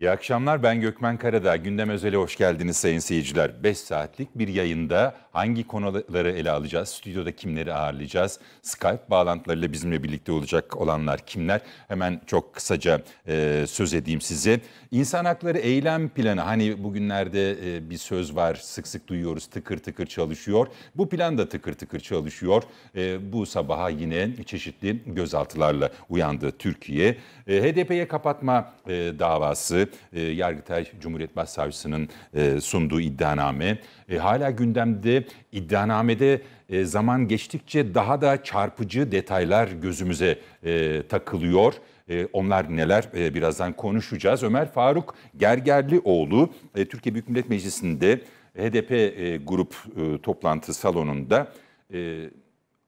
İyi akşamlar ben Gökmen Karadağ. Gündem Özel'e hoş geldiniz sayın seyirciler. 5 saatlik bir yayında hangi konuları ele alacağız? Stüdyoda kimleri ağırlayacağız? Skype bağlantılarıyla bizimle birlikte olacak olanlar kimler? Hemen çok kısaca e, söz edeyim size. İnsan hakları eylem planı hani bugünlerde e, bir söz var sık sık duyuyoruz tıkır tıkır çalışıyor. Bu plan da tıkır tıkır çalışıyor. E, bu sabaha yine çeşitli gözaltılarla uyandı Türkiye. E, HDP'ye kapatma e, davası Savcısı e, Yargıtay Cumhuriyet Başsavcısının e, sunduğu iddianame. E, hala gündemde iddianamede e, zaman geçtikçe daha da çarpıcı detaylar gözümüze e, takılıyor. E, onlar neler e, birazdan konuşacağız. Ömer Faruk Gergerlioğlu e, Türkiye Büyük Millet Meclisi'nde HDP grup toplantı salonunda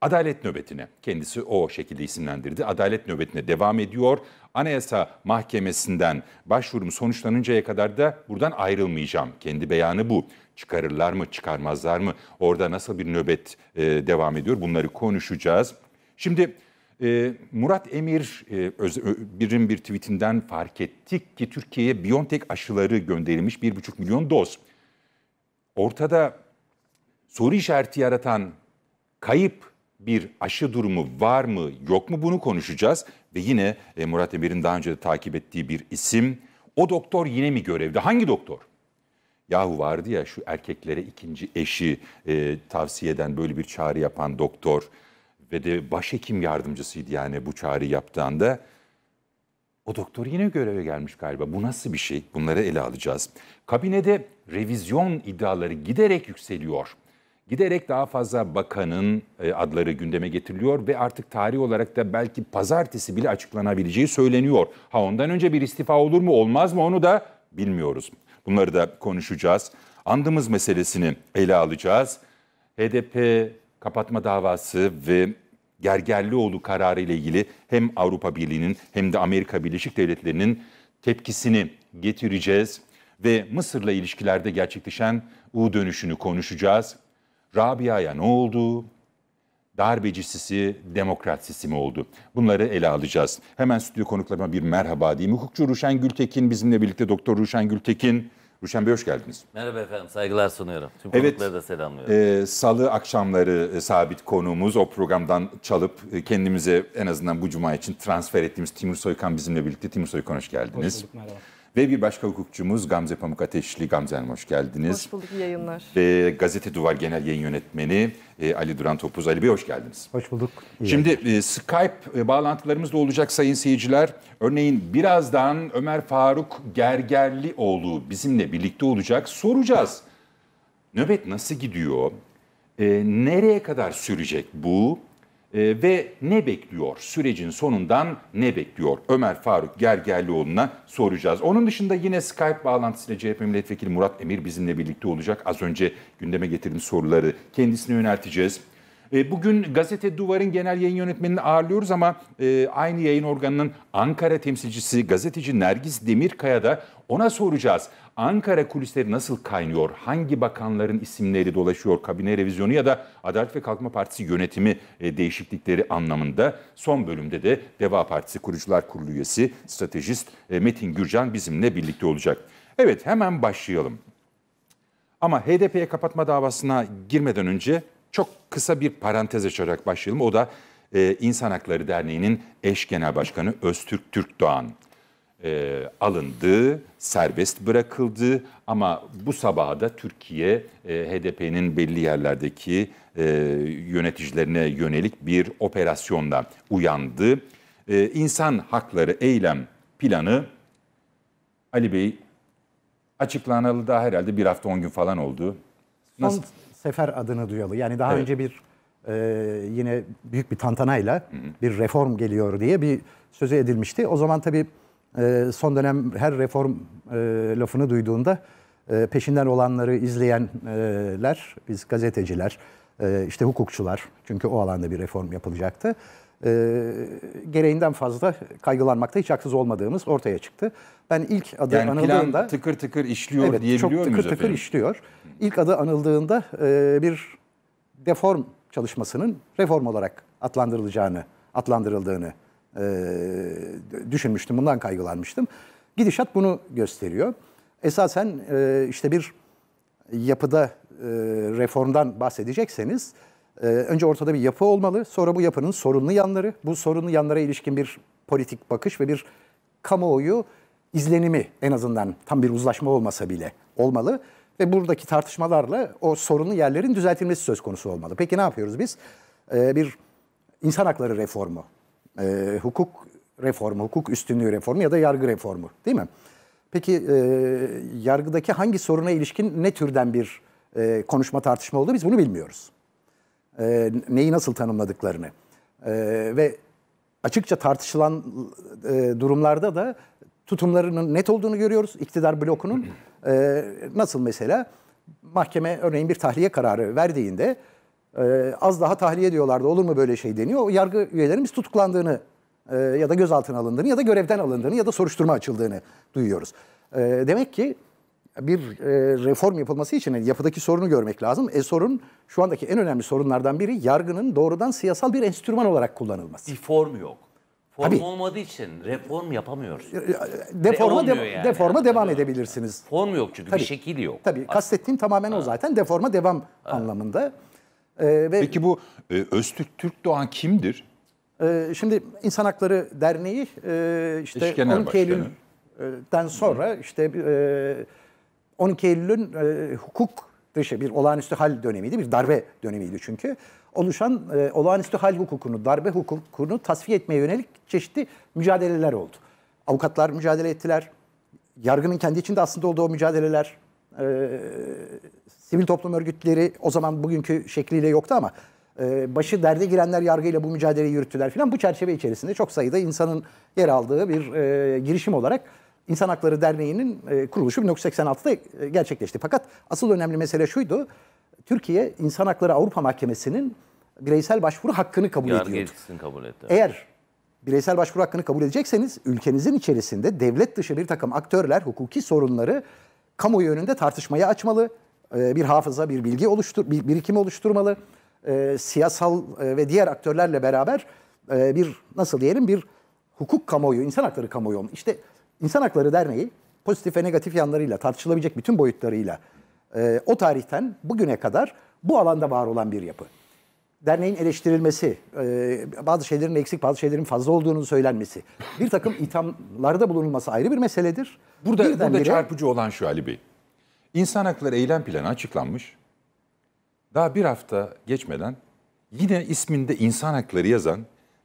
Adalet nöbetine, kendisi o şekilde isimlendirdi. Adalet nöbetine devam ediyor. Anayasa Mahkemesi'nden başvurum sonuçlanıncaya kadar da buradan ayrılmayacağım. Kendi beyanı bu. Çıkarırlar mı, çıkarmazlar mı? Orada nasıl bir nöbet e, devam ediyor? Bunları konuşacağız. Şimdi e, Murat Emir e, öz, ö, birin bir tweetinden fark ettik ki Türkiye'ye Biontech aşıları gönderilmiş 1,5 milyon doz. Ortada soru işareti yaratan kayıp bir aşı durumu var mı yok mu bunu konuşacağız. Ve yine e, Murat Emir'in daha önce de takip ettiği bir isim. O doktor yine mi görevde? Hangi doktor? Yahu vardı ya şu erkeklere ikinci eşi e, tavsiye eden böyle bir çağrı yapan doktor ve de başhekim yardımcısıydı yani bu çağrı yaptığında. O doktor yine göreve gelmiş galiba. Bu nasıl bir şey? Bunları ele alacağız. Kabinede revizyon iddiaları giderek yükseliyor. Giderek daha fazla bakanın e, adları gündeme getiriliyor ve artık tarih olarak da belki pazartesi bile açıklanabileceği söyleniyor. Ha ondan önce bir istifa olur mu olmaz mı onu da bilmiyoruz. Bunları da konuşacağız. Andımız meselesini ele alacağız. HDP kapatma davası ve Gergerlioğlu kararı ile ilgili hem Avrupa Birliği'nin hem de Amerika Birleşik Devletleri'nin tepkisini getireceğiz ve Mısır'la ilişkilerde gerçekleşen U dönüşünü konuşacağız. Rabia'ya ne oldu? Darbecisisi, demokratsisi mi oldu? Bunları ele alacağız. Hemen stüdyo konuklarıma bir merhaba diyeyim. Hukukçu Ruşen Gültekin bizimle birlikte Doktor Ruşen Gültekin. Ruşen Bey hoş geldiniz. Merhaba efendim, saygılar sunuyorum. Tüm evet, konukları da selamlıyorum. E, Salı akşamları e, sabit konuğumuz, o programdan çalıp e, kendimize en azından bu cuma için transfer ettiğimiz Timur Soykan bizimle birlikte. Timur Soykan hoş geldiniz. Hoş bulduk, merhaba. Ve bir başka hukukçumuz Gamze Pamuk Ateşli. Gamze Hanım hoş geldiniz. Hoş bulduk, yayınlar. Ve Gazete Duvar Genel Yayın Yönetmeni e, Ali Duran Topuz. Ali Bey hoş geldiniz. Hoş bulduk. İyi Şimdi yayınlar. E, Skype e, bağlantılarımız da olacak sayın seyirciler. Örneğin birazdan Ömer Faruk Gergerlioğlu bizimle birlikte olacak. Soracağız. Nöbet nasıl gidiyor? nereye kadar sürecek bu? E, ve ne bekliyor? Sürecin sonundan ne bekliyor? Ömer Faruk Gergerlioğlu'na soracağız. Onun dışında yine Skype bağlantısıyla CHP Milletvekili Murat Emir bizimle birlikte olacak. Az önce gündeme getirdiğim soruları kendisine yönelteceğiz. Ee, bugün Gazete Duvar'ın genel yayın yönetmenini ağırlıyoruz ama e, aynı yayın organının Ankara temsilcisi gazeteci Nergis Demirkaya da ona soracağız. Ankara kulisleri nasıl kaynıyor? Hangi bakanların isimleri dolaşıyor kabine revizyonu ya da Adalet ve Kalkınma Partisi yönetimi e, değişiklikleri anlamında? Son bölümde de Deva Partisi Kurucular Kurulu üyesi stratejist e, Metin Gürcan bizimle birlikte olacak. Evet hemen başlayalım. Ama HDP'ye kapatma davasına girmeden önce çok kısa bir parantez açarak başlayalım. O da e, İnsan Hakları Derneği'nin eş genel başkanı Öztürk Türkdoğan e, alındı, serbest bırakıldı ama bu sabaha da Türkiye e, HDP'nin belli yerlerdeki e, yöneticilerine yönelik bir operasyonda uyandı. E, insan hakları eylem planı Ali Bey açıklanalı daha herhalde bir hafta on gün falan oldu. Nasıl? Son sefer adını duyalı. Yani daha evet. önce bir e, yine büyük bir tantanayla Hı-hı. bir reform geliyor diye bir sözü edilmişti. O zaman tabii ee, son dönem her reform e, lafını duyduğunda e, peşinden olanları izleyenler, biz gazeteciler, e, işte hukukçular, çünkü o alanda bir reform yapılacaktı. Gereğinden fazla kaygılanmakta hiç haksız olmadığımız ortaya çıktı. Ben ilk adı yani anıldığında... plan tıkır tıkır işliyor evet, diyebiliyor çok muyuz tıkır efendim? tıkır işliyor. İlk adı anıldığında bir deform çalışmasının reform olarak adlandırılacağını, adlandırıldığını ee, düşünmüştüm, bundan kaygılanmıştım. Gidişat bunu gösteriyor. Esasen e, işte bir yapıda e, reformdan bahsedecekseniz e, önce ortada bir yapı olmalı, sonra bu yapının sorunlu yanları, bu sorunlu yanlara ilişkin bir politik bakış ve bir kamuoyu izlenimi en azından tam bir uzlaşma olmasa bile olmalı ve buradaki tartışmalarla o sorunlu yerlerin düzeltilmesi söz konusu olmalı. Peki ne yapıyoruz biz? Ee, bir insan hakları reformu e, hukuk reformu, hukuk üstünlüğü reformu ya da yargı reformu değil mi? Peki e, yargıdaki hangi soruna ilişkin ne türden bir e, konuşma tartışma oldu biz bunu bilmiyoruz. E, neyi nasıl tanımladıklarını e, ve açıkça tartışılan e, durumlarda da tutumlarının net olduğunu görüyoruz İktidar blokunun. E, nasıl mesela mahkeme örneğin bir tahliye kararı verdiğinde e, az daha tahliye diyorlardı olur mu böyle şey deniyor. O yargı üyelerimiz tutuklandığını e, ya da gözaltına alındığını ya da görevden alındığını ya da soruşturma açıldığını duyuyoruz. E, demek ki bir e, reform yapılması için yapıdaki sorunu görmek lazım. E sorun şu andaki en önemli sorunlardan biri yargının doğrudan siyasal bir enstrüman olarak kullanılması. Bir form yok. Form Tabii. olmadığı için reform yapamıyoruz. Deforma de, yani. deforma yani, devam edebilirsiniz. Form yok çünkü Tabii. bir şekil yok. Tabii kastettiğim tamamen ha. o zaten deforma devam ha. anlamında. Ee, ve, Peki bu e, Öztürk Türk Doğan kimdir? E, şimdi İnsan Hakları Derneği e, işte Eş Genel Eylül'den sonra işte e, 12 Eylül'ün e, hukuk dışı bir olağanüstü hal dönemiydi. Bir darbe dönemiydi çünkü. Oluşan e, olağanüstü hal hukukunu, darbe hukukunu tasfiye etmeye yönelik çeşitli mücadeleler oldu. Avukatlar mücadele ettiler. Yargının kendi içinde aslında olduğu o mücadeleler e, sivil toplum örgütleri o zaman bugünkü şekliyle yoktu ama e, başı derde girenler yargıyla bu mücadeleyi yürüttüler filan. Bu çerçeve içerisinde çok sayıda insanın yer aldığı bir e, girişim olarak İnsan Hakları Derneği'nin e, kuruluşu 1986'da e, gerçekleşti. Fakat asıl önemli mesele şuydu. Türkiye İnsan Hakları Avrupa Mahkemesi'nin bireysel başvuru hakkını kabul Yargı ediyordu. kabul etti. Eğer bireysel başvuru hakkını kabul edecekseniz ülkenizin içerisinde devlet dışı bir takım aktörler hukuki sorunları kamuoyu önünde tartışmayı açmalı, e, bir hafıza, bir bilgi oluştur, bir birikim oluşturmalı, e, siyasal e, ve diğer aktörlerle beraber bir nasıl diyelim bir hukuk kamuoyu, insan hakları kamuoyu. İşte insan Hakları Derneği pozitif ve negatif yanlarıyla, tartışılabilecek bütün boyutlarıyla e, o tarihten bugüne kadar bu alanda var olan bir yapı derneğin eleştirilmesi, e, bazı şeylerin eksik, bazı şeylerin fazla olduğunu söylenmesi, bir takım ithamlarda bulunulması ayrı bir meseledir. Burada, burada bire... çarpıcı olan şu Ali Bey. insan Hakları Eylem Planı açıklanmış. Daha bir hafta geçmeden yine isminde insan hakları yazan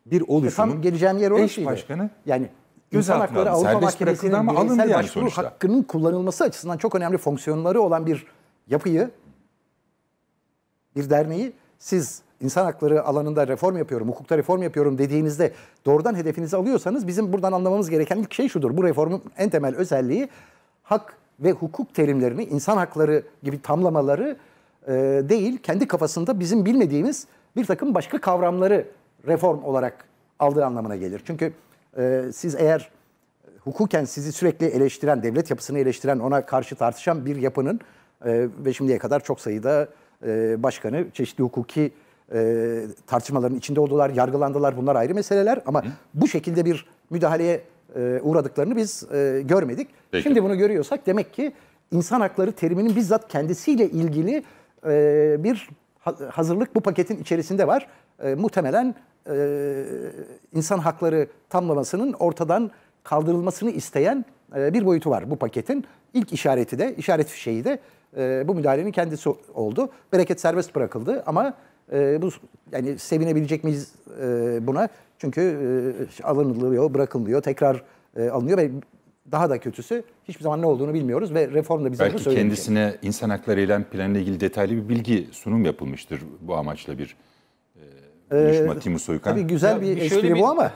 bir oluşumun e tam geleceğim yer eş şeydi. başkanı yani insan hakları Avrupa Mahkemesi'nin bireysel yani başvuru sonuçta. hakkının kullanılması açısından çok önemli fonksiyonları olan bir yapıyı, bir derneği siz insan hakları alanında reform yapıyorum, hukukta reform yapıyorum dediğinizde doğrudan hedefinizi alıyorsanız bizim buradan anlamamız gereken ilk şey şudur. Bu reformun en temel özelliği hak ve hukuk terimlerini, insan hakları gibi tamlamaları e, değil, kendi kafasında bizim bilmediğimiz bir takım başka kavramları reform olarak aldığı anlamına gelir. Çünkü e, siz eğer hukuken sizi sürekli eleştiren, devlet yapısını eleştiren, ona karşı tartışan bir yapının e, ve şimdiye kadar çok sayıda e, başkanı çeşitli hukuki e, tartışmaların içinde oldular, yargılandılar bunlar ayrı meseleler ama Hı. bu şekilde bir müdahaleye e, uğradıklarını biz e, görmedik. Peki. Şimdi bunu görüyorsak demek ki insan hakları teriminin bizzat kendisiyle ilgili e, bir hazırlık bu paketin içerisinde var. E, muhtemelen e, insan hakları tamlamasının ortadan kaldırılmasını isteyen e, bir boyutu var bu paketin. İlk işareti de, işaret şeyi de e, bu müdahalenin kendisi oldu. Bereket serbest bırakıldı ama e, bu yani sevinebilecek miyiz e, buna? Çünkü e, alınılıyor, bırakılıyor, tekrar e, alınıyor ve daha da kötüsü hiçbir zaman ne olduğunu bilmiyoruz ve reform da bize Belki bunu kendisine insan hakları eylem planıyla ilgili detaylı bir bilgi sunum yapılmıştır bu amaçla bir e, ee, buluşma ee, Timur Soykan. Tabii güzel ya, bir espri bir... bu ama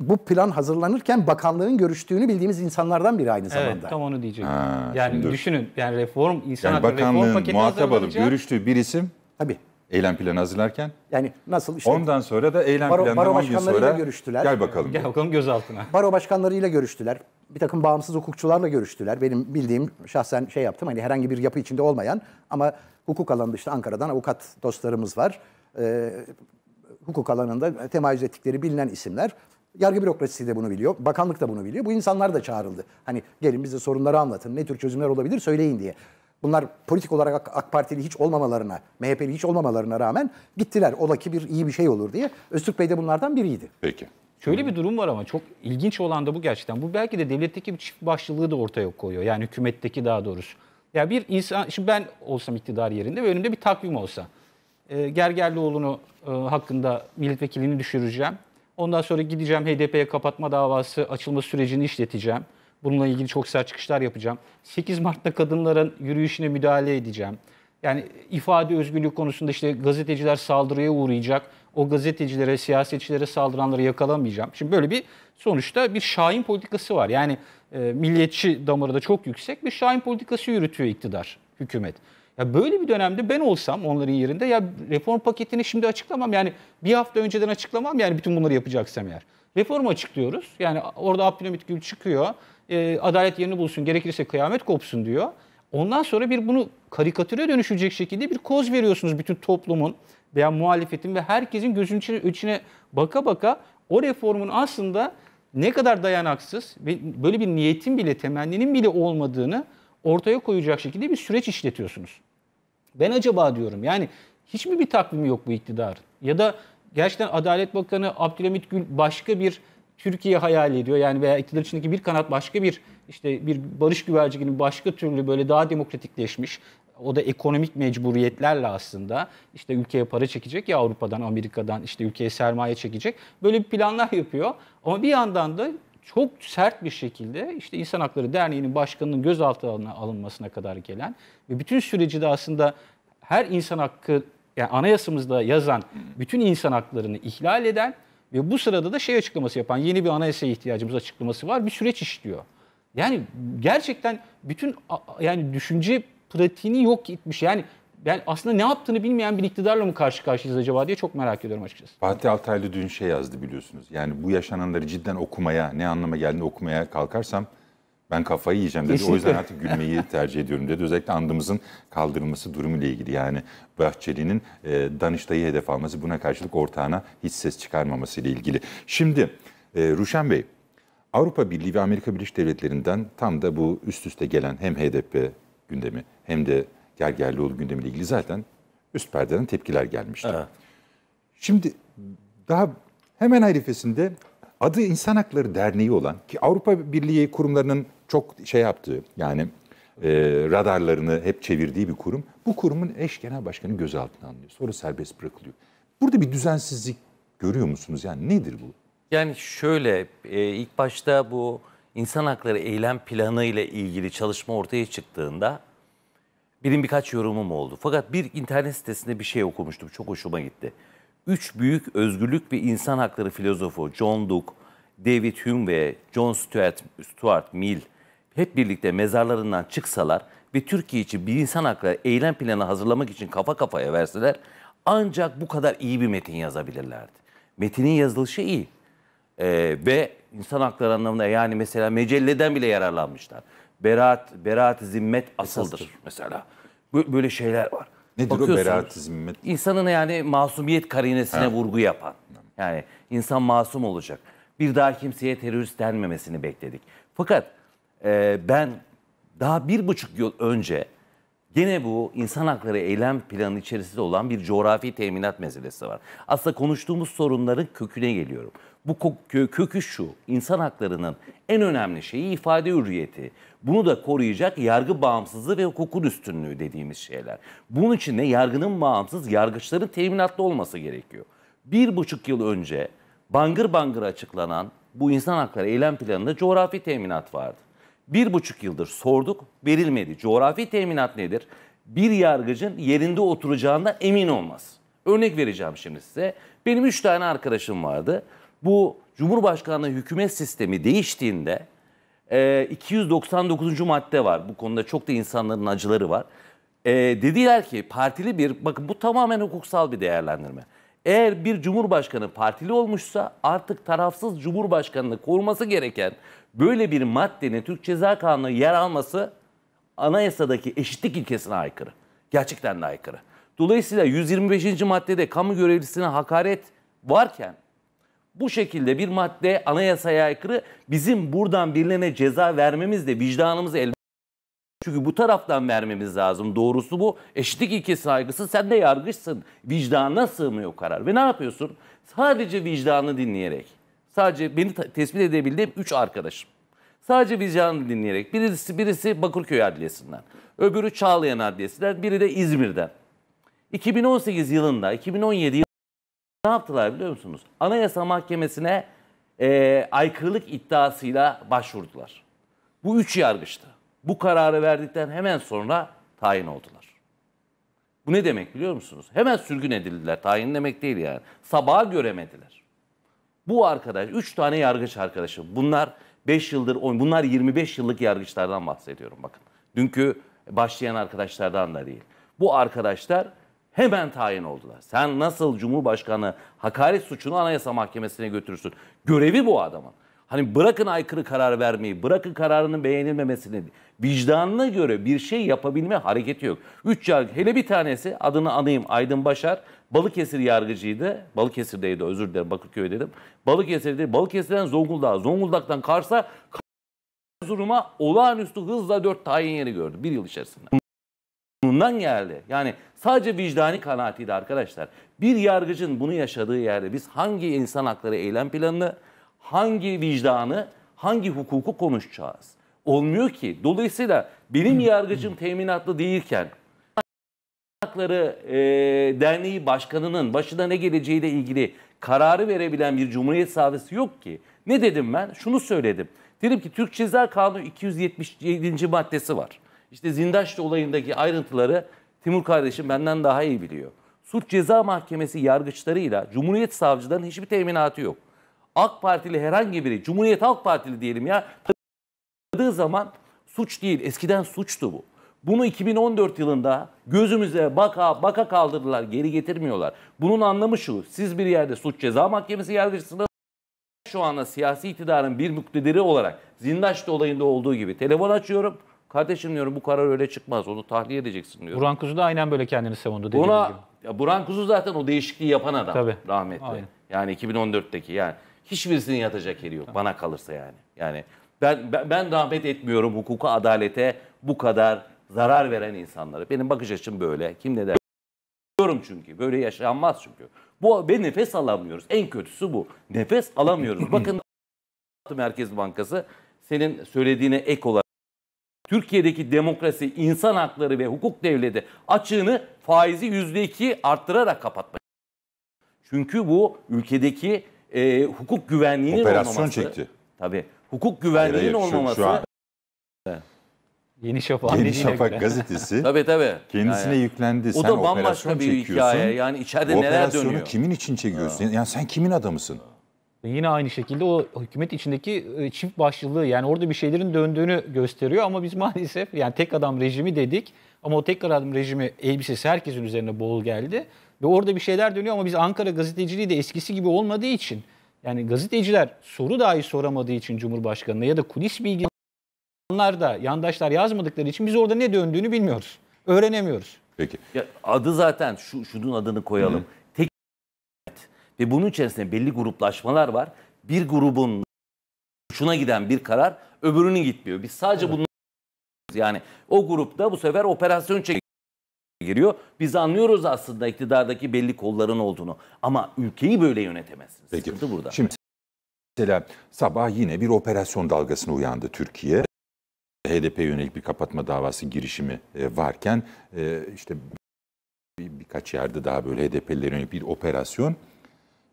bu plan hazırlanırken bakanlığın görüştüğünü bildiğimiz insanlardan biri aynı zamanda. Evet tam onu diyecektim. yani düşünün yani reform insan yani hakları reform paketi muhatap alıp görüştüğü bir isim. Tabii. Eylem planı hazırlarken. Yani nasıl işte. Ondan sonra da eylem baro, planından baro 10 gün sonra görüştüler. gel bakalım. Gel bakalım gözaltına. Baro başkanlarıyla görüştüler. Bir takım bağımsız hukukçularla görüştüler. Benim bildiğim şahsen şey yaptım hani herhangi bir yapı içinde olmayan ama hukuk alanında işte Ankara'dan avukat dostlarımız var. Ee, hukuk alanında temayüz ettikleri bilinen isimler. Yargı bürokrasisi de bunu biliyor, bakanlık da bunu biliyor. Bu insanlar da çağrıldı. Hani gelin bize sorunları anlatın, ne tür çözümler olabilir söyleyin diye. Bunlar politik olarak AK, Partili hiç olmamalarına, MHP'li hiç olmamalarına rağmen gittiler. Ola ki bir iyi bir şey olur diye. Öztürk Bey de bunlardan biriydi. Peki. Şöyle bir durum var ama çok ilginç olan da bu gerçekten. Bu belki de devletteki bir çift başlılığı da ortaya koyuyor. Yani hükümetteki daha doğrusu. Ya bir insan, şimdi ben olsam iktidar yerinde ve önümde bir takvim olsa. E, Gergerlioğlu'nu e, hakkında milletvekilini düşüreceğim. Ondan sonra gideceğim HDP'ye kapatma davası açılma sürecini işleteceğim. Bununla ilgili çok sert çıkışlar yapacağım. 8 Mart'ta kadınların yürüyüşüne müdahale edeceğim. Yani ifade özgürlüğü konusunda işte gazeteciler saldırıya uğrayacak. O gazetecilere, siyasetçilere saldıranları yakalamayacağım. Şimdi böyle bir sonuçta bir şahin politikası var. Yani e, milliyetçi damarı da çok yüksek bir şahin politikası yürütüyor iktidar, hükümet. Ya böyle bir dönemde ben olsam onların yerinde ya reform paketini şimdi açıklamam. Yani bir hafta önceden açıklamam yani bütün bunları yapacaksam eğer. Reform açıklıyoruz. Yani orada Abdülhamit Gül çıkıyor e, adalet yerini bulsun, gerekirse kıyamet kopsun diyor. Ondan sonra bir bunu karikatüre dönüşecek şekilde bir koz veriyorsunuz bütün toplumun veya muhalefetin ve herkesin gözünün içine, içine baka baka o reformun aslında ne kadar dayanaksız ve böyle bir niyetin bile temenninin bile olmadığını ortaya koyacak şekilde bir süreç işletiyorsunuz. Ben acaba diyorum yani hiç mi bir takvimi yok bu iktidarın? Ya da gerçekten Adalet Bakanı Abdülhamit Gül başka bir Türkiye hayal ediyor. Yani veya iktidar içindeki bir kanat başka bir işte bir Barış Güvercin gibi başka türlü böyle daha demokratikleşmiş o da ekonomik mecburiyetlerle aslında işte ülkeye para çekecek ya Avrupa'dan, Amerika'dan işte ülkeye sermaye çekecek. Böyle bir planlar yapıyor. Ama bir yandan da çok sert bir şekilde işte İnsan Hakları Derneği'nin başkanının gözaltına alınmasına kadar gelen ve bütün süreci de aslında her insan hakkı yani anayasamızda yazan bütün insan haklarını ihlal eden ve bu sırada da şey açıklaması yapan yeni bir anayasaya ihtiyacımız açıklaması var. Bir süreç işliyor. Yani gerçekten bütün yani düşünce pratiğini yok etmiş. Yani yani aslında ne yaptığını bilmeyen bir iktidarla mı karşı karşıyayız acaba diye çok merak ediyorum açıkçası. Fatih Altaylı dün şey yazdı biliyorsunuz. Yani bu yaşananları cidden okumaya, ne anlama geldiğini okumaya kalkarsam ben kafayı yiyeceğim dedi. O yüzden artık gülmeyi tercih ediyorum dedi. Özellikle andımızın kaldırılması durumuyla ilgili. Yani Bahçeli'nin e, Danıştay'ı hedef alması buna karşılık ortağına hiç ses çıkarmaması ile ilgili. Şimdi e, Ruşen Bey, Avrupa Birliği ve Amerika Birleşik Devletleri'nden tam da bu üst üste gelen hem HDP gündemi hem de Gergerlioğlu ile ilgili zaten üst perdeden tepkiler gelmişti. Evet. Şimdi daha hemen harifesinde Adı İnsan Hakları Derneği olan ki Avrupa Birliği kurumlarının çok şey yaptığı yani e, radarlarını hep çevirdiği bir kurum. Bu kurumun eş genel başkanı gözaltına alınıyor. Sonra serbest bırakılıyor. Burada bir düzensizlik görüyor musunuz? Yani nedir bu? Yani şöyle e, ilk başta bu insan hakları eylem planı ile ilgili çalışma ortaya çıktığında benim birkaç yorumum oldu. Fakat bir internet sitesinde bir şey okumuştum. Çok hoşuma gitti üç büyük özgürlük ve insan hakları filozofu John Locke, David Hume ve John Stuart, Stuart Mill hep birlikte mezarlarından çıksalar ve Türkiye için bir insan hakları eylem planı hazırlamak için kafa kafaya verseler ancak bu kadar iyi bir metin yazabilirlerdi. Metinin yazılışı iyi. Ee, ve insan hakları anlamında yani mesela mecelleden bile yararlanmışlar. Beraat, beraat zimmet asıldır mesela. Böyle şeyler var. Nedir o beraat zimmet? İnsanın yani masumiyet karinesine ha. vurgu yapan. Yani insan masum olacak. Bir daha kimseye terörist denmemesini bekledik. Fakat e, ben daha bir buçuk yıl önce gene bu insan hakları eylem planı içerisinde olan bir coğrafi teminat meselesi var. Aslında konuştuğumuz sorunların köküne geliyorum. Bu kökü şu, insan haklarının en önemli şeyi ifade hürriyeti. Bunu da koruyacak yargı bağımsızlığı ve hukukun üstünlüğü dediğimiz şeyler. Bunun için de yargının bağımsız, yargıçların teminatlı olması gerekiyor. Bir buçuk yıl önce bangır bangır açıklanan bu insan hakları eylem planında coğrafi teminat vardı. Bir buçuk yıldır sorduk, verilmedi. Coğrafi teminat nedir? Bir yargıcın yerinde oturacağından emin olmaz. Örnek vereceğim şimdi size. Benim üç tane arkadaşım vardı. Bu Cumhurbaşkanlığı hükümet sistemi değiştiğinde e, ee, 299. madde var. Bu konuda çok da insanların acıları var. E, dediler ki partili bir, bakın bu tamamen hukuksal bir değerlendirme. Eğer bir cumhurbaşkanı partili olmuşsa artık tarafsız cumhurbaşkanını koruması gereken böyle bir maddenin Türk Ceza Kanunu yer alması anayasadaki eşitlik ilkesine aykırı. Gerçekten de aykırı. Dolayısıyla 125. maddede kamu görevlisine hakaret varken bu şekilde bir madde anayasaya aykırı bizim buradan birilerine ceza vermemiz de vicdanımız el çünkü bu taraftan vermemiz lazım. Doğrusu bu. Eşitlik ilkesi saygısı. Sen de yargıçsın. Vicdanına sığmıyor karar. Ve ne yapıyorsun? Sadece vicdanını dinleyerek. Sadece beni tespit edebildiğim 3 arkadaşım. Sadece vicdanını dinleyerek. Birisi, birisi Bakırköy Adliyesi'nden. Öbürü Çağlayan Adliyesi'nden. Biri de İzmir'den. 2018 yılında, 2017 yılında ne yaptılar biliyor musunuz? Anayasa Mahkemesi'ne e, aykırılık iddiasıyla başvurdular. Bu üç yargıçtı. Bu kararı verdikten hemen sonra tayin oldular. Bu ne demek biliyor musunuz? Hemen sürgün edildiler. Tayin demek değil yani. Sabaha göremediler. Bu arkadaş, üç tane yargıç arkadaşım. Bunlar 5 yıldır, bunlar 25 yıllık yargıçlardan bahsediyorum bakın. Dünkü başlayan arkadaşlardan da değil. Bu arkadaşlar hemen tayin oldular. Sen nasıl Cumhurbaşkanı hakaret suçunu Anayasa Mahkemesi'ne götürürsün? Görevi bu adamın. Hani bırakın aykırı karar vermeyi, bırakın kararının beğenilmemesini, vicdanına göre bir şey yapabilme hareketi yok. Üç yargı, hele bir tanesi adını anayım Aydın Başar, Balıkesir yargıcıydı. Balıkesir'deydi özür dilerim Bakırköy dedim. Balıkesir'de, Balıkesir'den Zonguldak'a, Zonguldak'tan Kars'a, Erzurum'a olağanüstü hızla dört tayin yeri gördü bir yıl içerisinde alnından geldi. Yani sadece vicdani kanaatiydi arkadaşlar. Bir yargıcın bunu yaşadığı yerde biz hangi insan hakları eylem planını, hangi vicdanı, hangi hukuku konuşacağız? Olmuyor ki. Dolayısıyla benim hmm. yargıcım teminatlı değilken Hakları e, Derneği Başkanı'nın başına ne geleceğiyle ilgili kararı verebilen bir cumhuriyet savcısı yok ki. Ne dedim ben? Şunu söyledim. Dedim ki Türk Ceza Kanunu 277. maddesi var. İşte Zindaşlı olayındaki ayrıntıları Timur kardeşim benden daha iyi biliyor. Suç Ceza Mahkemesi yargıçlarıyla Cumhuriyet savcılarının hiçbir teminatı yok. AK Partili herhangi biri, Cumhuriyet Halk Partili diyelim ya, tanıdığı zaman suç değil, eskiden suçtu bu. Bunu 2014 yılında gözümüze baka baka kaldırdılar, geri getirmiyorlar. Bunun anlamı şu, siz bir yerde suç ceza mahkemesi yargıcısına şu anda siyasi iktidarın bir müktediri olarak Zindaşlı olayında olduğu gibi telefon açıyorum. Kardeşim diyorum bu karar öyle çıkmaz. Onu tahliye edeceksin diyorum. Burhan Kuzu da aynen böyle kendini savundu dediğim Buna, gibi. Ya Burhan Kuzu zaten o değişikliği yapan adam Tabii. rahmetli. Aynen. Yani 2014'teki yani hiçbirisinin yatacak yeri yok bana kalırsa yani. Yani ben, ben ben rahmet etmiyorum hukuka, adalete bu kadar zarar veren insanları Benim bakış açım böyle. Kim ne der? Diyorum çünkü. Böyle yaşanmaz çünkü. Bu ve nefes alamıyoruz. En kötüsü bu. Nefes alamıyoruz. Bakın Merkez Bankası senin söylediğine ek olarak Türkiye'deki demokrasi, insan hakları ve hukuk devleti açığını faizi %2 arttırarak kapatmak. Çünkü bu ülkedeki e, hukuk güvenliğinin Operasyon olmaması. Operasyon çekti. Tabii. Hukuk güvenliğinin hayır, hayır, olmaması. Şu, Yeni Şafak, Yeni Şafak gazetesi tabii, tabii. kendisine yani. yüklendi. O sen da bambaşka bir çekiyorsun. hikaye. Yani içeride neler dönüyor. operasyonu kimin için çekiyorsun? Ha. Yani sen kimin adamısın? Yine aynı şekilde o hükümet içindeki e, çift başlılığı yani orada bir şeylerin döndüğünü gösteriyor ama biz maalesef yani tek adam rejimi dedik ama o tek adam rejimi elbisesi herkesin üzerine bol geldi ve orada bir şeyler dönüyor ama biz Ankara gazeteciliği de eskisi gibi olmadığı için yani gazeteciler soru dahi soramadığı için Cumhurbaşkanı'na ya da kulis bilgi onlar da yandaşlar yazmadıkları için biz orada ne döndüğünü bilmiyoruz. Öğrenemiyoruz. Peki. Ya adı zaten şu şunun adını koyalım. hı ve bunun içerisinde belli gruplaşmalar var. Bir grubun şuna giden bir karar öbürünün gitmiyor. Biz sadece evet. bunu yani o grupta bu sefer operasyon çekiyor giriyor. Biz anlıyoruz aslında iktidardaki belli kolların olduğunu. Ama ülkeyi böyle yönetemezsiniz. Peki. Sıkıntı burada. Şimdi mesela sabah yine bir operasyon dalgasına uyandı Türkiye. HDP yönelik bir kapatma davası girişimi e, varken e, işte birkaç yerde daha böyle HDP'lere yönelik bir operasyon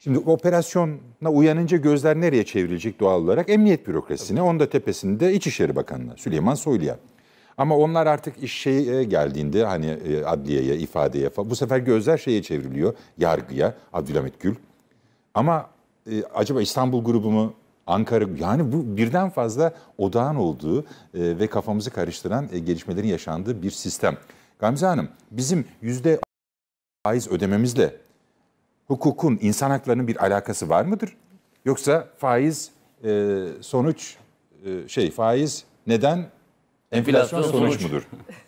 Şimdi operasyona uyanınca gözler nereye çevrilecek doğal olarak? Emniyet bürokrasisine. Tabii. Onun da tepesinde İçişleri Bakanı'na Süleyman Soylu'ya. Ama onlar artık iş şeye geldiğinde hani e, adliyeye, ifadeye falan bu sefer gözler şeye çevriliyor. Yargıya, Abdülhamit Gül. Ama e, acaba İstanbul grubu mu? Ankara yani bu birden fazla odağın olduğu e, ve kafamızı karıştıran e, gelişmelerin yaşandığı bir sistem. Gamze Hanım bizim yüzde faiz ödememizle hukukun, insan haklarının bir alakası var mıdır? Yoksa faiz e, sonuç e, şey faiz neden enflasyon, enflasyon sonuç, mudur?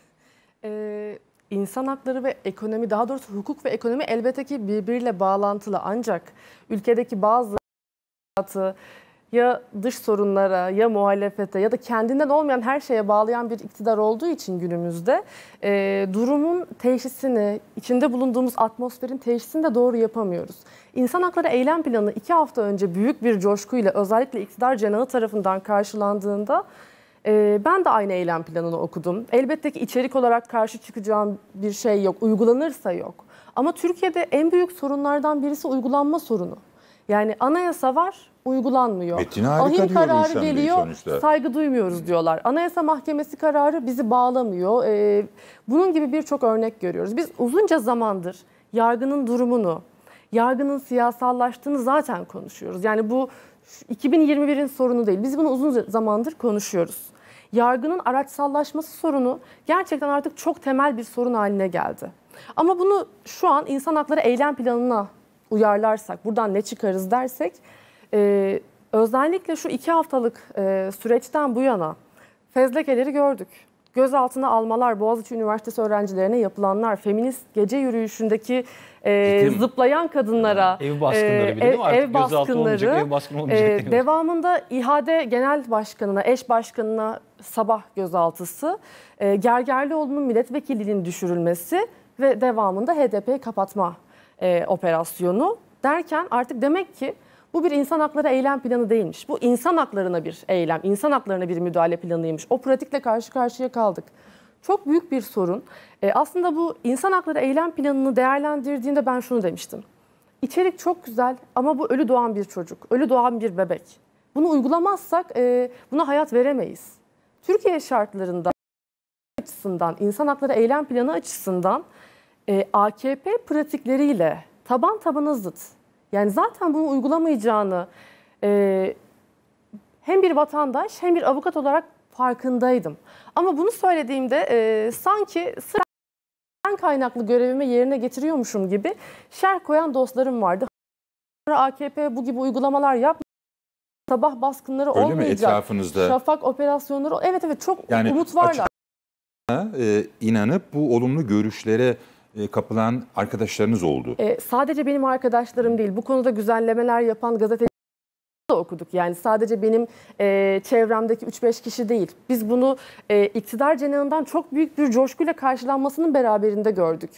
e, insan hakları ve ekonomi daha doğrusu hukuk ve ekonomi elbette ki birbiriyle bağlantılı ancak ülkedeki bazı ya dış sorunlara ya muhalefete ya da kendinden olmayan her şeye bağlayan bir iktidar olduğu için günümüzde e, durumun teşhisini, içinde bulunduğumuz atmosferin teşhisini de doğru yapamıyoruz. İnsan hakları eylem planı iki hafta önce büyük bir coşkuyla özellikle iktidar cenahı tarafından karşılandığında e, ben de aynı eylem planını okudum. Elbette ki içerik olarak karşı çıkacağım bir şey yok, uygulanırsa yok. Ama Türkiye'de en büyük sorunlardan birisi uygulanma sorunu. Yani anayasa var, uygulanmıyor. Metin harika Ahim kararı geliyor, saygı duymuyoruz diyorlar. Anayasa Mahkemesi kararı bizi bağlamıyor. Ee, bunun gibi birçok örnek görüyoruz. Biz uzunca zamandır yargının durumunu, yargının siyasallaştığını zaten konuşuyoruz. Yani bu 2021'in sorunu değil. Biz bunu uzun zamandır konuşuyoruz. Yargının araçsallaşması sorunu gerçekten artık çok temel bir sorun haline geldi. Ama bunu şu an insan hakları eylem planına uyarlarsak, buradan ne çıkarız dersek e, özellikle şu iki haftalık e, süreçten bu yana fezlekeleri gördük. Gözaltına almalar, Boğaziçi Üniversitesi öğrencilerine yapılanlar, feminist gece yürüyüşündeki e, zıplayan kadınlara, ev baskınları, e, ev, artık ev baskınları, ev baskını olmayacak, e, devamında İHA'de genel başkanına, eş başkanına sabah gözaltısı, e, Gergerlioğlu'nun milletvekilliğinin düşürülmesi ve devamında HDP'yi kapatma e, operasyonu derken artık demek ki bu bir insan hakları eylem planı değilmiş. Bu insan haklarına bir eylem, insan haklarına bir müdahale planıymış. O pratikle karşı karşıya kaldık. Çok büyük bir sorun. E, aslında bu insan hakları eylem planını değerlendirdiğinde ben şunu demiştim. İçerik çok güzel ama bu ölü doğan bir çocuk, ölü doğan bir bebek. Bunu uygulamazsak e, buna hayat veremeyiz. Türkiye şartlarında açısından, insan hakları eylem planı açısından e, ee, AKP pratikleriyle taban tabana zıt. Yani zaten bunu uygulamayacağını e, hem bir vatandaş hem bir avukat olarak farkındaydım. Ama bunu söylediğimde e, sanki sıra kaynaklı görevimi yerine getiriyormuşum gibi şer koyan dostlarım vardı. AKP bu gibi uygulamalar yap sabah baskınları Öyle olmayacak. Mi etrafınızda? Şafak operasyonları evet evet çok yani umut varlar. Açık, e, inanıp bu olumlu görüşlere e, kapılan arkadaşlarınız oldu. E, sadece benim arkadaşlarım değil, bu konuda güzellemeler yapan gazeteci da okuduk. Yani sadece benim e, çevremdeki 3-5 kişi değil. Biz bunu e, iktidar cenahından çok büyük bir coşkuyla karşılanmasının beraberinde gördük.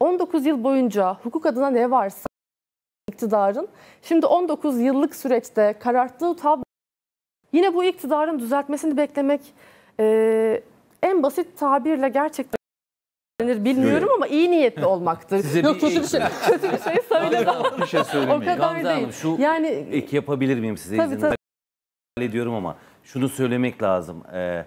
19 yıl boyunca hukuk adına ne varsa iktidarın şimdi 19 yıllık süreçte kararttığı tablo yine bu iktidarın düzeltmesini beklemek e, en basit tabirle gerçekten denir bilmiyorum ama iyi niyetli olmaktır. Size Yok, şey- kötü bir şey, kötü bir şey söylemem. bir şey söylemeyeyim. O kadar Gamze değil. Hanım şu yani, ek yapabilir miyim size tabii, izin? Tabii. ediyorum ama şunu söylemek lazım. Ee,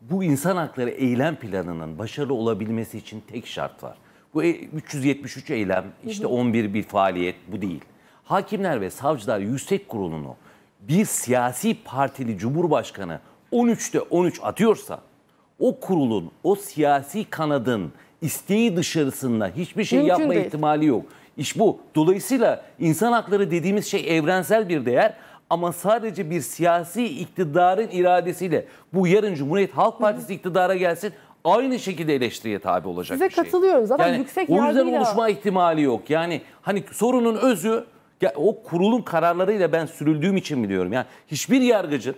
bu insan hakları eylem planının başarılı olabilmesi için tek şart var. Bu 373 e, eylem, işte 11 bir faaliyet bu değil. Hakimler ve Savcılar Yüksek Kurulu'nu bir siyasi partili cumhurbaşkanı 13'te 13 atıyorsa o kurulun, o siyasi kanadın isteği dışarısında hiçbir şey Mümkün yapma değil. ihtimali yok. İş bu. Dolayısıyla insan hakları dediğimiz şey evrensel bir değer ama sadece bir siyasi iktidarın iradesiyle bu yarın Cumhuriyet Halk Partisi Hı. iktidara gelsin aynı şekilde eleştiriye tabi olacak Size bir şey. katılıyorum zaten yani yüksek O yüzden oluşma ihtimali yok. Yani hani sorunun özü ya o kurulun kararlarıyla ben sürüldüğüm için biliyorum. Yani hiçbir yargıcın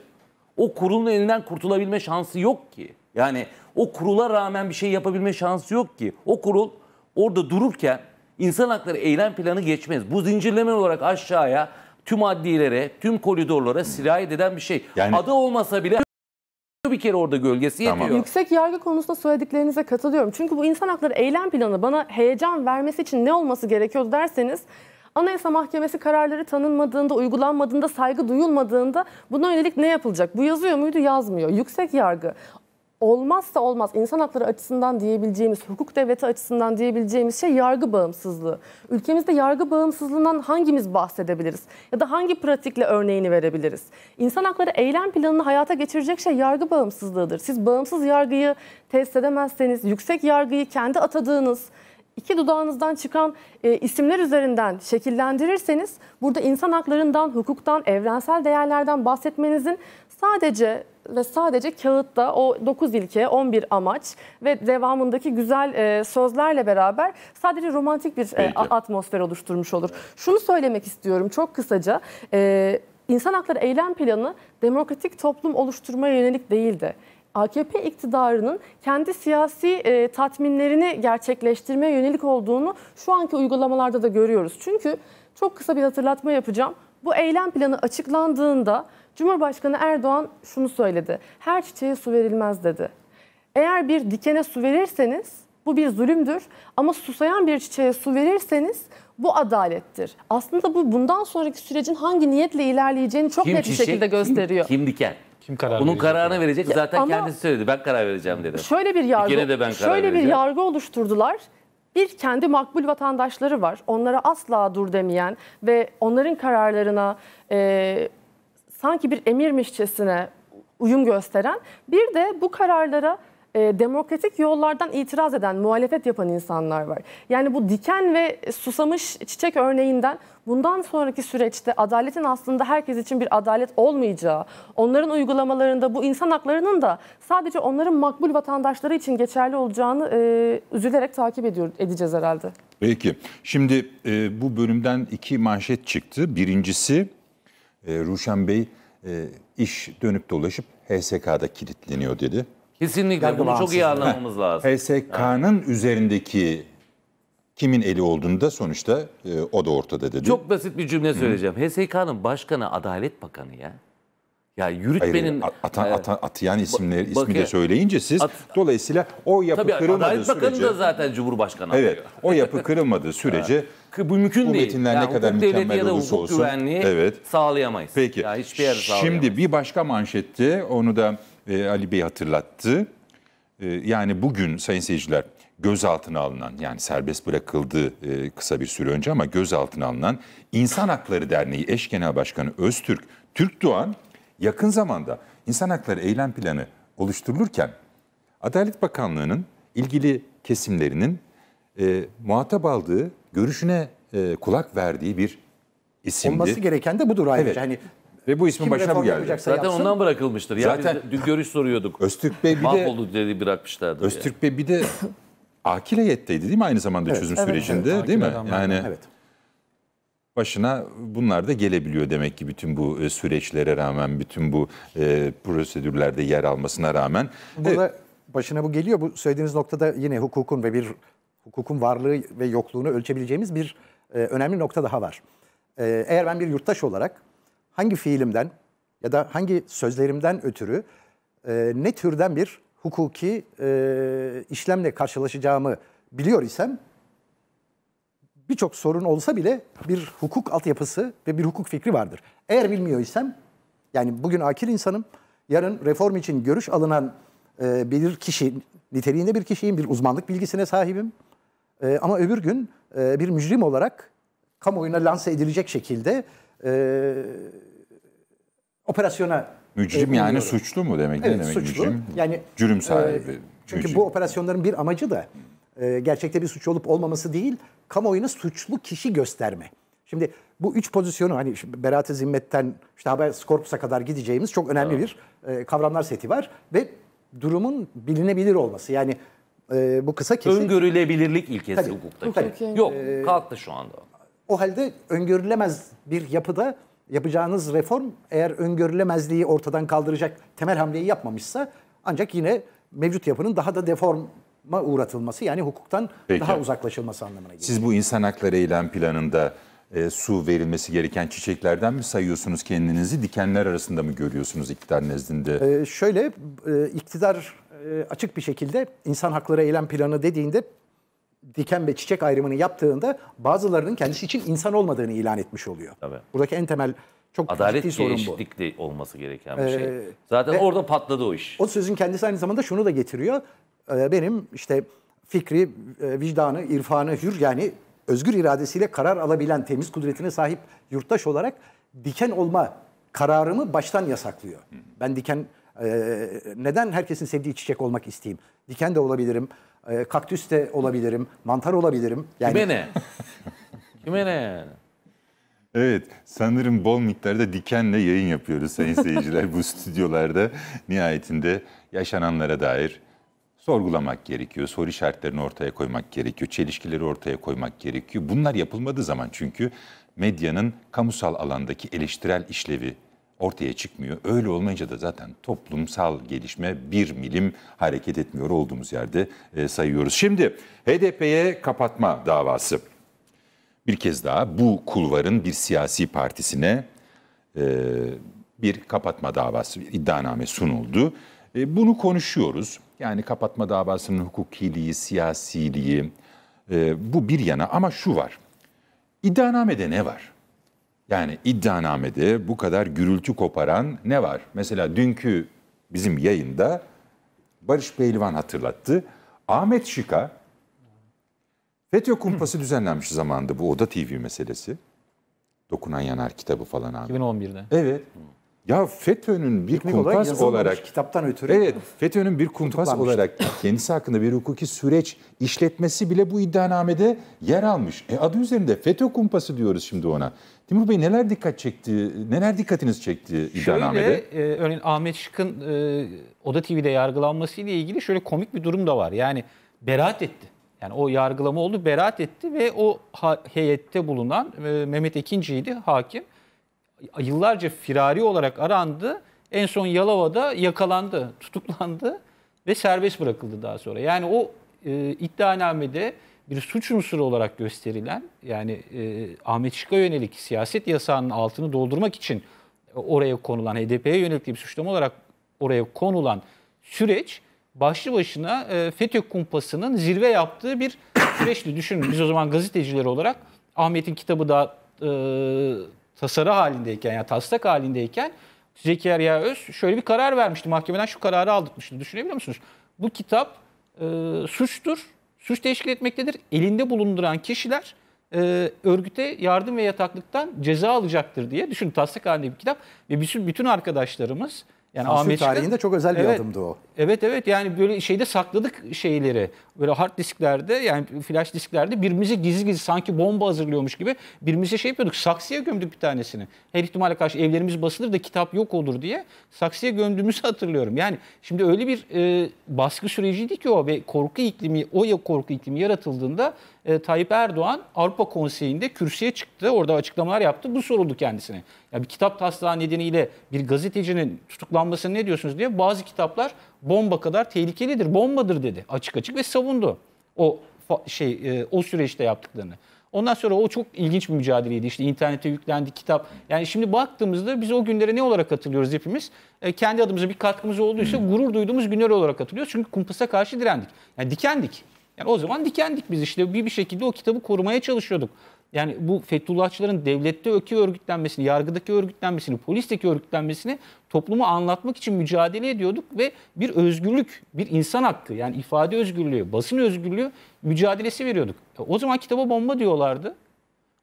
o kurulun elinden kurtulabilme şansı yok ki. Yani o kurula rağmen bir şey yapabilme şansı yok ki. O kurul orada dururken insan hakları eylem planı geçmez. Bu zincirleme olarak aşağıya tüm adlilere, tüm koridorlara sirayet eden bir şey. Yani... Adı olmasa bile bir kere orada gölgesi tamam. yetiyor. Yüksek yargı konusunda söylediklerinize katılıyorum. Çünkü bu insan hakları eylem planı bana heyecan vermesi için ne olması gerekiyor derseniz Anayasa Mahkemesi kararları tanınmadığında, uygulanmadığında, saygı duyulmadığında buna yönelik ne yapılacak? Bu yazıyor muydu? Yazmıyor. Yüksek yargı olmazsa olmaz insan hakları açısından diyebileceğimiz, hukuk devleti açısından diyebileceğimiz şey yargı bağımsızlığı. Ülkemizde yargı bağımsızlığından hangimiz bahsedebiliriz? Ya da hangi pratikle örneğini verebiliriz? İnsan hakları eylem planını hayata geçirecek şey yargı bağımsızlığıdır. Siz bağımsız yargıyı test edemezseniz, yüksek yargıyı kendi atadığınız, iki dudağınızdan çıkan e, isimler üzerinden şekillendirirseniz burada insan haklarından, hukuktan, evrensel değerlerden bahsetmenizin sadece ve sadece kağıtta o 9 ilke, 11 amaç ve devamındaki güzel e, sözlerle beraber sadece romantik bir e, atmosfer oluşturmuş olur. Şunu söylemek istiyorum çok kısaca. E, İnsan hakları eylem planı demokratik toplum oluşturmaya yönelik değildi. AKP iktidarının kendi siyasi e, tatminlerini gerçekleştirmeye yönelik olduğunu şu anki uygulamalarda da görüyoruz. Çünkü çok kısa bir hatırlatma yapacağım. Bu eylem planı açıklandığında Cumhurbaşkanı Erdoğan şunu söyledi. Her çiçeğe su verilmez dedi. Eğer bir dikene su verirseniz bu bir zulümdür ama susayan bir çiçeğe su verirseniz bu adalettir. Aslında bu bundan sonraki sürecin hangi niyetle ilerleyeceğini çok kim net bir çiçek, şekilde gösteriyor. Kim, kim diken? Kim karar Bunun verecek kararını yani? verecek. Zaten ama kendisi söyledi. Ben karar vereceğim dedi. Şöyle bir yargı. Dikene de ben karar şöyle vereceğim. bir yargı oluşturdular. Bir kendi makbul vatandaşları var. Onlara asla dur demeyen ve onların kararlarına e, sanki bir emirmişçesine uyum gösteren bir de bu kararlara e, demokratik yollardan itiraz eden, muhalefet yapan insanlar var. Yani bu diken ve susamış çiçek örneğinden bundan sonraki süreçte adaletin aslında herkes için bir adalet olmayacağı, onların uygulamalarında bu insan haklarının da sadece onların makbul vatandaşları için geçerli olacağını e, üzülerek takip ediyor, edeceğiz herhalde. Peki. Şimdi e, bu bölümden iki manşet çıktı. Birincisi e, Ruşen Bey e, iş dönüp dolaşıp HSK'da kilitleniyor dedi. Kesinlikle bunu çok iyi anlamamız lazım. HSK'nın yani. üzerindeki kimin eli olduğunu da sonuçta e, o da ortada dedi. Çok basit bir cümle söyleyeceğim. HSK'nın başkanı Adalet Bakanı ya. Ya yürütmenin Hayır, atan, e, atan, atayan ismi de söyleyince siz at, dolayısıyla o yapı tabii, kırılmadığı Adalet sürece Adalet Bakanı da zaten Cumhurbaşkanı Evet. Alıyor. o yapı kırılmadığı sürece bu mümkün bu değil. metinler yani ne kadar mükemmel ya da olursa olsun. güvenliği evet. sağlayamayız. Peki. Yani hiçbir yerde sağlayamayız. Şimdi bir başka manşetti. Onu da e, Ali Bey hatırlattı. E, yani bugün sayın seyirciler gözaltına alınan yani serbest bırakıldı e, kısa bir süre önce ama gözaltına alınan İnsan Hakları Derneği eş genel başkanı Öztürk Türk Doğan yakın zamanda İnsan Hakları Eylem Planı oluşturulurken Adalet Bakanlığı'nın ilgili kesimlerinin e, muhatap aldığı görüşüne e, kulak verdiği bir isimdi. Olması gereken de budur ayrıca. Evet. Hani ve bu ismin Kim başına bu geldi. Zaten yapsın. ondan bırakılmıştır. Yani Zaten dün görüş soruyorduk. Öztürk Bey bir de oldu dedi bırakmışlardı. Öztürk Bey bir de akil heyetteydi değil mi aynı zamanda evet, çözüm evet, sürecinde evet, değil mi? Yani evet. Başına bunlar da gelebiliyor demek ki bütün bu e, süreçlere rağmen, bütün bu e, prosedürlerde yer almasına rağmen. Burada evet. başına bu geliyor. Bu söylediğiniz noktada yine hukukun ve bir hukukun varlığı ve yokluğunu ölçebileceğimiz bir e, önemli nokta daha var. E, eğer ben bir yurttaş olarak hangi fiilimden ya da hangi sözlerimden ötürü e, ne türden bir hukuki e, işlemle karşılaşacağımı biliyor isem birçok sorun olsa bile bir hukuk altyapısı ve bir hukuk fikri vardır. Eğer bilmiyor isem yani bugün akil insanım yarın reform için görüş alınan e, bir kişi niteliğinde bir kişiyim, bir uzmanlık bilgisine sahibim. E, ama öbür gün e, bir mücrim olarak kamuoyuna lanse edilecek şekilde e, operasyona... Mücrim e, yani suçlu mu demek? Evet, demek suçlu. mücrim? Yani, Cürüm e, sahibi. E, çünkü mücrim. bu operasyonların bir amacı da e, gerçekte bir suç olup olmaması değil, kamuoyuna suçlu kişi gösterme. Şimdi bu üç pozisyonu hani Berat ı zimmetten işte haber skorpusa kadar gideceğimiz çok önemli evet. bir e, kavramlar seti var ve durumun bilinebilir olması. Yani e, bu kısa kesin. Öngörülebilirlik ilkesi tabii, hukukta. Tabii. Yok ee, kalktı şu anda. O halde öngörülemez bir yapıda yapacağınız reform eğer öngörülemezliği ortadan kaldıracak temel hamleyi yapmamışsa ancak yine mevcut yapının daha da deforma uğratılması yani hukuktan Peki. daha uzaklaşılması anlamına geliyor. Siz bu insan hakları eylem planında e, su verilmesi gereken çiçeklerden mi sayıyorsunuz kendinizi? Dikenler arasında mı görüyorsunuz iktidar nezdinde? E, şöyle e, iktidar ee, açık bir şekilde insan hakları eylem planı dediğinde diken ve çiçek ayrımını yaptığında bazılarının kendisi için insan olmadığını ilan etmiş oluyor. Tabii. Buradaki en temel çok Adalet ciddi sorun bu. Adalet olması gereken bir ee, şey. Zaten ve orada patladı o iş. O sözün kendisi aynı zamanda şunu da getiriyor. Ee, benim işte fikri, e, vicdanı, irfanı hür yani özgür iradesiyle karar alabilen temiz kudretine sahip yurttaş olarak diken olma kararımı baştan yasaklıyor. Ben diken ee, neden herkesin sevdiği çiçek olmak isteyeyim? Diken de olabilirim, e, kaktüs de olabilirim, mantar olabilirim. Yani... Kime ne? Kime ne yani? Evet, sanırım bol miktarda dikenle yayın yapıyoruz sayın seyirciler bu stüdyolarda. Nihayetinde yaşananlara dair sorgulamak gerekiyor, soru işaretlerini ortaya koymak gerekiyor, çelişkileri ortaya koymak gerekiyor. Bunlar yapılmadığı zaman çünkü medyanın kamusal alandaki eleştirel işlevi ortaya çıkmıyor. Öyle olmayınca da zaten toplumsal gelişme bir milim hareket etmiyor olduğumuz yerde e, sayıyoruz. Şimdi HDP'ye kapatma davası. Bir kez daha bu kulvarın bir siyasi partisine e, bir kapatma davası, bir iddianame sunuldu. E, bunu konuşuyoruz. Yani kapatma davasının hukukiliği, siyasiliği bu bir yana ama şu var. İddianamede ne var? Yani iddianamede bu kadar gürültü koparan ne var? Mesela dünkü bizim yayında Barış Pehlivan hatırlattı. Ahmet Şika FETÖ kumpası düzenlenmiş zamanında bu Oda TV meselesi. Dokunan Yanar kitabı falan abi. 2011'de. Evet. Ya FETÖ'nün bir Teknik kumpas olarak, olarak kitaptan ötürü. Evet, FETÖ'nün bir kumpas olarak kendisi hakkında bir hukuki süreç işletmesi bile bu iddianamede yer almış. E adı üzerinde FETÖ kumpası diyoruz şimdi ona. Timur Bey neler dikkat çekti, neler dikkatiniz çekti iddianamede? Şöyle, e, örneğin Ahmet Şık'ın e, Oda TV'de yargılanması ile ilgili şöyle komik bir durum da var. Yani beraat etti. Yani o yargılama oldu, beraat etti ve o heyette bulunan e, Mehmet Ekinci'ydi hakim yıllarca firari olarak arandı. En son Yalova'da yakalandı, tutuklandı ve serbest bırakıldı daha sonra. Yani o e, iddianamede bir suç unsuru olarak gösterilen yani e, Ahmet Şık'a yönelik siyaset yasağının altını doldurmak için oraya konulan HDP'ye yönelik bir suçlama olarak oraya konulan süreç başlı başına e, FETÖ kumpasının zirve yaptığı bir süreçti. Düşünün biz o zaman gazeteciler olarak Ahmet'in kitabı da e, tasarı halindeyken yani taslak halindeyken Zekeriya Öz şöyle bir karar vermişti. Mahkemeden şu kararı aldırmıştı. Düşünebiliyor musunuz? Bu kitap e, suçtur. Suç teşkil etmektedir. Elinde bulunduran kişiler e, örgüte yardım ve yataklıktan ceza alacaktır diye. Düşün taslak halinde bir kitap. Ve bütün, bütün arkadaşlarımız yani Sansür tarihinde çok özel bir adımdı o. Evet evet yani böyle şeyde sakladık şeyleri. Böyle hard disklerde yani flash disklerde birbirimize gizli gizli sanki bomba hazırlıyormuş gibi birbirimize şey yapıyorduk. Saksıya gömdük bir tanesini. Her ihtimale karşı evlerimiz basılır da kitap yok olur diye saksıya gömdüğümüzü hatırlıyorum. Yani şimdi öyle bir e, baskı süreciydi ki o ve korku iklimi o ya korku iklimi yaratıldığında e, Tayyip Erdoğan Avrupa Konseyi'nde kürsüye çıktı. Orada açıklamalar yaptı. Bu soruldu kendisine. Ya bir kitap taslağı nedeniyle bir gazetecinin tutuklanmasını ne diyorsunuz diye bazı kitaplar bomba kadar tehlikelidir, bombadır dedi. Açık açık ve savundu o şey e, o süreçte yaptıklarını. Ondan sonra o çok ilginç bir mücadeleydi. İşte internete yüklendi kitap. Yani şimdi baktığımızda biz o günlere ne olarak hatırlıyoruz hepimiz? E, kendi adımıza bir katkımız olduysa gurur duyduğumuz günler olarak hatırlıyoruz. Çünkü kumpasa karşı direndik. Yani dikendik. Yani o zaman dikendik biz işte bir bir şekilde o kitabı korumaya çalışıyorduk. Yani bu Fethullahçıların devlette öki örgütlenmesini, yargıdaki örgütlenmesini, polisteki örgütlenmesini toplumu anlatmak için mücadele ediyorduk ve bir özgürlük, bir insan hakkı yani ifade özgürlüğü, basın özgürlüğü mücadelesi veriyorduk. E, o zaman kitaba bomba diyorlardı.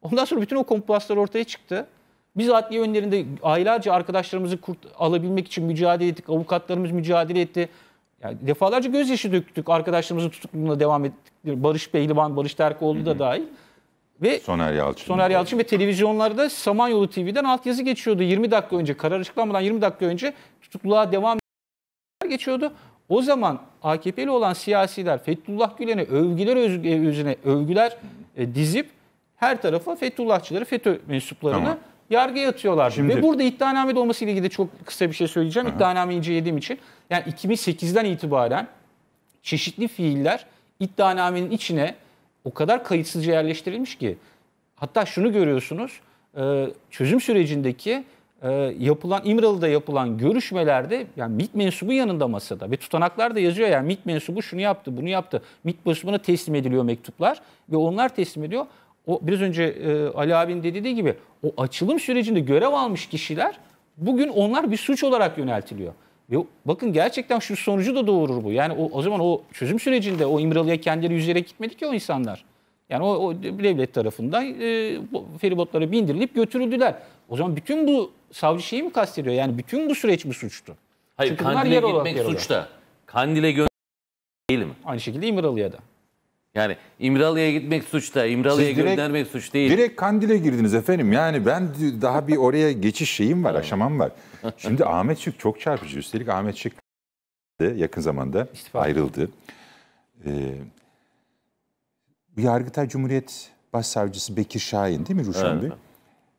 Ondan sonra bütün o komplaslar ortaya çıktı. Biz adliye önlerinde aylarca arkadaşlarımızı kurt alabilmek için mücadele ettik. Avukatlarımız mücadele etti. Yani defalarca gözyaşı döktük arkadaşlarımızın tutukluğuna devam ettik. Barış Pehlivan, Barış Terkoğlu da dahil. Ve Soner Yalçın. Soner Yalçın ve televizyonlarda Samanyolu TV'den altyazı geçiyordu. 20 dakika önce karar açıklanmadan 20 dakika önce tutukluğa devam geçiyordu. O zaman AKP'li olan siyasiler Fethullah Gülen'e övgüler e, özüne övgüler e, dizip her tarafa Fethullahçıları, FETÖ mensuplarını tamam yargıya atıyorlar. Şimdi, Ve burada iddianame olması ile ilgili de çok kısa bir şey söyleyeceğim. Hı. İddianameyi incelediğim için. Yani 2008'den itibaren çeşitli fiiller iddianamenin içine o kadar kayıtsızca yerleştirilmiş ki. Hatta şunu görüyorsunuz. E, çözüm sürecindeki e, yapılan İmralı'da yapılan görüşmelerde yani MİT mensubu yanında masada ve tutanaklar da yazıyor yani MİT mensubu şunu yaptı bunu yaptı. MİT mensubuna teslim ediliyor mektuplar ve onlar teslim ediyor o biraz önce e, Ali abin dediği gibi o açılım sürecinde görev almış kişiler bugün onlar bir suç olarak yöneltiliyor. Ve bakın gerçekten şu sonucu da doğurur bu. Yani o, o zaman o çözüm sürecinde o İmralı'ya kendileri yüzerek gitmedi ki o insanlar. Yani o, o devlet tarafından e, feribotlara bindirilip götürüldüler. O zaman bütün bu savcı şeyi mi kastediyor? Yani bütün bu süreç mi suçtu? Hayır Çünkü Kandil'e gitmek suç da. Kandil'e gönder değil mi? Aynı şekilde İmralı'ya da. Yani İmralı'ya gitmek suç da, İmralı'ya göndermek suç değil. Direkt Kandil'e girdiniz efendim. Yani ben daha bir oraya geçiş şeyim var, aşamam var. Şimdi Ahmet Şık çok çarpıcı. Üstelik Ahmet Şık de yakın zamanda ayrıldı. Ee, bu Yargıtay Cumhuriyet Başsavcısı Bekir Şahin değil mi Ruşen Bey?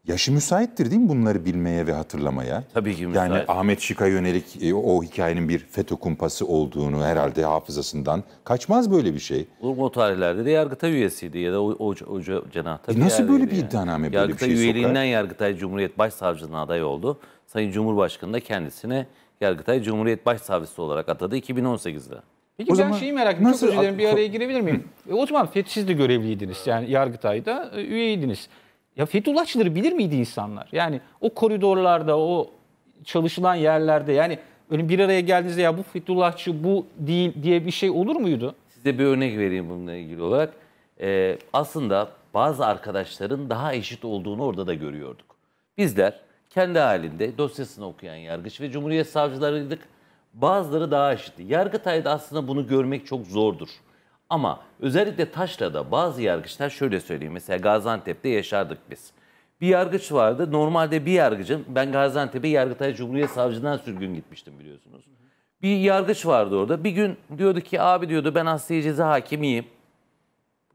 Yaşı müsaittir değil mi bunları bilmeye ve hatırlamaya? Tabii ki müsait. Yani Ahmet Şık'a yönelik e, o hikayenin bir FETÖ kumpası olduğunu herhalde hafızasından kaçmaz böyle bir şey. O, o tarihlerde de Yargıtay üyesiydi ya da o, o, o cenahta e Nasıl böyle bir yani. iddianame böyle Yargıtay bir şey üyeliğinden sokar? Yargıtay Cumhuriyet Başsavcılığına aday oldu. Sayın Cumhurbaşkanı da kendisine Yargıtay Cumhuriyet Başsavcısı olarak atadı 2018'de. Peki o ben zaman şeyi merak ediyorum. Çok özür dilerim bir araya girebilir miyim? E, o zaman FETÖ'siz de görevliydiniz. Yani Yargıtay'da e, üyeydiniz. Ya Fethullahçıları bilir miydi insanlar? Yani o koridorlarda, o çalışılan yerlerde yani öyle bir araya geldiğinizde ya bu Fethullahçı bu değil diye bir şey olur muydu? Size bir örnek vereyim bununla ilgili olarak. Ee, aslında bazı arkadaşların daha eşit olduğunu orada da görüyorduk. Bizler kendi halinde dosyasını okuyan yargıç ve cumhuriyet savcılarıydık. Bazıları daha eşitti. Yargıtay'da aslında bunu görmek çok zordur. Ama özellikle Taşra'da bazı yargıçlar şöyle söyleyeyim. Mesela Gaziantep'te yaşardık biz. Bir yargıç vardı. Normalde bir yargıcın, ben Gaziantep'e Yargıtay Cumhuriyet Savcı'dan sürgün gitmiştim biliyorsunuz. Bir yargıç vardı orada. Bir gün diyordu ki abi diyordu ben asliye ceza hakimiyim.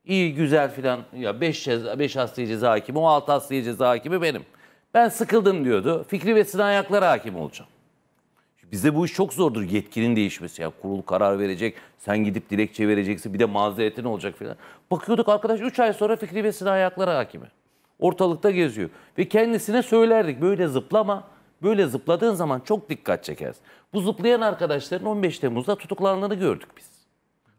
İyi güzel filan ya 5 ceza, beş asliye ceza hakimi o 6 asliye ceza hakimi benim. Ben sıkıldım diyordu. Fikri ve Sinan Ayaklar hakim olacağım. Bizde bu iş çok zordur yetkinin değişmesi. Yani kurul karar verecek, sen gidip dilekçe vereceksin, bir de mazeretin olacak filan. Bakıyorduk arkadaş 3 ay sonra Fikri ve Sinan Ayaklar hakimi. Ortalıkta geziyor. Ve kendisine söylerdik böyle zıplama, böyle zıpladığın zaman çok dikkat çekersin. Bu zıplayan arkadaşların 15 Temmuz'da tutuklandığını gördük biz.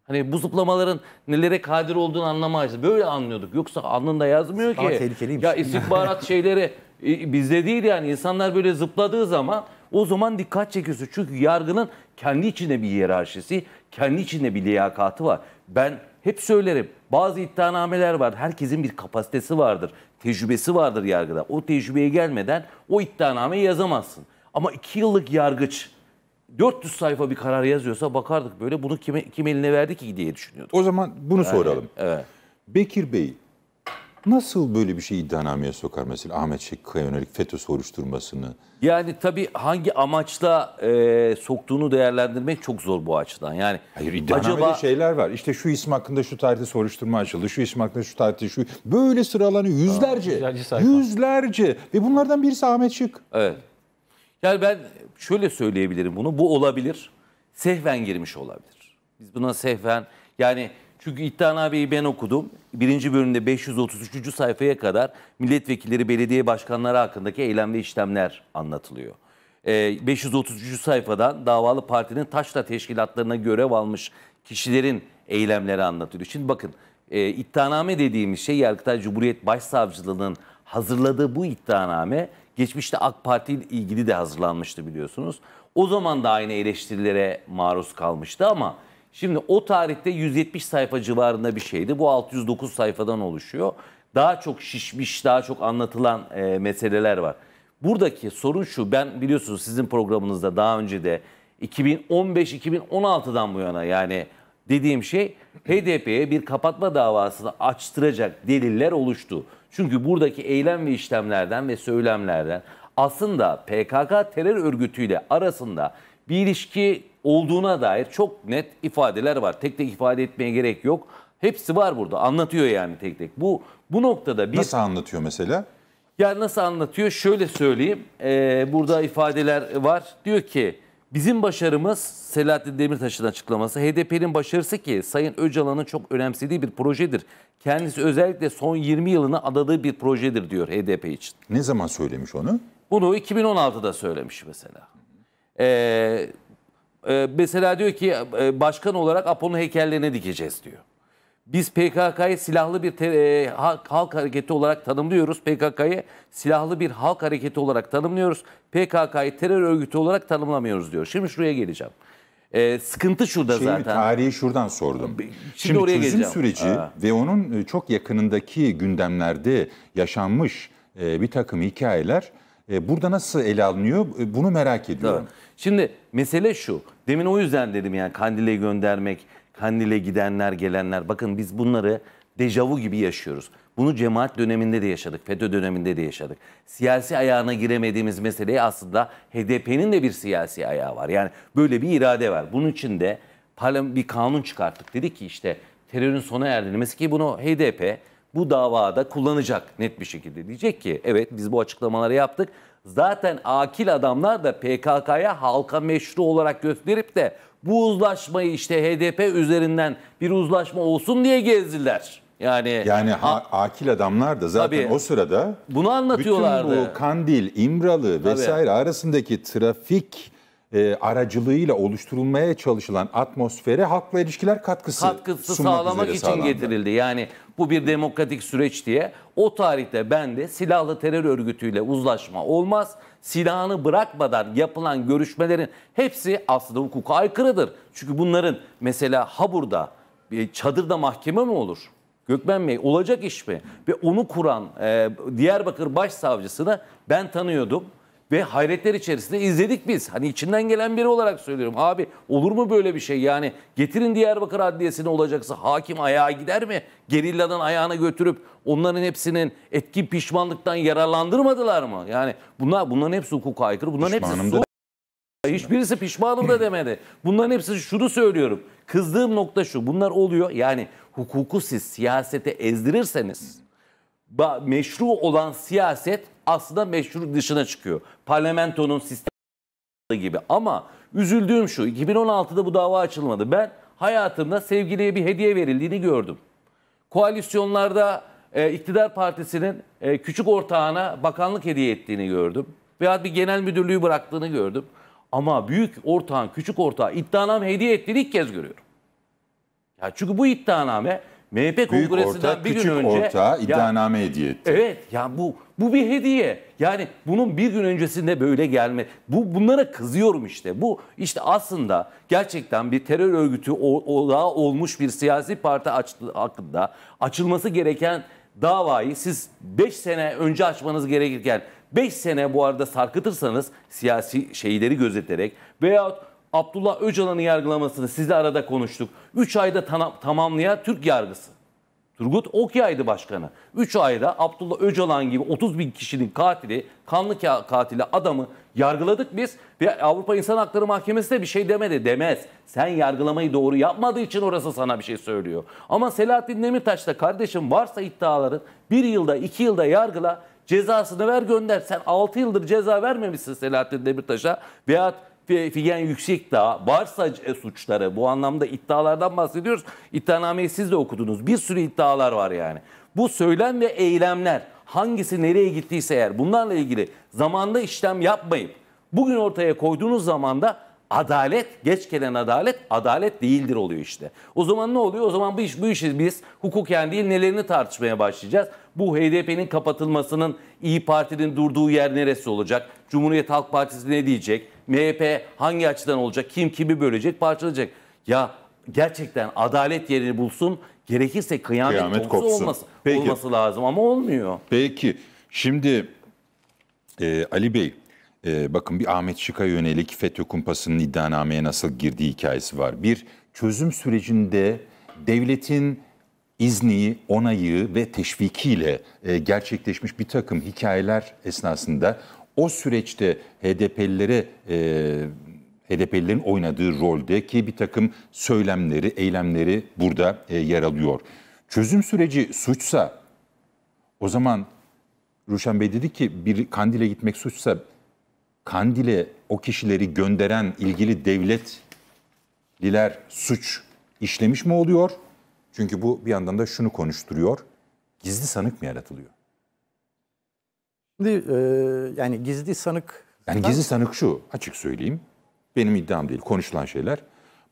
Hani bu zıplamaların nelere kadir olduğunu anlamayız. Böyle anlıyorduk. Yoksa alnında yazmıyor Daha ki. Tehlikeliymiş. Ya istihbarat şeyleri e, bizde değil yani insanlar böyle zıpladığı zaman o zaman dikkat çekiyorsun. Çünkü yargının kendi içinde bir hiyerarşisi, kendi içinde bir liyakatı var. Ben hep söylerim. Bazı iddianameler var. Herkesin bir kapasitesi vardır. Tecrübesi vardır yargıda. O tecrübeye gelmeden o iddianameyi yazamazsın. Ama iki yıllık yargıç 400 sayfa bir karar yazıyorsa bakardık böyle bunu kime, kim eline verdi ki diye düşünüyorduk. O zaman bunu yani, soralım. Evet. Bekir Bey Nasıl böyle bir şey iddianameye sokar mesela Ahmet Şekkaya yönelik FETÖ soruşturmasını? Yani tabii hangi amaçla e, soktuğunu değerlendirmek çok zor bu açıdan. Yani Hayır iddianamede acaba... şeyler var. İşte şu isim hakkında şu tarihte soruşturma açıldı, şu isim hakkında şu tarihte şu... Böyle sıralanıyor yüzlerce, yüzlerce, yüzlerce. Ve bunlardan birisi Ahmet Şık. Evet. Yani ben şöyle söyleyebilirim bunu. Bu olabilir. Sehven girmiş olabilir. Biz buna sehven yani çünkü iddianameyi ben okudum. Birinci bölümde 533. sayfaya kadar milletvekilleri, belediye başkanları hakkındaki eylem ve işlemler anlatılıyor. E, ee, 533. sayfadan davalı partinin taşla teşkilatlarına görev almış kişilerin eylemleri anlatılıyor. Şimdi bakın e, iddianame dediğimiz şey Yargıtay Cumhuriyet Başsavcılığı'nın hazırladığı bu iddianame geçmişte AK Parti ile ilgili de hazırlanmıştı biliyorsunuz. O zaman da aynı eleştirilere maruz kalmıştı ama Şimdi o tarihte 170 sayfa civarında bir şeydi. Bu 609 sayfadan oluşuyor. Daha çok şişmiş, daha çok anlatılan e, meseleler var. Buradaki sorun şu. Ben biliyorsunuz sizin programınızda daha önce de 2015-2016'dan bu yana yani dediğim şey HDP'ye bir kapatma davasını açtıracak deliller oluştu. Çünkü buradaki eylem ve işlemlerden ve söylemlerden aslında PKK terör örgütüyle arasında bir ilişki olduğuna dair çok net ifadeler var. Tek tek ifade etmeye gerek yok. Hepsi var burada. Anlatıyor yani tek tek. Bu bu noktada bir... Nasıl anlatıyor mesela? Yani nasıl anlatıyor? Şöyle söyleyeyim. Ee, burada ifadeler var. Diyor ki bizim başarımız Selahattin Demirtaş'ın açıklaması. HDP'nin başarısı ki Sayın Öcalan'ın çok önemsediği bir projedir. Kendisi özellikle son 20 yılını adadığı bir projedir diyor HDP için. Ne zaman söylemiş onu? Bunu 2016'da söylemiş mesela. Ee, ee, mesela diyor ki e, başkan olarak Apo'nun heykellerine dikeceğiz diyor. Biz PKK'yı silahlı bir te- e, halk, halk hareketi olarak tanımlıyoruz. PKK'yı silahlı bir halk hareketi olarak tanımlıyoruz. PKK'yı terör örgütü olarak tanımlamıyoruz diyor. Şimdi şuraya geleceğim. Ee, sıkıntı şurada Şeyi, zaten. Tarihi şuradan sordum. Şimdi, Şimdi oraya çözüm geleceğim. süreci Aa. ve onun e, çok yakınındaki gündemlerde yaşanmış e, bir takım hikayeler burada nasıl ele alınıyor bunu merak ediyorum. Tabii. Şimdi mesele şu. Demin o yüzden dedim yani Kandil'e göndermek, Kandil'e gidenler, gelenler. Bakın biz bunları dejavu gibi yaşıyoruz. Bunu cemaat döneminde de yaşadık, FETÖ döneminde de yaşadık. Siyasi ayağına giremediğimiz meseleyi aslında HDP'nin de bir siyasi ayağı var. Yani böyle bir irade var. Bunun için de bir kanun çıkarttık. dedi ki işte terörün sona erdirilmesi ki bunu HDP bu davada kullanacak net bir şekilde. Diyecek ki evet biz bu açıklamaları yaptık Zaten akil adamlar da PKK'ya halka meşru olarak gösterip de bu uzlaşmayı işte HDP üzerinden bir uzlaşma olsun diye gezdiler. Yani yani ha, akil adamlar da zaten tabii, o sırada bunu anlatıyorlardı. Bütün bu Kandil, İmralı vesaire tabii. arasındaki trafik e, aracılığıyla oluşturulmaya çalışılan atmosfere halkla ilişkiler katkısı katkısı sağlamak için sağlandı. getirildi. Yani bu bir demokratik süreç diye o tarihte ben de silahlı terör örgütüyle uzlaşma olmaz. Silahını bırakmadan yapılan görüşmelerin hepsi aslında hukuka aykırıdır. Çünkü bunların mesela Habur'da çadırda mahkeme mi olur? Gökmen Bey olacak iş mi? Ve onu kuran e, Diyarbakır Başsavcısını ben tanıyordum. Ve hayretler içerisinde izledik biz. Hani içinden gelen biri olarak söylüyorum. Abi olur mu böyle bir şey? Yani getirin Diyarbakır Adliyesi'ne olacaksa hakim ayağa gider mi? Gerilladan ayağına götürüp onların hepsinin etki pişmanlıktan yararlandırmadılar mı? Yani bunlar bunların hepsi hukuk aykırı. Bunların Pişmanım hepsi su. Hiçbirisi pişmanım da demedi. Bunların hepsi şunu söylüyorum. Kızdığım nokta şu. Bunlar oluyor. Yani hukuku siz siyasete ezdirirseniz meşru olan siyaset aslında meşru dışına çıkıyor. Parlamentonun sistemi gibi. Ama üzüldüğüm şu 2016'da bu dava açılmadı. Ben hayatımda sevgiliye bir hediye verildiğini gördüm. Koalisyonlarda e, iktidar partisinin e, küçük ortağına bakanlık hediye ettiğini gördüm. Veya bir genel müdürlüğü bıraktığını gördüm. Ama büyük ortağın, küçük ortağı iddianame hediye ettiğini ilk kez görüyorum. Ya çünkü bu iddianame MHP Büyük kongresinden orta, bir küçük gün önce orta iddianame ya, hediye etti. Evet ya bu bu bir hediye. Yani bunun bir gün öncesinde böyle gelme. Bu bunlara kızıyorum işte. Bu işte aslında gerçekten bir terör örgütü olağı olmuş bir siyasi parti açtı, hakkında açılması gereken davayı siz 5 sene önce açmanız gerekirken 5 sene bu arada sarkıtırsanız siyasi şeyleri gözeterek veyahut Abdullah Öcalan'ın yargılamasını sizle arada konuştuk. 3 ayda tam, tamamlayan Türk yargısı. Turgut Okyay'dı başkanı. 3 ayda Abdullah Öcalan gibi 30 bin kişinin katili, kanlı katili adamı yargıladık biz. Ve Avrupa İnsan Hakları Mahkemesi de bir şey demedi. Demez. Sen yargılamayı doğru yapmadığı için orası sana bir şey söylüyor. Ama Selahattin Demirtaş da kardeşim varsa iddiaların bir yılda iki yılda yargıla cezasını ver gönder. Sen 6 yıldır ceza vermemişsin Selahattin Demirtaş'a veyahut Figen Yüksekdağ, Barsaç e, suçları bu anlamda iddialardan bahsediyoruz. İddianameyi siz de okudunuz. Bir sürü iddialar var yani. Bu söylem ve eylemler hangisi nereye gittiyse eğer bunlarla ilgili zamanda işlem yapmayıp bugün ortaya koyduğunuz zamanda adalet, geç gelen adalet, adalet değildir oluyor işte. O zaman ne oluyor? O zaman bu iş bu işi biz hukuken değil nelerini tartışmaya başlayacağız. Bu HDP'nin kapatılmasının, İyi Parti'nin durduğu yer neresi olacak? Cumhuriyet Halk Partisi ne diyecek? MHP hangi açıdan olacak? Kim kimi bölecek, parçalayacak? Ya gerçekten adalet yerini bulsun. Gerekirse kıyamet, kıyamet kopsun. Olması, Peki. olması lazım ama olmuyor. Peki. Şimdi e, Ali Bey e, bakın bir Ahmet Şık'a yönelik FETÖ kumpasının iddianameye nasıl girdiği hikayesi var. Bir çözüm sürecinde devletin izni, onayı ve teşvikiyle e, gerçekleşmiş bir takım hikayeler esnasında o süreçte HDP'lilere e, HDP'lilerin oynadığı rolde ki bir takım söylemleri, eylemleri burada e, yer alıyor. Çözüm süreci suçsa o zaman Ruşen Bey dedi ki bir Kandil'e gitmek suçsa Kandil'e o kişileri gönderen ilgili devletliler suç işlemiş mi oluyor? Çünkü bu bir yandan da şunu konuşturuyor. Gizli sanık mı yaratılıyor? Şimdi e, yani gizli sanık... Yani gizli sanık şu, açık söyleyeyim. Benim iddiam değil, konuşulan şeyler.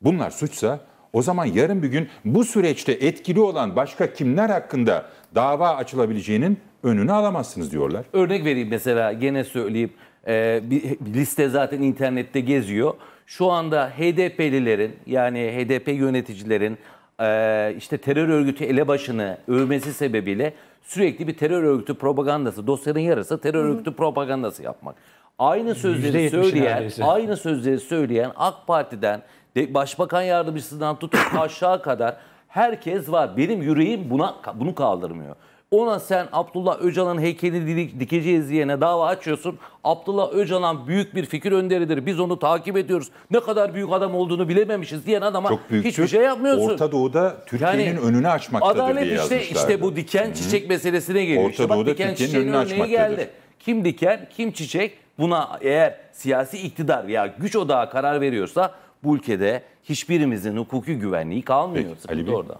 Bunlar suçsa o zaman yarın bir gün bu süreçte etkili olan başka kimler hakkında dava açılabileceğinin önünü alamazsınız diyorlar. Örnek vereyim mesela gene söyleyeyim. E, bir liste zaten internette geziyor. Şu anda HDP'lilerin yani HDP yöneticilerin e, işte terör örgütü elebaşını övmesi sebebiyle sürekli bir terör örgütü propagandası, dosyanın yarısı terör Hı. örgütü propagandası yapmak. Aynı sözleri söyleyen, neredeyse. aynı sözleri söyleyen AK Parti'den başbakan yardımcısından tutup aşağı kadar herkes var. Benim yüreğim buna bunu kaldırmıyor. Ona sen Abdullah Öcalan'ın heykeli dikeceğiz diyene dava açıyorsun. Abdullah Öcalan büyük bir fikir önderidir. Biz onu takip ediyoruz. Ne kadar büyük adam olduğunu bilememişiz diyen adama Çok hiçbir şey yapmıyorsun. Orta Doğu'da Türkiye'nin yani, önünü açmaktadır adalet diye işte, işte bu diken çiçek Hı. meselesine geliyor. Orta işte Doğu'da diken Türkiye'nin önünü açmaktadır. Geldi. Kim diken, kim çiçek buna eğer siyasi iktidar ya güç odağı karar veriyorsa bu ülkede hiçbirimizin hukuki güvenliği kalmıyor. Peki, Ali Bey. orada.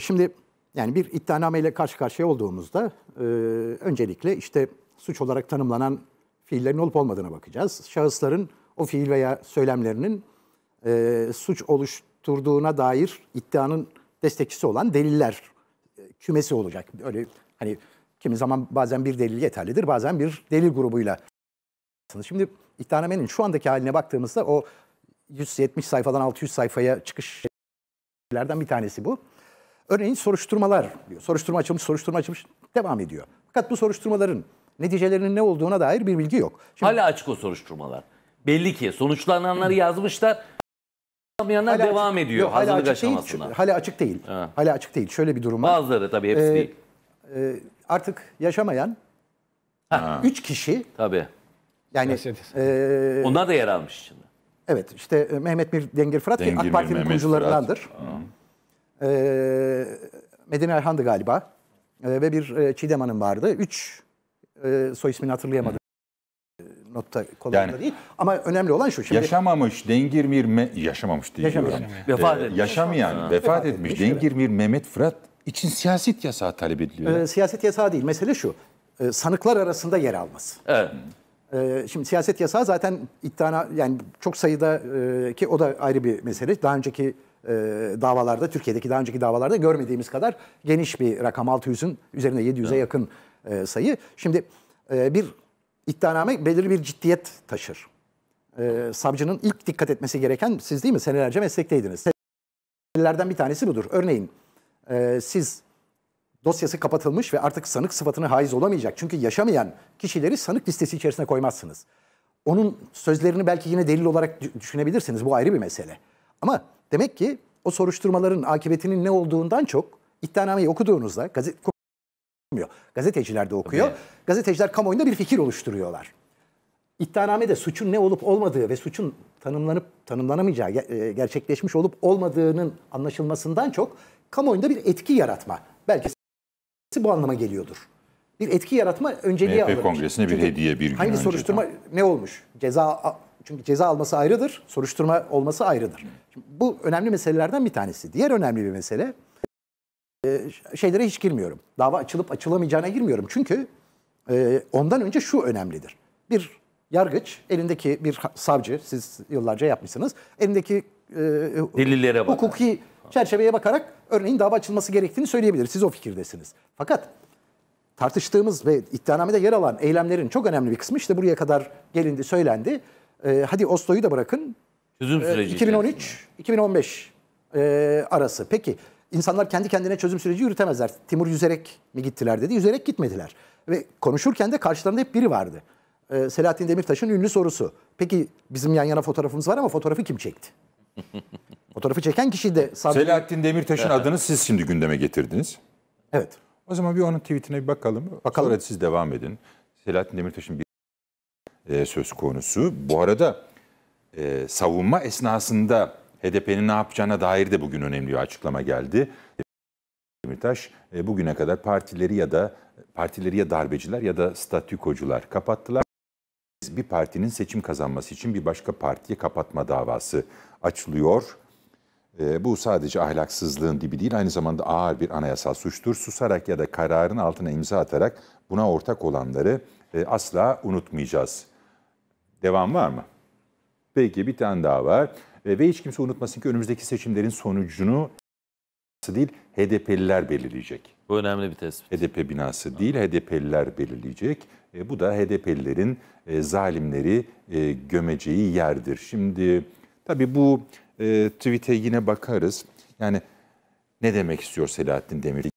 Şimdi yani bir ile karşı karşıya olduğumuzda e, öncelikle işte suç olarak tanımlanan fiillerin olup olmadığına bakacağız. Şahısların o fiil veya söylemlerinin e, suç oluşturduğuna dair iddianın destekçisi olan deliller e, kümesi olacak. Öyle hani kimi zaman bazen bir delil yeterlidir, bazen bir delil grubuyla. Şimdi iddianamenin şu andaki haline baktığımızda o 170 sayfadan 600 sayfaya çıkışlardan bir tanesi bu. Örneğin soruşturmalar diyor. Soruşturma açılmış, soruşturma açılmış devam ediyor. Fakat bu soruşturmaların neticelerinin ne olduğuna dair bir bilgi yok. Şimdi, Hala açık o soruşturmalar. Belli ki sonuçlananları yazmışlar. Yapamayanlar hala devam açık, ediyor yok, hazırlık hala açık aşamasına. Değil, hala açık değil. Ha. Hala açık değil. Şöyle bir durum var. Bazıları tabii hepsi Ee, değil. e, artık yaşamayan Ha. üç kişi Tabii. yani e, Onlar da yer almış şimdi. evet işte e, Mehmet Mir Dengir Fırat ki Dengir AK Mir, Parti'nin Mehmet kurucularındandır e, Medine Erhan'dı galiba e, ve bir e, Çiğdem Hanım vardı. Üç e, soy ismini hatırlayamadım. Hmm. Notta kolay yani, değil. Ama önemli olan şu. Şimdi, yaşamamış Dengirmir me, yaşamamış diye yaşamayan, diyorum. Vefat etmiş. Ee, yaşamayan, ha. vefat etmiş, etmiş Dengirmir Mehmet Fırat için siyaset yasağı talep ediliyor. E, siyaset yasağı değil. Mesele şu. E, sanıklar arasında yer alması. Evet. şimdi siyaset yasağı zaten iddiana yani çok sayıda e, ki o da ayrı bir mesele. Daha önceki e, davalarda, Türkiye'deki daha önceki davalarda görmediğimiz kadar geniş bir rakam. 600'ün üzerine 700'e evet. yakın e, sayı. Şimdi e, bir iddianame belirli bir ciddiyet taşır. E, savcının ilk dikkat etmesi gereken siz değil mi? Senelerce meslekteydiniz. Senelerden bir tanesi budur. Örneğin e, siz dosyası kapatılmış ve artık sanık sıfatını haiz olamayacak. Çünkü yaşamayan kişileri sanık listesi içerisine koymazsınız. Onun sözlerini belki yine delil olarak düşünebilirsiniz. Bu ayrı bir mesele. Ama Demek ki o soruşturmaların akıbetinin ne olduğundan çok iddianameyi okuduğunuzda gazet Gazeteciler de okuyor. Tabii. Gazeteciler kamuoyunda bir fikir oluşturuyorlar. İddianamede suçun ne olup olmadığı ve suçun tanımlanıp tanımlanamayacağı e, gerçekleşmiş olup olmadığının anlaşılmasından çok kamuoyunda bir etki yaratma. Belki bu anlama geliyordur. Bir etki yaratma önceliği MHP alır. MHP Kongresi'ne bir hediye bir gün Hangi soruşturma tamam. ne olmuş? Ceza çünkü ceza alması ayrıdır, soruşturma olması ayrıdır. Şimdi bu önemli meselelerden bir tanesi. Diğer önemli bir mesele, e, şeylere hiç girmiyorum. Dava açılıp açılamayacağına girmiyorum. Çünkü e, ondan önce şu önemlidir. Bir yargıç, elindeki bir savcı, siz yıllarca yapmışsınız, elindeki e, delillere hukuki çerçeveye bakarak örneğin dava açılması gerektiğini söyleyebilir. Siz o fikirdesiniz. Fakat tartıştığımız ve iddianamede yer alan eylemlerin çok önemli bir kısmı işte buraya kadar gelindi, söylendi. E, hadi Oslo'yu da bırakın. Çözüm ee, süreci. E, 2013, 2015 e, arası. Peki insanlar kendi kendine çözüm süreci yürütemezler. Timur yüzerek mi gittiler dedi. Yüzerek gitmediler. Ve konuşurken de karşılarında hep biri vardı. E, Selahattin Demirtaş'ın ünlü sorusu. Peki bizim yan yana fotoğrafımız var ama fotoğrafı kim çekti? Fotoğrafı çeken kişi de savcı... Selahattin Demirtaş'ın adını siz şimdi gündeme getirdiniz. Evet. O zaman bir onun tweetine bir bakalım. Bakalım. Sonra siz devam edin. Selahattin Demirtaş'ın bir e, söz konusu. Bu arada e, savunma esnasında HDP'nin ne yapacağına dair de bugün önemli bir açıklama geldi. Demirtaş e, bugüne kadar partileri ya da partileri ya darbeciler ya da statükocular kapattılar. Bir partinin seçim kazanması için bir başka partiye kapatma davası açılıyor. E, bu sadece ahlaksızlığın dibi değil aynı zamanda ağır bir anayasal suçtur. Susarak ya da kararın altına imza atarak buna ortak olanları e, asla unutmayacağız Devam var mı? Peki bir tane daha var. E, ve hiç kimse unutmasın ki önümüzdeki seçimlerin sonucunu değil HDP'liler belirleyecek. Bu önemli bir tespit. HDP binası değil HDP'liler belirleyecek. E, bu da HDP'lilerin e, zalimleri e, gömeceği yerdir. Şimdi tabii bu e, tweet'e yine bakarız. Yani ne demek istiyor Selahattin Demirtaş?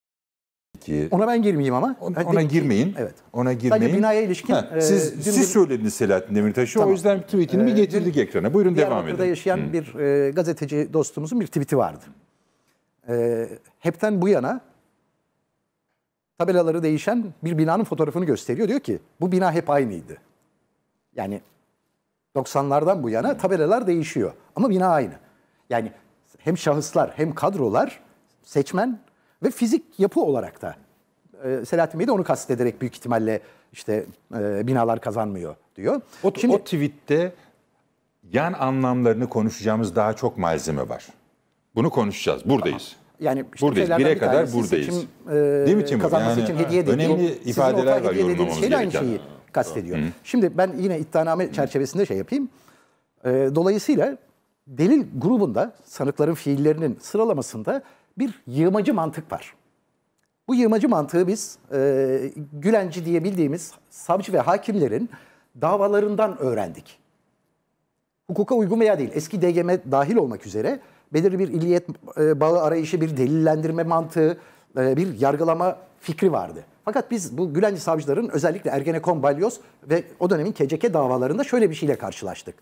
ki. Ona ben girmeyeyim ama. Ona, ona girmeyin. Evet. Ona girmeyin. Sadece binaya ilişkin. Ha, e, siz, dün, siz söylediniz Selahattin Demirtaş'ı tamam. o yüzden tweetini e, bir getirdik dün, ekrana. Buyurun devam edin. yaşayan Hı. bir e, gazeteci dostumuzun bir tweeti vardı. E, hepten bu yana tabelaları değişen bir binanın fotoğrafını gösteriyor. Diyor ki bu bina hep aynıydı. Yani 90'lardan bu yana tabelalar değişiyor ama bina aynı. Yani hem şahıslar hem kadrolar seçmen ve fizik yapı olarak da e, Selahattin Bey de onu kastederek büyük ihtimalle işte e, binalar kazanmıyor diyor. O, Şimdi, o tweette yan anlamlarını konuşacağımız daha çok malzeme var. Bunu konuşacağız. Buradayız. Tamam. Yani işte buradayız. Bire bir kadar buradayız. Seçim, e, Değil mi Timur? Kazanması yani, için hediye dediğim, önemli ifadeler var yorumlamamız gereken. Aynı şeyi kastediyor. Hı. Şimdi ben yine iddianame Hı. çerçevesinde şey yapayım. E, dolayısıyla delil grubunda sanıkların fiillerinin sıralamasında bir yığmacı mantık var. Bu yığmacı mantığı biz e, Gülenci diye bildiğimiz savcı ve hakimlerin davalarından öğrendik. Hukuka uygun veya değil, eski DGM dahil olmak üzere belirli bir illiyet e, bağı arayışı, bir delillendirme mantığı, e, bir yargılama fikri vardı. Fakat biz bu Gülenci savcıların özellikle Ergenekon, Balyoz ve o dönemin KCK davalarında şöyle bir şeyle karşılaştık.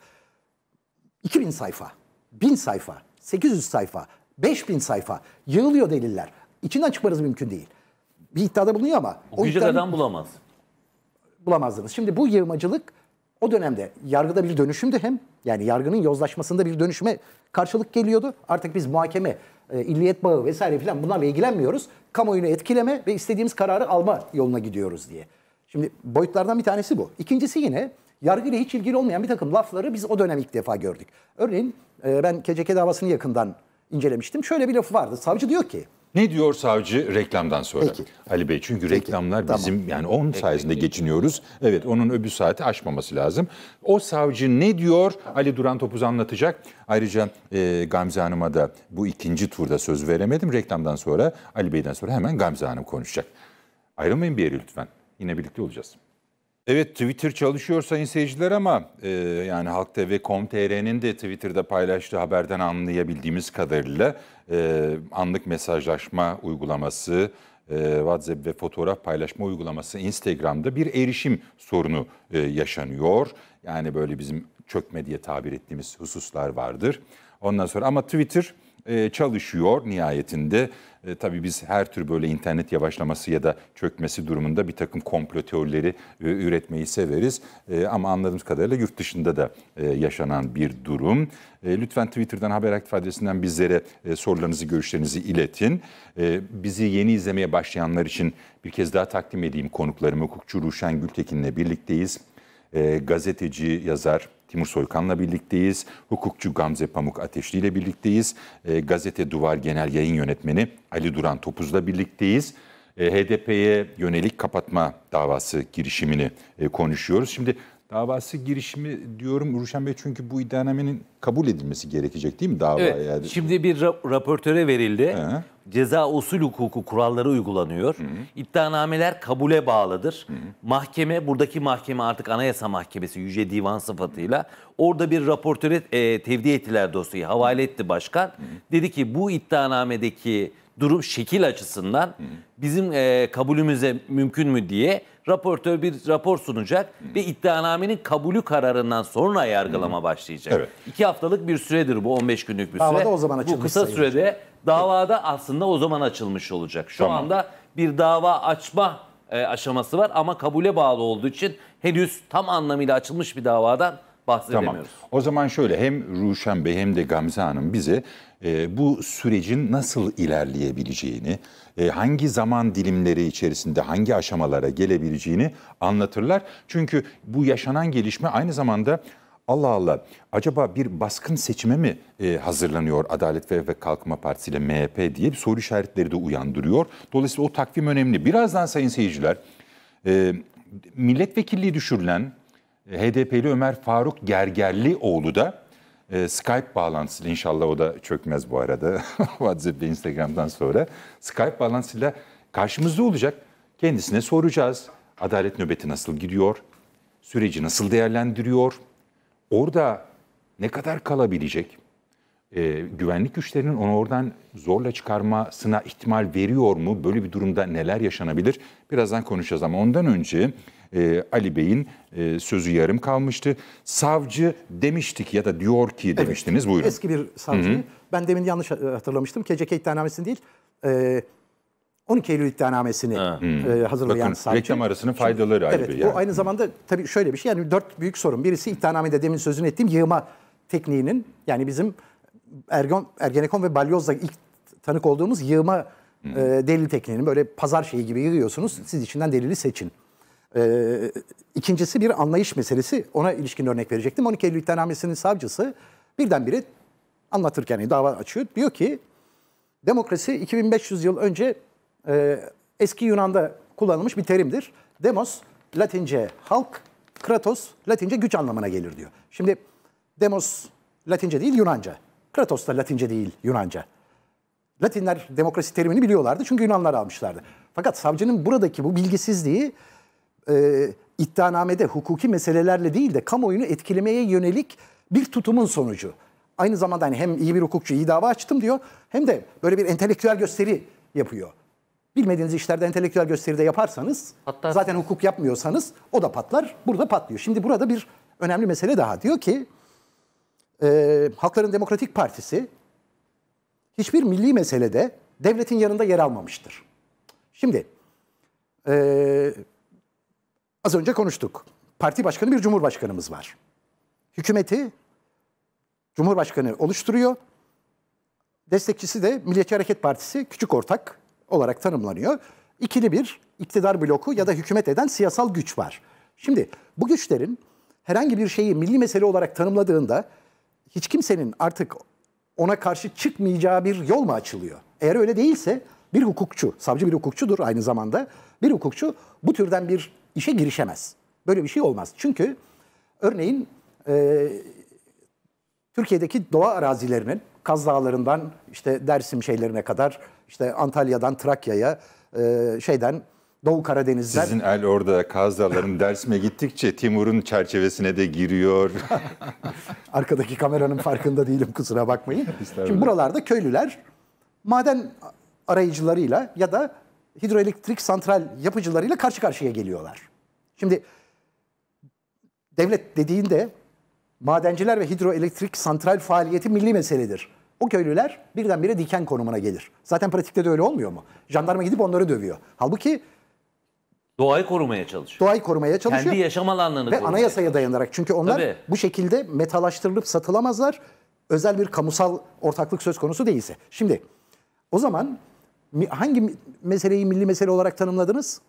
2000 sayfa, 1000 sayfa, 800 sayfa 5000 sayfa. Yığılıyor deliller. İçinden çıkmanız mümkün değil. Bir iddiada bulunuyor ama. O gücü adam bulamaz. Bulamazdınız. Şimdi bu yığmacılık o dönemde yargıda bir dönüşümdü hem. Yani yargının yozlaşmasında bir dönüşüme karşılık geliyordu. Artık biz muhakeme, e, illiyet bağı vesaire filan bunlarla ilgilenmiyoruz. Kamuoyunu etkileme ve istediğimiz kararı alma yoluna gidiyoruz diye. Şimdi boyutlardan bir tanesi bu. İkincisi yine yargıyla hiç ilgili olmayan bir takım lafları biz o dönem ilk defa gördük. Örneğin e, ben KCK davasını yakından incelemiştim. Şöyle bir lafı vardı. Savcı diyor ki ne diyor savcı reklamdan sonra? Peki. Ali Bey çünkü Peki. reklamlar tamam. bizim yani onun Peki. sayesinde geçiniyoruz. Evet onun öbür saati aşmaması lazım. O savcı ne diyor? Ali Duran Topuz anlatacak. Ayrıca e, Gamze Hanım'a da bu ikinci turda söz veremedim. Reklamdan sonra Ali Bey'den sonra hemen Gamze Hanım konuşacak. Ayrılmayın bir yere lütfen. Yine birlikte olacağız. Evet Twitter çalışıyor sayın seyirciler ama e, yani Halk TV.com.tr'nin de Twitter'da paylaştığı haberden anlayabildiğimiz kadarıyla e, anlık mesajlaşma uygulaması, e, WhatsApp ve fotoğraf paylaşma uygulaması Instagram'da bir erişim sorunu e, yaşanıyor. Yani böyle bizim çökme diye tabir ettiğimiz hususlar vardır. Ondan sonra ama Twitter e, çalışıyor nihayetinde e, tabii biz her tür böyle internet yavaşlaması ya da çökmesi durumunda bir takım komplo teorileri e, üretmeyi severiz. E, ama anladığımız kadarıyla yurt dışında da e, yaşanan bir durum. E, lütfen Twitter'dan Haber Aktif adresinden bizlere e, sorularınızı, görüşlerinizi iletin. E, bizi yeni izlemeye başlayanlar için bir kez daha takdim edeyim konuklarımı. Hukukçu Ruşen Gültekin'le birlikteyiz. E, gazeteci, yazar, Timur Soykan'la birlikteyiz. Hukukçu Gamze Pamuk Ateşli ile birlikteyiz. E, Gazete Duvar Genel Yayın Yönetmeni Ali Duran Topuz'la birlikteyiz. E, HDP'ye yönelik kapatma davası girişimini e, konuşuyoruz. Şimdi davası girişimi diyorum Ruşen Bey çünkü bu iddianamenin kabul edilmesi gerekecek değil mi dava? Evet, yani? Şimdi bir ra- raportöre verildi. Hı. Ceza usul hukuku kuralları uygulanıyor. Hı. İddianameler kabule bağlıdır. Hı. Mahkeme, buradaki mahkeme artık Anayasa Mahkemesi Yüce Divan sıfatıyla orada bir raportöre e, tevdi ettiler dosyayı. Havale etti başkan. Hı. Dedi ki bu iddianamedeki durum şekil açısından Hı. bizim e, kabulümüze mümkün mü diye Raportör bir rapor sunacak hmm. ve iddianamenin kabulü kararından sonra yargılama hmm. başlayacak. Evet. İki haftalık bir süredir bu 15 günlük bir Davada süre. Davada o zaman açılmış Bu kısa sayılacak. sürede davada aslında o zaman açılmış olacak. Şu tamam. anda bir dava açma e, aşaması var ama kabule bağlı olduğu için henüz tam anlamıyla açılmış bir davadan bahsedemiyoruz. Tamam. O zaman şöyle hem Ruşen Bey hem de Gamze Hanım bize e, bu sürecin nasıl ilerleyebileceğini, e, hangi zaman dilimleri içerisinde hangi aşamalara gelebileceğini anlatırlar. Çünkü bu yaşanan gelişme aynı zamanda Allah Allah acaba bir baskın seçime mi e, hazırlanıyor Adalet ve, ve Kalkınma Partisi ile MHP diye bir soru işaretleri de uyandırıyor. Dolayısıyla o takvim önemli. Birazdan sayın seyirciler e, milletvekilliği düşürülen HDP'li Ömer Faruk Gergerlioğlu da e, Skype bağlantısıyla inşallah o da çökmez bu arada WhatsApp ve Instagram'dan sonra Skype bağlantısıyla karşımızda olacak. Kendisine soracağız. Adalet nöbeti nasıl gidiyor? Süreci nasıl değerlendiriyor? Orada ne kadar kalabilecek? E, güvenlik güçlerinin onu oradan zorla çıkarmasına ihtimal veriyor mu? Böyle bir durumda neler yaşanabilir? Birazdan konuşacağız ama ondan önce e, Ali Bey'in e, sözü yarım kalmıştı. Savcı demiştik ya da diyor ki demiştiniz evet, buyurun. Eski bir savcı. Hı-hı. Ben demin yanlış e, hatırlamıştım. KCK iddianamesini değil... E, 12 Eylül iddianamesini ha. e, hazırlayan Bakın, savcı. Reklam arasının faydaları Şimdi, ayrı. Evet, yani. Bu aynı zamanda tabii şöyle bir şey. Yani dört büyük sorun. Birisi iddianamede demin sözünü ettiğim yığma tekniğinin yani bizim Ergon, Ergenekon ve Balyoz'da ilk tanık olduğumuz yığma hmm. e, delil tekniğinin böyle pazar şeyi gibi yığıyorsunuz. Siz içinden delili seçin. Ee, ikincisi bir anlayış meselesi. Ona ilişkin örnek verecektim. 12 Eylül iddianamesinin savcısı birdenbire anlatırken dava açıyor. Diyor ki demokrasi 2500 yıl önce e, eski Yunan'da kullanılmış bir terimdir. Demos Latince halk, kratos Latince güç anlamına gelir diyor. Şimdi demos Latince değil Yunanca. Kratos da Latince değil Yunanca. Latinler demokrasi terimini biliyorlardı çünkü Yunanlar almışlardı. Fakat savcının buradaki bu bilgisizliği e, iddianamede hukuki meselelerle değil de kamuoyunu etkilemeye yönelik bir tutumun sonucu. Aynı zamanda hani hem iyi bir hukukçu, iyi dava açtım diyor hem de böyle bir entelektüel gösteri yapıyor. Bilmediğiniz işlerde entelektüel gösteri de yaparsanız, Hatta... zaten hukuk yapmıyorsanız o da patlar, burada patlıyor. Şimdi burada bir önemli mesele daha diyor ki, e, Halkların Demokratik Partisi hiçbir milli meselede devletin yanında yer almamıştır. Şimdi e, Az önce konuştuk. Parti başkanı bir cumhurbaşkanımız var. Hükümeti cumhurbaşkanı oluşturuyor. Destekçisi de Milliyetçi Hareket Partisi küçük ortak olarak tanımlanıyor. İkili bir iktidar bloku ya da hükümet eden siyasal güç var. Şimdi bu güçlerin herhangi bir şeyi milli mesele olarak tanımladığında hiç kimsenin artık ona karşı çıkmayacağı bir yol mu açılıyor? Eğer öyle değilse bir hukukçu, savcı bir hukukçudur aynı zamanda. Bir hukukçu bu türden bir işe girişemez. Böyle bir şey olmaz. Çünkü örneğin e, Türkiye'deki doğa arazilerinin Kaz Dağları'ndan işte Dersim şeylerine kadar işte Antalya'dan Trakya'ya e, şeyden Doğu Karadeniz'den. Sizin el orada Kaz Dağları'nın Dersim'e gittikçe Timur'un çerçevesine de giriyor. Arkadaki kameranın farkında değilim kusura bakmayın. Şimdi buralarda köylüler maden arayıcılarıyla ya da hidroelektrik santral yapıcılarıyla karşı karşıya geliyorlar. Şimdi devlet dediğinde madenciler ve hidroelektrik santral faaliyeti milli meseledir. O köylüler birdenbire diken konumuna gelir. Zaten pratikte de öyle olmuyor mu? Jandarma gidip onları dövüyor. Halbuki Doğayı korumaya çalışıyor. Doğayı korumaya çalışıyor. Kendi yaşam alanlarını Ve anayasaya çalışıyor. dayanarak. Çünkü onlar Tabii. bu şekilde metalaştırılıp satılamazlar. Özel bir kamusal ortaklık söz konusu değilse. Şimdi o zaman hangi meseleyi milli mesele olarak tanımladınız?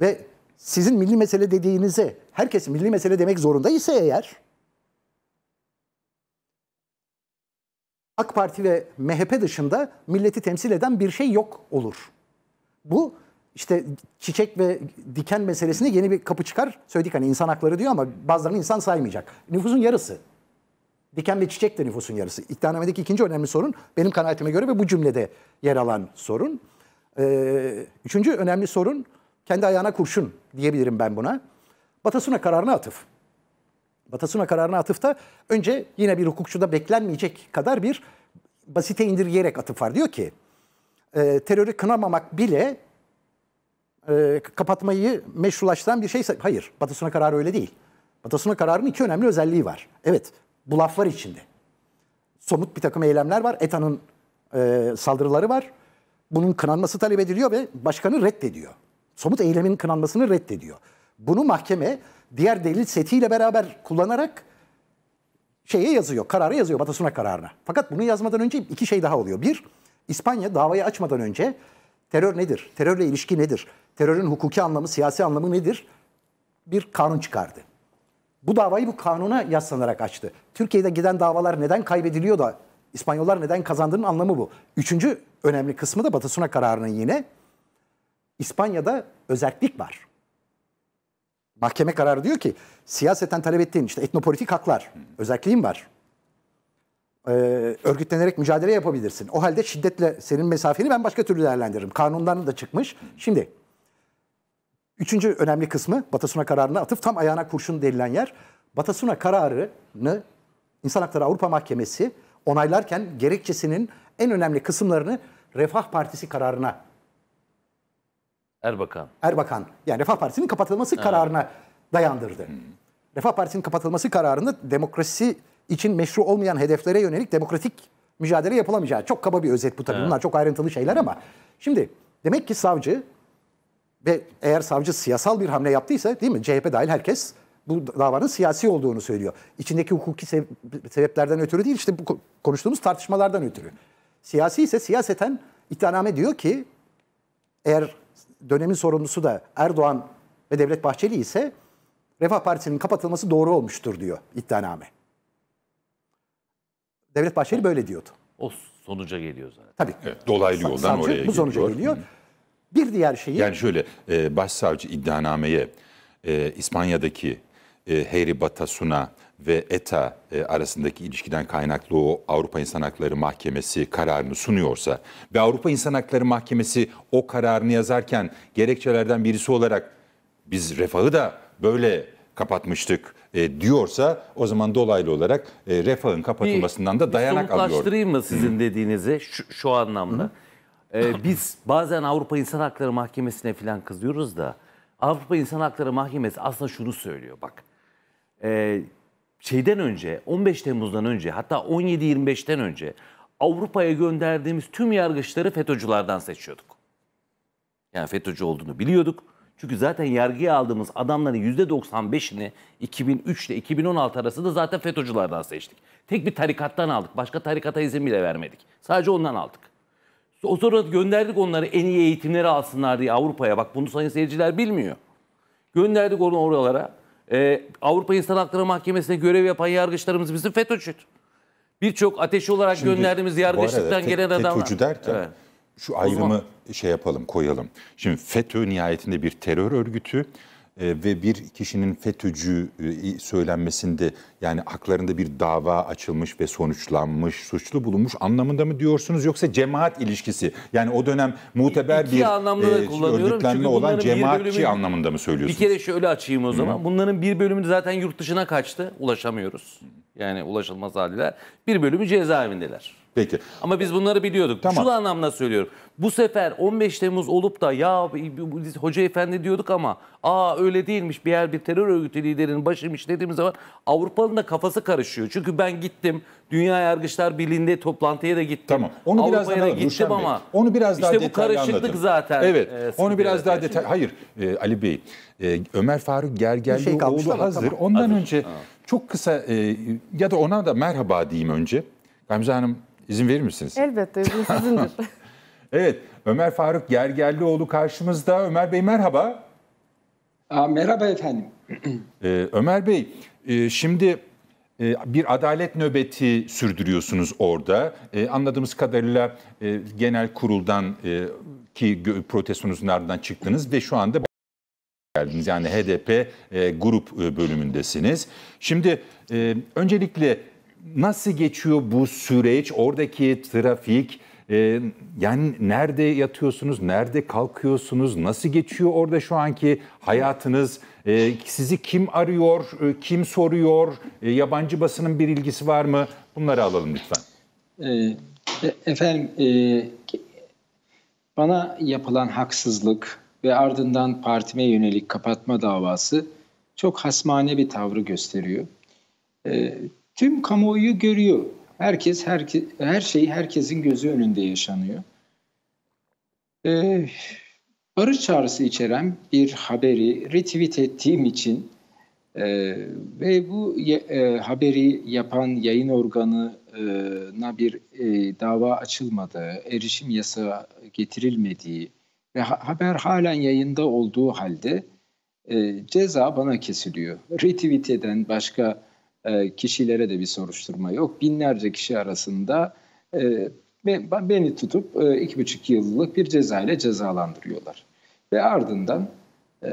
Ve sizin milli mesele dediğinizi herkes milli mesele demek zorunda ise eğer AK Parti ve MHP dışında milleti temsil eden bir şey yok olur. Bu işte çiçek ve diken meselesine yeni bir kapı çıkar. Söyledik hani insan hakları diyor ama bazılarını insan saymayacak. Nüfusun yarısı diken ve çiçek de nüfusun yarısı. İktihanamedeki ikinci önemli sorun benim kanaatime göre ve bu cümlede yer alan sorun. Ee, üçüncü önemli sorun kendi ayağına kurşun diyebilirim ben buna. Batasuna kararına atıf. Batasuna kararına atıfta önce yine bir hukukçuda beklenmeyecek kadar bir basite indirgeyerek atıf var. Diyor ki e, terörü kınamamak bile e, kapatmayı meşrulaştıran bir şey. Hayır Batasuna kararı öyle değil. Batasuna kararının iki önemli özelliği var. Evet bu laf var içinde. Somut bir takım eylemler var. ETA'nın e, saldırıları var. Bunun kınanması talep ediliyor ve başkanı reddediyor. Somut eylemin kınanmasını reddediyor. Bunu mahkeme diğer delil setiyle beraber kullanarak şeye yazıyor, kararı yazıyor, Batasuna kararına. Fakat bunu yazmadan önce iki şey daha oluyor. Bir, İspanya davayı açmadan önce terör nedir, terörle ilişki nedir, terörün hukuki anlamı, siyasi anlamı nedir bir kanun çıkardı. Bu davayı bu kanuna yaslanarak açtı. Türkiye'de giden davalar neden kaybediliyor da İspanyollar neden kazandığının anlamı bu. Üçüncü önemli kısmı da Batasuna kararının yine İspanya'da özellik var. Mahkeme kararı diyor ki siyaseten talep ettiğin işte etnopolitik haklar, özelliğin var. Ee, örgütlenerek mücadele yapabilirsin. O halde şiddetle senin mesafeni ben başka türlü değerlendiririm. Kanundan da çıkmış. Şimdi Üçüncü önemli kısmı Batasuna kararına atıf tam ayağına kurşun delilen yer. Batasuna kararını İnsan Hakları Avrupa Mahkemesi onaylarken gerekçesinin en önemli kısımlarını Refah Partisi kararına Erbakan. Erbakan. Yani Refah Partisi'nin kapatılması ha. kararına dayandırdı. Hmm. Refah Partisi'nin kapatılması kararını demokrasi için meşru olmayan hedeflere yönelik demokratik mücadele yapılamayacağı. Çok kaba bir özet bu tabii. Evet. Bunlar çok ayrıntılı şeyler ama. Şimdi demek ki savcı ve eğer savcı siyasal bir hamle yaptıysa değil mi CHP dahil herkes bu davanın siyasi olduğunu söylüyor. İçindeki hukuki sebeplerden ötürü değil işte bu konuştuğumuz tartışmalardan ötürü. Siyasi ise siyaseten iddianame diyor ki eğer dönemin sorumlusu da Erdoğan ve Devlet Bahçeli ise Refah Partisi'nin kapatılması doğru olmuştur diyor iddianame. Devlet Bahçeli böyle diyordu. O sonuca geliyor zaten. Tabii. Evet, dolaylı yoldan oraya geliyor. Bu sonuca geliyor. Hı. Bir diğer şeyi... Yani şöyle e, başsavcı iddianameye e, İspanya'daki e, Heyri Batasuna ve ETA e, arasındaki ilişkiden kaynaklı o Avrupa İnsan Hakları Mahkemesi kararını sunuyorsa ve Avrupa İnsan Hakları Mahkemesi o kararını yazarken gerekçelerden birisi olarak biz refahı da böyle kapatmıştık e, diyorsa o zaman dolaylı olarak e, refahın kapatılmasından bir, da dayanak alıyor. Somutlaştırayım mı sizin Hı. dediğinizi şu, şu anlamda? Hı. Ee, biz bazen Avrupa İnsan Hakları Mahkemesi'ne falan kızıyoruz da Avrupa İnsan Hakları Mahkemesi aslında şunu söylüyor bak. E, şeyden önce 15 Temmuz'dan önce hatta 17-25'ten önce Avrupa'ya gönderdiğimiz tüm yargıçları FETÖ'cülerden seçiyorduk. Yani FETÖ'cü olduğunu biliyorduk. Çünkü zaten yargıya aldığımız adamların %95'ini 2003 ile 2016 arasında zaten FETÖ'cülerden seçtik. Tek bir tarikattan aldık. Başka tarikata izin bile vermedik. Sadece ondan aldık. O sonra gönderdik onları en iyi eğitimleri alsınlar diye Avrupa'ya. Bak bunu sayın seyirciler bilmiyor. Gönderdik onu oralara. Ee, Avrupa İnsan Hakları Mahkemesi'ne görev yapan yargıçlarımız bizim FETÖ'cüdür. Birçok ateşi olarak Şimdi, gönderdiğimiz yargıçlıktan arada, gelen adam FETÖ'cü derken evet. şu ayrımı şey yapalım koyalım. Şimdi FETÖ nihayetinde bir terör örgütü e, ve bir kişinin FETÖ'cü e, söylenmesinde yani haklarında bir dava açılmış ve sonuçlanmış, suçlu bulunmuş anlamında mı diyorsunuz yoksa cemaat ilişkisi yani o dönem muteber İki bir e, örgütlenme olan cemaatçi bölümünü, anlamında mı söylüyorsunuz? Bir kere şöyle açayım o zaman. Hı. Bunların bir bölümü zaten yurt dışına kaçtı. Ulaşamıyoruz. Yani ulaşılmaz haldeler. Bir bölümü cezaevindeler. Peki. Ama biz bunları biliyorduk. Tamam. Şu anlamda söylüyorum. Bu sefer 15 Temmuz olup da ya biz hoca efendi diyorduk ama aa öyle değilmiş bir yer bir terör örgütü liderinin başıymış şey dediğimiz zaman Avrupa'nın da kafası karışıyor. Çünkü ben gittim Dünya Yargıçlar Birliği'nde toplantıya da gittim. Tamam. Onu Avrupa'ya biraz da gittim ama. Onu biraz daha işte bu karışıklık anladım. zaten. Evet. E, onu biraz daha detay. Hayır e, Ali Bey. E, Ömer Faruk Gergerlioğlu şey hazır. Tamam. Ondan hazır. önce ha. çok kısa e, ya da ona da merhaba diyeyim önce. Gamze Hanım İzin verir misiniz? Elbette izin sizindir. evet Ömer Faruk Gergerlioğlu karşımızda. Ömer Bey merhaba. Aa, merhaba efendim. ee, Ömer Bey e, şimdi e, bir adalet nöbeti sürdürüyorsunuz orada. E, anladığımız kadarıyla e, genel kuruldan ki protestonuzun ardından çıktınız ve şu anda geldiniz. Yani HDP grup bölümündesiniz. Şimdi öncelikle nasıl geçiyor bu süreç? Oradaki trafik, e, yani nerede yatıyorsunuz, nerede kalkıyorsunuz, nasıl geçiyor orada şu anki hayatınız? E, sizi kim arıyor, e, kim soruyor, e, yabancı basının bir ilgisi var mı? Bunları alalım lütfen. E, e efendim, e, bana yapılan haksızlık ve ardından partime yönelik kapatma davası çok hasmane bir tavrı gösteriyor. E, tüm kamuoyu görüyor. Herkes, herke, her şey herkesin gözü önünde yaşanıyor. Ee, barış çağrısı içeren bir haberi retweet ettiğim için ee, ve bu e, haberi yapan yayın organına bir e, dava açılmadığı, erişim yasağı getirilmediği ve ha, haber halen yayında olduğu halde e, ceza bana kesiliyor. Retweet eden başka e, kişilere de bir soruşturma yok. Binlerce kişi arasında e, beni tutup e, iki buçuk yıllık bir ceza ile cezalandırıyorlar. Ve ardından e,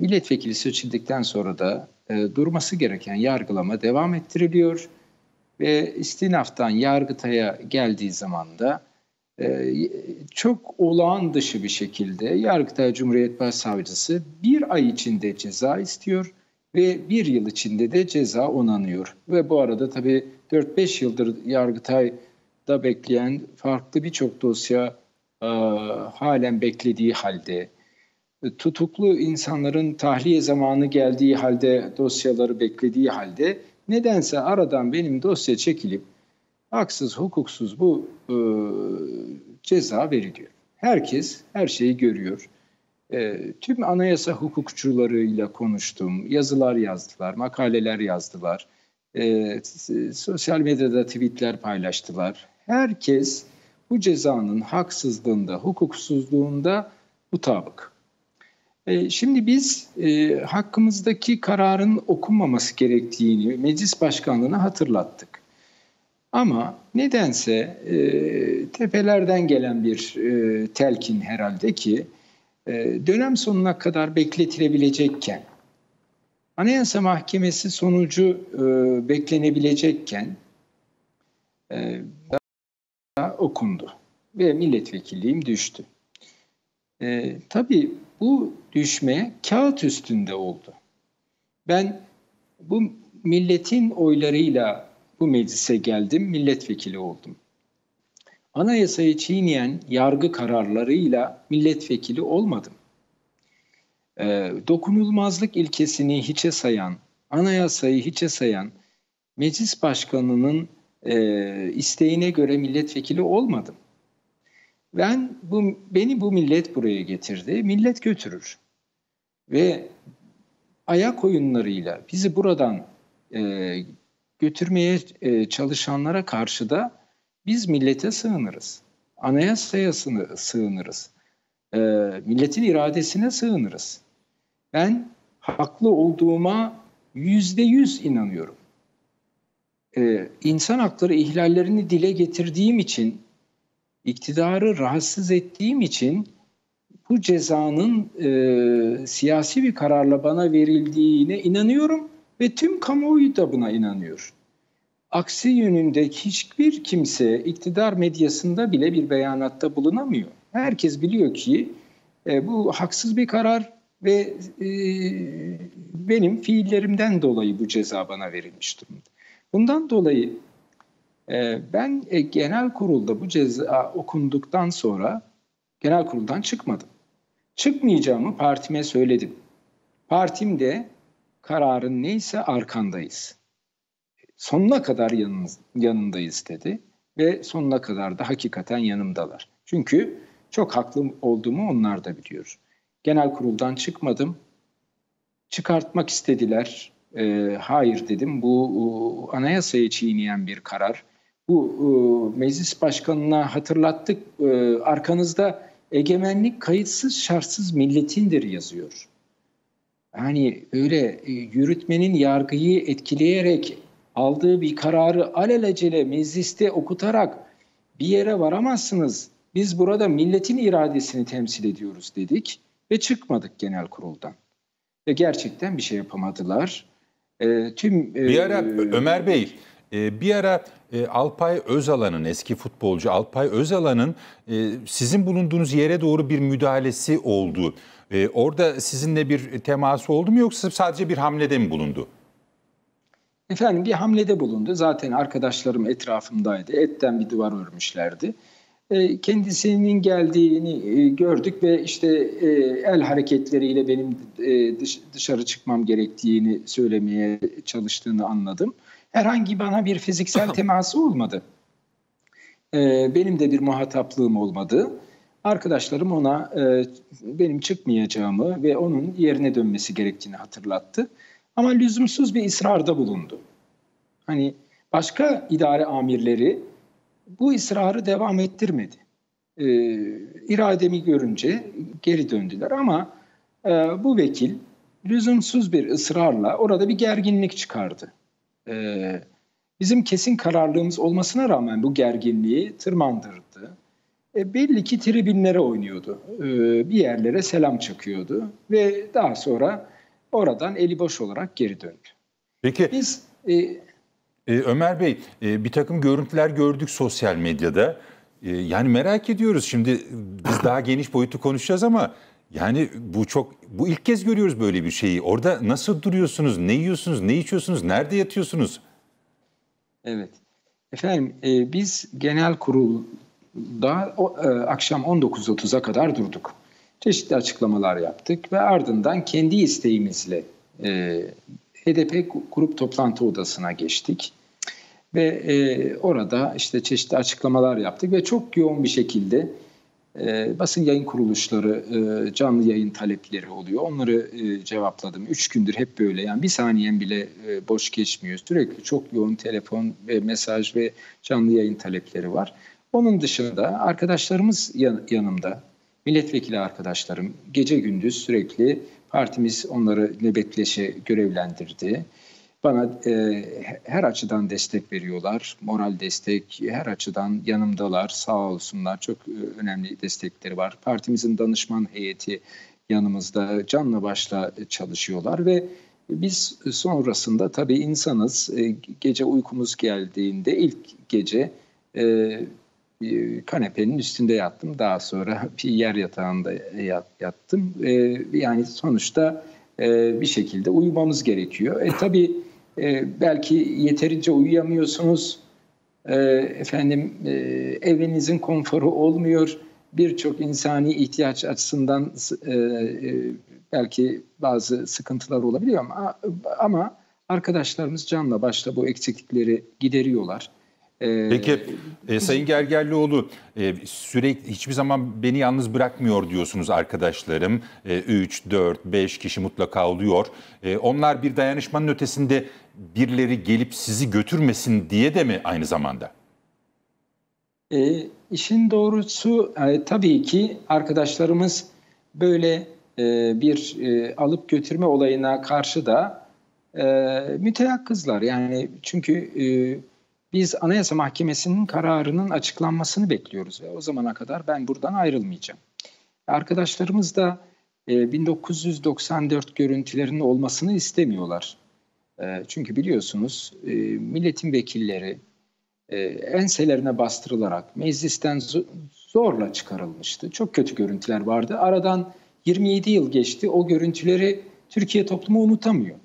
milletvekili seçildikten sonra da durması gereken yargılama devam ettiriliyor. Ve istinaftan yargıtaya geldiği zaman da çok olağan dışı bir şekilde Yargıtay Cumhuriyet Başsavcısı bir ay içinde ceza istiyor ve bir yıl içinde de ceza onanıyor. Ve bu arada tabii 4-5 yıldır Yargıtay'da bekleyen farklı birçok dosya e, halen beklediği halde, e, tutuklu insanların tahliye zamanı geldiği halde dosyaları beklediği halde nedense aradan benim dosya çekilip haksız hukuksuz bu e, ceza veriliyor. Herkes her şeyi görüyor e, tüm anayasa hukukçularıyla konuştum. Yazılar yazdılar, makaleler yazdılar. E, sosyal medyada tweetler paylaştılar. Herkes bu cezanın haksızlığında, hukuksuzluğunda mutabık. E, şimdi biz e, hakkımızdaki kararın okunmaması gerektiğini meclis başkanlığına hatırlattık. Ama nedense e, tepelerden gelen bir e, telkin herhalde ki e, dönem sonuna kadar bekletilebilecekken, Anayasa Mahkemesi sonucu e, beklenebilecekken daha e, okundu ve milletvekilliğim düştü. tabii bu düşme kağıt üstünde oldu. Ben bu milletin oylarıyla bu meclise geldim, milletvekili oldum anayasayı çiğneyen yargı kararlarıyla milletvekili olmadım. E, dokunulmazlık ilkesini hiçe sayan, anayasayı hiçe sayan meclis başkanının e, isteğine göre milletvekili olmadım. Ben bu beni bu millet buraya getirdi. Millet götürür ve ayak oyunlarıyla bizi buradan e, götürmeye e, çalışanlara karşı da biz millete sığınırız. Anayasaya sığınırız. E, milletin iradesine sığınırız. Ben haklı olduğuma yüzde yüz inanıyorum. E, insan hakları ihlallerini dile getirdiğim için, iktidarı rahatsız ettiğim için bu cezanın e, siyasi bir kararla bana verildiğine inanıyorum ve tüm kamuoyu da buna inanıyor aksi yönünde hiçbir kimse iktidar medyasında bile bir beyanatta bulunamıyor. Herkes biliyor ki e, bu haksız bir karar ve e, benim fiillerimden dolayı bu ceza bana verilmiş durumda. Bundan dolayı e, ben e, genel kurulda bu ceza okunduktan sonra genel kuruldan çıkmadım. Çıkmayacağımı partime söyledim. Partim de kararın neyse arkandayız sonuna kadar yanınız, yanındayız dedi ve sonuna kadar da hakikaten yanımdalar. Çünkü çok haklı olduğumu onlar da biliyor. Genel kuruldan çıkmadım. Çıkartmak istediler. E, hayır dedim. Bu e, anayasayı çiğneyen bir karar. Bu e, meclis başkanına hatırlattık. E, arkanızda egemenlik kayıtsız şartsız milletindir yazıyor. Yani öyle e, yürütmenin yargıyı etkileyerek aldığı bir kararı alelacele mecliste okutarak bir yere varamazsınız. Biz burada milletin iradesini temsil ediyoruz dedik ve çıkmadık genel kuruldan. Ve gerçekten bir şey yapamadılar. E, tüm e, Bir ara Ömer Bey e, bir ara e, Alpay Özalan'ın eski futbolcu Alpay Özalan'ın e, sizin bulunduğunuz yere doğru bir müdahalesi oldu. Orada sizinle bir teması oldu mu yoksa sadece bir hamlede mi bulundu? Efendim bir hamlede bulundu. Zaten arkadaşlarım etrafımdaydı. Etten bir duvar örmüşlerdi. E, kendisinin geldiğini e, gördük ve işte e, el hareketleriyle benim e, dış, dışarı çıkmam gerektiğini söylemeye çalıştığını anladım. Herhangi bana bir fiziksel teması olmadı. E, benim de bir muhataplığım olmadı. Arkadaşlarım ona e, benim çıkmayacağımı ve onun yerine dönmesi gerektiğini hatırlattı. Ama lüzumsuz bir ısrarda bulundu. Hani başka idare amirleri bu ısrarı devam ettirmedi. Ee, irademi görünce geri döndüler ama e, bu vekil lüzumsuz bir ısrarla orada bir gerginlik çıkardı. Ee, bizim kesin kararlılığımız olmasına rağmen bu gerginliği tırmandırdı. E, belli ki tribünlere oynuyordu. E, bir yerlere selam çakıyordu ve daha sonra Oradan eli boş olarak geri döndü. Peki. Biz e, e, Ömer Bey e, bir takım görüntüler gördük sosyal medyada. E, yani merak ediyoruz şimdi biz daha geniş boyutu konuşacağız ama yani bu çok bu ilk kez görüyoruz böyle bir şeyi. Orada nasıl duruyorsunuz, ne yiyorsunuz, ne içiyorsunuz, nerede yatıyorsunuz? Evet. Efendim e, biz genel kurulda o, e, akşam 19.30'a kadar durduk çeşitli açıklamalar yaptık ve ardından kendi isteğimizle e, HDP grup toplantı odasına geçtik ve e, orada işte çeşitli açıklamalar yaptık ve çok yoğun bir şekilde e, basın yayın kuruluşları e, canlı yayın talepleri oluyor. Onları e, cevapladım. Üç gündür hep böyle yani bir saniyen bile e, boş geçmiyor. Sürekli çok yoğun telefon ve mesaj ve canlı yayın talepleri var. Onun dışında arkadaşlarımız yan, yanımda milletvekili arkadaşlarım gece gündüz sürekli partimiz onları nöbetleşe görevlendirdi. Bana e, her açıdan destek veriyorlar. Moral destek, her açıdan yanımdalar. Sağ olsunlar. Çok e, önemli destekleri var. Partimizin danışman heyeti yanımızda canla başla çalışıyorlar ve biz sonrasında tabii insanız. E, gece uykumuz geldiğinde ilk gece e, e, kanepenin üstünde yattım. Daha sonra bir yer yatağında yattım. E, yani sonuçta e, bir şekilde uyumamız gerekiyor. E tabii belki yeterince uyuyamıyorsunuz. efendim evinizin konforu olmuyor. Birçok insani ihtiyaç açısından belki bazı sıkıntılar olabiliyor ama ama arkadaşlarımız canla başla bu eksiklikleri gideriyorlar Peki ee, e, Sayın Gergerlioğlu e, sürekli hiçbir zaman beni yalnız bırakmıyor diyorsunuz arkadaşlarım. E, 3, 4, 5 kişi mutlaka oluyor. E, onlar bir dayanışmanın ötesinde birileri gelip sizi götürmesin diye de mi aynı zamanda? E, işin doğrusu e, tabii ki arkadaşlarımız böyle e, bir e, alıp götürme olayına karşı da e, müteyakkızlar. Yani çünkü... E, biz Anayasa Mahkemesi'nin kararının açıklanmasını bekliyoruz ve o zamana kadar ben buradan ayrılmayacağım. Arkadaşlarımız da 1994 e, görüntülerinin olmasını istemiyorlar. E, çünkü biliyorsunuz e, milletin vekilleri enselerine bastırılarak meclisten zorla çıkarılmıştı. Çok kötü görüntüler vardı. Aradan 27 yıl geçti. O görüntüleri Türkiye toplumu unutamıyor.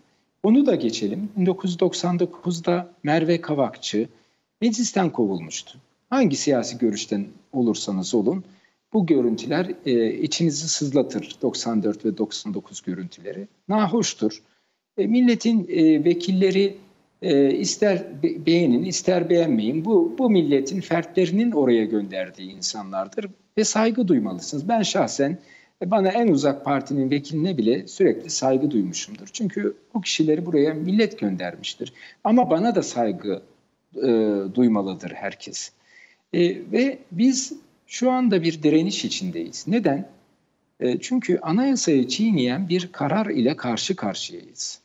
Onu da geçelim. 1999'da Merve Kavakçı meclisten kovulmuştu. Hangi siyasi görüşten olursanız olun bu görüntüler e, içinizi sızlatır 94 ve 99 görüntüleri. Nahoştur. E, milletin e, vekilleri e, ister beğenin ister beğenmeyin bu, bu milletin fertlerinin oraya gönderdiği insanlardır ve saygı duymalısınız. Ben şahsen e, bana en uzak partinin vekiline bile sürekli saygı duymuşumdur. Çünkü bu kişileri buraya millet göndermiştir. Ama bana da saygı e, duymalıdır herkes. E, ve biz şu anda bir direniş içindeyiz. Neden? E, çünkü anayasayı çiğneyen bir karar ile karşı karşıyayız.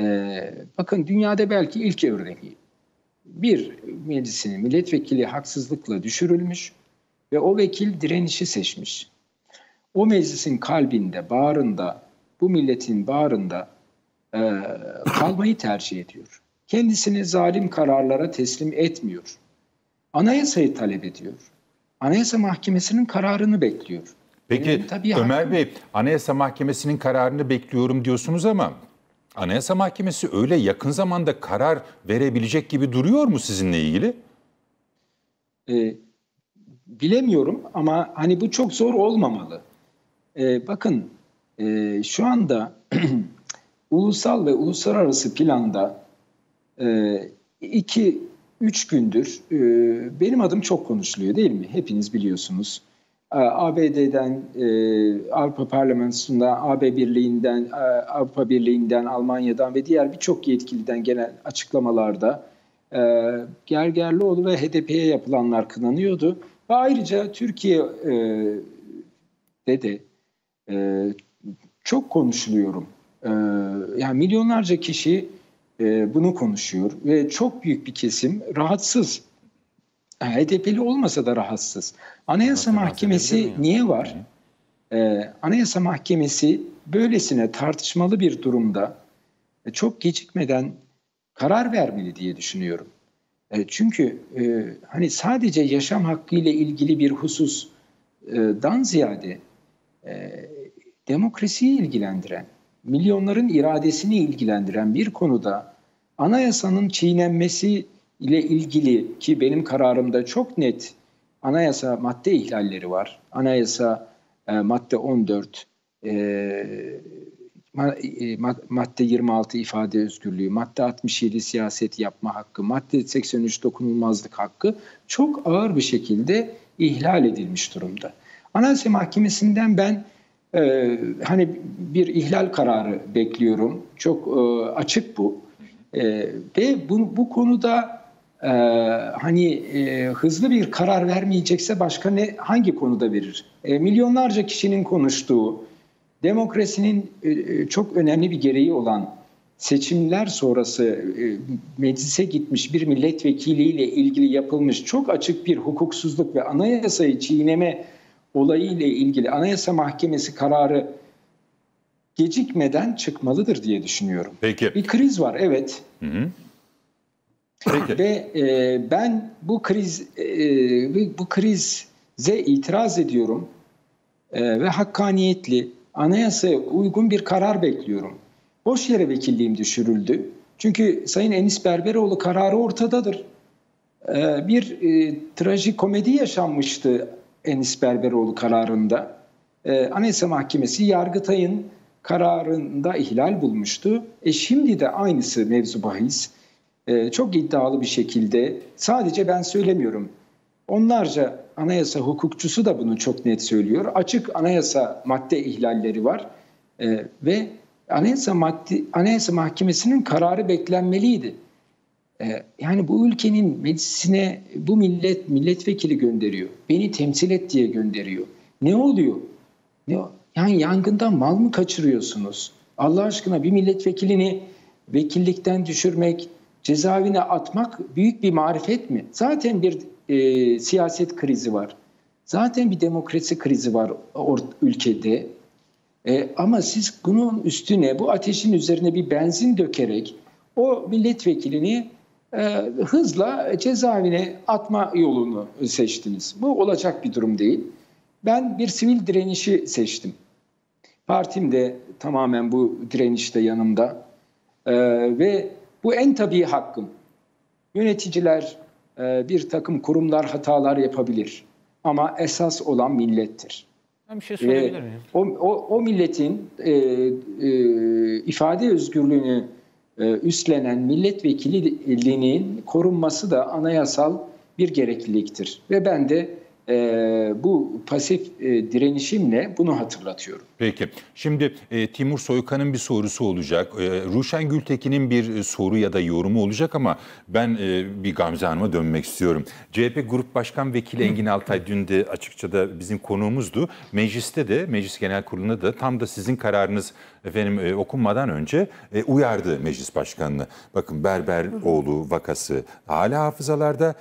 E, bakın dünyada belki ilk örneği. Bir meclisinin milletvekili haksızlıkla düşürülmüş ve o vekil direnişi seçmiş o meclisin kalbinde, bağrında, bu milletin bağrında e, kalmayı tercih ediyor. Kendisini zalim kararlara teslim etmiyor. Anayasayı talep ediyor. Anayasa Mahkemesi'nin kararını bekliyor. Peki tabii Ömer Bey, Anayasa Mahkemesi'nin kararını bekliyorum diyorsunuz ama Anayasa Mahkemesi öyle yakın zamanda karar verebilecek gibi duruyor mu sizinle ilgili? Ee, bilemiyorum ama hani bu çok zor olmamalı. E, bakın e, şu anda ulusal ve uluslararası planda e, iki üç gündür e, benim adım çok konuşuluyor değil mi? Hepiniz biliyorsunuz. E, ABD'den, e, Avrupa Parlamentosu'ndan, AB Birliği'nden, e, Avrupa Birliği'nden, Almanya'dan ve diğer birçok yetkiliden gelen açıklamalarda Gergerlioğlu ve HDP'ye yapılanlar kınanıyordu. Ve ayrıca Türkiye'de de e, çok konuşuluyorum. E, yani milyonlarca kişi e, bunu konuşuyor ve çok büyük bir kesim rahatsız. HDP'li olmasa da rahatsız. Anayasa Zaten Mahkemesi niye var? Ee, Anayasa Mahkemesi böylesine tartışmalı bir durumda e, çok gecikmeden karar vermeli diye düşünüyorum. E, çünkü e, hani sadece yaşam hakkı ile ilgili bir hususdan ziyade e, demokrasiyi ilgilendiren, milyonların iradesini ilgilendiren bir konuda anayasanın çiğnenmesi ile ilgili ki benim kararımda çok net anayasa madde ihlalleri var. Anayasa e, madde 14, e, e madde 26 ifade özgürlüğü, madde 67 siyaset yapma hakkı, madde 83 dokunulmazlık hakkı çok ağır bir şekilde ihlal edilmiş durumda. Anayasa Mahkemesi'nden ben ee, hani bir ihlal kararı bekliyorum. Çok e, açık bu. E, ve bu, bu konuda e, hani e, hızlı bir karar vermeyecekse başka ne hangi konuda verir? E, milyonlarca kişinin konuştuğu, demokrasinin e, e çok önemli bir gereği olan seçimler sonrası e, meclise gitmiş bir milletvekiliyle ilgili yapılmış çok açık bir hukuksuzluk ve anayasayı çiğneme olayı ile ilgili Anayasa Mahkemesi kararı gecikmeden çıkmalıdır diye düşünüyorum. Peki. Bir kriz var evet. Hı hı. Peki. Ve e, ben bu kriz e, bu krize itiraz ediyorum e, ve hakkaniyetli anayasaya uygun bir karar bekliyorum. Boş yere vekilliğim düşürüldü. Çünkü Sayın Enis Berberoğlu kararı ortadadır. E, bir e, trajikomedi yaşanmıştı Enis Berberoğlu kararında e, Anayasa Mahkemesi Yargıtay'ın kararında ihlal bulmuştu. E şimdi de aynısı mevzu bahis. E, çok iddialı bir şekilde sadece ben söylemiyorum. Onlarca anayasa hukukçusu da bunu çok net söylüyor. Açık anayasa madde ihlalleri var e, ve anayasa, madde, anayasa mahkemesinin kararı beklenmeliydi. Ee, yani bu ülkenin meclisine bu millet milletvekili gönderiyor. Beni temsil et diye gönderiyor. Ne oluyor? Ne, yani yangından mal mı kaçırıyorsunuz? Allah aşkına bir milletvekilini vekillikten düşürmek, cezaevine atmak büyük bir marifet mi? Zaten bir e, siyaset krizi var. Zaten bir demokrasi krizi var ülkede. E, ama siz bunun üstüne, bu ateşin üzerine bir benzin dökerek o milletvekilini ee, hızla cezaevine atma yolunu seçtiniz. Bu olacak bir durum değil. Ben bir sivil direnişi seçtim. Partim de tamamen bu direnişte yanımda. E, ve bu en tabii hakkım. Yöneticiler, e, bir takım kurumlar hatalar yapabilir. Ama esas olan millettir. Ben bir şey söyleyebilir miyim? o, o, o milletin e, e, ifade özgürlüğünü e, üstlenen milletvekililiğinin korunması da anayasal bir gerekliliktir. Ve ben de e, bu pasif e, direnişimle bunu hatırlatıyorum. Peki. Şimdi e, Timur Soykan'ın bir sorusu olacak. E, Ruşen Gültekin'in bir e, soru ya da yorumu olacak ama ben e, bir Gamze Hanım'a dönmek istiyorum. CHP Grup Başkan Vekili Engin Altay dün de açıkça da bizim konuğumuzdu. Mecliste de, Meclis Genel Kurulu'nda da tam da sizin kararınız efendim e, okunmadan önce e, uyardı Meclis Başkanı'nı. Bakın Berberoğlu vakası hala hafızalarda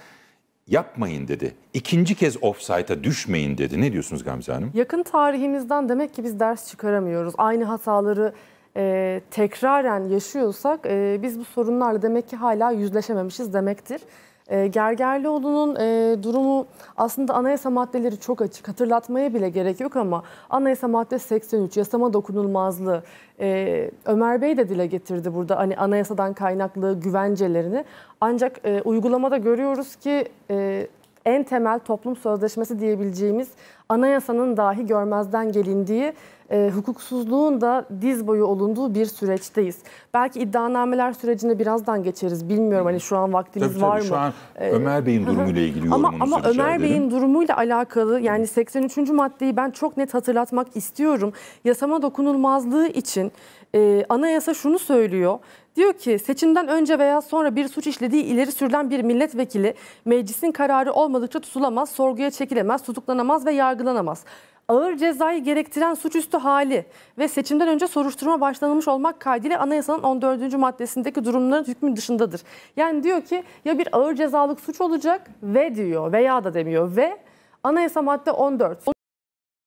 yapmayın dedi. İkinci kez offside'a düşmeyin dedi. Ne diyorsunuz Gamze Hanım? Yakın tarihimizden demek ki biz ders çıkaramıyoruz. Aynı hataları e, tekraren yaşıyorsak e, biz bu sorunlarla demek ki hala yüzleşememişiz demektir. E, Gergerlioğlu'nun e, durumu aslında anayasa maddeleri çok açık. Hatırlatmaya bile gerek yok ama anayasa maddesi 83, yasama dokunulmazlığı. E, Ömer Bey de dile getirdi burada hani anayasadan kaynaklı güvencelerini. Ancak e, uygulamada görüyoruz ki e, en temel toplum sözleşmesi diyebileceğimiz anayasanın dahi görmezden gelindiği e, hukuksuzluğun da diz boyu olunduğu bir süreçteyiz. Belki iddianameler sürecine birazdan geçeriz. Bilmiyorum hani şu an vaktimiz tabii, tabii, var mı? Şu an ee, Ömer Bey'in durumuyla ilgili ama, yorumunuzu Ama Ömer Bey'in durumuyla alakalı yani 83. maddeyi ben çok net hatırlatmak istiyorum. Yasama dokunulmazlığı için e, anayasa şunu söylüyor. Diyor ki seçimden önce veya sonra bir suç işlediği ileri sürülen bir milletvekili meclisin kararı olmadıkça tutulamaz, sorguya çekilemez, tutuklanamaz ve yargılanamaz ağır cezayı gerektiren suçüstü hali ve seçimden önce soruşturma başlanılmış olmak kaydıyla anayasanın 14. maddesindeki durumların hükmü dışındadır. Yani diyor ki ya bir ağır cezalık suç olacak ve diyor veya da demiyor ve anayasa madde 14.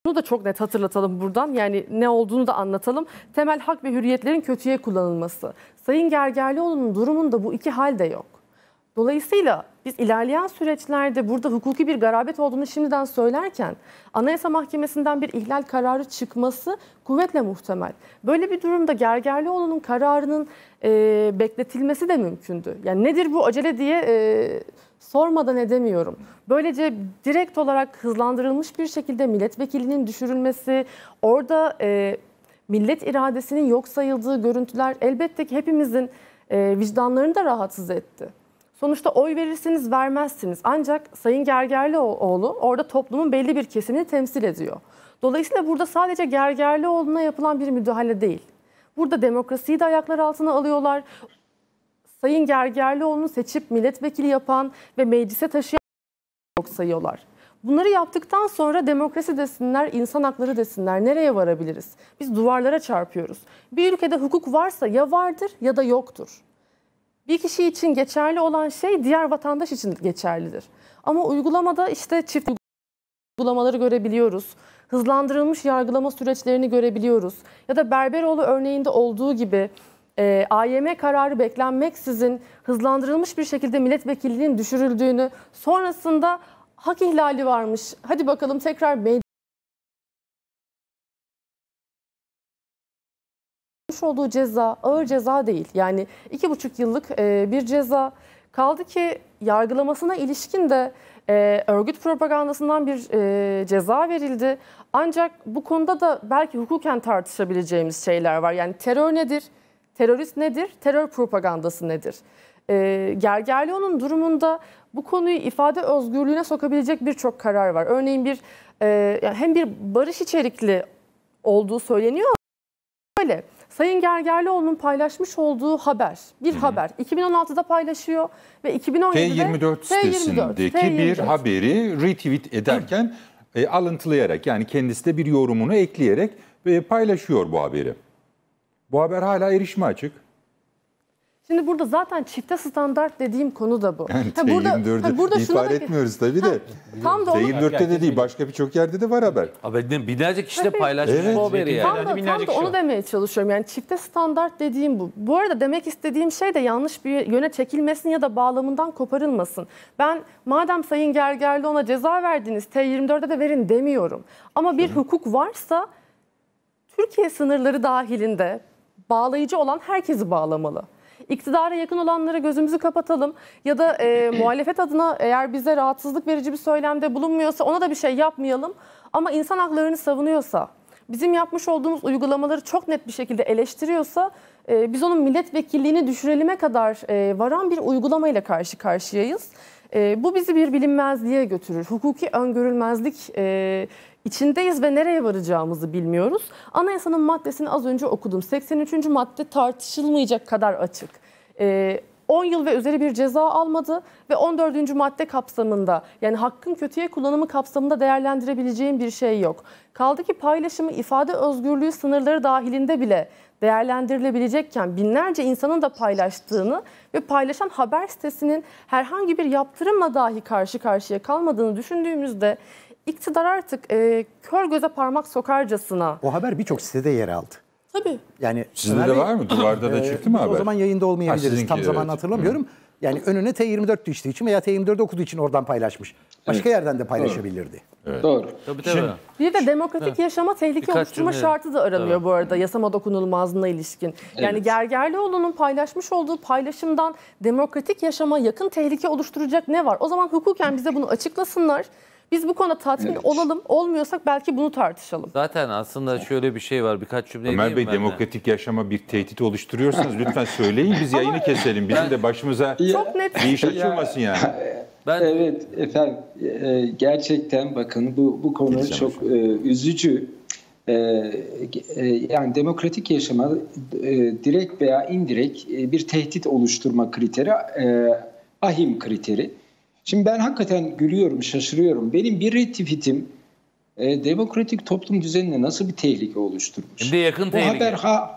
Bunu da çok net hatırlatalım buradan. Yani ne olduğunu da anlatalım. Temel hak ve hürriyetlerin kötüye kullanılması. Sayın Gergerlioğlu'nun durumunda bu iki hal de yok. Dolayısıyla biz ilerleyen süreçlerde burada hukuki bir garabet olduğunu şimdiden söylerken Anayasa Mahkemesi'nden bir ihlal kararı çıkması kuvvetle muhtemel. Böyle bir durumda Gergerlioğlu'nun kararının e, bekletilmesi de mümkündü. Yani nedir bu acele diye e, sormadan edemiyorum. Böylece direkt olarak hızlandırılmış bir şekilde milletvekilinin düşürülmesi, orada e, millet iradesinin yok sayıldığı görüntüler elbette ki hepimizin e, vicdanlarını da rahatsız etti. Sonuçta oy verirsiniz vermezsiniz. Ancak Sayın Gergerlioğlu orada toplumun belli bir kesimini temsil ediyor. Dolayısıyla burada sadece Gergerlioğlu'na yapılan bir müdahale değil. Burada demokrasiyi de ayaklar altına alıyorlar. Sayın Gergerlioğlu'nu seçip milletvekili yapan ve meclise taşıyan yok sayıyorlar. Bunları yaptıktan sonra demokrasi desinler, insan hakları desinler. Nereye varabiliriz? Biz duvarlara çarpıyoruz. Bir ülkede hukuk varsa ya vardır ya da yoktur bir kişi için geçerli olan şey diğer vatandaş için geçerlidir. Ama uygulamada işte çift uygulamaları görebiliyoruz. Hızlandırılmış yargılama süreçlerini görebiliyoruz. Ya da Berberoğlu örneğinde olduğu gibi e, AYM kararı beklenmeksizin hızlandırılmış bir şekilde milletvekilliğinin düşürüldüğünü, sonrasında hak ihlali varmış, hadi bakalım tekrar almış olduğu ceza ağır ceza değil. Yani iki buçuk yıllık e, bir ceza. Kaldı ki yargılamasına ilişkin de e, örgüt propagandasından bir e, ceza verildi. Ancak bu konuda da belki hukuken tartışabileceğimiz şeyler var. Yani terör nedir? Terörist nedir? Terör propagandası nedir? E, Gergerlio'nun durumunda bu konuyu ifade özgürlüğüne sokabilecek birçok karar var. Örneğin bir e, hem bir barış içerikli olduğu söyleniyor öyle. Sayın Gergerlioğlu'nun paylaşmış olduğu haber, bir Hı-hı. haber 2016'da paylaşıyor ve 2017'de T24 sitesindeki T24. bir haberi retweet ederken Hı. e, alıntılayarak yani kendisi de bir yorumunu ekleyerek e, paylaşıyor bu haberi. Bu haber hala erişime açık. Şimdi burada zaten çifte standart dediğim konu da bu. Yani ha, burada, ha, burada ihbar etmiyoruz tabii de. Ha, tam da T24'te de değil başka birçok yerde de var haber. Abi binlerce kişi de paylaşmış evet. bu haberi yani. Tam da, tam da onu demeye çalışıyorum. Yani çifte standart dediğim bu. Bu arada demek istediğim şey de yanlış bir yöne çekilmesin ya da bağlamından koparılmasın. Ben madem Sayın Gergerli ona ceza verdiniz T24'e de verin demiyorum. Ama bir Hı. hukuk varsa Türkiye sınırları dahilinde bağlayıcı olan herkesi bağlamalı iktidara yakın olanlara gözümüzü kapatalım ya da e, muhalefet adına eğer bize rahatsızlık verici bir söylemde bulunmuyorsa ona da bir şey yapmayalım. Ama insan haklarını savunuyorsa, bizim yapmış olduğumuz uygulamaları çok net bir şekilde eleştiriyorsa e, biz onun milletvekilliğini düşürelime kadar e, varan bir uygulamayla karşı karşıyayız. E, bu bizi bir bilinmezliğe götürür. Hukuki öngörülmezlik e, içindeyiz ve nereye varacağımızı bilmiyoruz. Anayasanın maddesini az önce okudum. 83. madde tartışılmayacak kadar açık. Ee, 10 yıl ve üzeri bir ceza almadı ve 14. madde kapsamında yani hakkın kötüye kullanımı kapsamında değerlendirebileceğim bir şey yok. Kaldı ki paylaşımı ifade özgürlüğü sınırları dahilinde bile değerlendirilebilecekken binlerce insanın da paylaştığını ve paylaşan haber sitesinin herhangi bir yaptırımla dahi karşı karşıya kalmadığını düşündüğümüzde iktidar artık e, kör göze parmak sokarcasına. O haber birçok sitede yer aldı. Tabii. Yani Sizde de var mı? Duvarda da e, çıktı mı haber? O zaman yayında olmayabiliriz. Ha, Tam evet. zamanını hatırlamıyorum. Hı. Yani önüne T24 düştüğü için veya T24 okuduğu için oradan paylaşmış. Başka evet. yerden de paylaşabilirdi. Evet. Doğru. Tabii tabii. Şimdi, bir de demokratik evet. yaşama tehlike Birkaç oluşturma cümle. şartı da aranıyor evet. bu arada yasama dokunulmazlığına ilişkin. Evet. Yani Gergerlioğlu'nun paylaşmış olduğu paylaşımdan demokratik yaşama yakın tehlike oluşturacak ne var? O zaman hukuken bize bunu açıklasınlar. Biz bu konuda tatmin evet. olalım, olmuyorsak belki bunu tartışalım. Zaten aslında şöyle bir şey var. Birkaç cümle Ömer Bey demokratik yaşama bir tehdit oluşturuyorsanız lütfen söyleyin biz yayını keselim. Bizim de başımıza çok net bir iş şey. açılmasın yani. Ben... Evet efendim e, gerçekten bakın bu bu konu çok e, üzücü. E, e, yani demokratik yaşama e, direkt veya indirekt bir tehdit oluşturma kriteri e, ahim kriteri. Şimdi ben hakikaten gülüyorum, şaşırıyorum. Benim bir retweetim e, demokratik toplum düzenine nasıl bir tehlike oluşturmuş? Şimdi yakın Bu tehlike. haber ha,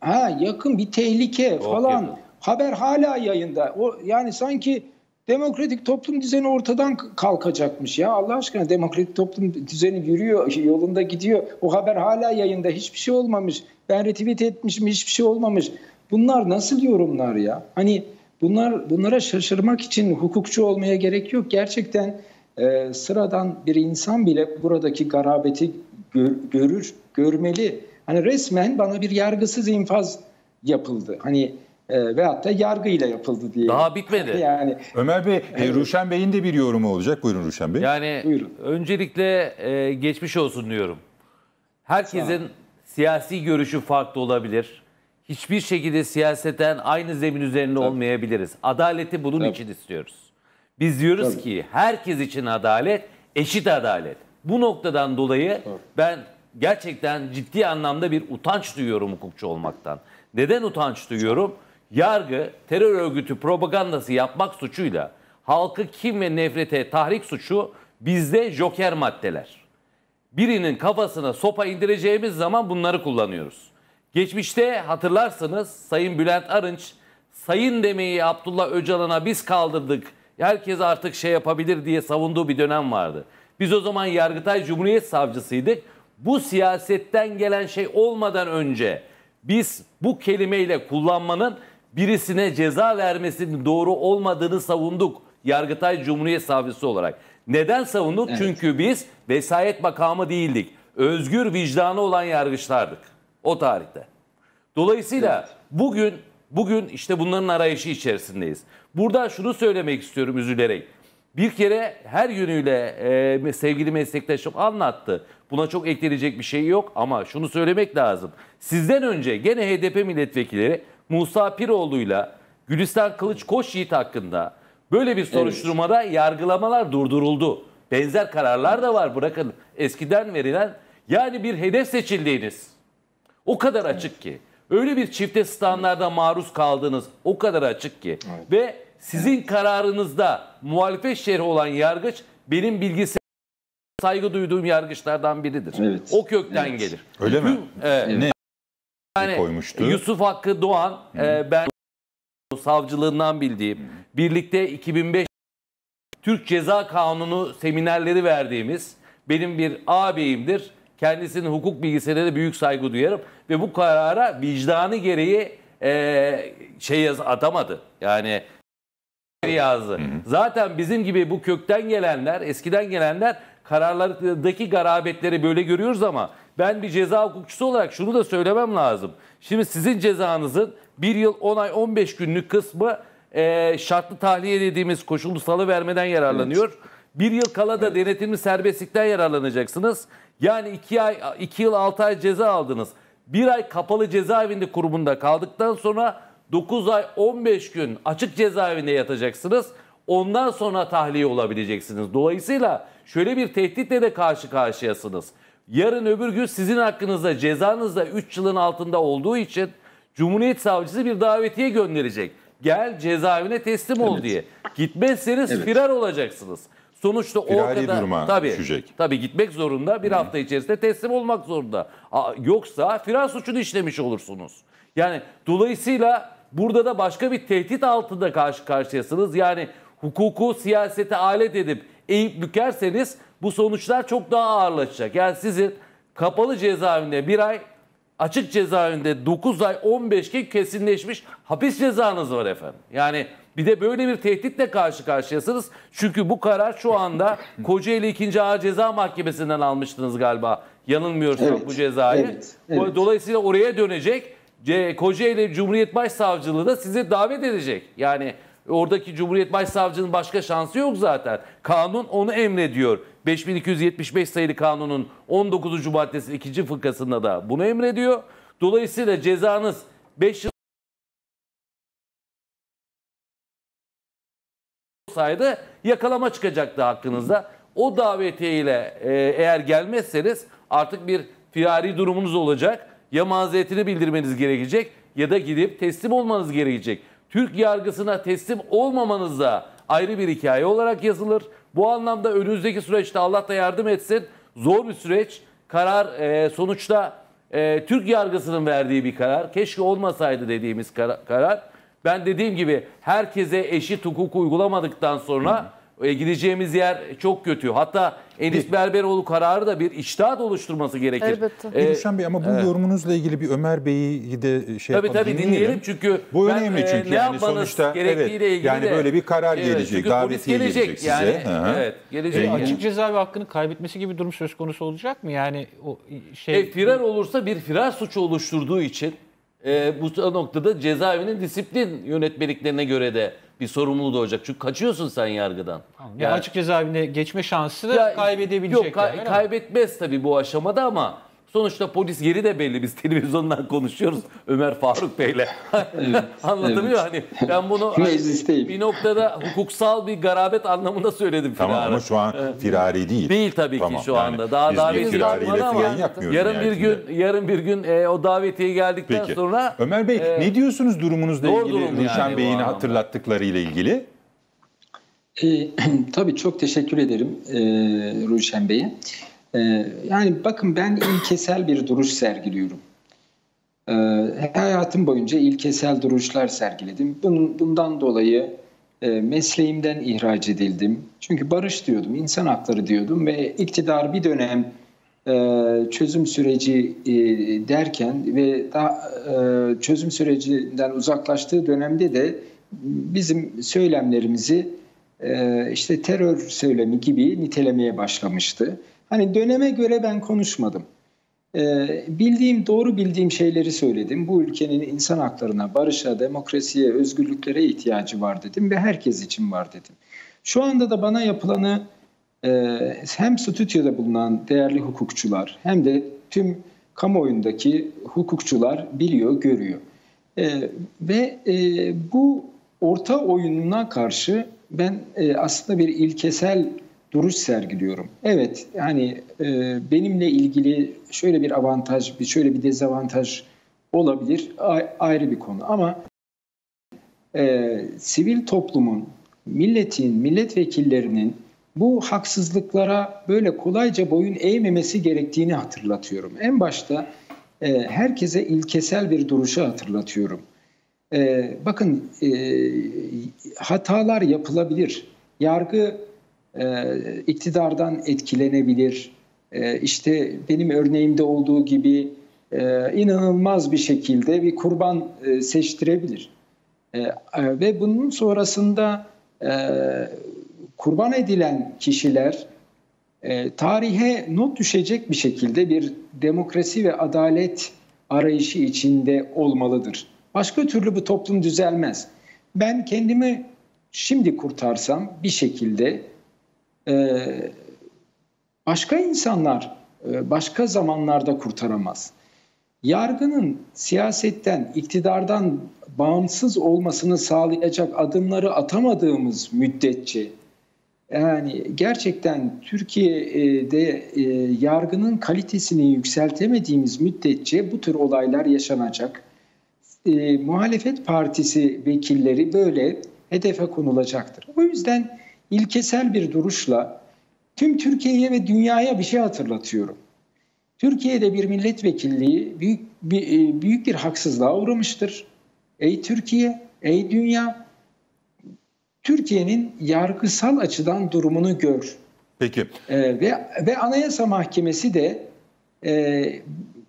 ha yakın bir tehlike Çok falan. Haber hala yayında. O yani sanki demokratik toplum düzeni ortadan kalkacakmış ya. Allah aşkına demokratik toplum düzeni yürüyor, yolunda gidiyor. O haber hala yayında. Hiçbir şey olmamış. Ben retweet etmişim, hiçbir şey olmamış. Bunlar nasıl yorumlar ya? Hani Bunlar bunlara şaşırmak için hukukçu olmaya gerek yok. Gerçekten e, sıradan bir insan bile buradaki garabeti gör, görür, görmeli. Hani resmen bana bir yargısız infaz yapıldı. Hani e, veyahut da yargıyla yapıldı diye. Daha bitmedi. Yani Ömer Bey, e, Ruşen Bey'in de bir yorumu olacak. Buyurun Ruşen Bey. Yani Buyurun. öncelikle e, geçmiş olsun diyorum. Herkesin siyasi görüşü farklı olabilir hiçbir şekilde siyaseten aynı zemin üzerinde Tabii. olmayabiliriz. Adaleti bunun Tabii. için istiyoruz. Biz diyoruz Tabii. ki herkes için adalet, eşit adalet. Bu noktadan dolayı Tabii. ben gerçekten ciddi anlamda bir utanç duyuyorum hukukçu olmaktan. Neden utanç duyuyorum? Yargı terör örgütü propagandası yapmak suçuyla halkı kim ve nefrete tahrik suçu bizde joker maddeler. Birinin kafasına sopa indireceğimiz zaman bunları kullanıyoruz. Geçmişte hatırlarsınız Sayın Bülent Arınç, Sayın demeyi Abdullah Öcalan'a biz kaldırdık, herkes artık şey yapabilir diye savunduğu bir dönem vardı. Biz o zaman Yargıtay Cumhuriyet Savcısıydık. Bu siyasetten gelen şey olmadan önce biz bu kelimeyle kullanmanın birisine ceza vermesinin doğru olmadığını savunduk. Yargıtay Cumhuriyet Savcısı olarak. Neden savunduk? Evet. Çünkü biz vesayet makamı değildik. Özgür vicdanı olan yargıçlardık. O tarihte. Dolayısıyla evet. bugün bugün işte bunların arayışı içerisindeyiz. Burada şunu söylemek istiyorum üzülerek. Bir kere her yönüyle e, sevgili meslektaşım anlattı. Buna çok ekleyecek bir şey yok ama şunu söylemek lazım. Sizden önce gene HDP milletvekilleri Musa Piroğlu'yla Gülistan Kılıç Koçyiğit hakkında böyle bir soruşturmada evet. yargılamalar durduruldu. Benzer kararlar da var bırakın eskiden verilen. Yani bir hedef seçildiğiniz o kadar açık ki. Öyle bir çifte standarda maruz kaldığınız o kadar açık ki. Evet. Ve sizin kararınızda muhalefet şerhi olan yargıç benim bilgisayarım saygı duyduğum yargıçlardan biridir. Evet. O kökten evet. gelir. Öyle mi? E, evet. Ne? koymuştu? Yusuf Hakkı Doğan e, ben savcılığından bildiğim Hı. birlikte 2005 Türk Ceza Kanunu seminerleri verdiğimiz benim bir ağabeyimdir. Kendisinin hukuk bilgisine de büyük saygı duyarım. Ve bu karara vicdanı gereği e, şey yaz atamadı. Yani yazdı. Zaten bizim gibi bu kökten gelenler, eskiden gelenler kararlardaki garabetleri böyle görüyoruz ama ben bir ceza hukukçusu olarak şunu da söylemem lazım. Şimdi sizin cezanızın 1 yıl 10 ay 15 günlük kısmı e, şartlı tahliye dediğimiz koşullu salı vermeden yararlanıyor. Evet. Bir yıl kala da evet. denetimli serbestlikten yararlanacaksınız. Yani 2 ay 2 yıl 6 ay ceza aldınız. 1 ay kapalı cezaevinde kurumunda kaldıktan sonra 9 ay 15 gün açık cezaevinde yatacaksınız. Ondan sonra tahliye olabileceksiniz. Dolayısıyla şöyle bir tehditle de karşı karşıyasınız. Yarın öbür gün sizin hakkınızda cezanız da 3 yılın altında olduğu için Cumhuriyet Savcısı bir davetiye gönderecek. Gel cezaevine teslim evet. ol diye. Gitmezseniz evet. firar olacaksınız. Sonuçta Firari o kadar duruma tabii, düşecek. Tabii gitmek zorunda bir Hı. hafta içerisinde teslim olmak zorunda. Yoksa firar suçunu işlemiş olursunuz. Yani dolayısıyla burada da başka bir tehdit altında karşı karşıyasınız. Yani hukuku siyasete alet edip eğip bükerseniz bu sonuçlar çok daha ağırlaşacak. Yani sizin kapalı cezaevinde bir ay, açık cezaevinde 9 ay 15 gün kesinleşmiş hapis cezanız var efendim. Yani bir de böyle bir tehditle karşı karşıyasınız. Çünkü bu karar şu anda Kocaeli 2. Ağır Ceza Mahkemesi'nden almıştınız galiba. Yanılmıyorsam evet, bu cezayı. Evet, evet. Dolayısıyla oraya dönecek. Kocaeli Cumhuriyet Başsavcılığı da sizi davet edecek. Yani oradaki Cumhuriyet Başsavcının başka şansı yok zaten. Kanun onu emrediyor. 5275 sayılı kanunun 19. maddesi 2. fıkrasında da bunu emrediyor. Dolayısıyla cezanız 5 yıl olsaydı yakalama çıkacaktı hakkınızda. O davetiyle e, eğer gelmezseniz artık bir firari durumunuz olacak. Ya mazeretini bildirmeniz gerekecek ya da gidip teslim olmanız gerekecek. Türk yargısına teslim olmamanız da ayrı bir hikaye olarak yazılır. Bu anlamda önümüzdeki süreçte Allah da yardım etsin. Zor bir süreç. Karar e, sonuçta e, Türk yargısının verdiği bir karar. Keşke olmasaydı dediğimiz kar- karar. Ben dediğim gibi herkese eşit hukuk uygulamadıktan sonra e, gideceğimiz yer çok kötü. Hatta Enis Berberoğlu kararı da bir içtihat oluşturması gerekir. Elbette. Ee, Bey ama bu yorumunuzla ilgili bir Ömer Bey'i de şey tabii yapalım. tabii dinleyelim çünkü Bu ben, önemli e, çünkü ne yani sonuçta evet, ilgili yani de- böyle bir karar Evet, gelecek, çünkü polis davetiye gelecek, gelecek size. yani. Hı hı. Evet, gelecek. Yani. Açık cezaevi hakkını kaybetmesi gibi bir durum söz konusu olacak mı? Yani o şey E, firar olursa bir firar suçu oluşturduğu için e, bu noktada cezaevinin disiplin yönetmeliklerine göre de bir sorumluluğu da olacak. Çünkü kaçıyorsun sen yargıdan. yani, yani açık cezaevinde geçme şansını da kaybedebilecek. Yok ka- kaybetmez tabii bu aşamada ama Sonuçta polis yeri de belli. Biz televizyondan konuşuyoruz Ömer Faruk Bey'le. evet, Anlatabiliyor evet. hani ben bunu hani, bir noktada hukuksal bir garabet anlamında söyledim firarı. Tamam ama şu an firari değil. Değil tabii tamam, ki şu yani anda. Daha biz davetiye firariyle ama yarın yani bir gün yarın bir gün e, o davetiye geldikten Peki. sonra Ömer Bey e, ne diyorsunuz durumunuzla ilgili? Durum Ruşen yani Bey'in hatırlattıkları ile ilgili? E, tabii çok teşekkür ederim e, Ruşen Bey'e. Ee, yani bakın ben ilkesel bir duruş sergiliyorum. Ee, hayatım boyunca ilkesel duruşlar sergiledim. Bunun, bundan dolayı e, mesleğimden ihraç edildim. Çünkü barış diyordum, insan hakları diyordum ve iktidar bir dönem e, çözüm süreci e, derken ve daha e, çözüm sürecinden uzaklaştığı dönemde de bizim söylemlerimizi işte terör söylemi gibi nitelemeye başlamıştı. Hani döneme göre ben konuşmadım. Ee, bildiğim, doğru bildiğim şeyleri söyledim. Bu ülkenin insan haklarına, barışa, demokrasiye, özgürlüklere ihtiyacı var dedim ve herkes için var dedim. Şu anda da bana yapılanı e, hem stüdyoda bulunan değerli hukukçular hem de tüm kamuoyundaki hukukçular biliyor, görüyor. E, ve e, bu orta oyununa karşı ben e, aslında bir ilkesel duruş sergiliyorum. Evet yani e, benimle ilgili şöyle bir avantaj, bir şöyle bir dezavantaj olabilir a- ayrı bir konu ama e, sivil toplumun, milletin, milletvekillerinin bu haksızlıklara böyle kolayca boyun eğmemesi gerektiğini hatırlatıyorum. En başta e, herkese ilkesel bir duruşu hatırlatıyorum. E, bakın e, hatalar yapılabilir. Yargı e, iktidardan etkilenebilir. E, işte benim örneğimde olduğu gibi e, inanılmaz bir şekilde bir kurban seçtirebilir. Ve bunun sonrasında kurban edilen kişiler tarihe not düşecek bir şekilde bir demokrasi ve adalet arayışı içinde olmalıdır. Başka türlü bu toplum düzelmez. Ben kendimi şimdi kurtarsam bir şekilde ee, başka insanlar e, başka zamanlarda kurtaramaz. Yargının siyasetten, iktidardan bağımsız olmasını sağlayacak adımları atamadığımız müddetçe yani gerçekten Türkiye'de e, yargının kalitesini yükseltemediğimiz müddetçe bu tür olaylar yaşanacak. E, muhalefet partisi vekilleri böyle hedefe konulacaktır. O yüzden ilkesel bir duruşla tüm Türkiye'ye ve dünyaya bir şey hatırlatıyorum. Türkiye'de bir milletvekilliği büyük bir, e, büyük bir haksızlığa uğramıştır. Ey Türkiye, ey dünya. Türkiye'nin yargısal açıdan durumunu gör. Peki. Ee, ve ve Anayasa Mahkemesi de e,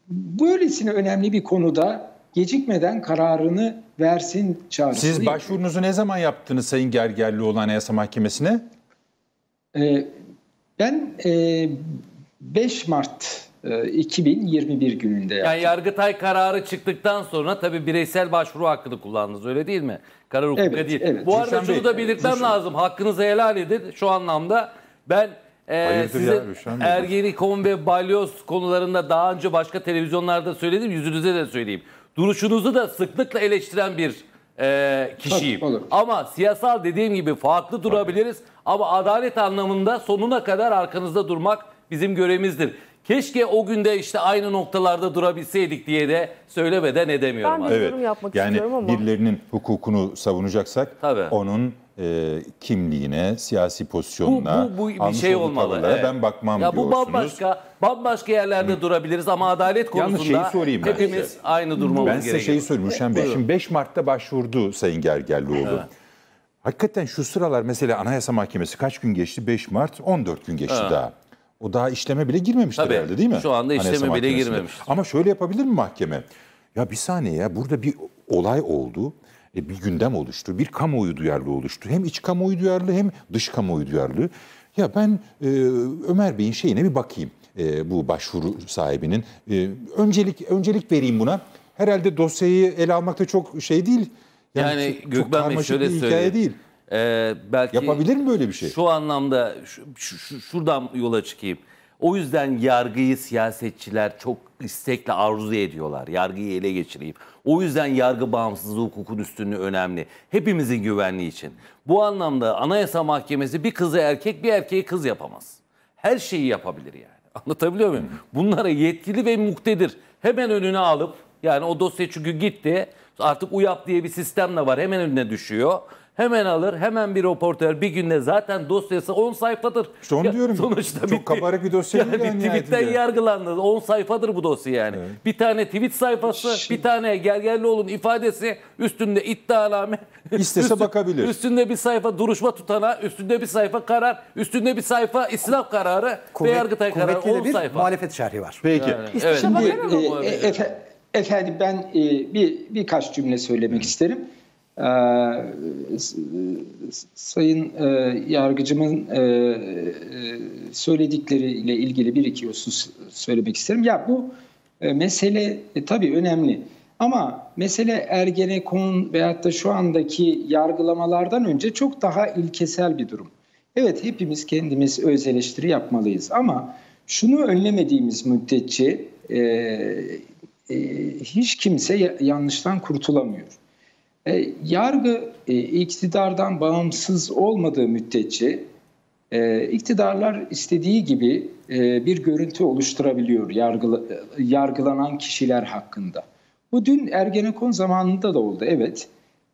böylesine önemli bir konuda gecikmeden kararını versin çağrısını Siz başvurunuzu yapıyor. ne zaman yaptınız Sayın Gergerlioğlu Anayasa Mahkemesi'ne? Ee, ben e, 5 Mart 2021 e, gününde yaptım. Yani Yargıtay kararı çıktıktan sonra tabii bireysel başvuru hakkını kullandınız öyle değil mi? Karar hukuka evet, değil. Evet. Bu arada Düşen şunu da belirtmem lazım. Hakkınızı helal edin şu anlamda. Ben e, Hayırdır size ya, Ergenekon ve Balyoz konularında daha önce başka televizyonlarda söyledim. Yüzünüze de söyleyeyim duruşunuzu da sıklıkla eleştiren bir e, kişiyim. olur. ama siyasal dediğim gibi farklı durabiliriz ama adalet anlamında sonuna kadar arkanızda durmak bizim görevimizdir. Keşke o günde işte aynı noktalarda durabilseydik diye de söylemeden edemiyorum. Ben bir artık. yorum yapmak yani istiyorum ama. birilerinin hukukunu savunacaksak Tabii. onun e, kimliğine, siyasi pozisyonuna, bu, bu, bu bir şey olmalı. Evet. Ben bakmam ya bu diyorsunuz. Bu bambaşka, bambaşka yerlerde Hı. durabiliriz ama adalet konusunda şeyi sorayım hepimiz size. aynı durmamız gerekiyor. Ben size şeyi sorayım Hüseyin Bey. Şimdi 5 Mart'ta başvurdu Sayın Gergerlioğlu. Evet. Hakikaten şu sıralar mesela Anayasa Mahkemesi kaç gün geçti? 5 Mart, 14 gün geçti evet. daha. O daha işleme bile girmemiştir Tabii, herhalde değil mi? Şu anda işleme bile girmemiş. Ama şöyle yapabilir mi mahkeme? Ya bir saniye ya burada bir olay oldu e, bir gündem oluştu, bir kamuoyu duyarlı oluştu. Hem iç kamuoyu duyarlı hem dış kamuoyu duyarlı. Ya ben e, Ömer Bey'in şeyine bir bakayım e, bu başvuru sahibinin. E, öncelik öncelik vereyim buna. Herhalde dosyayı ele almakta çok şey değil. Yani, yani çok, Gökmen Bey şöyle bir hikaye değil. Ee, belki Yapabilir mi böyle bir şey? Şu anlamda şu, şu, şuradan yola çıkayım. O yüzden yargıyı siyasetçiler çok istekle arzu ediyorlar. Yargıyı ele geçireyim. O yüzden yargı bağımsızlığı hukukun üstünlüğü önemli. Hepimizin güvenliği için. Bu anlamda Anayasa Mahkemesi bir kızı erkek bir erkeği kız yapamaz. Her şeyi yapabilir yani. Anlatabiliyor muyum? Bunlara yetkili ve muktedir. Hemen önüne alıp yani o dosya çünkü gitti. Artık UYAP diye bir sistem de var. Hemen önüne düşüyor. Hemen alır, hemen bir raportör bir günde zaten dosyası 10 sayfadır. İşte onu ya, diyorum. Sonuçta Çok bitti. kabarık bir dosya yani değil. Tweetten yani. yargılandı. 10 sayfadır bu dosya yani. Evet. Bir tane tweet sayfası, Şimdi... bir tane Gergerlioğlu'nun ifadesi, üstünde iddianame. İstese üstün, bakabilir. Üstünde bir sayfa duruşma tutana, üstünde bir sayfa karar, üstünde bir sayfa istinaf kararı Kuvvet, ve Yargıtay kararı 10 bir sayfa. muhalefet şerhi var. Peki. Yani, İstese evet. bakabilir mi? E, Efendim ben e, bir birkaç cümle söylemek Hı. isterim e, sayın e, yargıcımın e, e, söyledikleriyle ilgili bir iki husus söylemek isterim. Ya bu e, mesele e, tabii önemli. Ama mesele Ergenekon veyahut da şu andaki yargılamalardan önce çok daha ilkesel bir durum. Evet hepimiz kendimiz öz eleştiri yapmalıyız ama şunu önlemediğimiz müddetçe e, e, hiç kimse yanlıştan kurtulamıyor. E, yargı e, iktidardan bağımsız olmadığı müddetçe e, iktidarlar istediği gibi e, bir görüntü oluşturabiliyor yargı, e, yargılanan kişiler hakkında. Bu dün Ergenekon zamanında da oldu evet.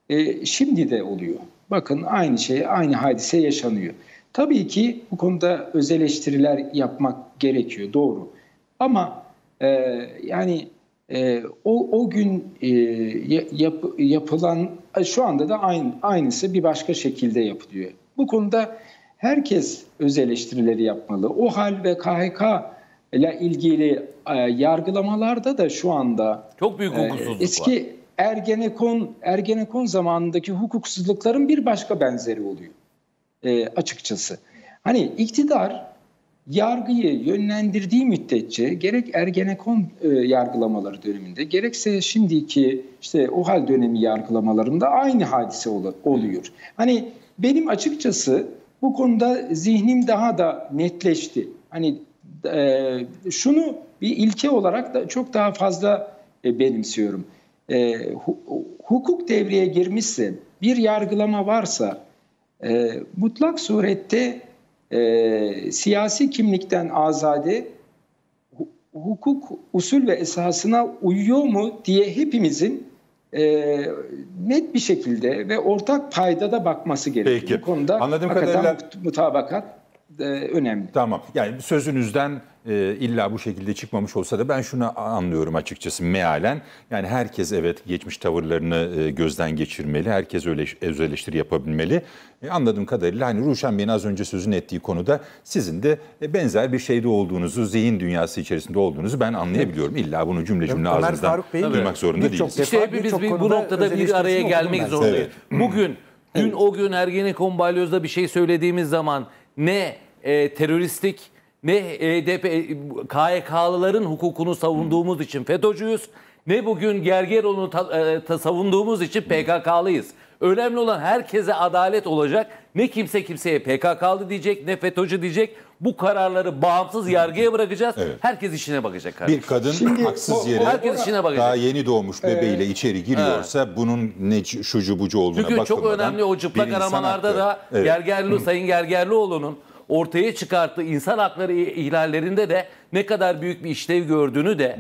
E, şimdi de oluyor. Bakın aynı şey, aynı hadise yaşanıyor. Tabii ki bu konuda öz eleştiriler yapmak gerekiyor, doğru. Ama e, yani ee, o, o gün e, yap, yapılan e, şu anda da aynı, aynısı bir başka şekilde yapılıyor. Bu konuda herkes öz eleştirileri yapmalı. O hal ve KHK ile ilgili e, yargılamalarda da şu anda çok büyük e, hukuksuzluk e, eski var. Ergenekon Ergenekon zamanındaki hukuksuzlukların bir başka benzeri oluyor. açıkçası. Hani iktidar yargıyı yönlendirdiği müddetçe gerek Ergenekon e, yargılamaları döneminde gerekse şimdiki işte OHAL dönemi yargılamalarında aynı hadise ol- oluyor. Hani benim açıkçası bu konuda zihnim daha da netleşti. Hani e, şunu bir ilke olarak da çok daha fazla e, benimsiyorum. E, hukuk devreye girmişse, bir yargılama varsa e, mutlak surette e, siyasi kimlikten azade hukuk usul ve esasına uyuyor mu diye hepimizin e, net bir şekilde ve ortak paydada bakması gerekiyor. Peki. Bu konuda Anladığım kadarıyla mutabakat e, önemli. Tamam. Yani sözünüzden e, illa bu şekilde çıkmamış olsa da ben şunu anlıyorum açıkçası mealen. Yani herkes evet geçmiş tavırlarını e, gözden geçirmeli. Herkes öyle öz eleştiri yapabilmeli. E, anladığım kadarıyla hani Ruşen Bey'in az önce sözünü ettiği konuda sizin de e, benzer bir şeyde olduğunuzu, zihin dünyası içerisinde olduğunuzu ben anlayabiliyorum. İlla bunu cümle cümle Ömer ağzınızdan duymak zorunda değiliz. Çok işte hepimiz bir, bu noktada bir araya gelmek zorundayız. Evet. Bugün, dün o gün Ergenekon Balyoz'da bir şey söylediğimiz zaman ne e, teröristlik ne HDP, e, e, KYK'lıların hukukunu savunduğumuz için FETÖ'cüyüz ne bugün Gergeroğlu'nu ta, e, ta, savunduğumuz için PKK'lıyız. Önemli olan herkese adalet olacak. Ne kimse kimseye PKK'lı diyecek ne FETÖ'cü diyecek. Bu kararları bağımsız yargıya bırakacağız. Evet. Herkes işine bakacak. Kardeşim. Bir kadın Şimdi, haksız o, yere herkes işine bakacak. daha yeni doğmuş ee, bebeğiyle ee, içeri giriyorsa evet. bunun ne şucu bucu olduğuna Çünkü bakılmadan. Çünkü çok önemli o çıplak aramalarda da evet. Gergerli, Sayın Gergerlioğlu'nun ortaya çıkarttığı insan hakları ihlallerinde de ne kadar büyük bir işlev gördüğünü de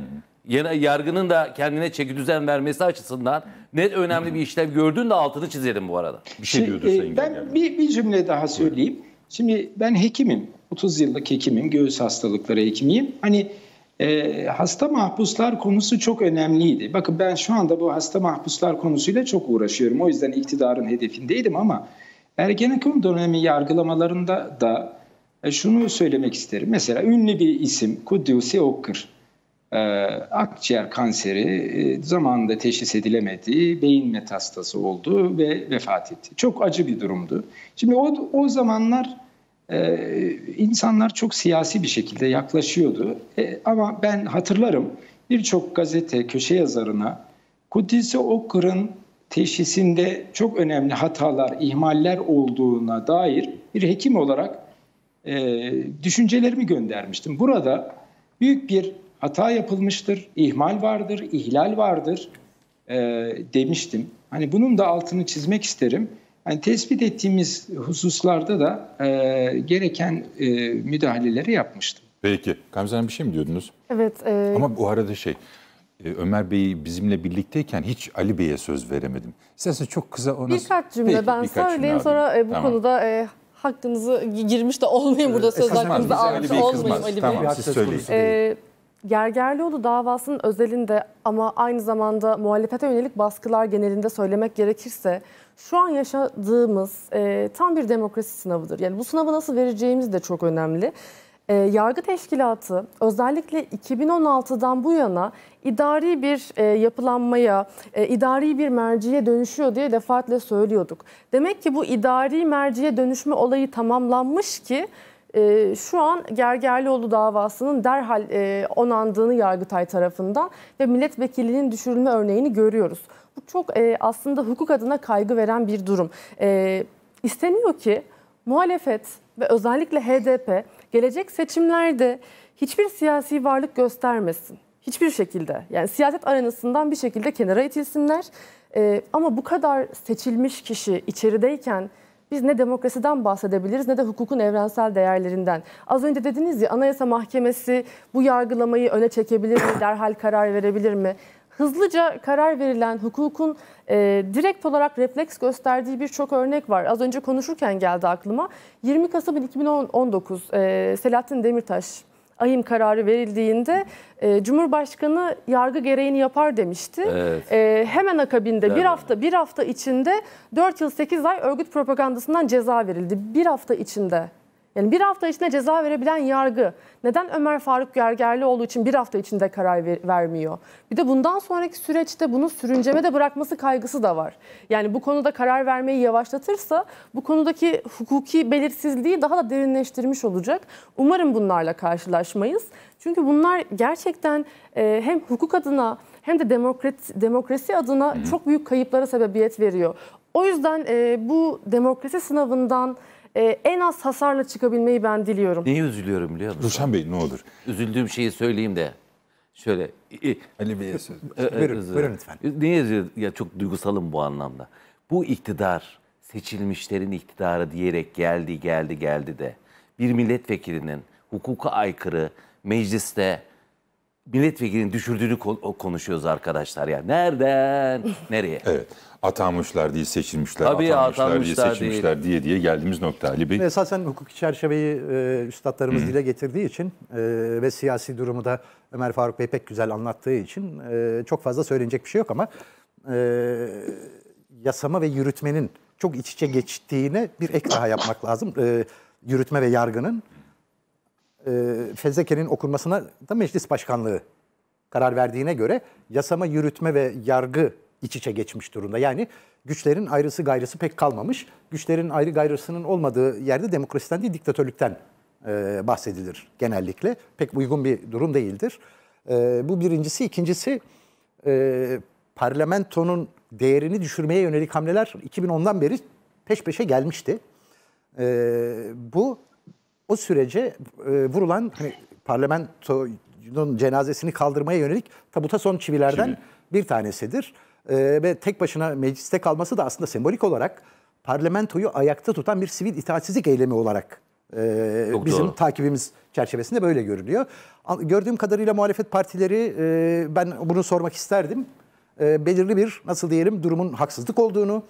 yargının da kendine çeki düzen vermesi açısından ne önemli bir işlev gördüğünü de altını çizelim bu arada. Bir şey diyordu Sayın e, Ben yani. bir, bir cümle daha söyleyeyim. Buyurun. Şimdi ben hekimim. 30 yıllık hekimim. Göğüs hastalıkları hekimiyim. Hani e, hasta mahpuslar konusu çok önemliydi. Bakın ben şu anda bu hasta mahpuslar konusuyla çok uğraşıyorum. O yüzden iktidarın hedefindeydim ama Ergenekon dönemi yargılamalarında da e, şunu söylemek isterim. Mesela ünlü bir isim Kudüs'e Okkır. Ee, akciğer kanseri e, zamanında teşhis edilemedi, beyin metastası oldu ve vefat etti. Çok acı bir durumdu. Şimdi o, o zamanlar e, insanlar çok siyasi bir şekilde yaklaşıyordu. E, ama ben hatırlarım birçok gazete köşe yazarına Kudüs'e Okkır'ın teşhisinde çok önemli hatalar, ihmaller olduğuna dair bir hekim olarak e, düşüncelerimi göndermiştim. Burada büyük bir hata yapılmıştır, ihmal vardır, ihlal vardır e, demiştim. Hani bunun da altını çizmek isterim. Yani tespit ettiğimiz hususlarda da e, gereken e, müdahaleleri yapmıştım. Peki. Gamze bir şey mi diyordunuz? Evet. E... Ama bu arada şey, ee, Ömer Bey bizimle birlikteyken hiç Ali Bey'e söz veremedim. İsterseniz çok kısa ona... Birkaç cümle Peki, ben birkaç söyleyeyim sonra e, bu tamam. konuda e, hakkınızı girmiş de olmayayım burada söz hakkınızı almış olmayayım Ali Bey. Tamam siz söyleyin. Ee, Gergerlioğlu davasının özelinde ama aynı zamanda muhalefete yönelik baskılar genelinde söylemek gerekirse şu an yaşadığımız e, tam bir demokrasi sınavıdır. Yani bu sınavı nasıl vereceğimiz de çok önemli. E, yargı teşkilatı özellikle 2016'dan bu yana idari bir e, yapılanmaya, e, idari bir merciye dönüşüyor diye defaatle söylüyorduk. Demek ki bu idari merciye dönüşme olayı tamamlanmış ki e, şu an Gergerlioğlu davasının derhal e, onandığını Yargıtay tarafından ve milletvekilinin düşürülme örneğini görüyoruz. Bu çok e, aslında hukuk adına kaygı veren bir durum. E, isteniyor ki muhalefet ve özellikle HDP gelecek seçimlerde hiçbir siyasi varlık göstermesin. Hiçbir şekilde. Yani siyaset arenasından bir şekilde kenara itilsinler. Ee, ama bu kadar seçilmiş kişi içerideyken biz ne demokrasiden bahsedebiliriz ne de hukukun evrensel değerlerinden. Az önce dediniz ya Anayasa Mahkemesi bu yargılamayı öne çekebilir mi, derhal karar verebilir mi? Hızlıca karar verilen hukukun e, direkt olarak refleks gösterdiği birçok örnek var. Az önce konuşurken geldi aklıma. 20 Kasım 2019 e, Selahattin Demirtaş ayım kararı verildiğinde e, Cumhurbaşkanı yargı gereğini yapar demişti. Evet. E, hemen akabinde evet. bir hafta bir hafta içinde 4 yıl 8 ay örgüt propagandasından ceza verildi. Bir hafta içinde. Yani bir hafta içinde ceza verebilen yargı neden Ömer Faruk Gergerlioğlu için bir hafta içinde karar ver, vermiyor? Bir de bundan sonraki süreçte bunu sürünceme de bırakması kaygısı da var. Yani bu konuda karar vermeyi yavaşlatırsa bu konudaki hukuki belirsizliği daha da derinleştirmiş olacak. Umarım bunlarla karşılaşmayız. Çünkü bunlar gerçekten e, hem hukuk adına hem de demokrasi, demokrasi adına çok büyük kayıplara sebebiyet veriyor. O yüzden e, bu demokrasi sınavından e, en az hasarla çıkabilmeyi ben diliyorum. Neye üzülüyorum biliyor musun? Ruşen Bey ne olur. Üzüldüğüm şeyi söyleyeyim de. Şöyle. Ali Bey'e söz. buyurun, buyurun lütfen. Neye üzülüyorum? Ya çok duygusalım bu anlamda. Bu iktidar seçilmişlerin iktidarı diyerek geldi geldi geldi de bir milletvekilinin hukuka aykırı mecliste milletvekilinin düşürdüğünü konuşuyoruz arkadaşlar ya. Nereden nereye? evet atanmışlar diye seçilmişler, Tabii atanmışlar, atanmışlar diye seçilmişler değil. diye diye geldiğimiz nokta Ali Bey. Esasen hukuki çerçeveyi e, üstadlarımız Hı. dile getirdiği için e, ve siyasi durumu da Ömer Faruk Bey pek güzel anlattığı için e, çok fazla söylenecek bir şey yok ama e, yasama ve yürütmenin çok iç içe geçtiğine bir ek daha yapmak lazım. E, yürütme ve yargının e, fezlekenin okunmasına da meclis başkanlığı karar verdiğine göre yasama, yürütme ve yargı iç içe geçmiş durumda. Yani güçlerin ayrısı gayrısı pek kalmamış. Güçlerin ayrı gayrısının olmadığı yerde demokrasiden değil diktatörlükten e, bahsedilir genellikle. Pek uygun bir durum değildir. E, bu birincisi. ikincisi e, parlamentonun değerini düşürmeye yönelik hamleler 2010'dan beri peş peşe gelmişti. E, bu o sürece e, vurulan hani, parlamentonun cenazesini kaldırmaya yönelik tabuta son çivilerden Çivi. bir tanesidir e, ve tek başına mecliste kalması da aslında sembolik olarak parlamentoyu ayakta tutan bir sivil itaatsizlik eylemi olarak e, bizim doğru. takibimiz çerçevesinde böyle görülüyor. Gördüğüm kadarıyla muhalefet partileri e, ben bunu sormak isterdim. E, belirli bir nasıl diyelim durumun haksızlık olduğunu,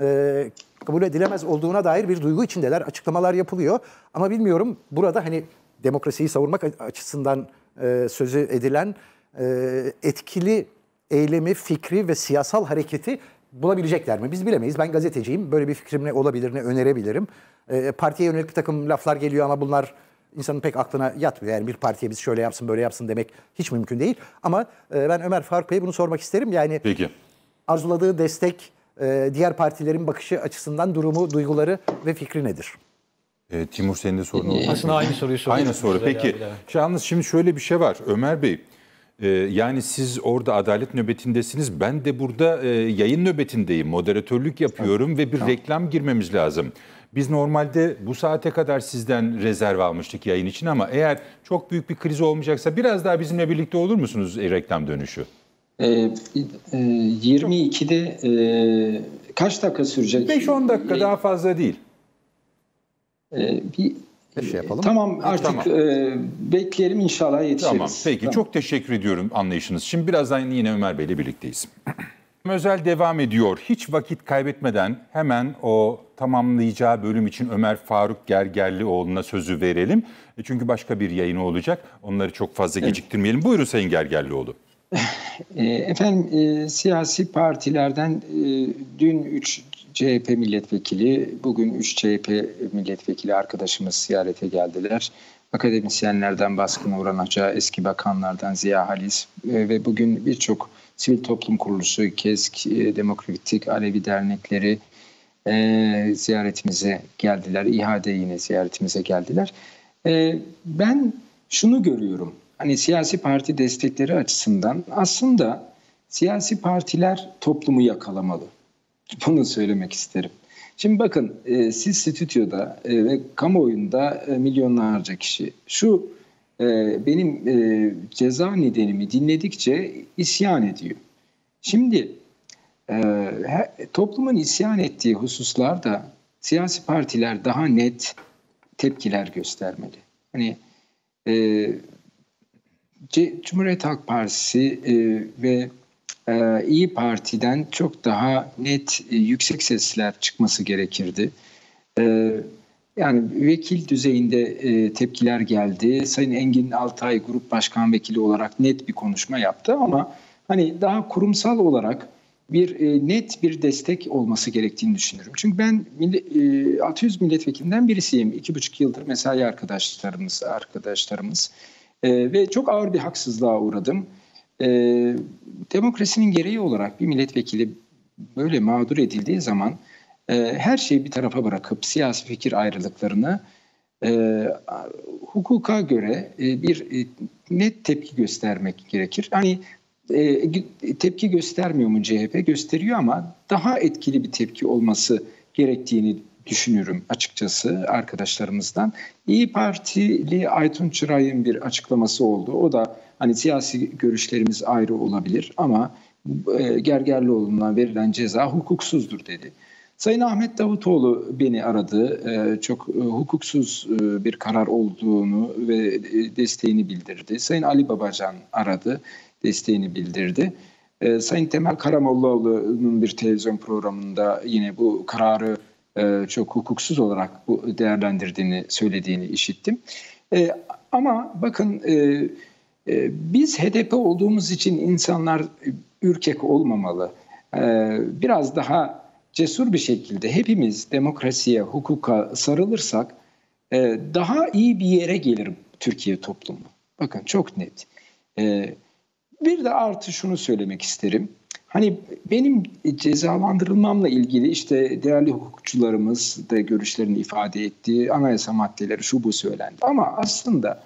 e, kabul edilemez olduğuna dair bir duygu içindeler. Açıklamalar yapılıyor. Ama bilmiyorum burada hani demokrasiyi savunmak açısından e, sözü edilen e, etkili eylemi, fikri ve siyasal hareketi bulabilecekler mi? Biz bilemeyiz. Ben gazeteciyim. Böyle bir fikrim ne olabilir, ne önerebilirim. E, partiye yönelik bir takım laflar geliyor ama bunlar insanın pek aklına yatmıyor. Yani bir partiye biz şöyle yapsın, böyle yapsın demek hiç mümkün değil. Ama e, ben Ömer Faruk Bey'e bunu sormak isterim. Yani Peki. arzuladığı destek, e, diğer partilerin bakışı açısından durumu, duyguları ve fikri nedir? E, Timur senin de sorun Aslında aynı soruyu soruyor. Aynı soru. Peki. Yalnız şimdi şöyle bir şey var Ömer Bey. Ee, yani siz orada adalet nöbetindesiniz. Ben de burada e, yayın nöbetindeyim. Moderatörlük yapıyorum ve bir reklam girmemiz lazım. Biz normalde bu saate kadar sizden rezerv almıştık yayın için ama eğer çok büyük bir kriz olmayacaksa biraz daha bizimle birlikte olur musunuz e, reklam dönüşü? 22'de ee, e, kaç dakika sürecek? 5-10 dakika daha fazla değil. Ee, bir şey yapalım. Tamam artık tamam. E, bekleyelim inşallah yetişiriz. Tamam peki tamam. çok teşekkür ediyorum anlayışınız için. Birazdan yine Ömer Bey ile birlikteyiz. Özel devam ediyor. Hiç vakit kaybetmeden hemen o tamamlayacağı bölüm için Ömer Faruk Gergerlioğlu'na sözü verelim. E, çünkü başka bir yayını olacak. Onları çok fazla evet. geciktirmeyelim. Buyurun Sayın Gergerlioğlu. E, efendim e, siyasi partilerden e, dün üç CHP milletvekili, bugün 3 CHP milletvekili arkadaşımız ziyarete geldiler. Akademisyenlerden Baskın Orhan eski bakanlardan Ziya Halis e, ve bugün birçok sivil toplum kuruluşu, KESK, e, Demokratik, Alevi dernekleri e, ziyaretimize geldiler. İHA'de yine ziyaretimize geldiler. E, ben şunu görüyorum. Hani siyasi parti destekleri açısından aslında siyasi partiler toplumu yakalamalı. Bunu söylemek isterim. Şimdi bakın e, siz stüdyoda e, ve kamuoyunda e, milyonlarca kişi şu e, benim e, ceza nedenimi dinledikçe isyan ediyor. Şimdi e, her, toplumun isyan ettiği hususlarda siyasi partiler daha net tepkiler göstermeli. Hani e, C, Cumhuriyet Halk Partisi e, ve ee, İyi Parti'den çok daha net e, yüksek sesler çıkması gerekirdi. Ee, yani vekil düzeyinde e, tepkiler geldi. Sayın Engin Altay grup başkan vekili olarak net bir konuşma yaptı ama hani daha kurumsal olarak bir e, net bir destek olması gerektiğini düşünüyorum. Çünkü ben e, 600 milletvekilinden birisiyim. İki buçuk yıldır mesai arkadaşlarımız, arkadaşlarımız ve çok ağır bir haksızlığa uğradım e, demokrasinin gereği olarak bir milletvekili böyle mağdur edildiği zaman e, her şeyi bir tarafa bırakıp siyasi fikir ayrılıklarını e, hukuka göre e, bir e, net tepki göstermek gerekir. Hani e, tepki göstermiyor mu CHP? Gösteriyor ama daha etkili bir tepki olması gerektiğini düşünüyorum açıkçası arkadaşlarımızdan. İyi Partili Aytun Çıray'ın bir açıklaması oldu. O da hani siyasi görüşlerimiz ayrı olabilir ama e, Gergerlioğlu'na verilen ceza hukuksuzdur dedi. Sayın Ahmet Davutoğlu beni aradı. E, çok e, hukuksuz e, bir karar olduğunu ve e, desteğini bildirdi. Sayın Ali Babacan aradı, desteğini bildirdi. E, Sayın Temel Karamollaoğlu'nun bir televizyon programında yine bu kararı e, çok hukuksuz olarak bu değerlendirdiğini söylediğini işittim. E, ama bakın e, biz HDP olduğumuz için insanlar ürkek olmamalı. biraz daha cesur bir şekilde hepimiz demokrasiye, hukuka sarılırsak daha iyi bir yere gelir Türkiye toplumu. Bakın çok net. bir de artı şunu söylemek isterim. Hani benim cezalandırılmamla ilgili işte değerli hukukçularımız da görüşlerini ifade ettiği anayasa maddeleri şu bu söylendi. Ama aslında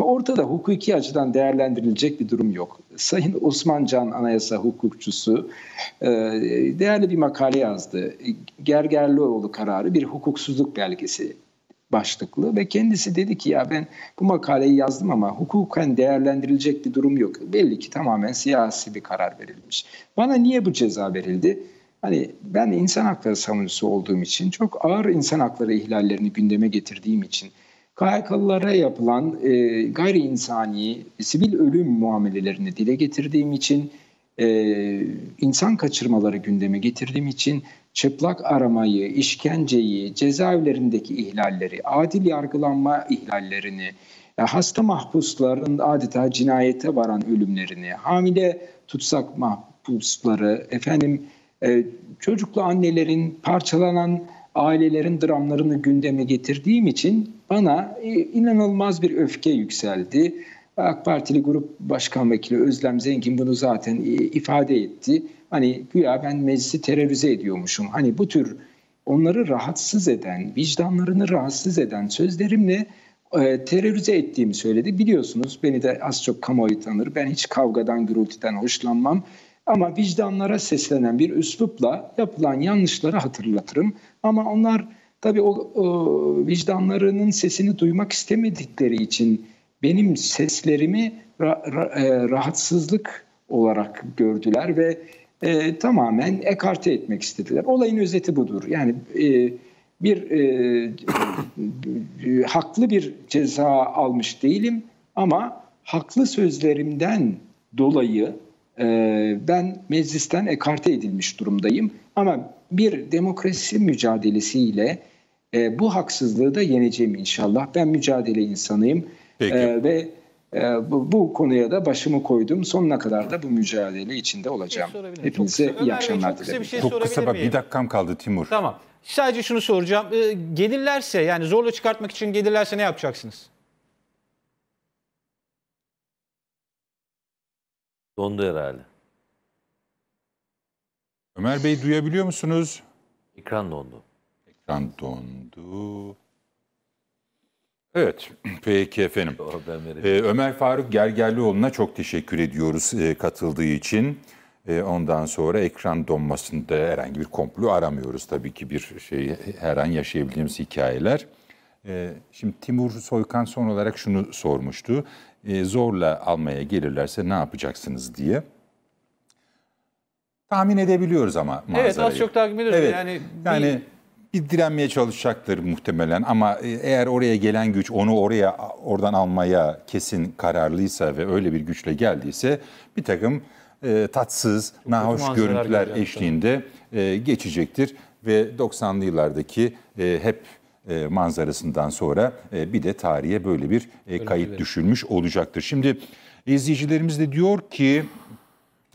ortada hukuki açıdan değerlendirilecek bir durum yok. Sayın Osman Can anayasa hukukçusu e, değerli bir makale yazdı. Gergerlioğlu kararı bir hukuksuzluk belgesi başlıklı ve kendisi dedi ki ya ben bu makaleyi yazdım ama hukuken değerlendirilecek bir durum yok. Belli ki tamamen siyasi bir karar verilmiş. Bana niye bu ceza verildi? Hani ben insan hakları savunucusu olduğum için çok ağır insan hakları ihlallerini gündeme getirdiğim için KHK'lılara yapılan e, gayri insani sivil ölüm muamelelerini dile getirdiğim için e, insan kaçırmaları gündeme getirdiğim için çıplak aramayı, işkenceyi, cezaevlerindeki ihlalleri, adil yargılanma ihlallerini, e, hasta mahpusların adeta cinayete varan ölümlerini, hamile tutsak mahpusları, efendim e, çocuklu annelerin parçalanan ailelerin dramlarını gündeme getirdiğim için bana e, inanılmaz bir öfke yükseldi. AK Partili Grup Başkan Vekili Özlem Zengin bunu zaten e, ifade etti. Hani güya ben meclisi terörize ediyormuşum. Hani bu tür onları rahatsız eden, vicdanlarını rahatsız eden sözlerimle e, terörize ettiğimi söyledi. Biliyorsunuz beni de az çok kamuoyu tanır. Ben hiç kavgadan, gürültüden hoşlanmam. Ama vicdanlara seslenen bir üslupla yapılan yanlışları hatırlatırım. Ama onlar tabii o, o vicdanlarının sesini duymak istemedikleri için benim seslerimi ra, ra, e, rahatsızlık olarak gördüler ve e, tamamen ekarte etmek istediler. Olayın özeti budur. Yani e, bir e, e, haklı bir ceza almış değilim ama haklı sözlerimden dolayı e, ben meclisten ekarte edilmiş durumdayım. Ama bir demokrasi mücadelesiyle e, bu haksızlığı da yeneceğim inşallah. Ben mücadele insanıyım. Peki. E, ve e, bu, bu konuya da başımı koydum. Sonuna kadar da bu mücadele içinde olacağım. Şey Hepinize iyi akşamlar dilerim. Şey çok kısa bak bir dakikam kaldı Timur. Tamam. Sadece şunu soracağım. E, gelirlerse yani zorla çıkartmak için gelirlerse ne yapacaksınız? Dondu herhalde. Ömer Bey duyabiliyor musunuz? Ekran dondu. Ekran dondu. Evet, peki efendim. Ee, Ömer Faruk Gergerlioğlu'na çok teşekkür ediyoruz e, katıldığı için. E, ondan sonra ekran donmasında herhangi bir komplo aramıyoruz tabii ki bir şey her an yaşayabildiğimiz hikayeler. E, şimdi Timur Soykan son olarak şunu sormuştu. E, zorla almaya gelirlerse ne yapacaksınız diye. Tahmin edebiliyoruz ama manzarayı. Evet az çok tahmin ediyoruz. Evet. Yani, yani bir direnmeye çalışacaktır muhtemelen ama e, eğer oraya gelen güç onu oraya oradan almaya kesin kararlıysa ve öyle bir güçle geldiyse bir takım e, tatsız, Çok nahoş görüntüler eşliğinde e, geçecektir ve 90'lı yıllardaki e, hep e, manzarasından sonra e, bir de tarihe böyle bir e, kayıt düşülmüş olacaktır. Şimdi izleyicilerimiz de diyor ki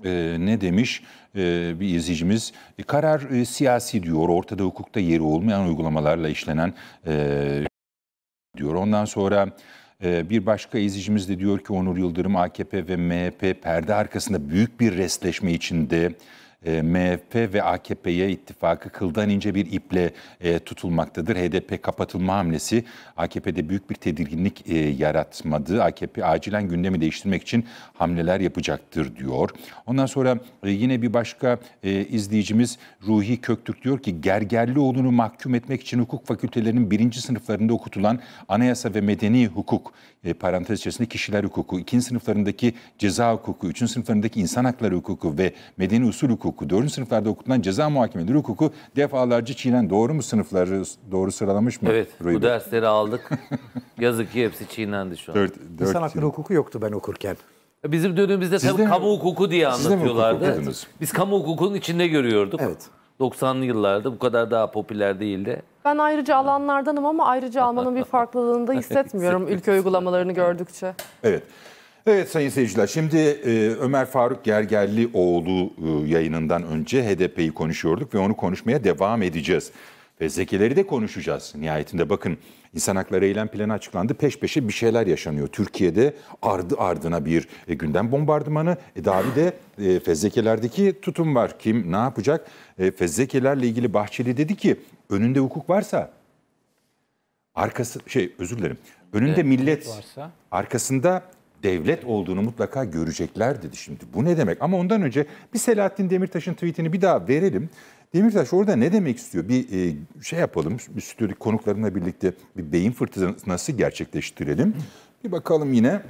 e, ne demiş e, bir izleyicimiz? E, karar e, siyasi diyor, ortada hukukta yeri olmayan uygulamalarla işlenen e, diyor. Ondan sonra e, bir başka izleyicimiz de diyor ki Onur Yıldırım AKP ve MHP perde arkasında büyük bir restleşme içinde e, MHP ve AKP'ye ittifakı kıldan ince bir iple e, tutulmaktadır. HDP kapatılma hamlesi AKP'de büyük bir tedirginlik e, yaratmadı. AKP acilen gündemi değiştirmek için hamleler yapacaktır diyor. Ondan sonra e, yine bir başka e, izleyicimiz Ruhi Köktürk diyor ki Gergerlioğlu'nu mahkum etmek için hukuk fakültelerinin birinci sınıflarında okutulan anayasa ve medeni hukuk e, parantez içerisinde kişiler hukuku, ikinci sınıflarındaki ceza hukuku, üçüncü sınıflarındaki insan hakları hukuku ve medeni usul hukuku hukuku, 4. sınıflarda okutulan ceza muhakemeleri hukuku defalarca çiğnen doğru mu sınıfları doğru sıralamış mı? Evet, Ruhi bu Bey? dersleri aldık. Yazık ki hepsi çiğnendi şu an. Dört, dört İnsan hakları hukuku yoktu ben okurken. E, bizim dönemimizde Siz tabii kamu hukuku diye Siz de mi hukuk anlatıyorlardı. Biz kamu hukukunun içinde görüyorduk. Evet. 90'lı yıllarda bu kadar daha popüler değildi. Ben ayrıca alanlardanım ama ayrıca almanın bir farklılığını da hissetmiyorum ülke uygulamalarını gördükçe. Evet. Evet sayın seyirciler şimdi e, Ömer Faruk Gergerlioğlu e, yayınından önce HDP'yi konuşuyorduk ve onu konuşmaya devam edeceğiz. Ve de konuşacağız. Nihayetinde bakın insan hakları eylem planı açıklandı. Peş peşe bir şeyler yaşanıyor. Türkiye'de ardı ardına bir e, gündem bombardımanı. E, daha de e, fezlekelerdeki tutum var. Kim ne yapacak? E, fezlekelerle ilgili Bahçeli dedi ki önünde hukuk varsa arkası şey özür dilerim. Önünde millet varsa. arkasında devlet olduğunu mutlaka görecekler dedi şimdi. Bu ne demek? Ama ondan önce bir Selahattin Demirtaş'ın tweetini bir daha verelim. Demirtaş orada ne demek istiyor? Bir e, şey yapalım, bir stüdyodaki konuklarımla birlikte bir beyin fırtınası gerçekleştirelim. Bir bakalım yine.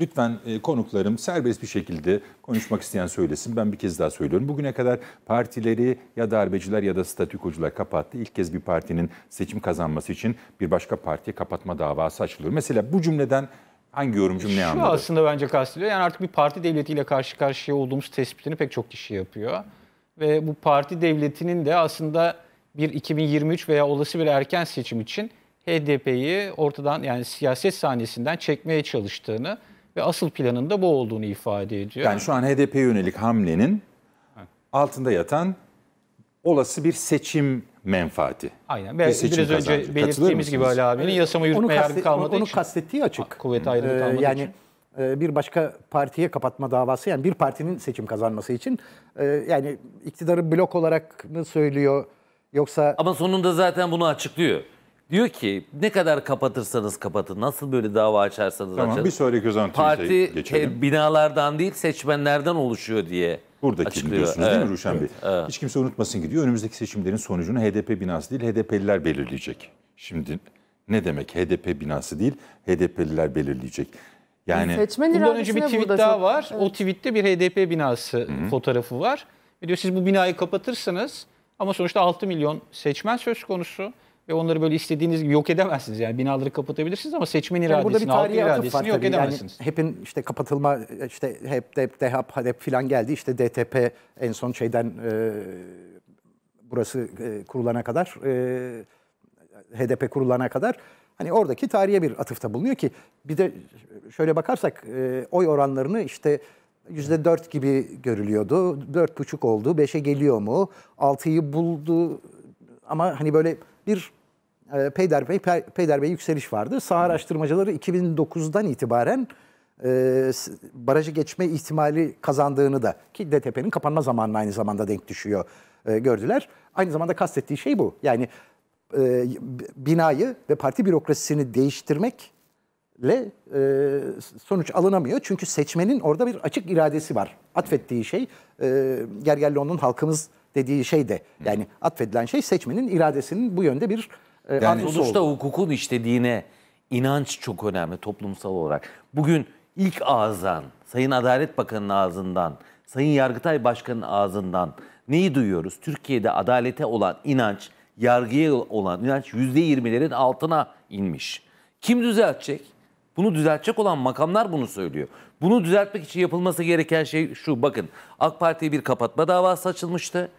Lütfen e, konuklarım serbest bir şekilde konuşmak isteyen söylesin. Ben bir kez daha söylüyorum. Bugüne kadar partileri ya darbeciler ya da statükocular kapattı. İlk kez bir partinin seçim kazanması için bir başka partiye kapatma davası açılıyor. Mesela bu cümleden Hangi yorumcum ne anladı? Şu aslında bence kastediyor. Yani artık bir parti devletiyle karşı karşıya olduğumuz tespitini pek çok kişi yapıyor. Ve bu parti devletinin de aslında bir 2023 veya olası bir erken seçim için HDP'yi ortadan yani siyaset sahnesinden çekmeye çalıştığını ve asıl planında bu olduğunu ifade ediyor. Yani şu an HDP yönelik hamlenin altında yatan olası bir seçim menfaati. Aynen. Ve Biz biraz önce belirttiğimiz gibi Ali abinin yasama yürütme yargı kalmadı. Onu kastettiği açık. Kuvvet ayrılığı ee, kalmadığı ee, yani, için e, bir başka partiye kapatma davası yani bir partinin seçim kazanması için e, yani iktidarı blok olarak mı söylüyor yoksa ama sonunda zaten bunu açıklıyor. Diyor ki ne kadar kapatırsanız kapatın, nasıl böyle dava açarsanız tamam, açın. bir sonraki gözaltı Parti şey e, binalardan değil seçmenlerden oluşuyor diye Buradaki Açıklıyor. biliyorsunuz evet. değil mi Ruşen evet. Bey? Evet. Hiç kimse unutmasın gidiyor. Önümüzdeki seçimlerin sonucunu HDP binası değil HDP'liler belirleyecek. Şimdi ne demek HDP binası değil HDP'liler belirleyecek. Yani Seçmen bundan önce bir tweet daha çok... var. Evet. O tweette bir HDP binası Hı-hı. fotoğrafı var. Ve diyor siz bu binayı kapatırsanız ama sonuçta 6 milyon seçmen söz konusu ve onları böyle istediğiniz gibi yok edemezsiniz. Yani binaları kapatabilirsiniz ama seçmen yani iradesini, halk iradesini yok edemezsiniz. Yani hepin işte kapatılma, işte hep hep DEHAP, HADEP filan geldi. İşte DTP en son şeyden e, burası e, kurulana kadar, e, HDP kurulana kadar hani oradaki tarihe bir atıfta bulunuyor ki bir de şöyle bakarsak e, oy oranlarını işte yüzde dört gibi görülüyordu. Dört buçuk oldu. Beşe geliyor mu? Altıyı buldu. Ama hani böyle bir e, peyderpey, peyderpey yükseliş vardı. Saha araştırmacıları 2009'dan itibaren e, barajı geçme ihtimali kazandığını da ki DTP'nin kapanma zamanına aynı zamanda denk düşüyor e, gördüler. Aynı zamanda kastettiği şey bu. Yani e, binayı ve parti bürokrasisini değiştirmekle e, sonuç alınamıyor. Çünkü seçmenin orada bir açık iradesi var. Atfettiği şey e, Gergerlio'nun halkımız dediği şey de yani atfedilen şey seçmenin iradesinin bu yönde bir ee, yani, Anadolu'da hukukun işlediğine inanç çok önemli toplumsal olarak. Bugün ilk ağızdan, Sayın Adalet Bakanı'nın ağzından, Sayın Yargıtay Başkanı'nın ağzından neyi duyuyoruz? Türkiye'de adalete olan inanç, yargıya olan inanç %20'lerin altına inmiş. Kim düzeltecek? Bunu düzeltecek olan makamlar bunu söylüyor. Bunu düzeltmek için yapılması gereken şey şu bakın AK Parti'ye bir kapatma davası açılmıştı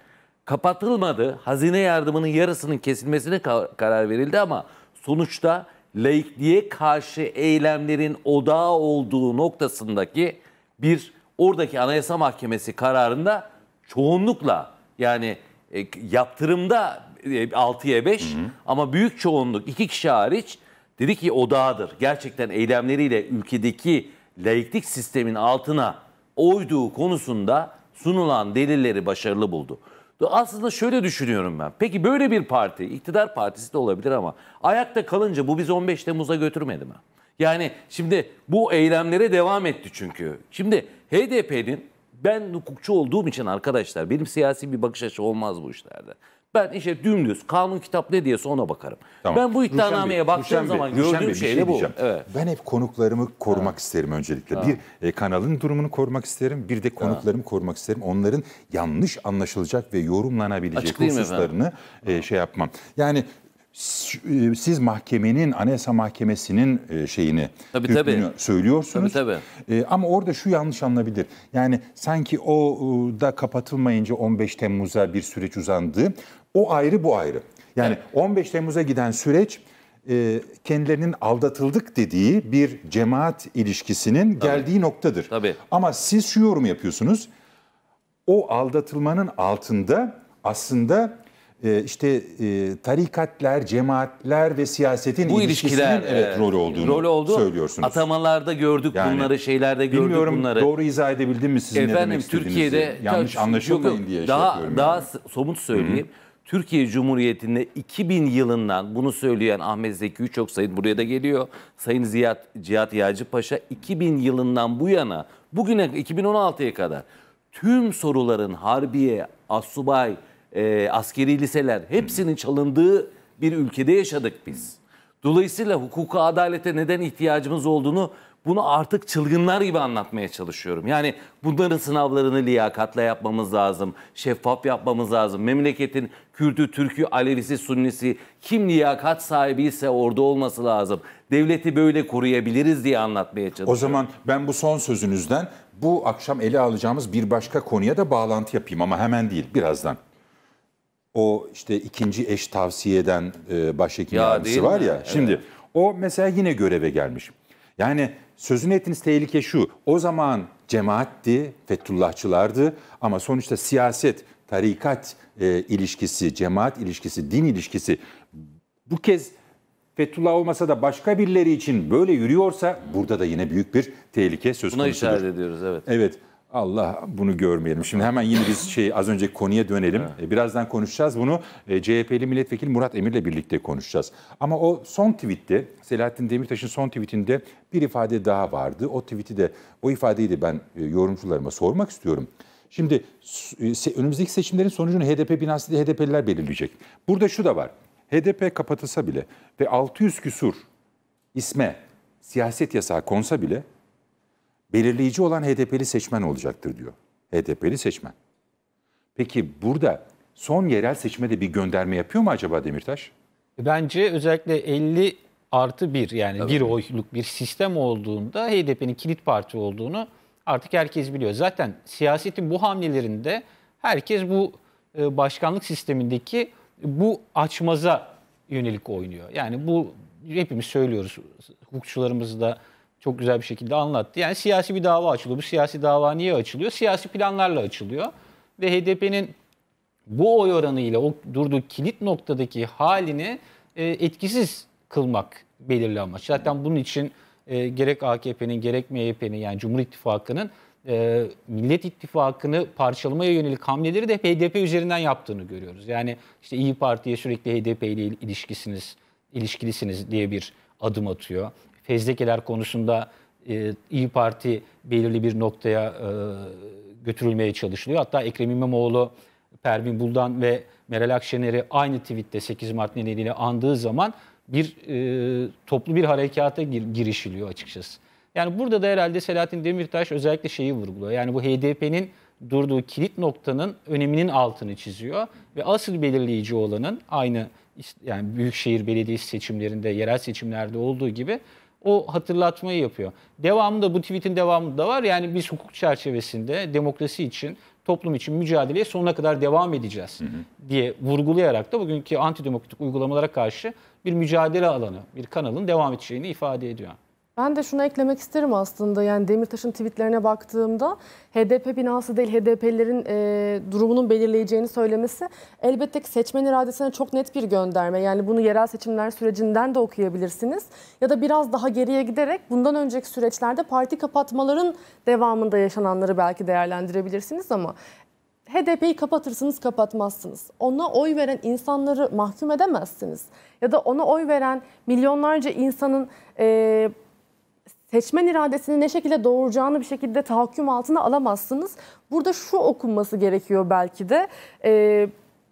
kapatılmadı. Hazine yardımının yarısının kesilmesine karar verildi ama sonuçta laikliğe karşı eylemlerin odağı olduğu noktasındaki bir oradaki Anayasa Mahkemesi kararında çoğunlukla yani e, yaptırımda e, 6'ya 5 hı hı. ama büyük çoğunluk iki kişi hariç dedi ki odağıdır. Gerçekten eylemleriyle ülkedeki laiklik sistemin altına oyduğu konusunda sunulan delilleri başarılı buldu. Aslında şöyle düşünüyorum ben. Peki böyle bir parti, iktidar partisi de olabilir ama ayakta kalınca bu biz 15 Temmuz'a götürmedi mi? Yani şimdi bu eylemlere devam etti çünkü. Şimdi HDP'nin ben hukukçu olduğum için arkadaşlar benim siyasi bir bakış açı olmaz bu işlerde. Ben işte dümdüz kanun kitap ne diyese ona bakarım. Tamam. Ben bu iddianameye Ruşen baktığım Bey, zaman gördüğüm Bey, şey de şey bu. Evet. Ben hep konuklarımı korumak isterim öncelikle. Bir e, kanalın durumunu korumak isterim, bir de konuklarımı korumak isterim. Onların yanlış anlaşılacak ve yorumlanabilecek Açıklayayım hususlarını e, şey yapmam. Yani e, siz mahkemenin, Anayasa Mahkemesi'nin e, şeyini Tabii, tabii. söylüyorsunuz. Tabii, E, ama orada şu yanlış anılabilir. Yani sanki o e, da kapatılmayınca 15 Temmuz'a bir süreç uzandı. O ayrı bu ayrı. Yani 15 Temmuz'a giden süreç e, kendilerinin aldatıldık dediği bir cemaat ilişkisinin Tabii. geldiği noktadır. Tabii. Ama siz şu yorum yapıyorsunuz. O aldatılmanın altında aslında e, işte e, tarikatlar, cemaatler ve siyasetin bu ilişkiler evet rolü olduğunu rolü oldu. söylüyorsunuz. Atamalarda gördük yani, bunları, şeylerde gördük bilmiyorum, bunları. Doğru izah edebildim mi sizin Efendim, ne demek Türkiye'de yanlış anlaşılmayın diye şey daha, şey yapıyorum. Daha yani. somut söyleyeyim. Hı-hı Türkiye Cumhuriyeti'nde 2000 yılından bunu söyleyen Ahmet Zeki Üçok Sayın buraya da geliyor. Sayın Ziyad, Cihat Yağcı Paşa 2000 yılından bu yana bugüne 2016'ya kadar tüm soruların harbiye, asubay, e, askeri liseler hepsinin çalındığı bir ülkede yaşadık biz. Dolayısıyla hukuka adalete neden ihtiyacımız olduğunu bunu artık çılgınlar gibi anlatmaya çalışıyorum. Yani bunların sınavlarını liyakatla yapmamız lazım, şeffaf yapmamız lazım. Memleketin Kürt'ü, Türk'ü, Alevisi, Sunnisi kim liyakat sahibi ise orada olması lazım. Devleti böyle koruyabiliriz diye anlatmaya çalışıyorum. O zaman ben bu son sözünüzden bu akşam ele alacağımız bir başka konuya da bağlantı yapayım ama hemen değil birazdan o işte ikinci eş tavsiyeden e, başhekim ya, yardımcısı var ya. Evet. Şimdi o mesela yine göreve gelmiş. Yani sözünü ettiğiniz tehlike şu. O zaman cemaatti, Fethullahçılardı ama sonuçta siyaset, tarikat e, ilişkisi, cemaat ilişkisi, din ilişkisi bu kez Fethullah olmasa da başka birileri için böyle yürüyorsa burada da yine büyük bir tehlike söz konusu. Buna işaret ediyoruz evet. Evet. Allah bunu görmeyelim. Şimdi hemen yine biz şey az önce konuya dönelim. Evet. E, birazdan konuşacağız bunu. E, CHP'li milletvekili Murat Emir'le birlikte konuşacağız. Ama o son tweette Selahattin Demirtaş'ın son tweetinde bir ifade daha vardı. O tweeti de o ifadeyi de ben e, yorumcularıma sormak istiyorum. Şimdi önümüzdeki seçimlerin sonucunu HDP binası ile HDP'liler belirleyecek. Burada şu da var. HDP kapatılsa bile ve 600 küsur isme siyaset yasağı konsa bile belirleyici olan HDP'li seçmen olacaktır diyor. HDP'li seçmen. Peki burada son yerel seçmede bir gönderme yapıyor mu acaba Demirtaş? E, bence özellikle 50 artı 1 yani bir oyluk bir sistem olduğunda HDP'nin kilit parti olduğunu artık herkes biliyor. Zaten siyasetin bu hamlelerinde herkes bu e, başkanlık sistemindeki bu açmaza yönelik oynuyor. Yani bu hepimiz söylüyoruz hukukçularımız da çok güzel bir şekilde anlattı. Yani siyasi bir dava açılıyor. Bu siyasi dava niye açılıyor? Siyasi planlarla açılıyor. Ve HDP'nin bu oy oranıyla o durduğu kilit noktadaki halini e, etkisiz kılmak belirli amaç. Zaten bunun için e, gerek AKP'nin gerek MHP'nin yani Cumhur İttifakı'nın e, Millet İttifakı'nı parçalamaya yönelik hamleleri de HDP üzerinden yaptığını görüyoruz. Yani işte İyi Parti'ye sürekli HDP ile ilişkisiniz, ilişkilisiniz diye bir adım atıyor fezlekeler konusunda e, İyi Parti belirli bir noktaya e, götürülmeye çalışılıyor. Hatta Ekrem İmamoğlu, Pervin Buldan ve Meral Akşener'i aynı tweette 8 Mart nedeniyle andığı zaman bir e, toplu bir harekata gir, girişiliyor açıkçası. Yani burada da herhalde Selahattin Demirtaş özellikle şeyi vurguluyor. Yani bu HDP'nin durduğu kilit noktanın öneminin altını çiziyor ve asıl belirleyici olanın aynı yani büyükşehir belediyesi seçimlerinde, yerel seçimlerde olduğu gibi o hatırlatmayı yapıyor. Devamında bu tweetin devamında var. Yani biz hukuk çerçevesinde demokrasi için, toplum için mücadeleye sonuna kadar devam edeceğiz hı hı. diye vurgulayarak da bugünkü antidemokratik uygulamalara karşı bir mücadele alanı, bir kanalın devam edeceğini ifade ediyor. Ben de şunu eklemek isterim aslında yani Demirtaş'ın tweetlerine baktığımda HDP binası değil HDP'lerin e, durumunun belirleyeceğini söylemesi elbette ki seçmen iradesine çok net bir gönderme. Yani bunu yerel seçimler sürecinden de okuyabilirsiniz ya da biraz daha geriye giderek bundan önceki süreçlerde parti kapatmaların devamında yaşananları belki değerlendirebilirsiniz ama HDP'yi kapatırsınız kapatmazsınız. Ona oy veren insanları mahkum edemezsiniz. Ya da ona oy veren milyonlarca insanın e, seçmen iradesini ne şekilde doğuracağını bir şekilde tahakküm altına alamazsınız. Burada şu okunması gerekiyor belki de. E,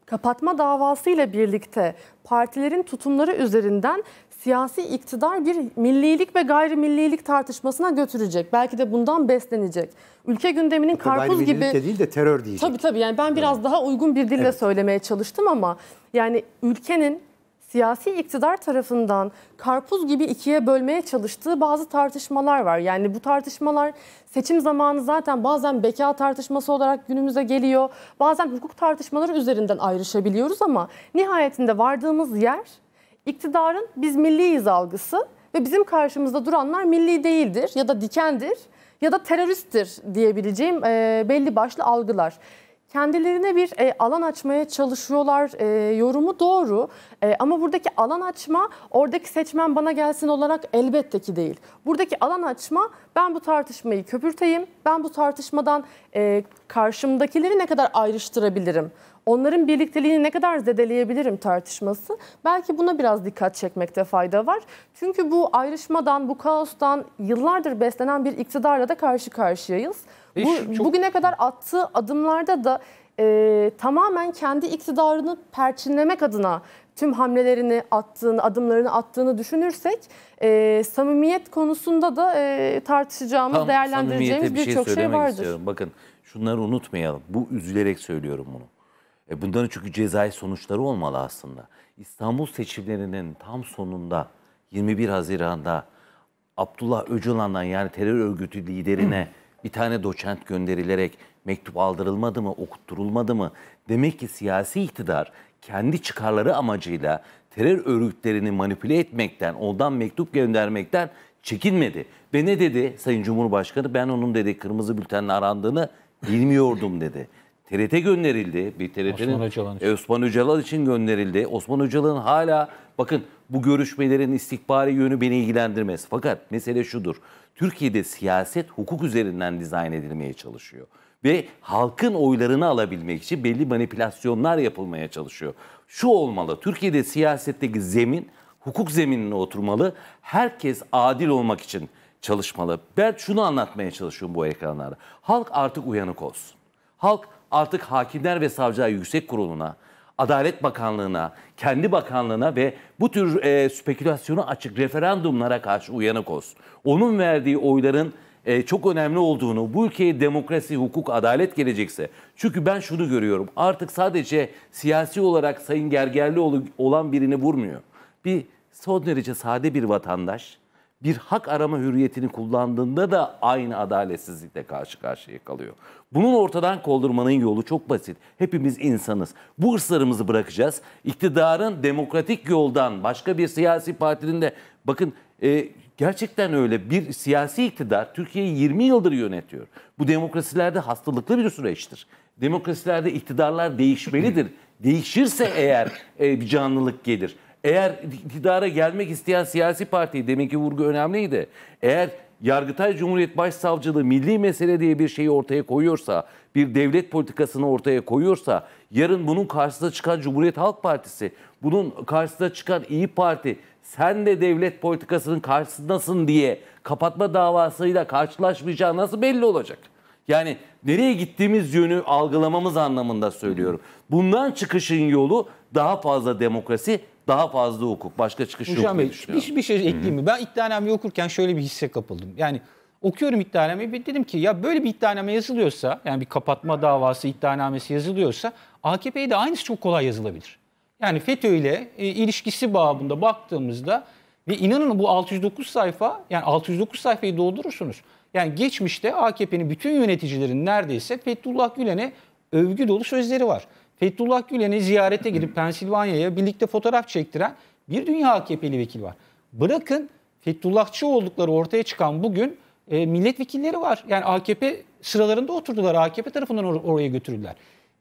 kapatma davası ile birlikte partilerin tutumları üzerinden siyasi iktidar bir millilik ve gayrimillilik tartışmasına götürecek. Belki de bundan beslenecek. Ülke gündeminin Hatta karpuz gibi... De değil de terör diyecek. Tabii tabii yani ben biraz evet. daha uygun bir dille evet. söylemeye çalıştım ama yani ülkenin siyasi iktidar tarafından karpuz gibi ikiye bölmeye çalıştığı bazı tartışmalar var. Yani bu tartışmalar seçim zamanı zaten bazen beka tartışması olarak günümüze geliyor. Bazen hukuk tartışmaları üzerinden ayrışabiliyoruz ama nihayetinde vardığımız yer iktidarın biz milliyiz algısı ve bizim karşımızda duranlar milli değildir ya da dikendir ya da teröristtir diyebileceğim belli başlı algılar kendilerine bir e, alan açmaya çalışıyorlar e, yorumu doğru. E, ama buradaki alan açma oradaki seçmen bana gelsin olarak elbette ki değil. Buradaki alan açma ben bu tartışmayı köpürteyim, ben bu tartışmadan e, karşımdakileri ne kadar ayrıştırabilirim? Onların birlikteliğini ne kadar zedeleyebilirim tartışması. Belki buna biraz dikkat çekmekte fayda var. Çünkü bu ayrışmadan, bu kaostan yıllardır beslenen bir iktidarla da karşı karşıyayız. Bu, çok... Bugüne kadar attığı adımlarda da e, tamamen kendi iktidarını perçinlemek adına tüm hamlelerini attığını, adımlarını attığını düşünürsek e, samimiyet konusunda da e, tartışacağımız, Tam değerlendireceğimiz birçok şey, şey vardır. Istiyorum. Bakın şunları unutmayalım. Bu üzülerek söylüyorum bunu. E bunların çünkü cezai sonuçları olmalı aslında. İstanbul seçimlerinin tam sonunda 21 Haziran'da Abdullah Öcalan'dan yani terör örgütü liderine bir tane doçent gönderilerek mektup aldırılmadı mı, okutturulmadı mı? Demek ki siyasi iktidar kendi çıkarları amacıyla terör örgütlerini manipüle etmekten, ondan mektup göndermekten çekinmedi. Ve ne dedi Sayın Cumhurbaşkanı? Ben onun dedi kırmızı bültenle arandığını bilmiyordum dedi. TRT gönderildi. Bir TRT'nin Osman Öcalan için. E, Osman Öcalan için gönderildi. Osman Öcalan hala bakın bu görüşmelerin istikbari yönü beni ilgilendirmez. Fakat mesele şudur. Türkiye'de siyaset hukuk üzerinden dizayn edilmeye çalışıyor. Ve halkın oylarını alabilmek için belli manipülasyonlar yapılmaya çalışıyor. Şu olmalı, Türkiye'de siyasetteki zemin hukuk zeminine oturmalı. Herkes adil olmak için çalışmalı. Ben şunu anlatmaya çalışıyorum bu ekranlarda. Halk artık uyanık olsun. Halk artık hakimler ve savcılar yüksek kuruluna, Adalet Bakanlığı'na, kendi bakanlığına ve bu tür e, spekülasyonu açık referandumlara karşı uyanık olsun. Onun verdiği oyların e, çok önemli olduğunu, bu ülkeye demokrasi, hukuk, adalet gelecekse. Çünkü ben şunu görüyorum. Artık sadece siyasi olarak Sayın Gergerlioğlu olan birini vurmuyor. Bir son derece sade bir vatandaş bir hak arama hürriyetini kullandığında da aynı adaletsizlikle karşı karşıya kalıyor. Bunun ortadan kaldırmanın yolu çok basit. Hepimiz insanız. Bu ıslarımızı bırakacağız. İktidarın demokratik yoldan başka bir siyasi partinin de bakın e, gerçekten öyle bir siyasi iktidar Türkiye'yi 20 yıldır yönetiyor. Bu demokrasilerde hastalıklı bir süreçtir. Demokrasilerde iktidarlar değişmelidir. Değişirse eğer e, bir canlılık gelir eğer iktidara gelmek isteyen siyasi parti, deminki vurgu önemliydi. Eğer Yargıtay Cumhuriyet Başsavcılığı milli mesele diye bir şeyi ortaya koyuyorsa, bir devlet politikasını ortaya koyuyorsa, yarın bunun karşısına çıkan Cumhuriyet Halk Partisi, bunun karşısına çıkan İyi Parti, sen de devlet politikasının karşısındasın diye kapatma davasıyla karşılaşmayacağı nasıl belli olacak? Yani nereye gittiğimiz yönü algılamamız anlamında söylüyorum. Bundan çıkışın yolu daha fazla demokrasi, daha fazla hukuk. Başka çıkış yok Hocam Bey, bir, bir şey ekleyeyim mi? Ben iddianameyi okurken şöyle bir hisse kapıldım. Yani okuyorum iddianameyi ve dedim ki ya böyle bir iddianame yazılıyorsa yani bir kapatma davası iddianamesi yazılıyorsa AKP'ye de aynısı çok kolay yazılabilir. Yani FETÖ ile e, ilişkisi babında baktığımızda ve inanın bu 609 sayfa yani 609 sayfayı doldurursunuz. Yani geçmişte AKP'nin bütün yöneticilerin neredeyse Fethullah Gülen'e övgü dolu sözleri var. Fethullah Gülen'i ziyarete gidip Pensilvanya'ya birlikte fotoğraf çektiren bir dünya AKP'li vekil var. Bırakın Fethullahçı oldukları ortaya çıkan bugün e, milletvekilleri var. Yani AKP sıralarında oturdular. AKP tarafından or- oraya götürüldüler.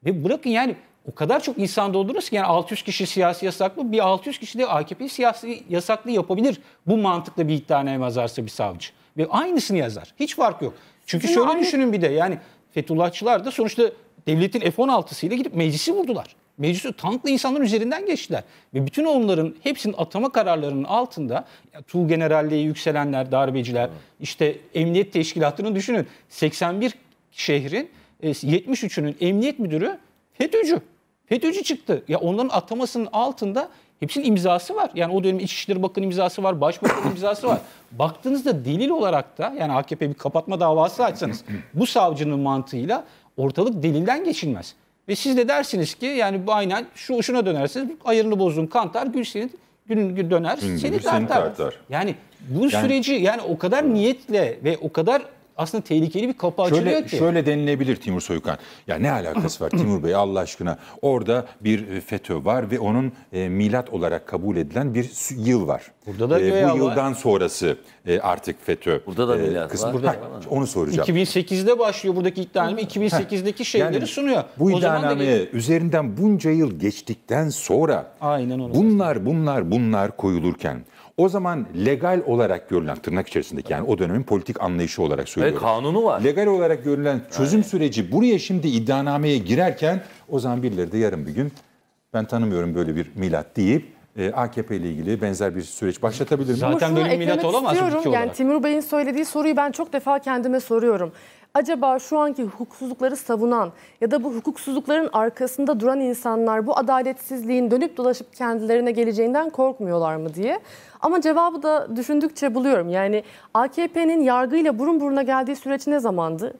Ve bırakın yani o kadar çok insan doldururuz ki yani 600 kişi siyasi yasaklı bir 600 kişi de AKP'yi siyasi yasaklı yapabilir. Bu mantıkla bir iddianame yazarsa bir savcı. Ve aynısını yazar. Hiç fark yok. Çünkü şöyle düşünün bir de yani Fethullahçılar da sonuçta devletin F-16'sıyla gidip meclisi vurdular. Meclisi tanklı insanların üzerinden geçtiler. Ve bütün onların hepsinin atama kararlarının altında ya, Tuğ Generalliğe yükselenler, darbeciler, evet. işte emniyet teşkilatını düşünün. 81 şehrin 73'ünün e, emniyet müdürü FETÖ'cü. FETÖ'cü çıktı. Ya onların atamasının altında hepsinin imzası var. Yani o dönem İçişleri Bakanı imzası var, Başbakan imzası var. Baktığınızda delil olarak da yani AKP bir kapatma davası açsanız bu savcının mantığıyla ortalık delilden geçilmez. Ve siz de dersiniz ki yani bu aynen şu şuna dönersiniz. Ayarını bozdun kantar gün gün döner gün, seni, kantar Yani bu yani, süreci yani o kadar niyetle ve o kadar aslında tehlikeli bir kapı şöyle, açılıyor ki. Şöyle denilebilir Timur Soykan. Ya ne alakası var Timur Bey Allah aşkına? Orada bir e, FETÖ var ve onun e, milat olarak kabul edilen bir yıl var. Burada da e, bu yıldan var. sonrası e, artık FETÖ. Burada da e, milat e, kısmı, var. ha, onu soracağım. 2008'de başlıyor buradaki iddianame. 2008'deki şeyleri yani, sunuyor. Bu iddianameye üzerinden bunca yıl geçtikten sonra Aynen bunlar, bunlar bunlar bunlar koyulurken o zaman legal olarak görülen tırnak içerisindeki yani o dönemin politik anlayışı olarak söylüyorum. Evet kanunu var. Legal olarak görülen çözüm yani. süreci buraya şimdi iddianameye girerken o zaman birileri de yarın bir gün ben tanımıyorum böyle bir milat deyip e, AKP ile ilgili benzer bir süreç başlatabilir mi? Zaten böyle milat olamaz mı? Yani olarak. Timur Bey'in söylediği soruyu ben çok defa kendime soruyorum acaba şu anki hukuksuzlukları savunan ya da bu hukuksuzlukların arkasında duran insanlar bu adaletsizliğin dönüp dolaşıp kendilerine geleceğinden korkmuyorlar mı diye. Ama cevabı da düşündükçe buluyorum. Yani AKP'nin yargıyla burun buruna geldiği süreç ne zamandı?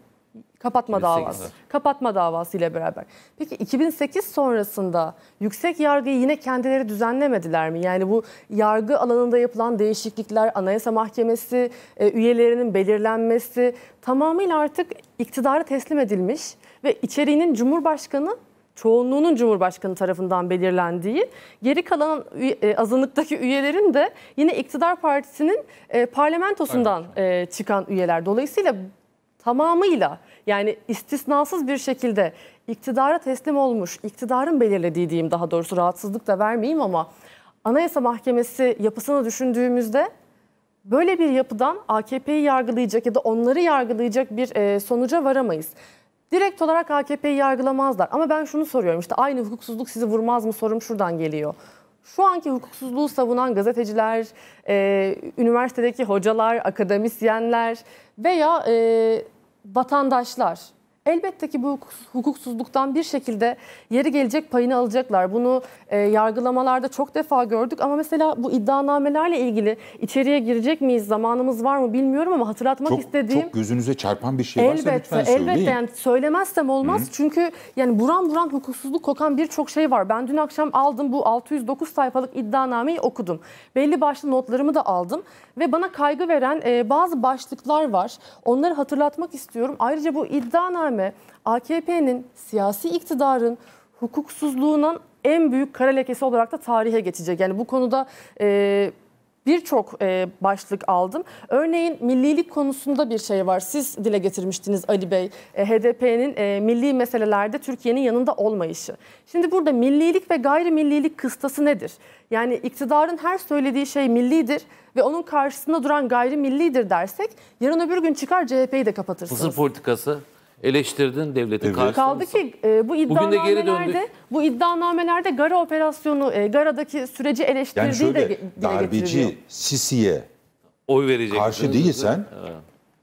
Kapatma 2008'de. davası. Kapatma davası ile beraber. Peki 2008 sonrasında yüksek yargıyı yine kendileri düzenlemediler mi? Yani bu yargı alanında yapılan değişiklikler, Anayasa Mahkemesi e, üyelerinin belirlenmesi tamamıyla artık iktidara teslim edilmiş ve içeriğinin Cumhurbaşkanı çoğunluğunun Cumhurbaşkanı tarafından belirlendiği, geri kalan e, azınlıktaki üyelerin de yine iktidar partisinin e, parlamentosundan evet. çıkan üyeler. Dolayısıyla tamamıyla yani istisnasız bir şekilde iktidara teslim olmuş, iktidarın belirlediği diyeyim daha doğrusu rahatsızlık da vermeyeyim ama Anayasa Mahkemesi yapısını düşündüğümüzde böyle bir yapıdan AKP'yi yargılayacak ya da onları yargılayacak bir e, sonuca varamayız. Direkt olarak AKP'yi yargılamazlar ama ben şunu soruyorum işte aynı hukuksuzluk sizi vurmaz mı sorum şuradan geliyor. Şu anki hukuksuzluğu savunan gazeteciler, e, üniversitedeki hocalar, akademisyenler veya e, vatandaşlar Elbette ki bu hukuksuzluktan bir şekilde yeri gelecek payını alacaklar. Bunu e, yargılamalarda çok defa gördük ama mesela bu iddianamelerle ilgili içeriye girecek miyiz, zamanımız var mı bilmiyorum ama hatırlatmak çok, istediğim... Çok gözünüze çarpan bir şey elbette, varsa lütfen söyleyin. Elbette yani söylemezsem olmaz Hı-hı. çünkü yani buram buram hukuksuzluk kokan birçok şey var. Ben dün akşam aldım bu 609 sayfalık iddianameyi okudum. Belli başlı notlarımı da aldım ve bana kaygı veren e, bazı başlıklar var. Onları hatırlatmak istiyorum. Ayrıca bu iddianame gündeme AKP'nin siyasi iktidarın hukuksuzluğunun en büyük kara lekesi olarak da tarihe geçecek. Yani bu konuda e, birçok e, başlık aldım. Örneğin millilik konusunda bir şey var. Siz dile getirmiştiniz Ali Bey. E, HDP'nin e, milli meselelerde Türkiye'nin yanında olmayışı. Şimdi burada millilik ve gayrimillilik kıstası nedir? Yani iktidarın her söylediği şey millidir ve onun karşısında duran gayrimillidir dersek yarın öbür gün çıkar CHP'yi de kapatırsınız. Mısır politikası eleştirdin devleti evet. Kaldı ki e, bu iddianamelerde bu iddianamelerde Gara operasyonu, e, Gara'daki süreci eleştirdiği yani şöyle, de darbeci, Sisi'ye oy verecek. Karşı değilsen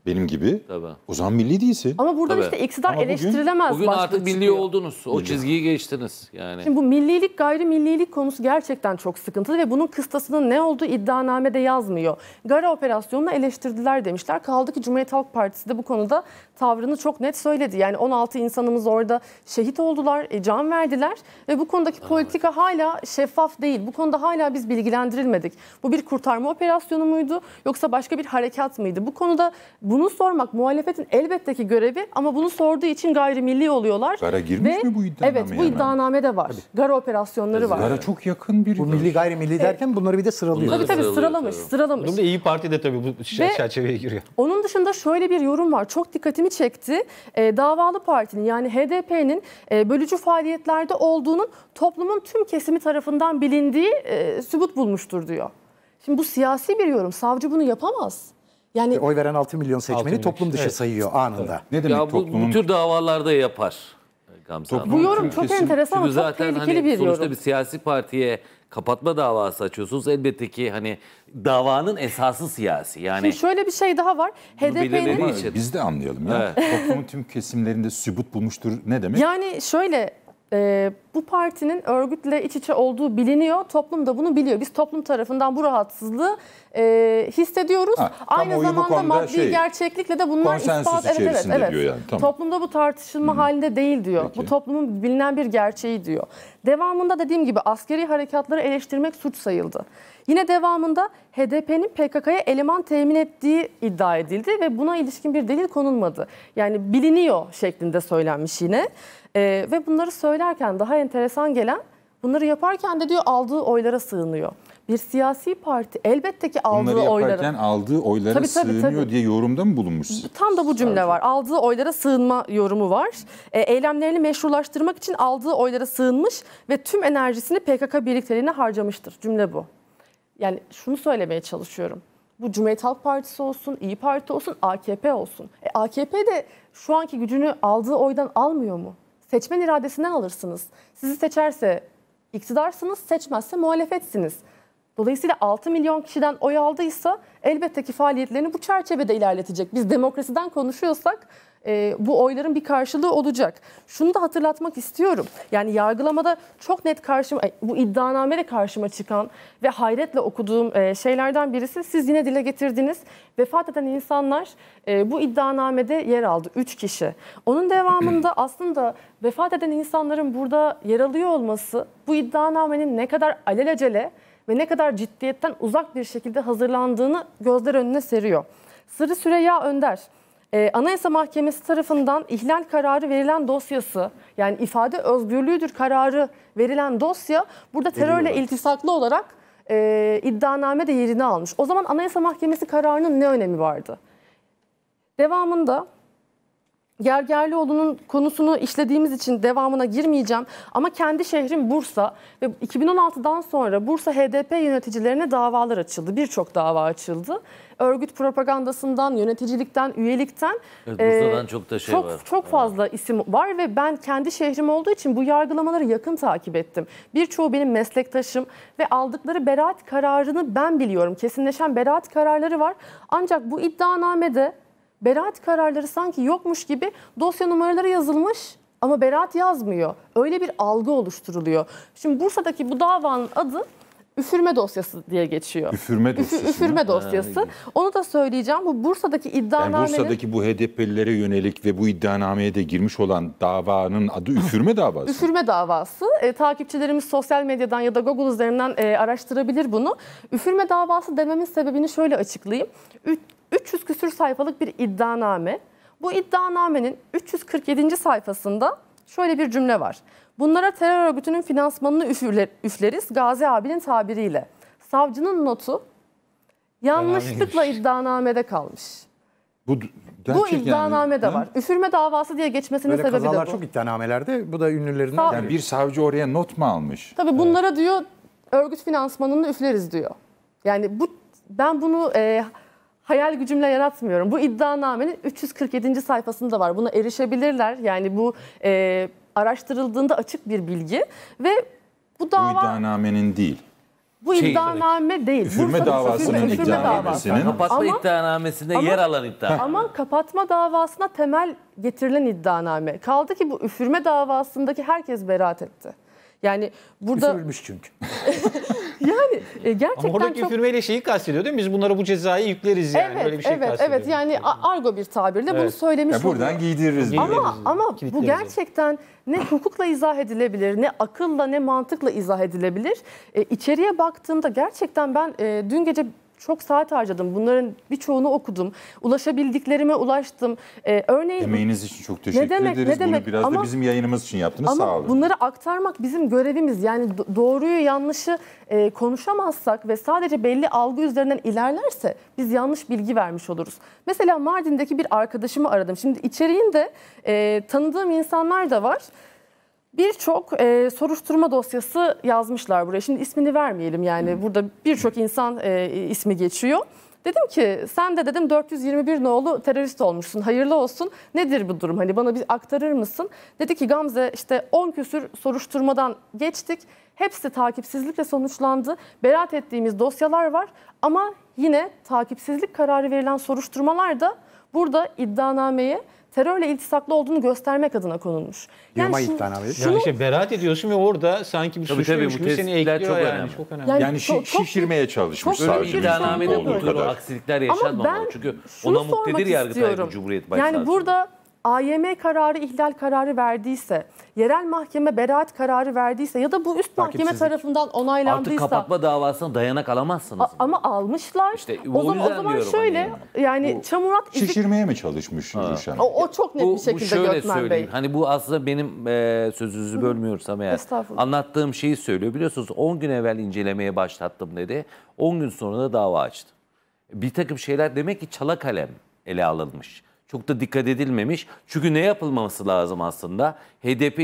benim gibi Tabii. o zaman milli değilsin. Ama burada Tabii. işte iktidar Ama eleştirilemez. Bugün, bugün artık milli çıkıyor. oldunuz. O milli. çizgiyi geçtiniz. yani. Şimdi bu millilik gayrimillilik konusu gerçekten çok sıkıntılı ve bunun kıstasının ne olduğu iddianamede yazmıyor. Gara operasyonunu eleştirdiler demişler. Kaldı ki Cumhuriyet Halk Partisi de bu konuda tavrını çok net söyledi. Yani 16 insanımız orada şehit oldular, e, can verdiler ve bu konudaki politika hala şeffaf değil. Bu konuda hala biz bilgilendirilmedik. Bu bir kurtarma operasyonu muydu yoksa başka bir harekat mıydı? Bu konuda bunu sormak muhalefetin elbette ki görevi ama bunu sorduğu için gayrimilli oluyorlar. Gara girmiş ve, mi bu iddianame? Evet bu iddianame de var. Tabii. Gara operasyonları var. Gara çok yakın bir... Bu milli gayrimilli derken bunları bir de sıralıyor. tabii tabii sıralamış, sıralamış. Bunun da İyi Parti de tabii bu çerçeveye giriyor. Onun dışında şöyle bir yorum var. Çok dikkatim dikkatimi çekti. E, davalı partinin yani HDP'nin e, bölücü faaliyetlerde olduğunun toplumun tüm kesimi tarafından bilindiği e, sübut bulmuştur diyor. Şimdi bu siyasi bir yorum. Savcı bunu yapamaz. Yani oy veren 6 milyon seçmeni 6 toplum dışı evet. sayıyor anında. Evet. Ne demek ya bu, toplumun? Bu tür davalarda yapar. Gamze Bu yorum çok kesim. enteresan, Çünkü çok zaten tehlikeli hani, bir sonuçta yorum. Sonuçta bir siyasi partiye kapatma davası açıyorsunuz. Elbette ki hani davanın esası siyasi. Yani Şimdi şöyle bir şey daha var. HDP'nin Biz de anlayalım ya. Evet. Toplumun tüm kesimlerinde sübut bulmuştur ne demek? yani şöyle e, bu partinin örgütle iç içe olduğu biliniyor. Toplum da bunu biliyor. Biz toplum tarafından bu rahatsızlığı e, hissediyoruz. Ha, Aynı zamanda maddi şey, gerçeklikle de bunlar ispat evet evet evet. Diyor yani, tamam. Toplumda bu tartışılma Hı. halinde değil diyor. Peki. Bu toplumun bilinen bir gerçeği diyor. Devamında dediğim gibi askeri harekatları eleştirmek suç sayıldı. Yine devamında HDP'nin PKK'ya eleman temin ettiği iddia edildi ve buna ilişkin bir delil konulmadı. Yani biliniyor şeklinde söylenmiş yine. E, ve bunları söylerken daha enteresan gelen bunları yaparken de diyor aldığı oylara sığınıyor. Bir siyasi parti elbette ki aldığı bunları oylara... aldığı oylara tabii, tabii, sığınıyor tabii. diye yorumda mı bulunmuş? Tam da bu cümle Sadece. var. Aldığı oylara sığınma yorumu var. E, eylemlerini meşrulaştırmak için aldığı oylara sığınmış ve tüm enerjisini PKK birlikteliğine harcamıştır. Cümle bu. Yani şunu söylemeye çalışıyorum bu Cumhuriyet Halk Partisi olsun, İyi Parti olsun, AKP olsun. E, AKP de şu anki gücünü aldığı oydan almıyor mu? seçmen iradesinden alırsınız. Sizi seçerse iktidarsınız, seçmezse muhalefetsiniz. Dolayısıyla 6 milyon kişiden oy aldıysa elbette ki faaliyetlerini bu çerçevede ilerletecek. Biz demokrasiden konuşuyorsak e, bu oyların bir karşılığı olacak. Şunu da hatırlatmak istiyorum. Yani yargılamada çok net karşıma, bu iddianamede karşıma çıkan ve hayretle okuduğum e, şeylerden birisi siz yine dile getirdiniz. Vefat eden insanlar e, bu iddianamede yer aldı. Üç kişi. Onun devamında aslında vefat eden insanların burada yer alıyor olması bu iddianamenin ne kadar alelacele ve ne kadar ciddiyetten uzak bir şekilde hazırlandığını gözler önüne seriyor. Sırrı Süreyya Önder ee, Anayasa Mahkemesi tarafından ihlal kararı verilen dosyası yani ifade özgürlüğüdür kararı verilen dosya burada terörle iltisaklı olarak e, iddianame de yerini almış. O zaman Anayasa Mahkemesi kararının ne önemi vardı? Devamında Gergerlioğlu'nun konusunu işlediğimiz için devamına girmeyeceğim ama kendi şehrim Bursa ve 2016'dan sonra Bursa HDP yöneticilerine davalar açıldı. Birçok dava açıldı. Örgüt propagandasından, yöneticilikten, üyelikten evet, Bursa'dan e, çok da şey çok, var. Çok fazla evet. isim var ve ben kendi şehrim olduğu için bu yargılamaları yakın takip ettim. Birçoğu benim meslektaşım ve aldıkları beraat kararını ben biliyorum. Kesinleşen beraat kararları var. Ancak bu iddianamede beraat kararları sanki yokmuş gibi dosya numaraları yazılmış ama beraat yazmıyor. Öyle bir algı oluşturuluyor. Şimdi Bursa'daki bu davanın adı üfürme dosyası diye geçiyor. Üfürme dosyası. Üfü, üfürme dosyası. Ha, Onu da söyleyeceğim. Bu Bursa'daki iddianamenin... Yani Bursa'daki bu HDP'lilere yönelik ve bu iddianameye de girmiş olan davanın adı üfürme davası. üfürme davası. E, takipçilerimiz sosyal medyadan ya da Google üzerinden e, araştırabilir bunu. Üfürme davası dememin sebebini şöyle açıklayayım. Üç, 300 küsür sayfalık bir iddianame. Bu iddianamenin 347. sayfasında şöyle bir cümle var. Bunlara terör örgütünün finansmanını üfleriz Gazi abinin tabiriyle. Savcının notu yanlışlıkla iddianamede kalmış. Bu bu iddianame yani. de var. Üfürme davası diye geçmesinin sebebi de bu. Böyle kazalar çok iddianamelerde. Bu da ünlülerinden. Sa- yani bir savcı oraya not mu almış? Tabii bunlara evet. diyor örgüt finansmanını üfleriz diyor. Yani bu ben bunu e, hayal gücümle yaratmıyorum. Bu iddianamenin 347. sayfasında var. Buna erişebilirler. Yani bu e, araştırıldığında açık bir bilgi ve bu dava... Bu iddianamenin değil. Bu şey, iddianame değil. Üfürme davasının iddianamesinin. Kapatma ama, iddianamesinde ama, yer alan iddianame. Ama kapatma davasına temel getirilen iddianame. Kaldı ki bu üfürme davasındaki herkes beraat etti. Yani burada... Üfürülmüş çünkü. yani e, gerçekten Ama oradaki çok... üfürmeyle şeyi kastediyor değil mi? Biz bunlara bu cezayı yükleriz yani. Evet, Böyle bir şey evet, kastediyor. Evet yani argo bir tabirle evet. bunu söylemiş ya Buradan oluyor. giydiririz. giydiririz ama, yani. ama bu gerçekten ne hukukla izah edilebilir, ne akılla ne mantıkla izah edilebilir. E, içeriye baktığımda gerçekten ben e, dün gece çok saat harcadım. Bunların birçoğunu okudum. Ulaşabildiklerime ulaştım. Ee, örneğin Emeğiniz için çok teşekkür ne demek, ederiz. Ne demek? Bunu biraz ama, da bizim yayınımız için yaptınız. Ama Sağ olun. bunları aktarmak bizim görevimiz. Yani doğruyu yanlışı e, konuşamazsak ve sadece belli algı üzerinden ilerlerse biz yanlış bilgi vermiş oluruz. Mesela Mardin'deki bir arkadaşımı aradım. Şimdi içeriğinde e, tanıdığım insanlar da var birçok e, soruşturma dosyası yazmışlar buraya. Şimdi ismini vermeyelim yani burada birçok insan e, ismi geçiyor. Dedim ki sen de dedim 421 nolu terörist olmuşsun hayırlı olsun nedir bu durum hani bana bir aktarır mısın? Dedi ki Gamze işte 10 küsür soruşturmadan geçtik hepsi takipsizlikle sonuçlandı beraat ettiğimiz dosyalar var ama yine takipsizlik kararı verilen soruşturmalar da burada iddianameye terörle iltisaklı olduğunu göstermek adına konulmuş. Yani şimdi, iddianame. Yani işte şey, beraat ediyorsun ve orada sanki bir tabii, tabii, gibi seni ekliyor çok yani. Önemli. Çok önemli. Yani, yani şi- şişirmeye çalışmış çok savcı. İddianamede bu tür aksilikler yaşanmamalı. Çünkü ona muktedir yargıtay Cumhuriyet Başsavcısı. Yani burada AYM kararı, ihlal kararı verdiyse yerel mahkeme beraat kararı verdiyse ya da bu üst mahkeme tarafından onaylandıysa. Artık kapatma davasına dayanak alamazsınız. ama almışlar. İşte, o, o zaman, o zaman şöyle hani yani, bu, Çamurat... Izi... mi çalışmış Gülşen? O, o çok net bu, bir şekilde bu şöyle söyleyeyim. Hani bu aslında benim e, sözünüzü bölmüyorsam eğer anlattığım şeyi söylüyor. Biliyorsunuz 10 gün evvel incelemeye başlattım dedi. 10 gün sonra da dava açtı. Bir takım şeyler demek ki çala kalem ele alınmış çok da dikkat edilmemiş. Çünkü ne yapılması lazım aslında? HDP,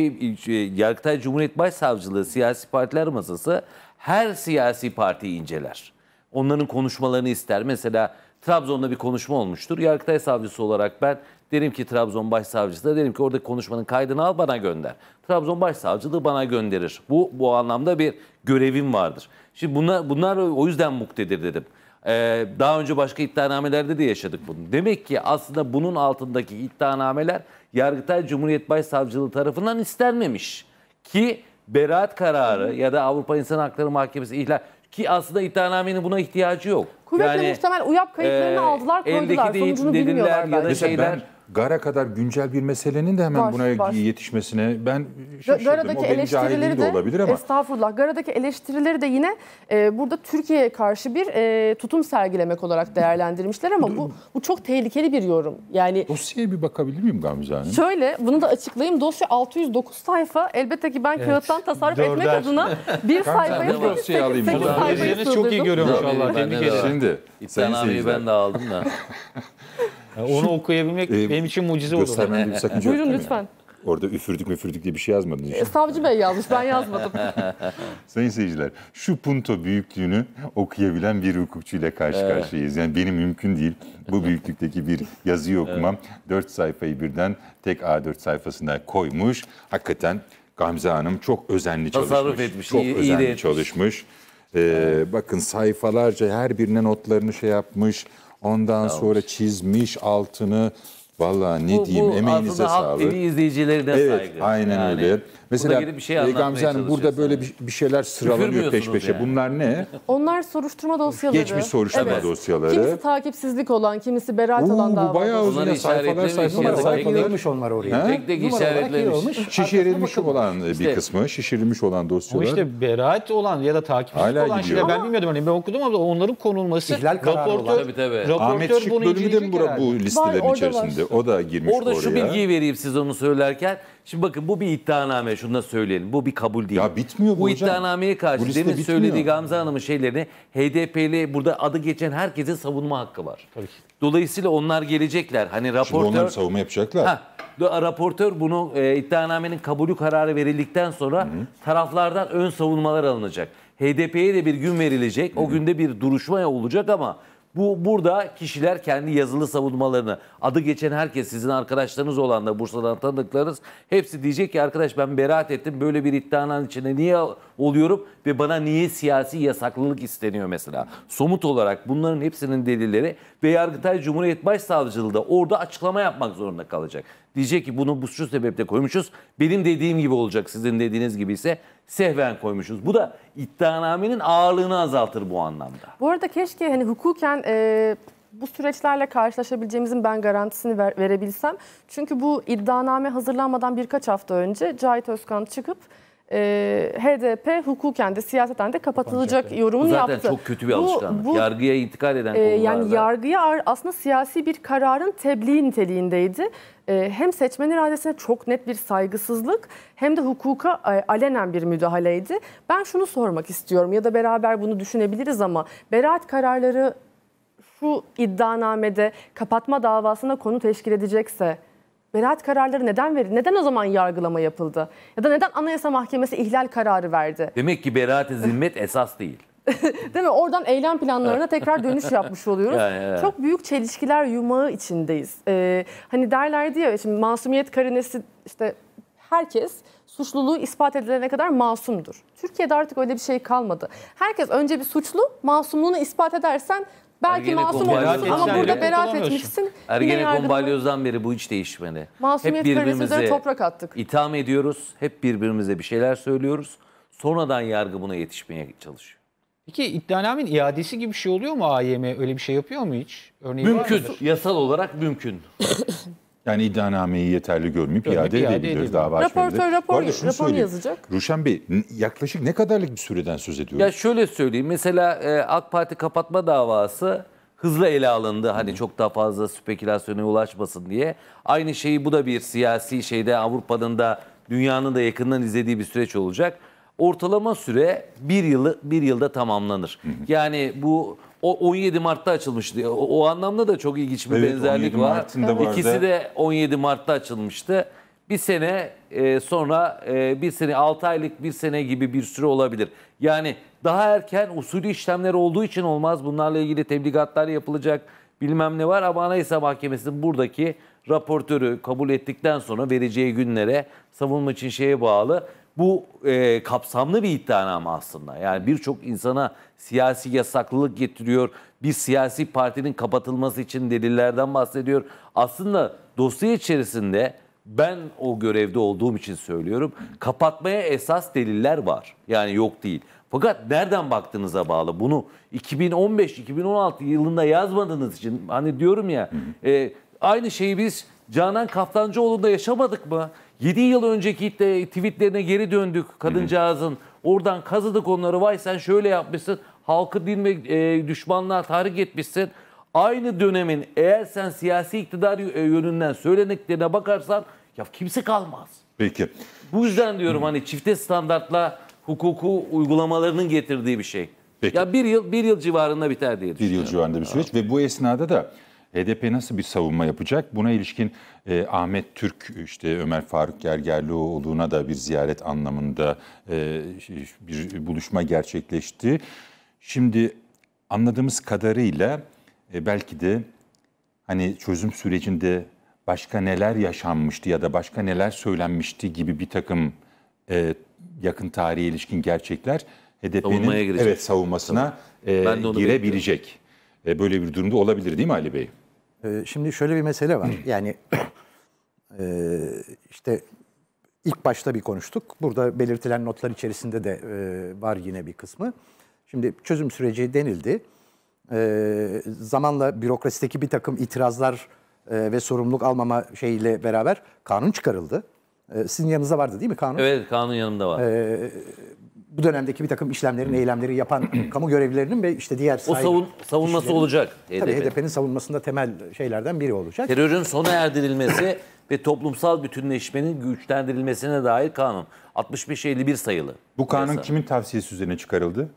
e, Yargıtay Cumhuriyet Başsavcılığı Siyasi Partiler Masası her siyasi partiyi inceler. Onların konuşmalarını ister. Mesela Trabzon'da bir konuşma olmuştur. Yargıtay Savcısı olarak ben derim ki Trabzon Başsavcısı da derim ki orada konuşmanın kaydını al bana gönder. Trabzon Başsavcılığı bana gönderir. Bu bu anlamda bir görevim vardır. Şimdi bunlar, bunlar o yüzden muktedir dedim. Ee, daha önce başka iddianamelerde de yaşadık bunu. Demek ki aslında bunun altındaki iddianameler Yargıtay Cumhuriyet Başsavcılığı tarafından istenmemiş. Ki beraat kararı ya da Avrupa İnsan Hakları Mahkemesi ihlal ki aslında iddianamenin buna ihtiyacı yok. Kuvvetle yani, muhtemel uyap kayıtlarını e, aldılar koydular. Sonucunu bilmiyorlar. Ya da şeyler, ben Gara kadar güncel bir meselenin de hemen var, buna var. yetişmesine ben şaşırdım. Gara'daki o eleştirileri de, de olabilir ama. Estağfurullah. Gara'daki eleştirileri de yine e, burada Türkiye'ye karşı bir e, tutum sergilemek olarak değerlendirmişler ama bu bu çok tehlikeli bir yorum. Yani Dosyaya bir bakabilir miyim Gamze Hanım? Şöyle bunu da açıklayayım. Dosya 609 sayfa. Elbette ki ben evet. kağıttan tasarruf Dörder. etmek adına bir sayfaya 8 sayfayı çok iyi görüyorum inşallah. Şimdi. İpten abi ben de aldım da. Yani onu okuyabilmek e, benim için mucize olur. Göstermemde bir sakınca yok Buyurun lütfen. Orada üfürdük müfürdük diye bir şey yazmadınız. E, savcı Bey yazmış, ben yazmadım. Sayın seyirciler, şu punto büyüklüğünü okuyabilen bir hukukçuyla karşı evet. karşıyayız. Yani benim mümkün değil bu büyüklükteki bir yazıyı okumam. Evet. 4 sayfayı birden tek A4 sayfasına koymuş. Hakikaten Gamze Hanım çok özenli çalışmış. Tasarruf etmiş, çok iyi, özenli iyi çalışmış. Ee, evet. Bakın sayfalarca her birine notlarını şey yapmış. Ondan sonra çizmiş altını Vallahi ne bu, diyeyim bu emeğinize sağlık. halk TV izleyicilerine evet, saygı. Aynen yani. öyle. Mesela bir şey Gamze Hanım burada böyle yani. bir şeyler sıralanıyor peş peşe. Yani. Bunlar ne? Onlar soruşturma dosyaları. Geçmiş soruşturma evet. dosyaları. Kimisi takipsizlik olan, kimisi beraat Oo, olan davalar. Bu bayağı uzun ya sayfalar sayfalar. Sayfalarmış onlar oraya. Tek tek işaretlemiş. Şişirilmiş olan e, bir kısmı. Şişirilmiş olan dosyalar. O işte beraat olan ya da takipsizlik olan şeyler ben bilmiyordum. Örneğin hani, ben okudum ama onların konulması. İhlal kararı olan. Tabii tabii. Ahmet Şık bölümü de bu listelerin içerisinde? o da girmiş Orada oraya. şu bilgiyi vereyim siz onu söylerken. Şimdi bakın bu bir iddianame şunu da söyleyelim. Bu bir kabul değil. Ya bitmiyor bu, bu hocam. iddianameye karşı demin söylediği Gamze Hanım'ın şeylerini HDP'li burada adı geçen herkesin savunma hakkı var. Tabii ki. Dolayısıyla onlar gelecekler. Hani raportör... Şimdi onlar savunma yapacaklar. Ha, raportör bunu e, iddianamenin kabulü kararı verildikten sonra Hı-hı. taraflardan ön savunmalar alınacak. HDP'ye de bir gün verilecek. Hı-hı. O günde bir duruşma olacak ama bu burada kişiler kendi yazılı savunmalarını adı geçen herkes sizin arkadaşlarınız olan da Bursa'dan tanıdıklarınız hepsi diyecek ki arkadaş ben beraat ettim böyle bir iddianın içinde niye oluyorum ve bana niye siyasi yasaklılık isteniyor mesela. Somut olarak bunların hepsinin delilleri ve Yargıtay Cumhuriyet Başsavcılığı da orada açıklama yapmak zorunda kalacak. Diyecek ki bunu bu şu sebeple koymuşuz. Benim dediğim gibi olacak sizin dediğiniz gibi ise sehven koymuşuz. Bu da iddianamenin ağırlığını azaltır bu anlamda. Bu arada keşke hani hukuken e, bu süreçlerle karşılaşabileceğimizin ben garantisini ver, verebilsem. Çünkü bu iddianame hazırlanmadan birkaç hafta önce Cahit Özkan çıkıp e, HDP hukuken de siyaseten de kapatılacak Kapanacak, yorumunu zaten yaptı. çok kötü bir bu, alışkanlık. Bu, yargıya intikal eden e, Yani yargıya aslında siyasi bir kararın tebliğ niteliğindeydi. E, hem seçmen iradesine çok net bir saygısızlık hem de hukuka e, alenen bir müdahaleydi. Ben şunu sormak istiyorum ya da beraber bunu düşünebiliriz ama beraat kararları şu iddianamede kapatma davasına konu teşkil edecekse beraat kararları neden verildi? Neden o zaman yargılama yapıldı? Ya da neden Anayasa Mahkemesi ihlal kararı verdi? Demek ki beraat zimmet esas değil. Değil mi? Oradan eylem planlarına tekrar dönüş yapmış oluyoruz. Yani, evet. Çok büyük çelişkiler yumağı içindeyiz. Ee, hani derlerdi ya şimdi masumiyet karinesi işte herkes suçluluğu ispat edilene kadar masumdur. Türkiye'de artık öyle bir şey kalmadı. Herkes önce bir suçlu, masumluğunu ispat edersen Belki Ergenekon masum olursun ama burada Ergenekon beraat etmişsin. Ergenekon balyozdan beri bu hiç değişmedi. Masumiyet hep birbirimize toprak attık. itham ediyoruz. Hep birbirimize bir şeyler söylüyoruz. Sonradan yargı buna yetişmeye çalışıyor. Peki iddianamenin iadesi gibi bir şey oluyor mu AYM? Öyle bir şey yapıyor mu hiç? Örneği Mümkün. Yasal olarak mümkün. Yani iddianameyi yeterli görmeyip Görmek iade, iade edebiliriz. Dava Raportör rapor, rapor yazacak. Ruşen Bey yaklaşık ne kadarlık bir süreden söz ediyoruz? Ya şöyle söyleyeyim. Mesela e, AK Parti kapatma davası hızlı ele alındı. Hani Hı. çok daha fazla spekülasyona ulaşmasın diye. Aynı şeyi bu da bir siyasi şeyde Avrupa'nın da dünyanın da yakından izlediği bir süreç olacak. Ortalama süre bir yılı bir yılda tamamlanır. Hı. Yani bu o 17 Mart'ta açılmıştı. O, o anlamda da çok ilginç bir evet, benzerlik var. İkisi de 17 Mart'ta açılmıştı. Bir sene e, sonra e, bir sene 6 aylık bir sene gibi bir süre olabilir. Yani daha erken usulü işlemler olduğu için olmaz. Bunlarla ilgili tebligatlar yapılacak bilmem ne var ama Anayasa Mahkemesi'nin buradaki raportörü kabul ettikten sonra vereceği günlere savunma için şeye bağlı. Bu e, kapsamlı bir iddianame aslında. Yani birçok insana siyasi yasaklılık getiriyor. Bir siyasi partinin kapatılması için delillerden bahsediyor. Aslında dosya içerisinde ben o görevde olduğum için söylüyorum. Kapatmaya esas deliller var. Yani yok değil. Fakat nereden baktığınıza bağlı. Bunu 2015-2016 yılında yazmadığınız için hani diyorum ya e, aynı şeyi biz Canan Kaftancıoğlu'nda yaşamadık mı? 7 yıl önceki tweetlerine geri döndük kadıncağızın. Oradan kazıdık onları. Vay sen şöyle yapmışsın. Halkı din ve e, düşmanlığa tahrik etmişsin. Aynı dönemin eğer sen siyasi iktidar e, yönünden söyleneklerine bakarsan ya kimse kalmaz. Peki. Bu yüzden diyorum hani çifte standartla hukuku uygulamalarının getirdiği bir şey. Peki. Ya bir yıl bir yıl civarında biter diye Bir yıl civarında bir süreç ve bu esnada da HDP nasıl bir savunma yapacak? Buna ilişkin e, Ahmet Türk, işte Ömer Faruk Gergerlioğlu'na da bir ziyaret anlamında e, bir buluşma gerçekleşti. Şimdi anladığımız kadarıyla e, belki de hani çözüm sürecinde başka neler yaşanmıştı ya da başka neler söylenmişti gibi bir takım e, yakın tarihe ilişkin gerçekler HDP'nin evet savunmasına e, girebilecek. Bekliyorum e, böyle bir durumda olabilir değil mi Ali Bey? Ee, şimdi şöyle bir mesele var. Yani e, işte ilk başta bir konuştuk. Burada belirtilen notlar içerisinde de e, var yine bir kısmı. Şimdi çözüm süreci denildi. E, zamanla bürokrasideki bir takım itirazlar e, ve sorumluluk almama şeyiyle beraber kanun çıkarıldı. E, sizin yanınızda vardı değil mi kanun? Evet kanun yanımda var. E, bu dönemdeki bir takım işlemlerin, eylemleri yapan kamu görevlilerinin ve işte diğer O savun, savunması olacak. HDP. Tabii HDP'nin savunmasında temel şeylerden biri olacak. Terörün sona erdirilmesi ve toplumsal bütünleşmenin güçlendirilmesine dair kanun. 65-51 sayılı. Bu kanun Mesela. kimin tavsiyesi üzerine çıkarıldı?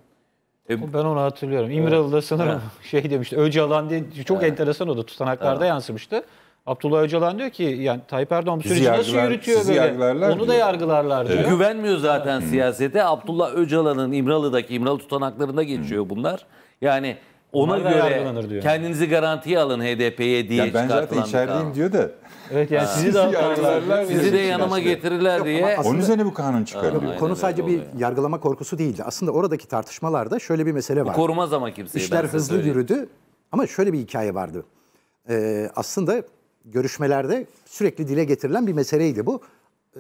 E, ben onu hatırlıyorum. İmralı'da sanırım evet. şey demişti. Öcalan diye çok evet. enteresan oldu. Tutanaklarda evet. yansımıştı. Abdullah Öcalan diyor ki yani Tayyip Erdoğan bu süreci nasıl yürütüyor böyle? Onu diyor. da yargılarlar diyor. Evet. Güvenmiyor zaten hmm. siyasete. Abdullah Öcalan'ın İmralı'daki İmralı tutanaklarında geçiyor hmm. bunlar. Yani ona göre kendinizi garantiye alın HDP'ye diye ya ben zaten içerideyim diyor da. Evet yani ha. sizi de yargılarlar. Sizi de yanıma işte. getirirler Yok, diye. Onun üzerine bu kanun çıkarılıyor. Konu sadece bir oluyor. yargılama korkusu değildi. Aslında oradaki tartışmalarda şöyle bir mesele var. Korumaz ama kimseyi. İşler hızlı söyleyeyim. yürüdü ama şöyle bir hikaye vardı. Ee, aslında görüşmelerde sürekli dile getirilen bir meseleydi bu.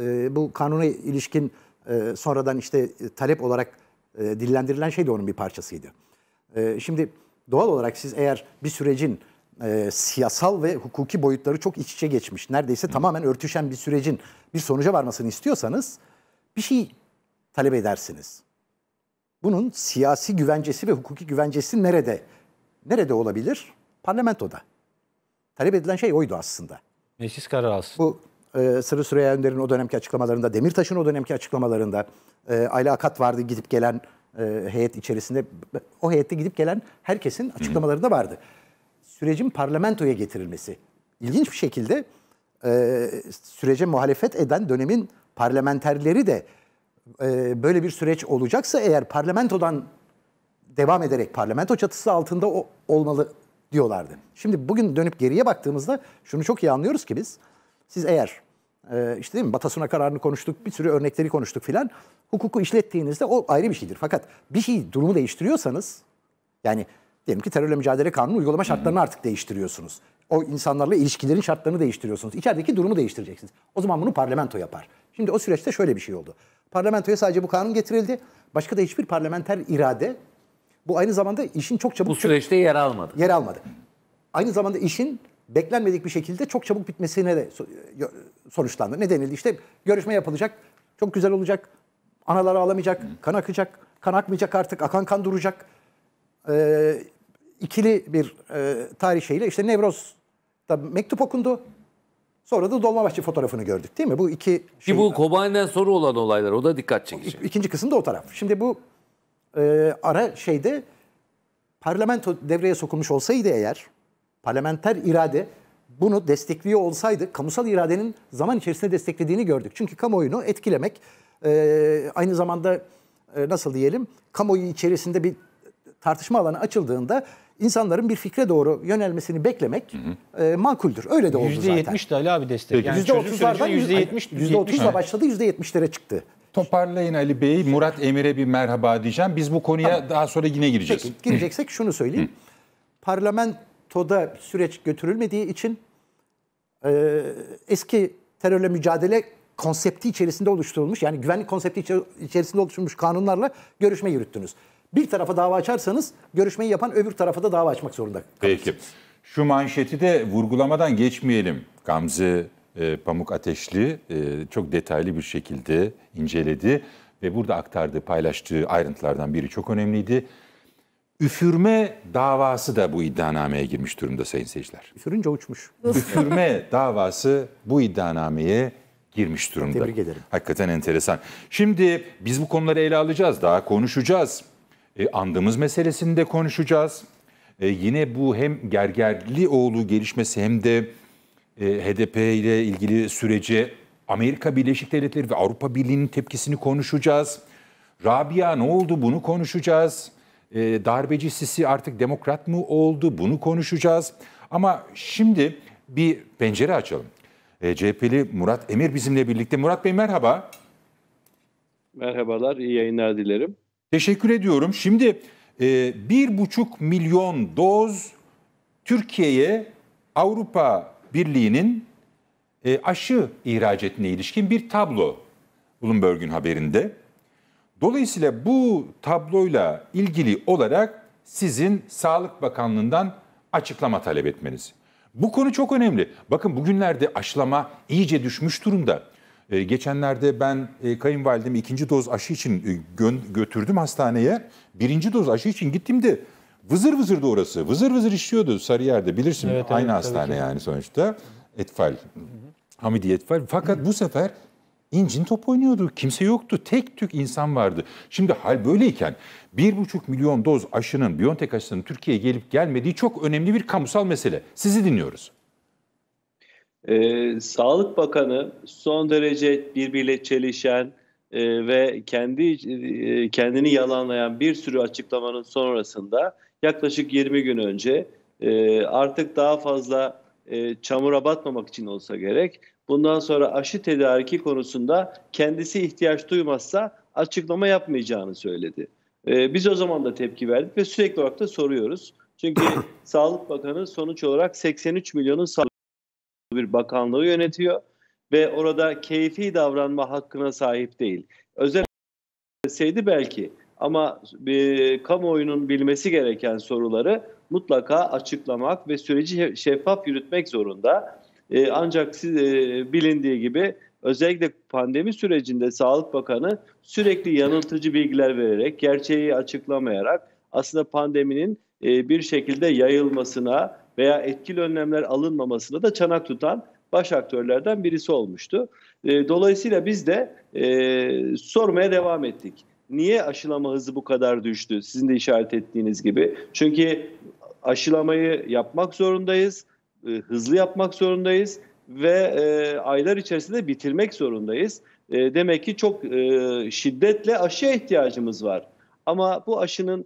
E, bu kanuna ilişkin e, sonradan işte e, talep olarak e, dillendirilen şey de onun bir parçasıydı. E, şimdi doğal olarak siz eğer bir sürecin e, siyasal ve hukuki boyutları çok iç içe geçmiş, neredeyse Hı. tamamen örtüşen bir sürecin bir sonuca varmasını istiyorsanız bir şey talep edersiniz. Bunun siyasi güvencesi ve hukuki güvencesi nerede? Nerede olabilir? Parlamentoda. Talep edilen şey oydu aslında. Meclis kararı aslında. Bu e, Sırrı Süreyya Önder'in o dönemki açıklamalarında, Demirtaş'ın o dönemki açıklamalarında e, akat vardı gidip gelen e, heyet içerisinde. O heyette gidip gelen herkesin açıklamalarında vardı. Sürecin parlamentoya getirilmesi. İlginç bir şekilde e, sürece muhalefet eden dönemin parlamenterleri de e, böyle bir süreç olacaksa eğer parlamentodan devam ederek parlamento çatısı altında o, olmalı diyorlardı. Şimdi bugün dönüp geriye baktığımızda şunu çok iyi anlıyoruz ki biz. Siz eğer e, işte değil mi Batasuna kararını konuştuk, bir sürü örnekleri konuştuk filan. Hukuku işlettiğinizde o ayrı bir şeydir. Fakat bir şey durumu değiştiriyorsanız yani diyelim ki terörle mücadele kanunu uygulama şartlarını artık değiştiriyorsunuz. O insanlarla ilişkilerin şartlarını değiştiriyorsunuz. İçerideki durumu değiştireceksiniz. O zaman bunu parlamento yapar. Şimdi o süreçte şöyle bir şey oldu. Parlamentoya sadece bu kanun getirildi. Başka da hiçbir parlamenter irade bu aynı zamanda işin çok çabuk... Bu süreçte yer almadı. Yer almadı. Aynı zamanda işin beklenmedik bir şekilde çok çabuk bitmesine de sonuçlandı. Ne denildi? İşte görüşme yapılacak, çok güzel olacak, anaları alamayacak kan akacak, kan akmayacak artık, akan kan duracak. Ee, ikili bir e, tarih şeyle işte Nevroz'da mektup okundu. Sonra da Dolmabahçe fotoğrafını gördük değil mi? Bu iki şey. bu Kobani'den sonra olan olaylar o da dikkat çekici. İkinci kısım da o taraf. Şimdi bu e, ara şeyde parlamento devreye sokulmuş olsaydı eğer, parlamenter irade bunu destekliyor olsaydı, kamusal iradenin zaman içerisinde desteklediğini gördük. Çünkü kamuoyunu etkilemek, e, aynı zamanda e, nasıl diyelim, kamuoyu içerisinde bir tartışma alanı açıldığında insanların bir fikre doğru yönelmesini beklemek hı hı. E, makuldür. Öyle de oldu %70 zaten. %70'ti Ali abi destek. Peki. Yani %30'lardan %70 %30'la başladı %70'lere çıktı. Toparlayın Ali Bey. Murat Emir'e bir merhaba diyeceğim. Biz bu konuya tamam. daha sonra yine gireceğiz. Peki, gireceksek şunu söyleyeyim. Parlamentoda süreç götürülmediği için e, eski terörle mücadele konsepti içerisinde oluşturulmuş yani güvenlik konsepti içerisinde oluşturulmuş kanunlarla görüşme yürüttünüz. Bir tarafa dava açarsanız görüşmeyi yapan öbür tarafa da dava açmak zorunda kalırsınız. Peki. Şu manşeti de vurgulamadan geçmeyelim. Gamze e, pamuk Ateşli e, çok detaylı bir şekilde inceledi ve burada aktardığı, paylaştığı ayrıntılardan biri çok önemliydi. Üfürme davası da bu iddianameye girmiş durumda sayın seyirciler. Üfürünce uçmuş. Üfürme davası bu iddianameye girmiş durumda. Tebrik ederim. Hakikaten enteresan. Şimdi biz bu konuları ele alacağız, daha konuşacağız. E, andımız meselesini de konuşacağız. E, yine bu hem Gergerlioğlu gelişmesi hem de ee, HDP ile ilgili süreci Amerika Birleşik Devletleri ve Avrupa Birliği'nin tepkisini konuşacağız. Rabia ne oldu bunu konuşacağız. Ee, darbeci Sisi artık demokrat mı oldu bunu konuşacağız. Ama şimdi bir pencere açalım. E, ee, CHP'li Murat Emir bizimle birlikte. Murat Bey merhaba. Merhabalar, iyi yayınlar dilerim. Teşekkür ediyorum. Şimdi e, bir buçuk milyon doz Türkiye'ye Avrupa Birliği'nin e, aşı ihracatına ilişkin bir tablo Bloomberg'un haberinde. Dolayısıyla bu tabloyla ilgili olarak sizin Sağlık Bakanlığı'ndan açıklama talep etmeniz. Bu konu çok önemli. Bakın bugünlerde aşılama iyice düşmüş durumda. E, geçenlerde ben e, kayınvalidemi ikinci doz aşı için e, götürdüm hastaneye. Birinci doz aşı için gittim de. Vızır vızırdı orası. Vızır vızır işliyordu Sarıyer'de. Bilirsin evet, aynı evet, hastane yani sonuçta. Etfal. Hamidi Etfal. Fakat bu sefer incin top oynuyordu. Kimse yoktu. Tek tük insan vardı. Şimdi hal böyleyken 1,5 milyon doz aşının, Biontech aşısının Türkiye'ye gelip gelmediği çok önemli bir kamusal mesele. Sizi dinliyoruz. Ee, Sağlık Bakanı son derece birbiriyle çelişen e, ve kendi e, kendini yalanlayan bir sürü açıklamanın sonrasında yaklaşık 20 gün önce e, artık daha fazla e, çamura batmamak için olsa gerek bundan sonra aşı tedariki konusunda kendisi ihtiyaç duymazsa açıklama yapmayacağını söyledi. E, biz o zaman da tepki verdik ve sürekli olarak da soruyoruz. Çünkü Sağlık Bakanı sonuç olarak 83 milyonun sağlık bir bakanlığı yönetiyor ve orada keyfi davranma hakkına sahip değil. Özel belki ama e, kamuoyunun bilmesi gereken soruları mutlaka açıklamak ve süreci şeffaf yürütmek zorunda. E, ancak siz, e, bilindiği gibi özellikle pandemi sürecinde Sağlık Bakanı sürekli yanıltıcı bilgiler vererek, gerçeği açıklamayarak aslında pandeminin e, bir şekilde yayılmasına veya etkili önlemler alınmamasına da çanak tutan baş aktörlerden birisi olmuştu. dolayısıyla biz de sormaya devam ettik. Niye aşılama hızı bu kadar düştü? Sizin de işaret ettiğiniz gibi. Çünkü aşılamayı yapmak zorundayız, e, hızlı yapmak zorundayız ve e, aylar içerisinde bitirmek zorundayız. E, demek ki çok şiddetle aşıya ihtiyacımız var. Ama bu aşının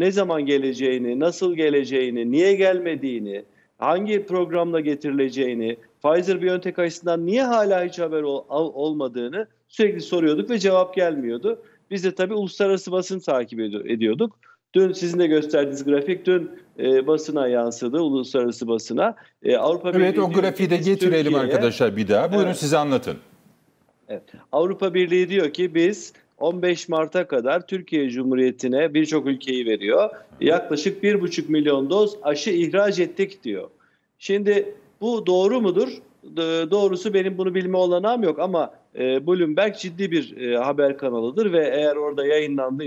ne zaman geleceğini, nasıl geleceğini, niye gelmediğini, hangi programla getirileceğini, Pfizer-BioNTech aşısından niye hala hiç haber olmadığını sürekli soruyorduk ve cevap gelmiyordu. Biz de tabii uluslararası basın takip ediyorduk. Dün sizin de gösterdiğiniz grafik dün e, basına yansıdı, uluslararası basına. E, Avrupa evet o grafiği de getirelim arkadaşlar bir daha. Buyurun evet. size anlatın. Evet. Avrupa Birliği diyor ki biz 15 Mart'a kadar Türkiye Cumhuriyeti'ne birçok ülkeyi veriyor. Yaklaşık 1,5 milyon doz aşı ihraç ettik diyor. Şimdi bu doğru mudur? Doğrusu benim bunu bilme olanağım yok ama ee, Bloomberg ciddi bir e, haber kanalıdır ve eğer orada yayınlandı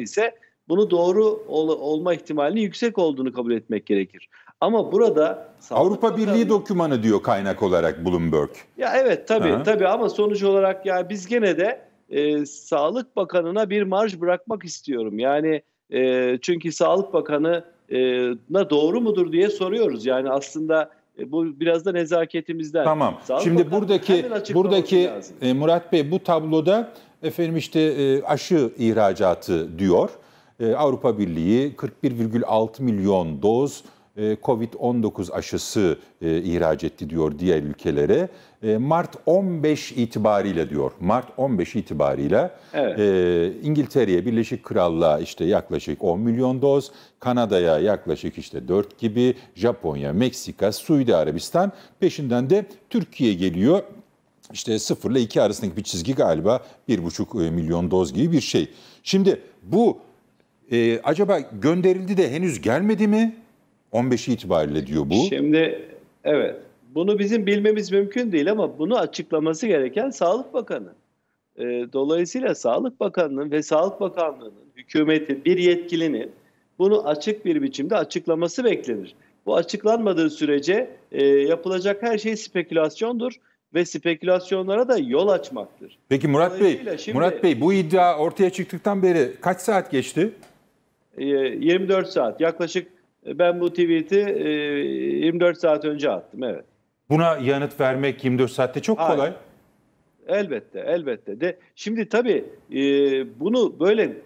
bunu doğru ol, olma ihtimalinin yüksek olduğunu kabul etmek gerekir. Ama burada Avrupa Birliği Bakanlığı, dokümanı diyor kaynak olarak Bloomberg. Ya evet tabii Aha. tabii ama sonuç olarak ya biz gene de e, Sağlık Bakanı'na bir marj bırakmak istiyorum. Yani e, çünkü Sağlık Bakanı'na doğru mudur diye soruyoruz. Yani aslında e, bu biraz da nezaketimizden. Tamam. Sağlık Şimdi buradaki buradaki e, Murat Bey bu tabloda efendim işte e, aşı ihracatı diyor. E, Avrupa Birliği 41,6 milyon doz e, Covid-19 aşısı e, ihraç etti diyor diğer ülkelere. E, Mart 15 itibariyle diyor. Mart 15 itibariyle evet. İngiltere'ye, Birleşik Krallığa işte yaklaşık 10 milyon doz, Kanada'ya yaklaşık işte 4 gibi, Japonya, Meksika, Suudi Arabistan peşinden de Türkiye geliyor. İşte 0 ile 2 arasındaki bir çizgi galiba 1,5 milyon doz gibi bir şey. Şimdi bu e, acaba gönderildi de henüz gelmedi mi? 15 itibariyle diyor bu. Şimdi evet bunu bizim bilmemiz mümkün değil ama bunu açıklaması gereken Sağlık Bakanı. E, dolayısıyla Sağlık Bakanlığının ve Sağlık Bakanlığı'nın hükümetin bir yetkilinin bunu açık bir biçimde açıklaması beklenir. Bu açıklanmadığı sürece e, yapılacak her şey spekülasyondur ve spekülasyonlara da yol açmaktır. Peki Murat Bey, şimdi, Murat Bey bu iddia ortaya çıktıktan beri kaç saat geçti? E, 24 saat yaklaşık e, ben bu tweet'i 24 e, saat önce attım evet. Buna yanıt vermek 24 saatte çok kolay. Elbette, elbette. De şimdi tabii e, bunu böyle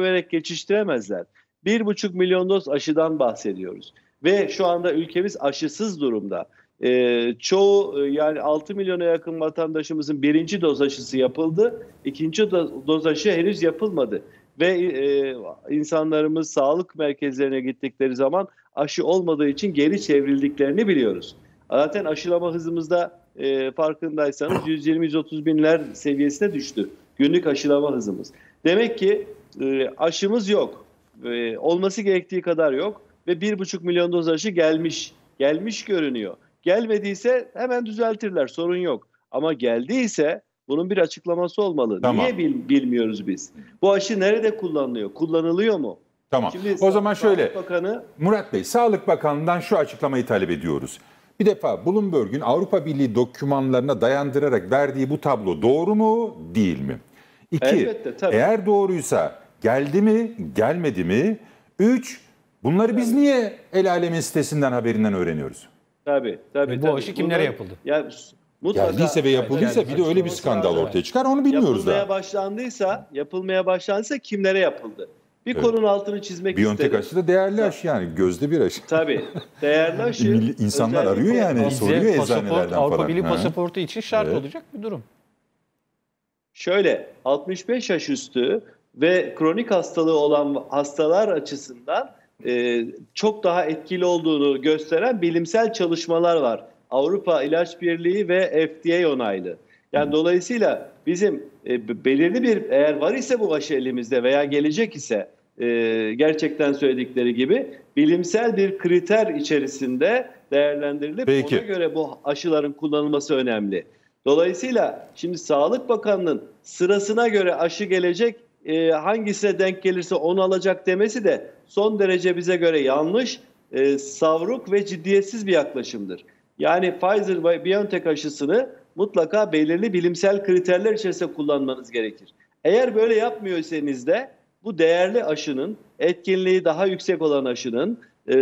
vererek geçiştiremezler. Bir buçuk milyon doz aşıdan bahsediyoruz ve şu anda ülkemiz aşısız durumda. E, çoğu yani 6 milyona yakın vatandaşımızın birinci doz aşısı yapıldı, ikinci doz, doz aşı henüz yapılmadı ve e, insanlarımız sağlık merkezlerine gittikleri zaman aşı olmadığı için geri çevrildiklerini biliyoruz. Zaten aşılama hızımızda e, farkındaysanız 120-130 binler seviyesine düştü günlük aşılama hızımız. Demek ki e, aşımız yok, e, olması gerektiği kadar yok ve 1,5 milyon doz aşı gelmiş, gelmiş görünüyor. Gelmediyse hemen düzeltirler sorun yok. Ama geldiyse bunun bir açıklaması olmalı. Tamam. Niye bil, bilmiyoruz biz? Bu aşı nerede kullanılıyor? Kullanılıyor mu? Tamam. Şimdi o zaman şöyle. Bakanı... Murat Bey, Sağlık Bakanlığı'ndan şu açıklamayı talep ediyoruz. Bir defa Bloomberg'ün Avrupa Birliği dokümanlarına dayandırarak verdiği bu tablo doğru mu, değil mi? İki, Elbette, tabii. eğer doğruysa geldi mi, gelmedi mi? Üç, bunları biz niye el alemin sitesinden haberinden öğreniyoruz? Tabii, tabii. E, bu tabii. aşı kimlere Bunlar, yapıldı? Ya, Mutlaka, ya lise ve yapıldıysa yani, bir de öyle bir skandal ortaya çıkar onu bilmiyoruz yapılmaya daha. başlandıysa, yapılmaya başlandıysa kimlere yapıldı? Bir evet. konunun altını çizmek Biyontek isterim. Biyontek aşı da değerli tabii. aşı yani gözde bir aşı. Tabii değerli aşı. İnsanlar arıyor yani soruyor eczanelerden falan. Avrupa Birliği pasaportu için şart evet. olacak bir durum. Şöyle 65 yaş üstü ve kronik hastalığı olan hastalar açısından e, çok daha etkili olduğunu gösteren bilimsel çalışmalar var. Avrupa İlaç Birliği ve FDA onaylı. Yani dolayısıyla bizim e, belirli bir eğer var ise bu aşı elimizde veya gelecek ise e, gerçekten söyledikleri gibi bilimsel bir kriter içerisinde değerlendirilip Peki. ona göre bu aşıların kullanılması önemli. Dolayısıyla şimdi Sağlık Bakanı'nın sırasına göre aşı gelecek e, hangisine denk gelirse onu alacak demesi de son derece bize göre yanlış, e, savruk ve ciddiyetsiz bir yaklaşımdır. Yani Pfizer-BioNTech aşısını mutlaka belirli bilimsel kriterler içerisinde kullanmanız gerekir. Eğer böyle yapmıyorsanız da bu değerli aşının etkinliği daha yüksek olan aşının e,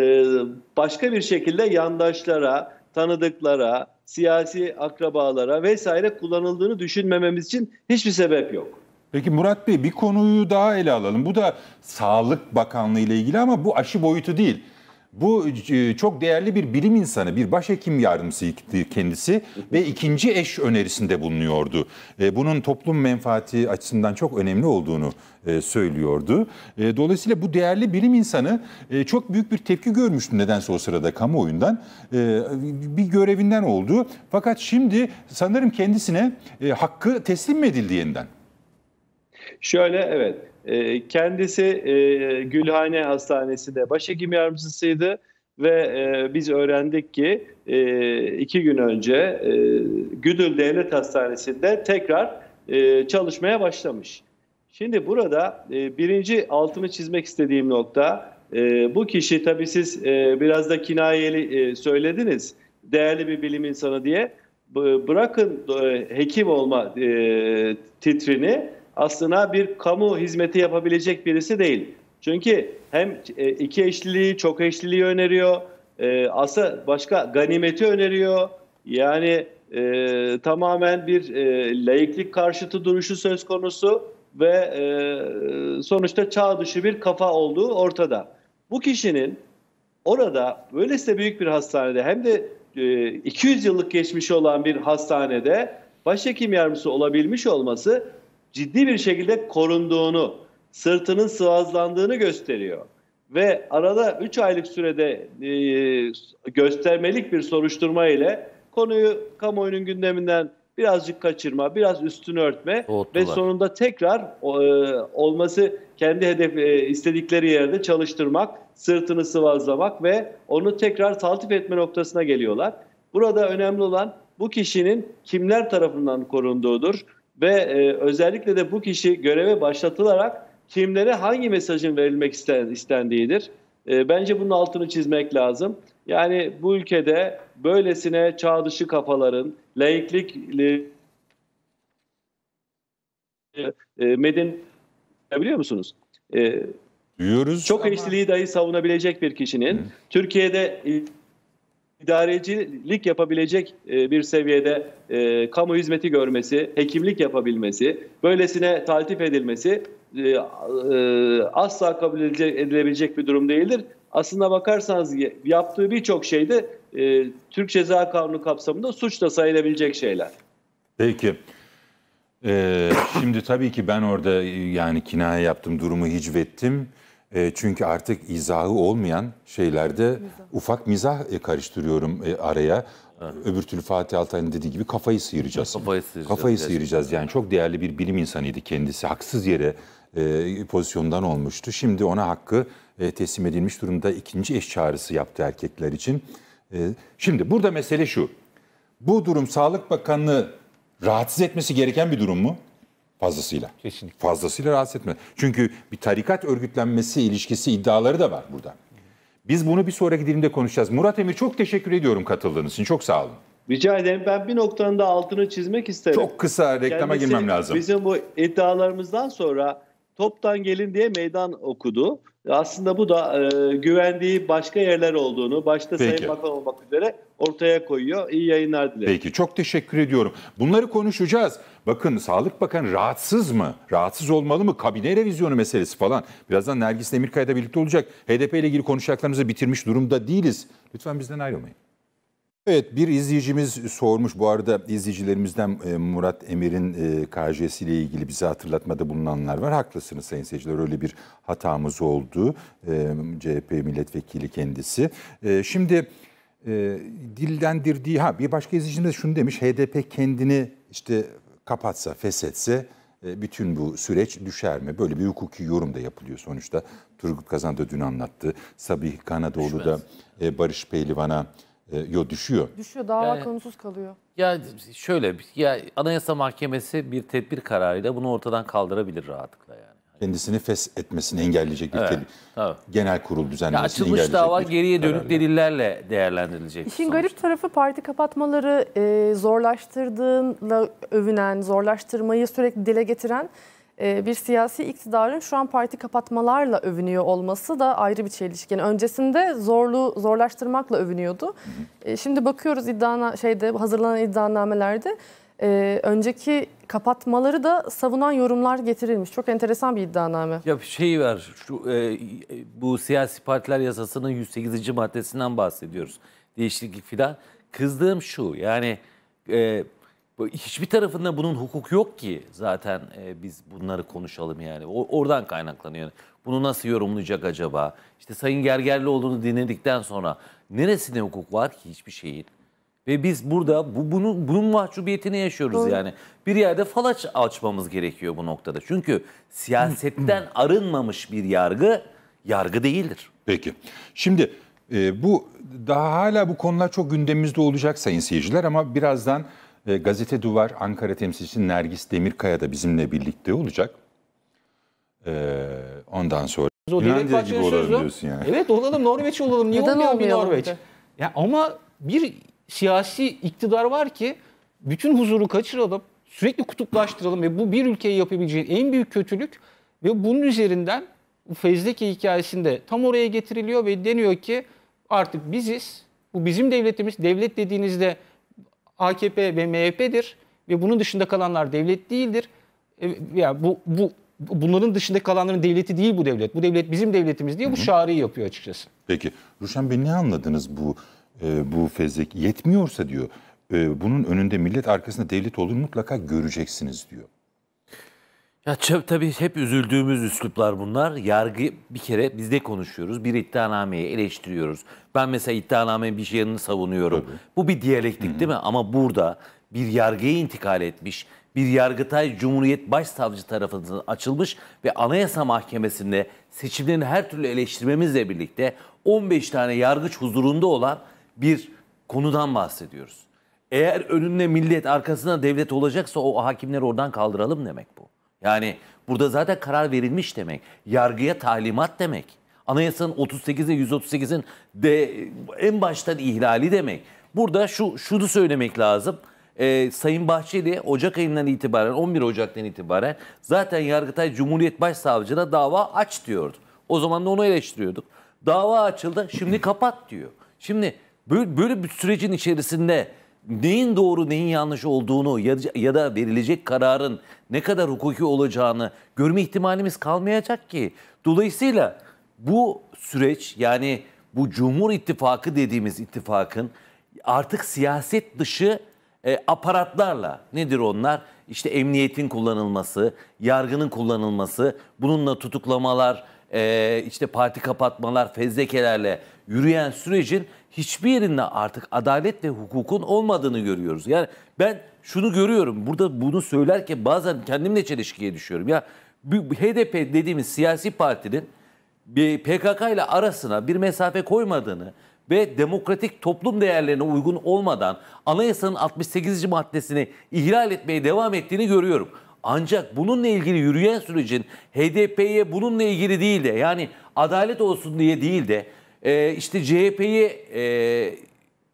başka bir şekilde yandaşlara, tanıdıklara, siyasi akrabalara vesaire kullanıldığını düşünmememiz için hiçbir sebep yok. Peki Murat Bey bir konuyu daha ele alalım. Bu da Sağlık Bakanlığı ile ilgili ama bu aşı boyutu değil. Bu e, çok değerli bir bilim insanı, bir başhekim yardımcısıydı kendisi ve ikinci eş önerisinde bulunuyordu. E, bunun toplum menfaati açısından çok önemli olduğunu e, söylüyordu. Dolayısıyla bu değerli bilim insanı çok büyük bir tepki görmüştü nedense o sırada kamuoyundan. Bir görevinden oldu. Fakat şimdi sanırım kendisine hakkı teslim edildi yeniden. Şöyle evet ee, kendisi e, Gülhane Hastanesi'nde başhekim yardımcısıydı ve e, biz öğrendik ki e, iki gün önce Güdül Devlet Hastanesi'nde tekrar çalışmaya başlamış. Şimdi burada birinci altını çizmek istediğim nokta bu kişi tabii siz biraz da kinayeli söylediniz değerli bir bilim insanı diye bırakın hekim olma e, titrini aslına bir kamu hizmeti yapabilecek birisi değil. Çünkü hem e, iki eşliliği, çok eşliliği öneriyor. E, Aslında başka ganimeti öneriyor. Yani e, tamamen bir e, laiklik karşıtı duruşu söz konusu ve e, sonuçta çağ dışı bir kafa olduğu ortada. Bu kişinin orada böylesine büyük bir hastanede hem de e, 200 yıllık geçmişi olan bir hastanede başhekim yardımcısı olabilmiş olması ciddi bir şekilde korunduğunu, sırtının sıvazlandığını gösteriyor. Ve arada 3 aylık sürede e, göstermelik bir soruşturma ile konuyu kamuoyunun gündeminden birazcık kaçırma, biraz üstünü örtme Soğuttular. ve sonunda tekrar e, olması kendi hedef e, istedikleri yerde çalıştırmak, sırtını sıvazlamak ve onu tekrar taltif etme noktasına geliyorlar. Burada önemli olan bu kişinin kimler tarafından korunduğudur ve e, özellikle de bu kişi göreve başlatılarak kimlere hangi mesajın verilmek isten, istendiğidir. E, bence bunun altını çizmek lazım. Yani bu ülkede böylesine çağ dışı kafaların, laiklik e, medin biliyor musunuz? E, Duyuyoruz. Çok ama... eşliliği dahi savunabilecek bir kişinin Hı. Türkiye'de idarecilik yapabilecek e, bir seviyede e, kamu hizmeti görmesi, hekimlik yapabilmesi, böylesine taltif edilmesi e, asla kabul edilebilecek bir durum değildir. Aslında bakarsanız yaptığı birçok şey de Türk Ceza Kanunu kapsamında suç da sayılabilecek şeyler. Peki. Ee, şimdi tabii ki ben orada yani kinaye yaptım, durumu hicvettim. E, çünkü artık izahı olmayan şeylerde mizah. ufak mizah e, karıştırıyorum e, araya. Evet. Öbür türlü Fatih Altay'ın dediği gibi kafayı sıyıracağız. Kafayı sıyıracağız. Kafayı gerçekten. sıyıracağız. Yani çok değerli bir bilim insanıydı kendisi. Haksız yere e, pozisyondan olmuştu. Şimdi ona hakkı e, teslim edilmiş durumda ikinci eş çağrısı yaptı erkekler için. E, şimdi burada mesele şu. Bu durum Sağlık Bakanlığı rahatsız etmesi gereken bir durum mu? Fazlasıyla. Kesinlikle. Fazlasıyla rahatsız etmez. Çünkü bir tarikat örgütlenmesi ilişkisi iddiaları da var burada. Biz bunu bir sonraki dilimde konuşacağız. Murat Emir çok teşekkür ediyorum katıldığınız için. Çok sağ olun. Rica ederim. Ben bir noktanın da altını çizmek isterim. Çok kısa reklama Kendisi, girmem lazım. Bizim bu iddialarımızdan sonra toptan gelin diye meydan okudu. Aslında bu da e, güvendiği başka yerler olduğunu başta Peki. Sayın Bakan olmak üzere ortaya koyuyor. İyi yayınlar dilerim. Peki çok teşekkür ediyorum. Bunları konuşacağız. Bakın Sağlık Bakanı rahatsız mı? Rahatsız olmalı mı? Kabine revizyonu meselesi falan. Birazdan Nergis Demirkay'da birlikte olacak. HDP ile ilgili konuşacaklarımızı bitirmiş durumda değiliz. Lütfen bizden ayrılmayın. Evet bir izleyicimiz sormuş bu arada izleyicilerimizden e, Murat Emir'in e, KJ'si ile ilgili bize hatırlatmada bulunanlar var. Haklısınız sayın seyirciler öyle bir hatamız oldu e, CHP milletvekili kendisi. Şimdi dillendirdiği ha bir başka izleyicimiz şunu demiş HDP kendini işte kapatsa feshetse bütün bu süreç düşer mi? Böyle bir hukuki yorum da yapılıyor sonuçta. Turgut Kazan da dün anlattı. Sabih Kanadoğlu da Barış Pehlivan'a e, yo düşüyor. Düşüyor dava yani, konusuz kalıyor. Ya şöyle ya Anayasa Mahkemesi bir tedbir kararıyla bunu ortadan kaldırabilir rahatlıkla yani. Kendisini fes etmesini engelleyecek bir evet, tedbir. Evet. Genel kurul düzenlemesini ya açılmış engelleyecek. Açılmış dava geriye dönük kararlı. delillerle değerlendirilecek. İşin sonuçta. garip tarafı parti kapatmaları e, zorlaştırdığınla övünen, zorlaştırmayı sürekli dile getiren ee, bir siyasi iktidarın şu an parti kapatmalarla övünüyor olması da ayrı bir çelişki. Yani öncesinde zorlu zorlaştırmakla övünüyordu. Ee, şimdi bakıyoruz iddiana şeyde hazırlanan iddianamelerde ee, önceki kapatmaları da savunan yorumlar getirilmiş. Çok enteresan bir iddianame. Ya bir şey var. Şu e, bu siyasi partiler yasasının 108. maddesinden bahsediyoruz. Değişiklik filan. Kızdığım şu. Yani e, hiçbir tarafında bunun hukuk yok ki zaten e, biz bunları konuşalım yani. O, oradan kaynaklanıyor. bunu nasıl yorumlayacak acaba? İşte Sayın olduğunu dinledikten sonra neresinde hukuk var ki hiçbir şeyin? Ve biz burada bu, bunu, bunun mahcubiyetini yaşıyoruz Doğru. yani. Bir yerde falaç açmamız gerekiyor bu noktada. Çünkü siyasetten arınmamış bir yargı, yargı değildir. Peki. Şimdi e, bu daha hala bu konular çok gündemimizde olacak sayın seyirciler ama birazdan e, Gazete Duvar Ankara temsilcisi Nergis Demirkaya da bizimle birlikte olacak. E, ondan sonra o Finlandiya gibi olalım diyorsun yani. Evet olalım Norveç olalım. Niye Neden olmuyor bir Norveç? Ya ama bir siyasi iktidar var ki bütün huzuru kaçıralım, sürekli kutuplaştıralım ve bu bir ülkeye yapabileceğin en büyük kötülük ve bunun üzerinden Fezleke hikayesinde tam oraya getiriliyor ve deniyor ki artık biziz, bu bizim devletimiz, devlet dediğinizde AKP ve MHP'dir ve bunun dışında kalanlar devlet değildir. E, ya yani bu bu bunların dışında kalanların devleti değil bu devlet. Bu devlet bizim devletimiz diye bu şariyi yapıyor açıkçası. Peki Ruşen Bey ne anladınız bu e, bu fezlek yetmiyorsa diyor. E, bunun önünde millet arkasında devlet olur mutlaka göreceksiniz diyor. Ya tabii hep üzüldüğümüz üsluplar bunlar. Yargı bir kere biz de konuşuyoruz. Bir iddianameyi eleştiriyoruz. Ben mesela iddianamenin bir yanını savunuyorum. Tabii. Bu bir diyalektik Hı-hı. değil mi? Ama burada bir yargıya intikal etmiş, bir Yargıtay Cumhuriyet Başsavcı tarafından açılmış ve Anayasa Mahkemesi'nde seçimlerin her türlü eleştirmemizle birlikte 15 tane yargıç huzurunda olan bir konudan bahsediyoruz. Eğer önünde millet, arkasında devlet olacaksa o hakimleri oradan kaldıralım demek bu. Yani burada zaten karar verilmiş demek. Yargıya talimat demek. Anayasanın 38'e 138'in de en baştan ihlali demek. Burada şu şunu söylemek lazım. Ee, Sayın Bahçeli Ocak ayından itibaren 11 Ocak'tan itibaren zaten Yargıtay Cumhuriyet Başsavcılığına dava aç diyordu. O zaman da onu eleştiriyorduk. Dava açıldı şimdi kapat diyor. Şimdi böyle, böyle bir sürecin içerisinde neyin doğru neyin yanlış olduğunu ya, ya da verilecek kararın ne kadar hukuki olacağını görme ihtimalimiz kalmayacak ki. Dolayısıyla bu süreç yani bu Cumhur İttifakı dediğimiz ittifakın artık siyaset dışı e, aparatlarla nedir onlar? İşte emniyetin kullanılması, yargının kullanılması, bununla tutuklamalar, e, işte parti kapatmalar, fezlekelerle yürüyen sürecin hiçbir yerinde artık adalet ve hukukun olmadığını görüyoruz. Yani ben şunu görüyorum. Burada bunu söylerken bazen kendimle çelişkiye düşüyorum. Ya HDP dediğimiz siyasi partinin PKK ile arasına bir mesafe koymadığını ve demokratik toplum değerlerine uygun olmadan anayasanın 68. maddesini ihlal etmeye devam ettiğini görüyorum. Ancak bununla ilgili yürüyen sürecin HDP'ye bununla ilgili değil de yani adalet olsun diye değil de ee, e, işte CHP'yi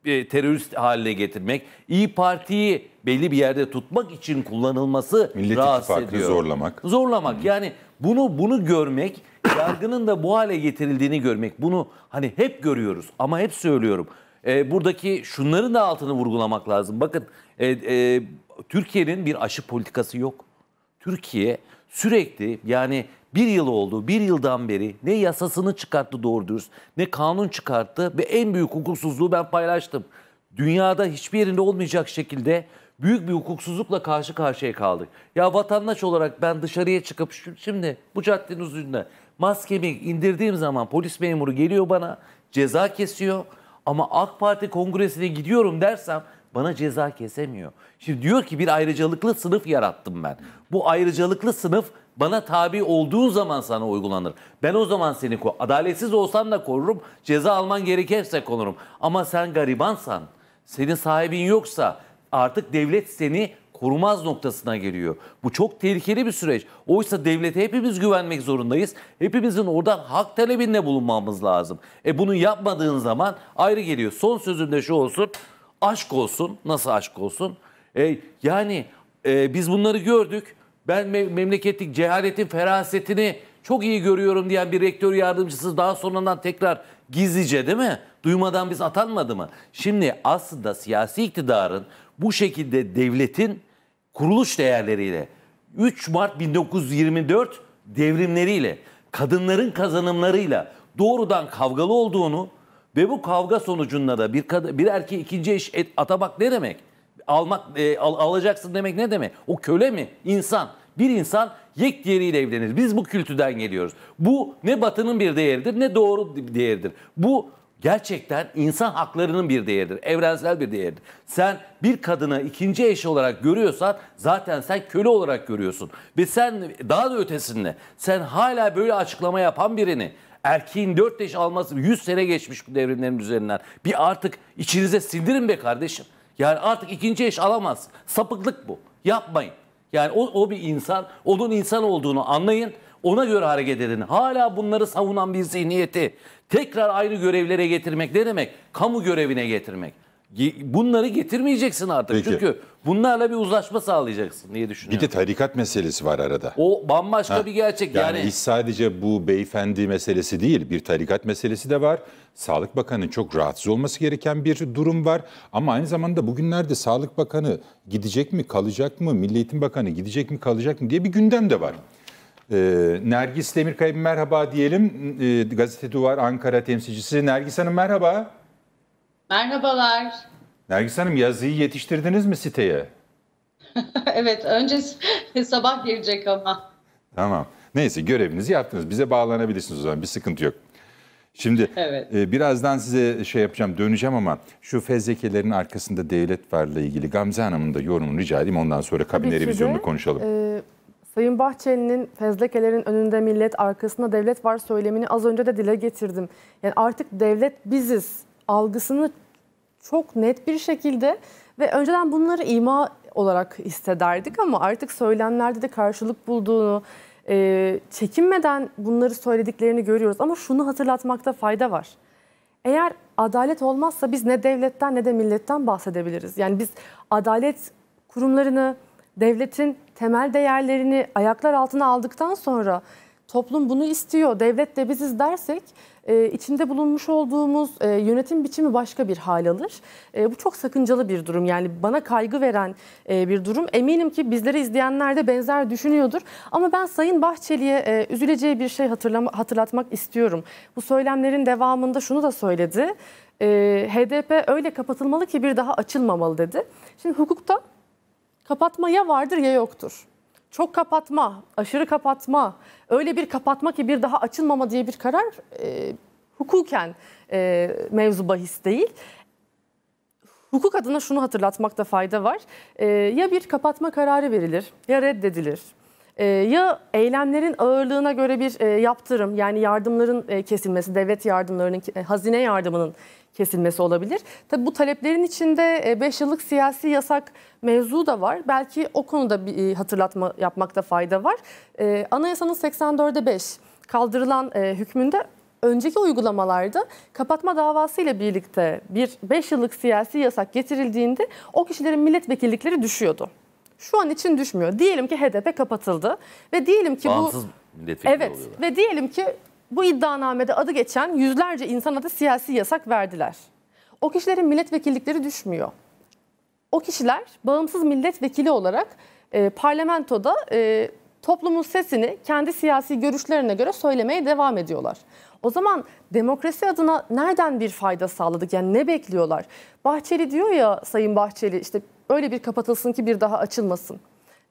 e, terörist haline getirmek, İyi Parti'yi belli bir yerde tutmak için kullanılması Millet rahatsız ediyor. zorlamak. Zorlamak. Hmm. Yani bunu bunu görmek, yargının da bu hale getirildiğini görmek. Bunu hani hep görüyoruz ama hep söylüyorum. E, buradaki şunların da altını vurgulamak lazım. Bakın e, e, Türkiye'nin bir aşı politikası yok. Türkiye sürekli yani bir yıl oldu. Bir yıldan beri ne yasasını çıkarttı doğru dürüst ne kanun çıkarttı ve en büyük hukuksuzluğu ben paylaştım. Dünyada hiçbir yerinde olmayacak şekilde büyük bir hukuksuzlukla karşı karşıya kaldık. Ya vatandaş olarak ben dışarıya çıkıp şimdi bu caddenin üzerinde maskemi indirdiğim zaman polis memuru geliyor bana ceza kesiyor. Ama AK Parti kongresine gidiyorum dersem bana ceza kesemiyor. Şimdi diyor ki bir ayrıcalıklı sınıf yarattım ben. Bu ayrıcalıklı sınıf bana tabi olduğun zaman sana uygulanır. Ben o zaman seni ko adaletsiz olsan da korurum, ceza alman gerekirse korurum. Ama sen garibansan, senin sahibin yoksa artık devlet seni korumaz noktasına geliyor. Bu çok tehlikeli bir süreç. Oysa devlete hepimiz güvenmek zorundayız. Hepimizin oradan hak talebinde bulunmamız lazım. E bunu yapmadığın zaman ayrı geliyor. Son sözünde şu olsun. Aşk olsun. Nasıl aşk olsun? E, yani e, biz bunları gördük. Ben me- memleketlik cehaletin ferasetini çok iyi görüyorum diyen bir rektör yardımcısı daha sonradan tekrar gizlice değil mi? Duymadan biz atanmadı mı? Şimdi aslında siyasi iktidarın bu şekilde devletin kuruluş değerleriyle 3 Mart 1924 devrimleriyle kadınların kazanımlarıyla doğrudan kavgalı olduğunu ve bu kavga sonucunda da bir, kad- bir erkeği ikinci eş et- atamak ne demek? almak e, al, alacaksın demek ne demek? O köle mi? İnsan. Bir insan yek diğeriyle evlenir. Biz bu kültüden geliyoruz. Bu ne batının bir değeridir ne doğru bir değeridir. Bu gerçekten insan haklarının bir değeridir. Evrensel bir değeridir. Sen bir kadını ikinci eş olarak görüyorsan zaten sen köle olarak görüyorsun. Ve sen daha da ötesinde sen hala böyle açıklama yapan birini erkeğin dört eş alması 100 sene geçmiş bu devrimlerin üzerinden. Bir artık içinize sindirin be kardeşim. Yani artık ikinci eş alamaz. Sapıklık bu. Yapmayın. Yani o, o bir insan. Onun insan olduğunu anlayın. Ona göre hareket edin. Hala bunları savunan bir zihniyeti tekrar aynı görevlere getirmek ne demek? Kamu görevine getirmek. Bunları getirmeyeceksin artık. Peki. Çünkü bunlarla bir uzlaşma sağlayacaksın diye düşünüyorum. Bir de tarikat meselesi var arada. O bambaşka ha. bir gerçek. Yani, yani hiç sadece bu beyefendi meselesi değil. Bir tarikat meselesi de var. Sağlık Bakanı'nın çok rahatsız olması gereken bir durum var. Ama aynı zamanda bugünlerde Sağlık Bakanı gidecek mi, kalacak mı? Milli Eğitim Bakanı gidecek mi, kalacak mı diye bir gündem de var. Ee, Nergis Demirkaya merhaba diyelim. Ee, Gazete Duvar Ankara temsilcisi. Nergis Hanım merhaba. Merhaba. Merhabalar. Nergis Hanım yazıyı yetiştirdiniz mi siteye? evet önce sabah girecek ama. Tamam. Neyse görevinizi yaptınız. Bize bağlanabilirsiniz o zaman bir sıkıntı yok. Şimdi evet. e, birazdan size şey yapacağım döneceğim ama şu fezlekelerin arkasında devlet varla ilgili Gamze Hanım'ın da yorumunu rica edeyim. Ondan sonra kabine Tabii revizyonunu konuşalım. E, Sayın Bahçeli'nin fezlekelerin önünde millet arkasında devlet var söylemini az önce de dile getirdim. Yani artık devlet biziz algısını çok net bir şekilde ve önceden bunları ima olarak hissederdik ama artık söylemlerde de karşılık bulduğunu, e, çekinmeden bunları söylediklerini görüyoruz. Ama şunu hatırlatmakta fayda var. Eğer adalet olmazsa biz ne devletten ne de milletten bahsedebiliriz. Yani biz adalet kurumlarını, devletin temel değerlerini ayaklar altına aldıktan sonra toplum bunu istiyor, devlet de biziz dersek e, içinde bulunmuş olduğumuz e, yönetim biçimi başka bir hal alır. E, bu çok sakıncalı bir durum. Yani bana kaygı veren e, bir durum. Eminim ki bizleri izleyenler de benzer düşünüyordur. Ama ben Sayın Bahçeli'ye e, üzüleceği bir şey hatırlama, hatırlatmak istiyorum. Bu söylemlerin devamında şunu da söyledi. E, HDP öyle kapatılmalı ki bir daha açılmamalı dedi. Şimdi hukukta kapatma ya vardır ya yoktur çok kapatma, aşırı kapatma, öyle bir kapatma ki bir daha açılmama diye bir karar e, hukuken e, mevzu bahis değil. Hukuk adına şunu hatırlatmakta fayda var. E, ya bir kapatma kararı verilir ya reddedilir. E, ya eylemlerin ağırlığına göre bir e, yaptırım yani yardımların e, kesilmesi, devlet yardımlarının, hazine yardımının kesilmesi olabilir. Tabii bu taleplerin içinde 5 e, yıllık siyasi yasak mevzu da var. Belki o konuda bir e, hatırlatma yapmakta fayda var. E, anayasanın 84'e 5 kaldırılan hükmünde önceki uygulamalarda kapatma davası ile birlikte bir 5 yıllık siyasi yasak getirildiğinde o kişilerin milletvekillikleri düşüyordu. Şu an için düşmüyor. Diyelim ki HDP kapatıldı ve diyelim ki Bağımsız bu Evet oluyorlar. ve diyelim ki bu iddianamede adı geçen yüzlerce insana da siyasi yasak verdiler. O kişilerin milletvekillikleri düşmüyor. O kişiler bağımsız milletvekili olarak e, parlamentoda e, toplumun sesini kendi siyasi görüşlerine göre söylemeye devam ediyorlar. O zaman demokrasi adına nereden bir fayda sağladık? Yani ne bekliyorlar? Bahçeli diyor ya Sayın Bahçeli işte öyle bir kapatılsın ki bir daha açılmasın.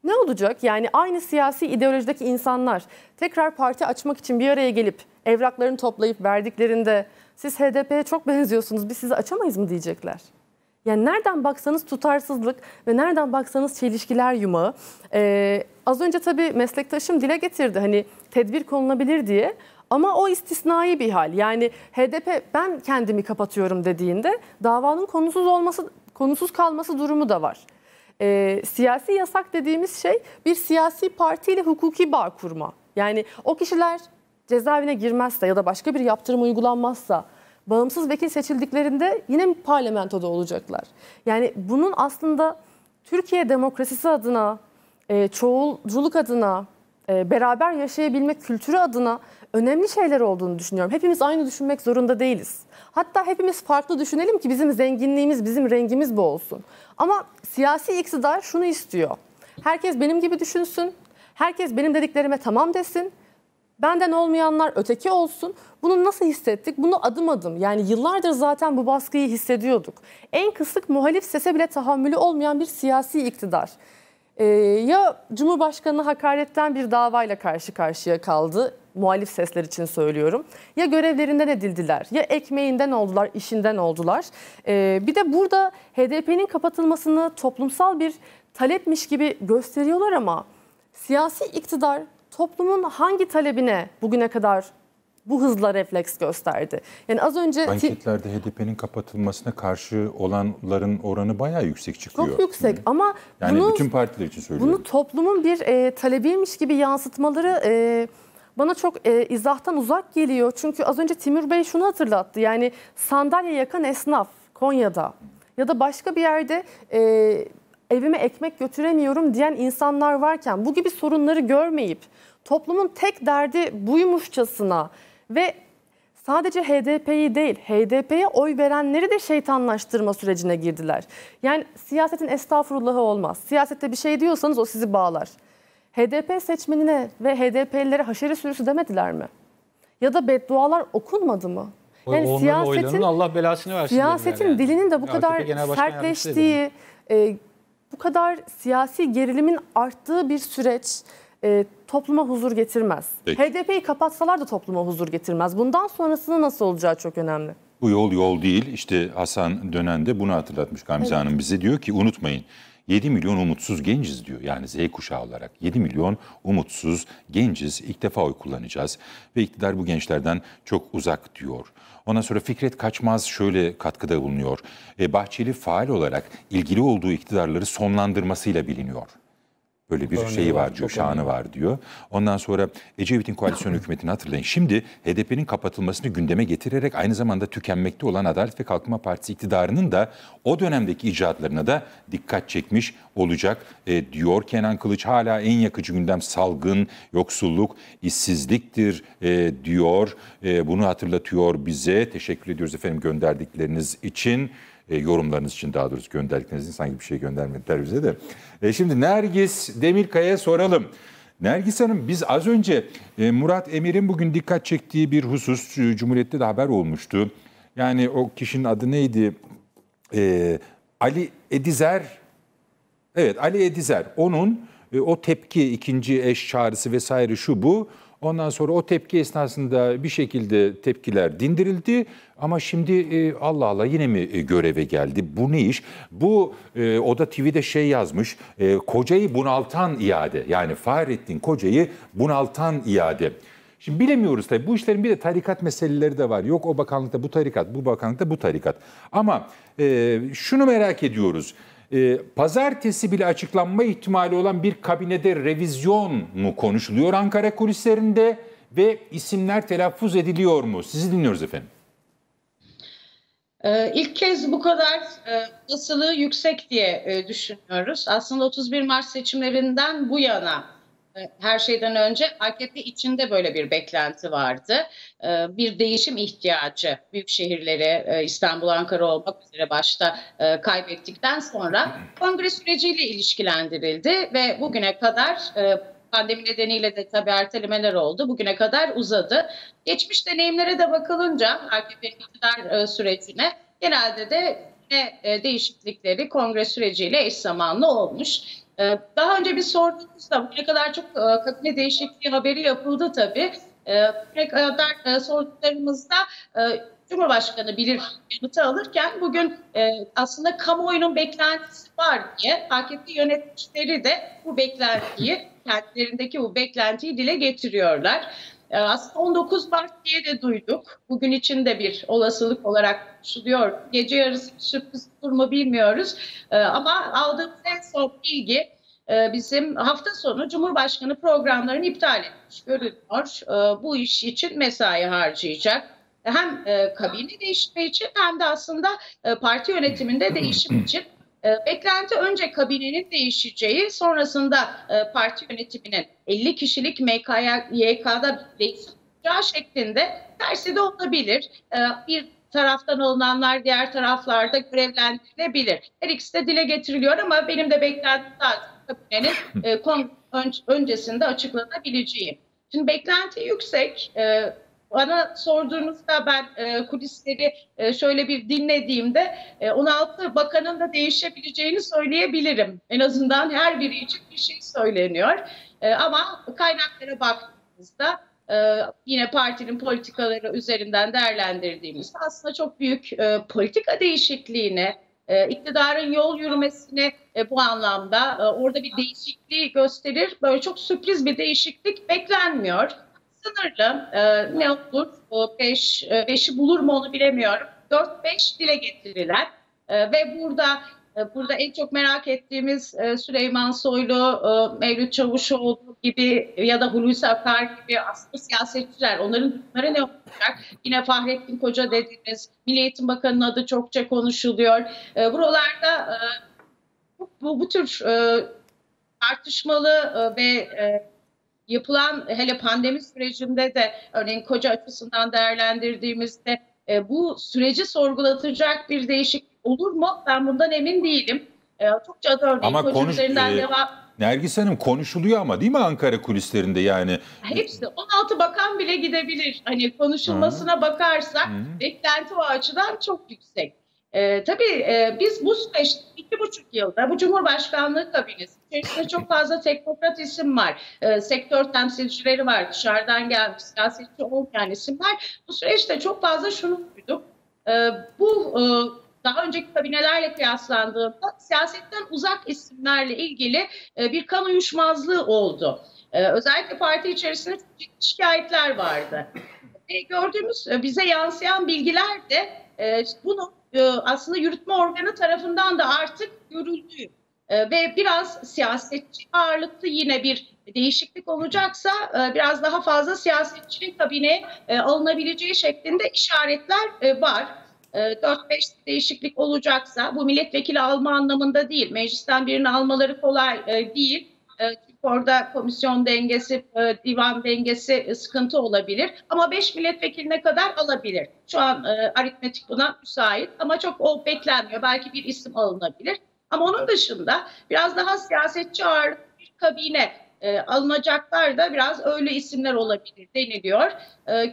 Ne olacak? Yani aynı siyasi ideolojideki insanlar tekrar parti açmak için bir araya gelip evraklarını toplayıp verdiklerinde siz HDP'ye çok benziyorsunuz biz sizi açamayız mı diyecekler. Yani nereden baksanız tutarsızlık ve nereden baksanız çelişkiler yumağı. Ee, az önce tabii meslektaşım dile getirdi hani tedbir konulabilir diye. Ama o istisnai bir hal. Yani HDP ben kendimi kapatıyorum dediğinde davanın konusuz olması, konusuz kalması durumu da var e, siyasi yasak dediğimiz şey bir siyasi partiyle hukuki bağ kurma. Yani o kişiler cezaevine girmezse ya da başka bir yaptırım uygulanmazsa bağımsız vekil seçildiklerinde yine parlamentoda olacaklar. Yani bunun aslında Türkiye demokrasisi adına, e, çoğulculuk adına, e, beraber yaşayabilme kültürü adına önemli şeyler olduğunu düşünüyorum. Hepimiz aynı düşünmek zorunda değiliz. Hatta hepimiz farklı düşünelim ki bizim zenginliğimiz, bizim rengimiz bu olsun. Ama siyasi iktidar şunu istiyor. Herkes benim gibi düşünsün. Herkes benim dediklerime tamam desin. Benden olmayanlar öteki olsun. Bunu nasıl hissettik? Bunu adım adım yani yıllardır zaten bu baskıyı hissediyorduk. En kısık muhalif sese bile tahammülü olmayan bir siyasi iktidar. Ee, ya Cumhurbaşkanı hakaretten bir davayla karşı karşıya kaldı. Muhalif sesler için söylüyorum. Ya görevlerinden edildiler, ya ekmeğinden oldular, işinden oldular. Ee, bir de burada HDP'nin kapatılmasını toplumsal bir talepmiş gibi gösteriyorlar ama siyasi iktidar toplumun hangi talebine bugüne kadar bu hızla refleks gösterdi. Yani az önce anketlerde HDP'nin kapatılmasına karşı olanların oranı bayağı yüksek çıkıyor. Çok yüksek yani. ama yani bunu, bütün partiler için söylüyorum. Bunu toplumun bir e, talebiymiş gibi yansıtmaları e, bana çok e, izahtan uzak geliyor. Çünkü az önce Timur Bey şunu hatırlattı. Yani sandalye yakan esnaf Konya'da ya da başka bir yerde e, evime ekmek götüremiyorum diyen insanlar varken bu gibi sorunları görmeyip toplumun tek derdi buymuşçasına ve sadece HDP'yi değil, HDP'ye oy verenleri de şeytanlaştırma sürecine girdiler. Yani siyasetin estağfurullahı olmaz. Siyasette bir şey diyorsanız o sizi bağlar. HDP seçmenine ve HDP'lilere haşeri sürüsü demediler mi? Ya da beddualar okunmadı mı? Yani siyasetin Allah belasını versin. Siyasetin yani. dilinin de bu ya kadar sertleştiği, e, bu kadar siyasi gerilimin arttığı bir süreç e, topluma huzur getirmez. HDP'yi kapatsalar da topluma huzur getirmez. Bundan sonrasını nasıl olacağı çok önemli. Bu yol yol değil. İşte Hasan Dönen de bunu hatırlatmış Gamze evet. Hanım bize. Diyor ki unutmayın 7 milyon umutsuz genciz diyor. Yani Z kuşağı olarak 7 milyon umutsuz genciz. İlk defa oy kullanacağız ve iktidar bu gençlerden çok uzak diyor. Ondan sonra Fikret Kaçmaz şöyle katkıda bulunuyor. E, Bahçeli faal olarak ilgili olduğu iktidarları sonlandırmasıyla biliniyor. Böyle bir Örneği şeyi var, var diyor, şanı var diyor. Ondan sonra Ecevit'in koalisyon hükümetini hatırlayın. Şimdi HDP'nin kapatılmasını gündeme getirerek aynı zamanda tükenmekte olan Adalet ve Kalkınma Partisi iktidarının da o dönemdeki icatlarına da dikkat çekmiş olacak e, diyor Kenan Kılıç. Hala en yakıcı gündem salgın, yoksulluk, işsizliktir e, diyor. E, bunu hatırlatıyor bize. Teşekkür ediyoruz efendim gönderdikleriniz için. E, yorumlarınız için daha doğrusu gönderdikleriniz sanki bir şey göndermediler bize de. E, şimdi Nergis Demirkaya soralım. Nergis Hanım biz az önce e, Murat Emir'in bugün dikkat çektiği bir husus Cumhuriyet'te de haber olmuştu. Yani o kişinin adı neydi? E, Ali Edizer. Evet Ali Edizer. Onun e, o tepki ikinci eş çağrısı vesaire şu bu Ondan sonra o tepki esnasında bir şekilde tepkiler dindirildi ama şimdi e, Allah Allah yine mi e, göreve geldi? Bu ne iş? Bu e, o da TV'de şey yazmış. E, kocayı bunaltan iade. Yani Fahrettin Koca'yı bunaltan iade. Şimdi bilemiyoruz tabii. Bu işlerin bir de tarikat meseleleri de var. Yok o bakanlıkta bu tarikat, bu bakanlıkta bu tarikat. Ama e, şunu merak ediyoruz e, pazartesi bile açıklanma ihtimali olan bir kabinede revizyon mu konuşuluyor Ankara kulislerinde ve isimler telaffuz ediliyor mu? Sizi dinliyoruz efendim. Ee, ilk kez bu kadar e, yüksek diye e, düşünüyoruz. Aslında 31 Mart seçimlerinden bu yana ee, her şeyden önce AKP içinde böyle bir beklenti vardı. Ee, bir değişim ihtiyacı büyük şehirleri e, İstanbul, Ankara olmak üzere başta e, kaybettikten sonra kongre süreciyle ilişkilendirildi ve bugüne kadar e, pandemi nedeniyle de tabii ertelemeler oldu. Bugüne kadar uzadı. Geçmiş deneyimlere de bakılınca AKP'nin iktidar sürecine genelde de değişiklikleri kongre süreciyle eş zamanlı olmuş. Ee, daha önce bir sorduğumuzda buraya kadar çok e, kabine değişikliği haberi yapıldı tabii. Ee, pek kadar e, e, sorduklarımızda Cumhurbaşkanı bilir yanıtı alırken bugün aslında kamuoyunun beklentisi var diye paketli yöneticileri de bu beklentiyi, kentlerindeki bu beklentiyi dile getiriyorlar. Ee, aslında 19 Mart diye de duyduk. Bugün için de bir olasılık olarak konuşuluyor. Gece yarısı sürpriz olur mu bilmiyoruz. Ee, ama aldığımız en son bilgi e, bizim hafta sonu Cumhurbaşkanı programlarını iptal etmiş görünüyor. Ee, bu iş için mesai harcayacak. Hem e, kabine değişimi için hem de aslında e, parti yönetiminde değişim için ee, beklenti önce kabinenin değişeceği, sonrasında e, parti yönetiminin 50 kişilik MKYK'da YK'da şeklinde tersi de olabilir. Ee, bir taraftan olunanlar diğer taraflarda görevlendirilebilir. Her ikisi de dile getiriliyor ama benim de beklentim kabinenin e, öncesinde açıklanabileceği. Şimdi beklenti yüksek. Ee, bana sorduğunuzda ben e, kulisleri e, şöyle bir dinlediğimde e, 16 bakanın da değişebileceğini söyleyebilirim. En azından her biri için bir şey söyleniyor. E, ama kaynaklara baktığımızda e, yine partinin politikaları üzerinden değerlendirdiğimizde aslında çok büyük e, politika değişikliğine, e, iktidarın yol yürümesine e, bu anlamda e, orada bir değişikliği gösterir. Böyle çok sürpriz bir değişiklik beklenmiyor sınırlı. E, ne olur? O beş, e, bulur mu onu bilemiyorum. Dört beş dile getirilen e, ve burada Burada en çok merak ettiğimiz Süleyman Soylu, e, Mevlüt Çavuşoğlu gibi ya da Hulusi Akar gibi aslında siyasetçiler. Onların durumları ne olacak? Yine Fahrettin Koca dediğimiz Milli Eğitim Bakanı'nın adı çokça konuşuluyor. Buralarda bu, bu tür tartışmalı ve yapılan hele pandemi sürecinde de örneğin koca açısından değerlendirdiğimizde e, bu süreci sorgulatacak bir değişik olur mu? Ben bundan emin değilim. E, çokça da örneğin ama konuş, üzerinden e, devam... Nergis Hanım konuşuluyor ama değil mi Ankara kulislerinde yani? Hepsi 16 bakan bile gidebilir. Hani konuşulmasına Hı-hı. bakarsak Hı-hı. beklenti o açıdan çok yüksek. E, tabii e, biz bu süreçte iki buçuk yılda bu Cumhurbaşkanlığı kabinesi içerisinde çok fazla teknokrat isim var. E, sektör temsilcileri var. Dışarıdan gelmiş siyasetçi olmayan isimler. Bu süreçte çok fazla şunu duydum. E, ee, bu e, daha önceki kabinelerle kıyaslandığında siyasetten uzak isimlerle ilgili e, bir kan uyuşmazlığı oldu. E, özellikle parti içerisinde şikayetler vardı. E, gördüğümüz bize yansıyan bilgiler de e, bunu ee, aslında yürütme organı tarafından da artık görüldüğü e, ve biraz siyasetçi ağırlıklı yine bir değişiklik olacaksa e, biraz daha fazla siyasetçinin kabine e, alınabileceği şeklinde işaretler var. 4-5 değişiklik olacaksa bu milletvekili alma anlamında değil. Meclisten birini almaları kolay değil. Orada komisyon dengesi, e, divan dengesi e, sıkıntı olabilir. Ama 5 milletvekiline kadar alabilir. Şu an e, aritmetik buna müsait ama çok o beklenmiyor. Belki bir isim alınabilir. Ama onun dışında biraz daha siyasetçi ağırlıklı bir kabine alınacaklar da biraz öyle isimler olabilir deniliyor.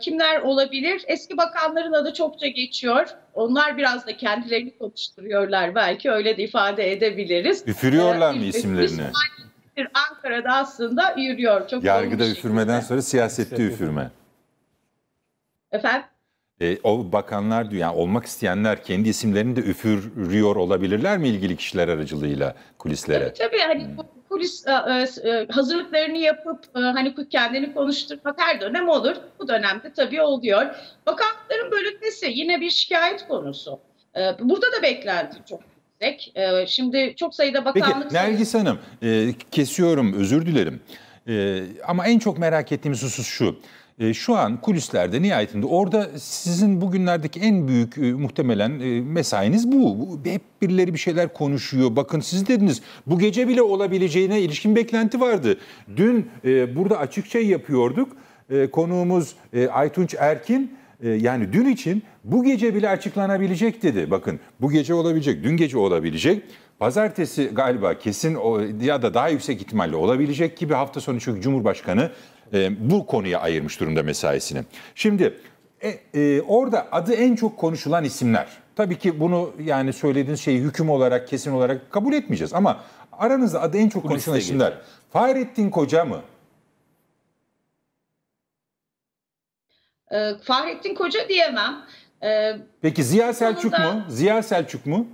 kimler olabilir? Eski bakanların adı çokça geçiyor. Onlar biraz da kendilerini konuşturuyorlar belki öyle de ifade edebiliriz. Üfürüyorlar mı isimlerini? Müsait bir Ankara'da aslında yürüyor. Çok Yargıda üfürmeden sonra siyasette üfürme. Efendim? E, o bakanlar, yani olmak isteyenler kendi isimlerini de üfürüyor olabilirler mi ilgili kişiler aracılığıyla kulislere? Tabii tabii hani hmm. kulis e, e, e, hazırlıklarını yapıp hani kendini konuşturmak her dönem olur. Bu dönemde tabii oluyor. Bakanların bölünmesi yine bir şikayet konusu. burada da beklenti çok yüksek. E, ee, şimdi çok sayıda bakanlık... Peki şey- Nergis Hanım e, kesiyorum özür dilerim. E, ama en çok merak ettiğimiz husus şu. E, şu an kulislerde nihayetinde orada sizin bugünlerdeki en büyük e, muhtemelen e, mesainiz bu. Bu- Hep birileri bir şeyler konuşuyor. Bakın siz dediniz bu gece bile olabileceğine ilişkin beklenti vardı. Dün e, burada açıkça şey yapıyorduk. E, konuğumuz e, Aytunç Erkin ee, yani dün için bu gece bile açıklanabilecek dedi. Bakın bu gece olabilecek, dün gece olabilecek. Pazartesi galiba kesin ya da daha yüksek ihtimalle olabilecek gibi hafta sonu çünkü Cumhurbaşkanı e, bu konuya ayırmış durumda mesaisini. Şimdi e, e, orada adı en çok konuşulan isimler. Tabii ki bunu yani söylediğiniz şeyi hüküm olarak kesin olarak kabul etmeyeceğiz ama aranızda adı en çok konuşulan isimler. Fahrettin Koca mı? Ee, Fahrettin Koca diyemem. Ee, Peki Ziya Selçuk mu? Ziya Selçuk mu?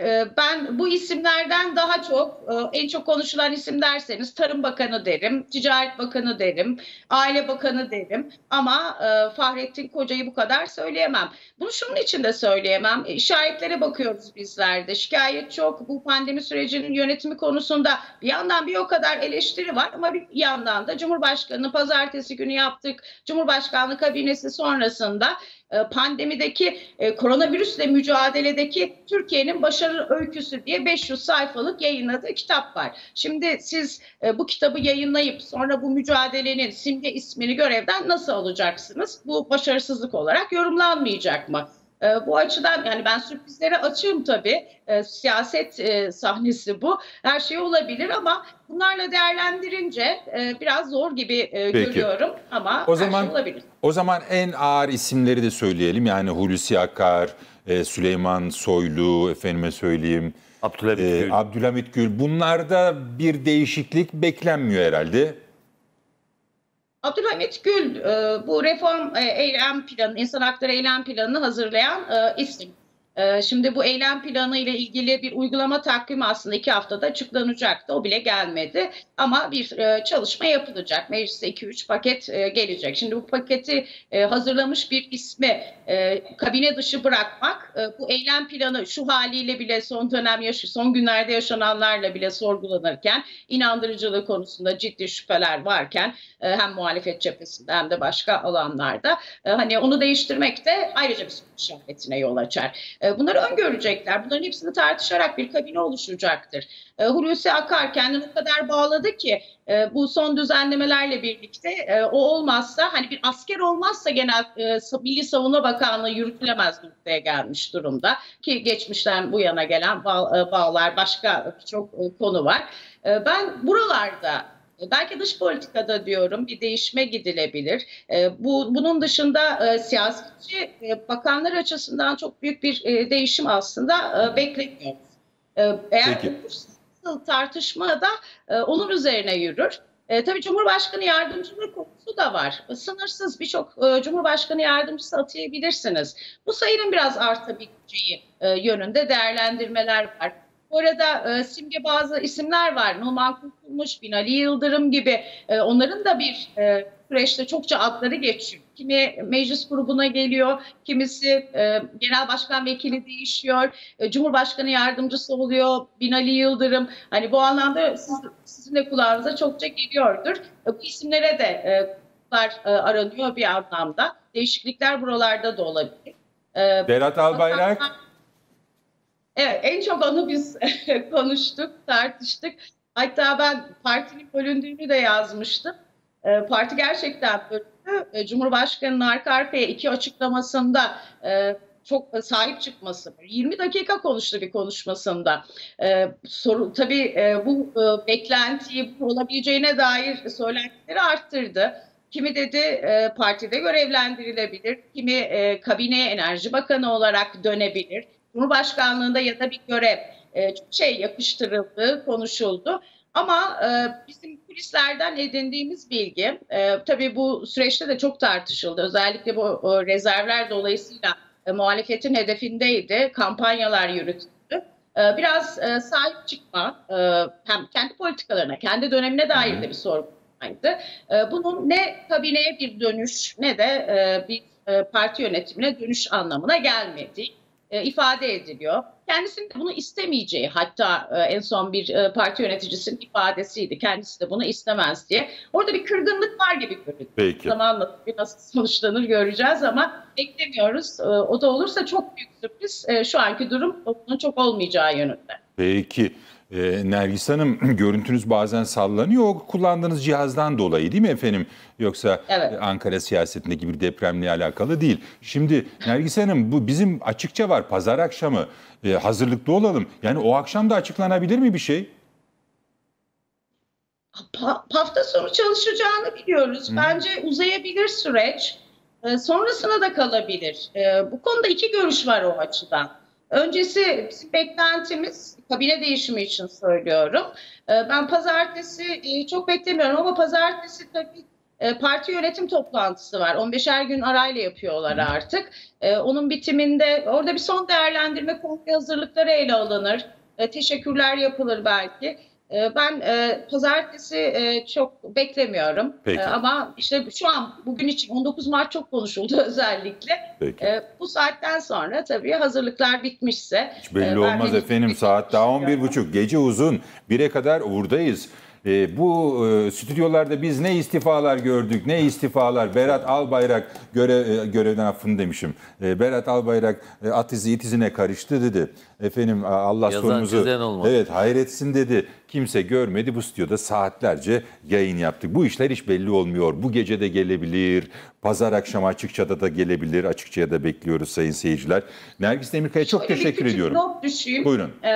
Ee, ben bu isimlerden daha çok e, en çok konuşulan isim derseniz Tarım Bakanı derim, Ticaret Bakanı derim, Aile Bakanı derim ama e, Fahrettin Koca'yı bu kadar söyleyemem. Bunu şunun için de söyleyemem. E, işaretlere bakıyoruz bizlerde. Şikayet çok bu pandemi sürecinin yönetimi konusunda bir yandan bir o kadar eleştiri var ama bir yandan da Cumhurbaşkanı pazartesi günü yaptık. Cumhurbaşkanlığı kabinesi sonrasında e, pandemideki e, koronavirüsle mücadeledeki Türkiye'nin başarı öyküsü diye 500 sayfalık yayınladığı kitap var. Şimdi siz e, bu kitabı yayınlayıp sonra bu mücadelenin simge ismini görevden nasıl alacaksınız? Bu başarısızlık olarak yorumlanmayacak mı? Ee, bu açıdan yani ben sürprizlere açığım tabii. Ee, siyaset e, sahnesi bu. Her şey olabilir ama bunlarla değerlendirince e, biraz zor gibi e, Peki. görüyorum ama o şey zaman, şey olabilir. O zaman en ağır isimleri de söyleyelim. Yani Hulusi Akar, Süleyman Soylu, efendime söyleyeyim. Abdülhamit Gül. Abdülhamit Gül. Bunlarda bir değişiklik beklenmiyor herhalde. Abdülhamit Gül e, bu reform e, eylem planı, insan hakları eylem planını hazırlayan e, isim. E, şimdi bu eylem planı ile ilgili bir uygulama takvimi aslında iki haftada açıklanacaktı. O bile gelmedi ama bir çalışma yapılacak. Meclise 2-3 paket gelecek. Şimdi bu paketi hazırlamış bir ismi e, kabine dışı bırakmak e, bu eylem planı şu haliyle bile son dönem yaşı son günlerde yaşananlarla bile sorgulanırken inandırıcılığı konusunda ciddi şüpheler varken e, hem muhalefet cephesinde hem de başka alanlarda e, hani onu değiştirmek de ayrıca bir soru işaretine yol açar. E, bunları öngörecekler. Bunların hepsini tartışarak bir kabine oluşacaktır. E, Hulusi Akar kendini o kadar bağladı ki e, bu son düzenlemelerle birlikte e, o olmazsa hani bir asker olmazsa genel e, Milli Savunma Bakanı Bakanlığı yürütülemez noktaya gelmiş durumda. Ki geçmişten bu yana gelen e, bağlar başka çok e, konu var. E, ben buralarda belki dış politikada diyorum bir değişme gidilebilir. Bu bunun dışında siyasetçi bakanlar açısından çok büyük bir değişim aslında beklemiyoruz. Eğer Peki. tartışma da onun üzerine yürür. E, tabii Cumhurbaşkanı yardımcılığı konusu da var. Sınırsız birçok e, Cumhurbaşkanı yardımcısı atayabilirsiniz. Bu sayının biraz artabileceği e, yönünde değerlendirmeler var. Bu arada e, simge bazı isimler var. Numan Kurtulmuş, Binali Yıldırım gibi e, onların da bir e, süreçte çokça adları geçiyor kimi meclis grubuna geliyor, kimisi e, genel başkan vekili değişiyor, e, Cumhurbaşkanı yardımcısı oluyor, Binali Yıldırım. Hani bu anlamda siz, sizin de kulağınıza çokça geliyordur. E, bu isimlere de e, e, aranıyor bir anlamda. Değişiklikler buralarda da olabilir. E, Berat Albayrak. Evet, en çok onu biz konuştuk, tartıştık. Hatta ben partinin bölündüğünü de yazmıştım. E, parti gerçekten bölündü e, Cumhurbaşkanı'nın arka arkaya iki açıklamasında e, çok e, sahip çıkması. 20 dakika konuştu bir konuşmasında. Ee, soru, tabii bu e, beklentiyi olabileceğine dair söylentileri arttırdı. Kimi dedi e, partide görevlendirilebilir, kimi e, kabineye enerji bakanı olarak dönebilir. Cumhurbaşkanlığında ya da bir görev çok şey yakıştırıldı, konuşuldu. Ama e, bizim polislerden edindiğimiz bilgi, e, tabii bu süreçte de çok tartışıldı. Özellikle bu e, rezervler dolayısıyla e, muhalefetin hedefindeydi, kampanyalar yürütüldü. E, biraz e, sahip çıkma, e, hem kendi politikalarına, kendi dönemine dair de bir sorgulamaydı. E, bunun ne kabineye bir dönüş ne de e, bir e, parti yönetimine dönüş anlamına gelmedi. E, ifade ediliyor. Kendisinin de bunu istemeyeceği hatta e, en son bir e, parti yöneticisinin ifadesiydi. Kendisi de bunu istemez diye. Orada bir kırgınlık var gibi görünüyor. Peki. Zamanla nasıl sonuçlanır göreceğiz ama beklemiyoruz. o da olursa çok büyük sürpriz. şu anki durum bunun çok olmayacağı yönünde. Peki. E, Nergis Hanım görüntünüz bazen sallanıyor. O kullandığınız cihazdan dolayı değil mi efendim? Yoksa evet. Ankara siyasetindeki bir depremle alakalı değil. Şimdi Nergis Hanım bu bizim açıkça var pazar akşamı. E, hazırlıklı olalım. Yani o akşam da açıklanabilir mi bir şey? Ha, hafta sonu çalışacağını biliyoruz. Hı. Bence uzayabilir süreç. E, sonrasına da kalabilir. bu konuda iki görüş var o açıdan. Öncesi bizim beklentimiz kabine değişimi için söylüyorum. Ee, ben pazartesi e, çok beklemiyorum ama pazartesi tabii e, parti yönetim toplantısı var. 15'er gün arayla yapıyorlar artık. E, onun bitiminde orada bir son değerlendirme kongre hazırlıkları ele alınır. Teşekkürler yapılır belki. Ee, ben e, pazartesi e, çok beklemiyorum ee, Peki. E, ama işte şu an bugün için 19 Mart çok konuşuldu özellikle. Peki. E, bu saatten sonra tabii hazırlıklar bitmişse. Hiç belli e, olmaz efendim saat daha 11.30 gece uzun bire kadar buradayız. E, bu e, stüdyolarda biz ne istifalar gördük, ne istifalar. Berat Albayrak görev, e, görevden affını demişim. E, Berat Albayrak e, at izi it izine karıştı dedi. Efendim Allah Yazan sorumuzu evet hayretsin dedi. Kimse görmedi bu stüdyoda saatlerce yayın yaptık. Bu işler hiç belli olmuyor. Bu gece de gelebilir. Pazar akşamı Açıkça'da da gelebilir. Açıkça'ya da bekliyoruz sayın seyirciler. Nergis Demirkaya çok Şöyle teşekkür ediyorum. Not düşeyim. Buyurun. Ee,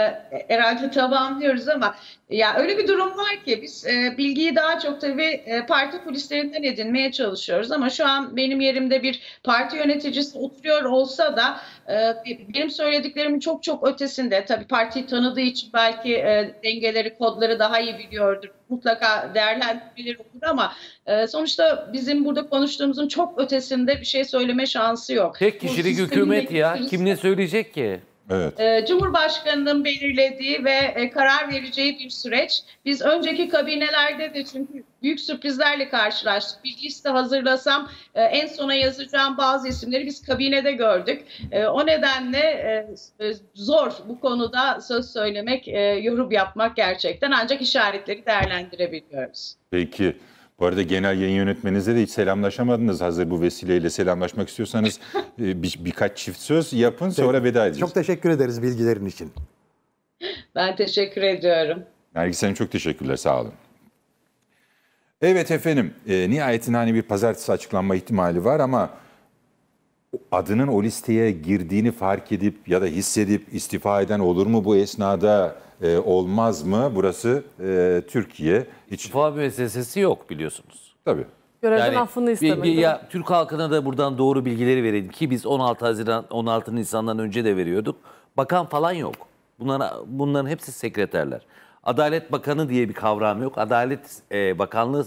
herhalde tamamlıyoruz ama ya öyle bir durum var ki biz e, bilgiyi daha çok tabii e, parti polislerinden edinmeye çalışıyoruz ama şu an benim yerimde bir parti yöneticisi oturuyor olsa da ee, benim söylediklerimin çok çok ötesinde tabii partiyi tanıdığı için belki e, dengeleri kodları daha iyi biliyordur mutlaka değerlendirilir olur ama e, sonuçta bizim burada konuştuğumuzun çok ötesinde bir şey söyleme şansı yok. Tek kişilik hükümet ya kim ne söyleyecek ki? Evet. Ee, Cumhurbaşkanının belirlediği ve e, karar vereceği bir süreç. Biz önceki kabinelerde de çünkü büyük sürprizlerle karşılaştık. Bir liste hazırlasam e, en sona yazacağım bazı isimleri biz kabinede gördük. E, o nedenle e, e, zor bu konuda söz söylemek, e, yorum yapmak gerçekten ancak işaretleri değerlendirebiliyoruz. Peki. Bu arada genel yayın yönetmeninize de hiç selamlaşamadınız. Hazır bu vesileyle selamlaşmak istiyorsanız e, bir, birkaç çift söz yapın sonra veda edeceğiz. Çok teşekkür ederiz bilgilerin için. Ben teşekkür ediyorum. Nergis Hanım çok teşekkürler sağ olun. Evet efendim e, nihayetin hani bir pazartesi açıklanma ihtimali var ama adının o listeye girdiğini fark edip ya da hissedip istifa eden olur mu bu esnada e, olmaz mı? Burası e, Türkiye. Hiç... İstifa müessesesi yok biliyorsunuz. Tabii. Görevden yani, affını istemedi. Ya, Türk halkına da buradan doğru bilgileri verelim ki biz 16 Haziran 16 Nisan'dan önce de veriyorduk. Bakan falan yok. Bunlara, bunların hepsi sekreterler. Adalet Bakanı diye bir kavram yok. Adalet e, Bakanlığı,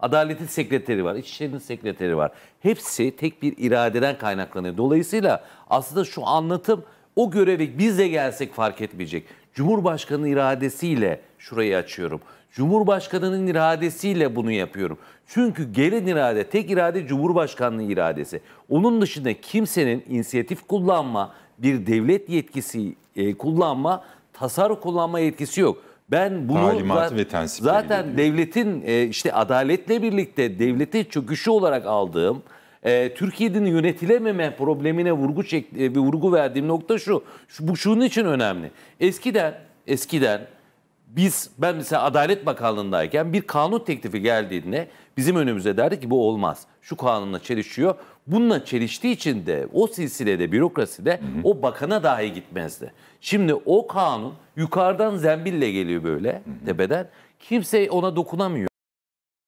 Adaletin Sekreteri var, İçişleri'nin Sekreteri var. Hepsi tek bir iradeden kaynaklanıyor. Dolayısıyla aslında şu anlatım o görevi biz de gelsek fark etmeyecek. Cumhurbaşkanı iradesiyle şurayı açıyorum. Cumhurbaşkanının iradesiyle bunu yapıyorum. Çünkü gelen irade, tek irade Cumhurbaşkanlığı iradesi. Onun dışında kimsenin inisiyatif kullanma, bir devlet yetkisi e, kullanma, tasarruf kullanma yetkisi yok. Ben bunu Talimatı zaten devletin e, işte adaletle birlikte devlete çöküşü olarak aldığım e, Türkiye'nin yönetilememe problemine vurgu çek e, bir vurgu verdiğim nokta şu. şu. Bu şunun için önemli. Eskiden eskiden biz ben mesela Adalet Bakanlığındayken bir kanun teklifi geldiğinde bizim önümüze derdi ki bu olmaz. Şu kanunla çelişiyor. Bununla çeliştiği için de o silsilede bürokraside hı hı. o bakana dahi gitmezdi. Şimdi o kanun yukarıdan zembille geliyor böyle hı hı. tepeden. Kimse ona dokunamıyor.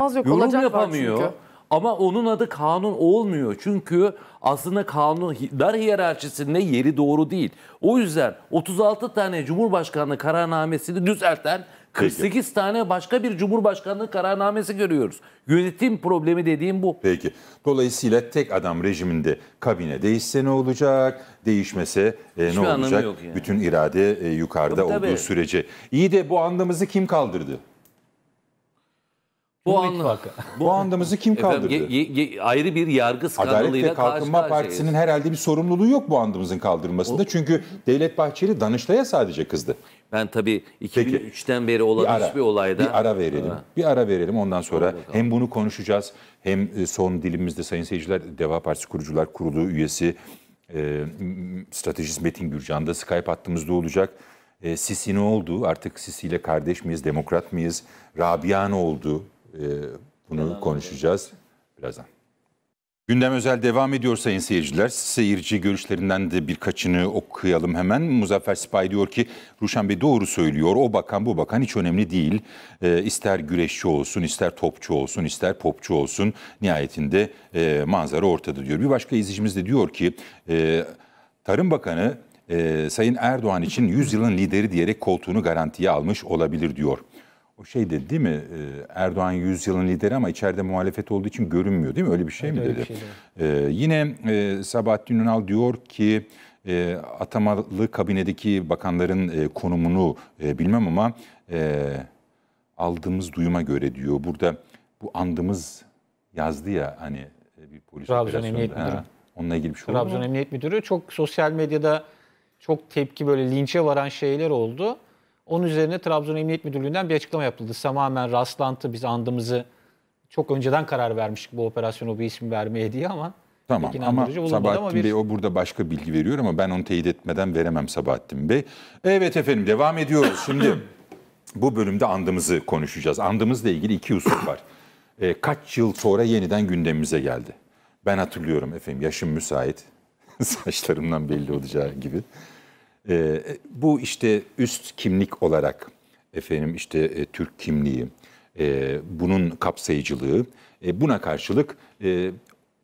Az yok, Yorum yapamıyor. Ama onun adı kanun olmuyor. Çünkü aslında kanun dar hiyerarşisinde yeri doğru değil. O yüzden 36 tane Cumhurbaşkanlığı kararnamesini düzelten 48 tane başka bir cumhurbaşkanlığı kararnamesi görüyoruz. Yönetim problemi dediğim bu. Peki. Dolayısıyla tek adam rejiminde kabine değişse ne olacak? Değişmese e, ne olacak? Yani. Bütün irade e, yukarıda tabii, tabii. olduğu sürece. İyi de bu andımızı kim kaldırdı? Bu, anla, bu andımızı kim kaldırdı? Efendim, ayrı bir yargı skandalıyla Adalet ve Kalkınma karşı Partisi'nin herhalde bir sorumluluğu yok bu andımızın kaldırılmasında. O, Çünkü Devlet Bahçeli Danıştay'a sadece kızdı. Ben tabii 2003'ten Peki, beri olan bir ara, hiçbir olayda... Bir ara verelim. Ha. Bir ara verelim ondan sonra hem bunu konuşacağız hem e, son dilimizde Sayın Seyirciler Deva Partisi Kurucular Kurulu üyesi e, stratejist Metin Gürcan da Skype hattımızda olacak. E, Sisi ne oldu? Artık Sisi ile kardeş miyiz, demokrat mıyız? Rabia ne oldu? E, bunu konuşacağız birazdan. Gündem özel devam ediyor sayın seyirciler. Seyirci görüşlerinden de birkaçını okuyalım hemen. Muzaffer Sipahi diyor ki Ruşen Bey doğru söylüyor. O bakan bu bakan hiç önemli değil. E, ister güreşçi olsun, ister topçu olsun, ister popçu olsun. Nihayetinde e, manzara ortada diyor. Bir başka izleyicimiz de diyor ki e, Tarım Bakanı e, Sayın Erdoğan için 100 yılın lideri diyerek koltuğunu garantiye almış olabilir diyor. O şey dedi değil mi? Ee, Erdoğan 100 yılın lideri ama içeride muhalefet olduğu için görünmüyor değil mi? Öyle bir şey evet, mi dedi? Şey ee, yine e, Sabahattin Ünal diyor ki e, atamalı kabinedeki bakanların e, konumunu e, bilmem ama e, aldığımız duyuma göre diyor. Burada bu andığımız yazdı ya hani e, bir polis Trabzon Emniyet Müdürü. Onunla ilgili bir şey Trabzon Emniyet Müdürü çok sosyal medyada çok tepki böyle linçe varan şeyler oldu. Onun üzerine Trabzon Emniyet Müdürlüğü'nden bir açıklama yapıldı. Tamamen rastlantı biz andımızı çok önceden karar vermiştik bu operasyonu bir isim vermeye diye ama Tamam ama Sabahattin ama bir... Bey o burada başka bilgi veriyor ama ben onu teyit etmeden veremem Sabahattin Bey. Evet efendim devam ediyoruz. Şimdi bu bölümde andımızı konuşacağız. Andımızla ilgili iki husus var. E, kaç yıl sonra yeniden gündemimize geldi. Ben hatırlıyorum efendim yaşım müsait. Saçlarımdan belli olacağı gibi. Ee, e, bu işte üst kimlik olarak efendim işte e, Türk kimliği, e, bunun kapsayıcılığı, e, buna karşılık e,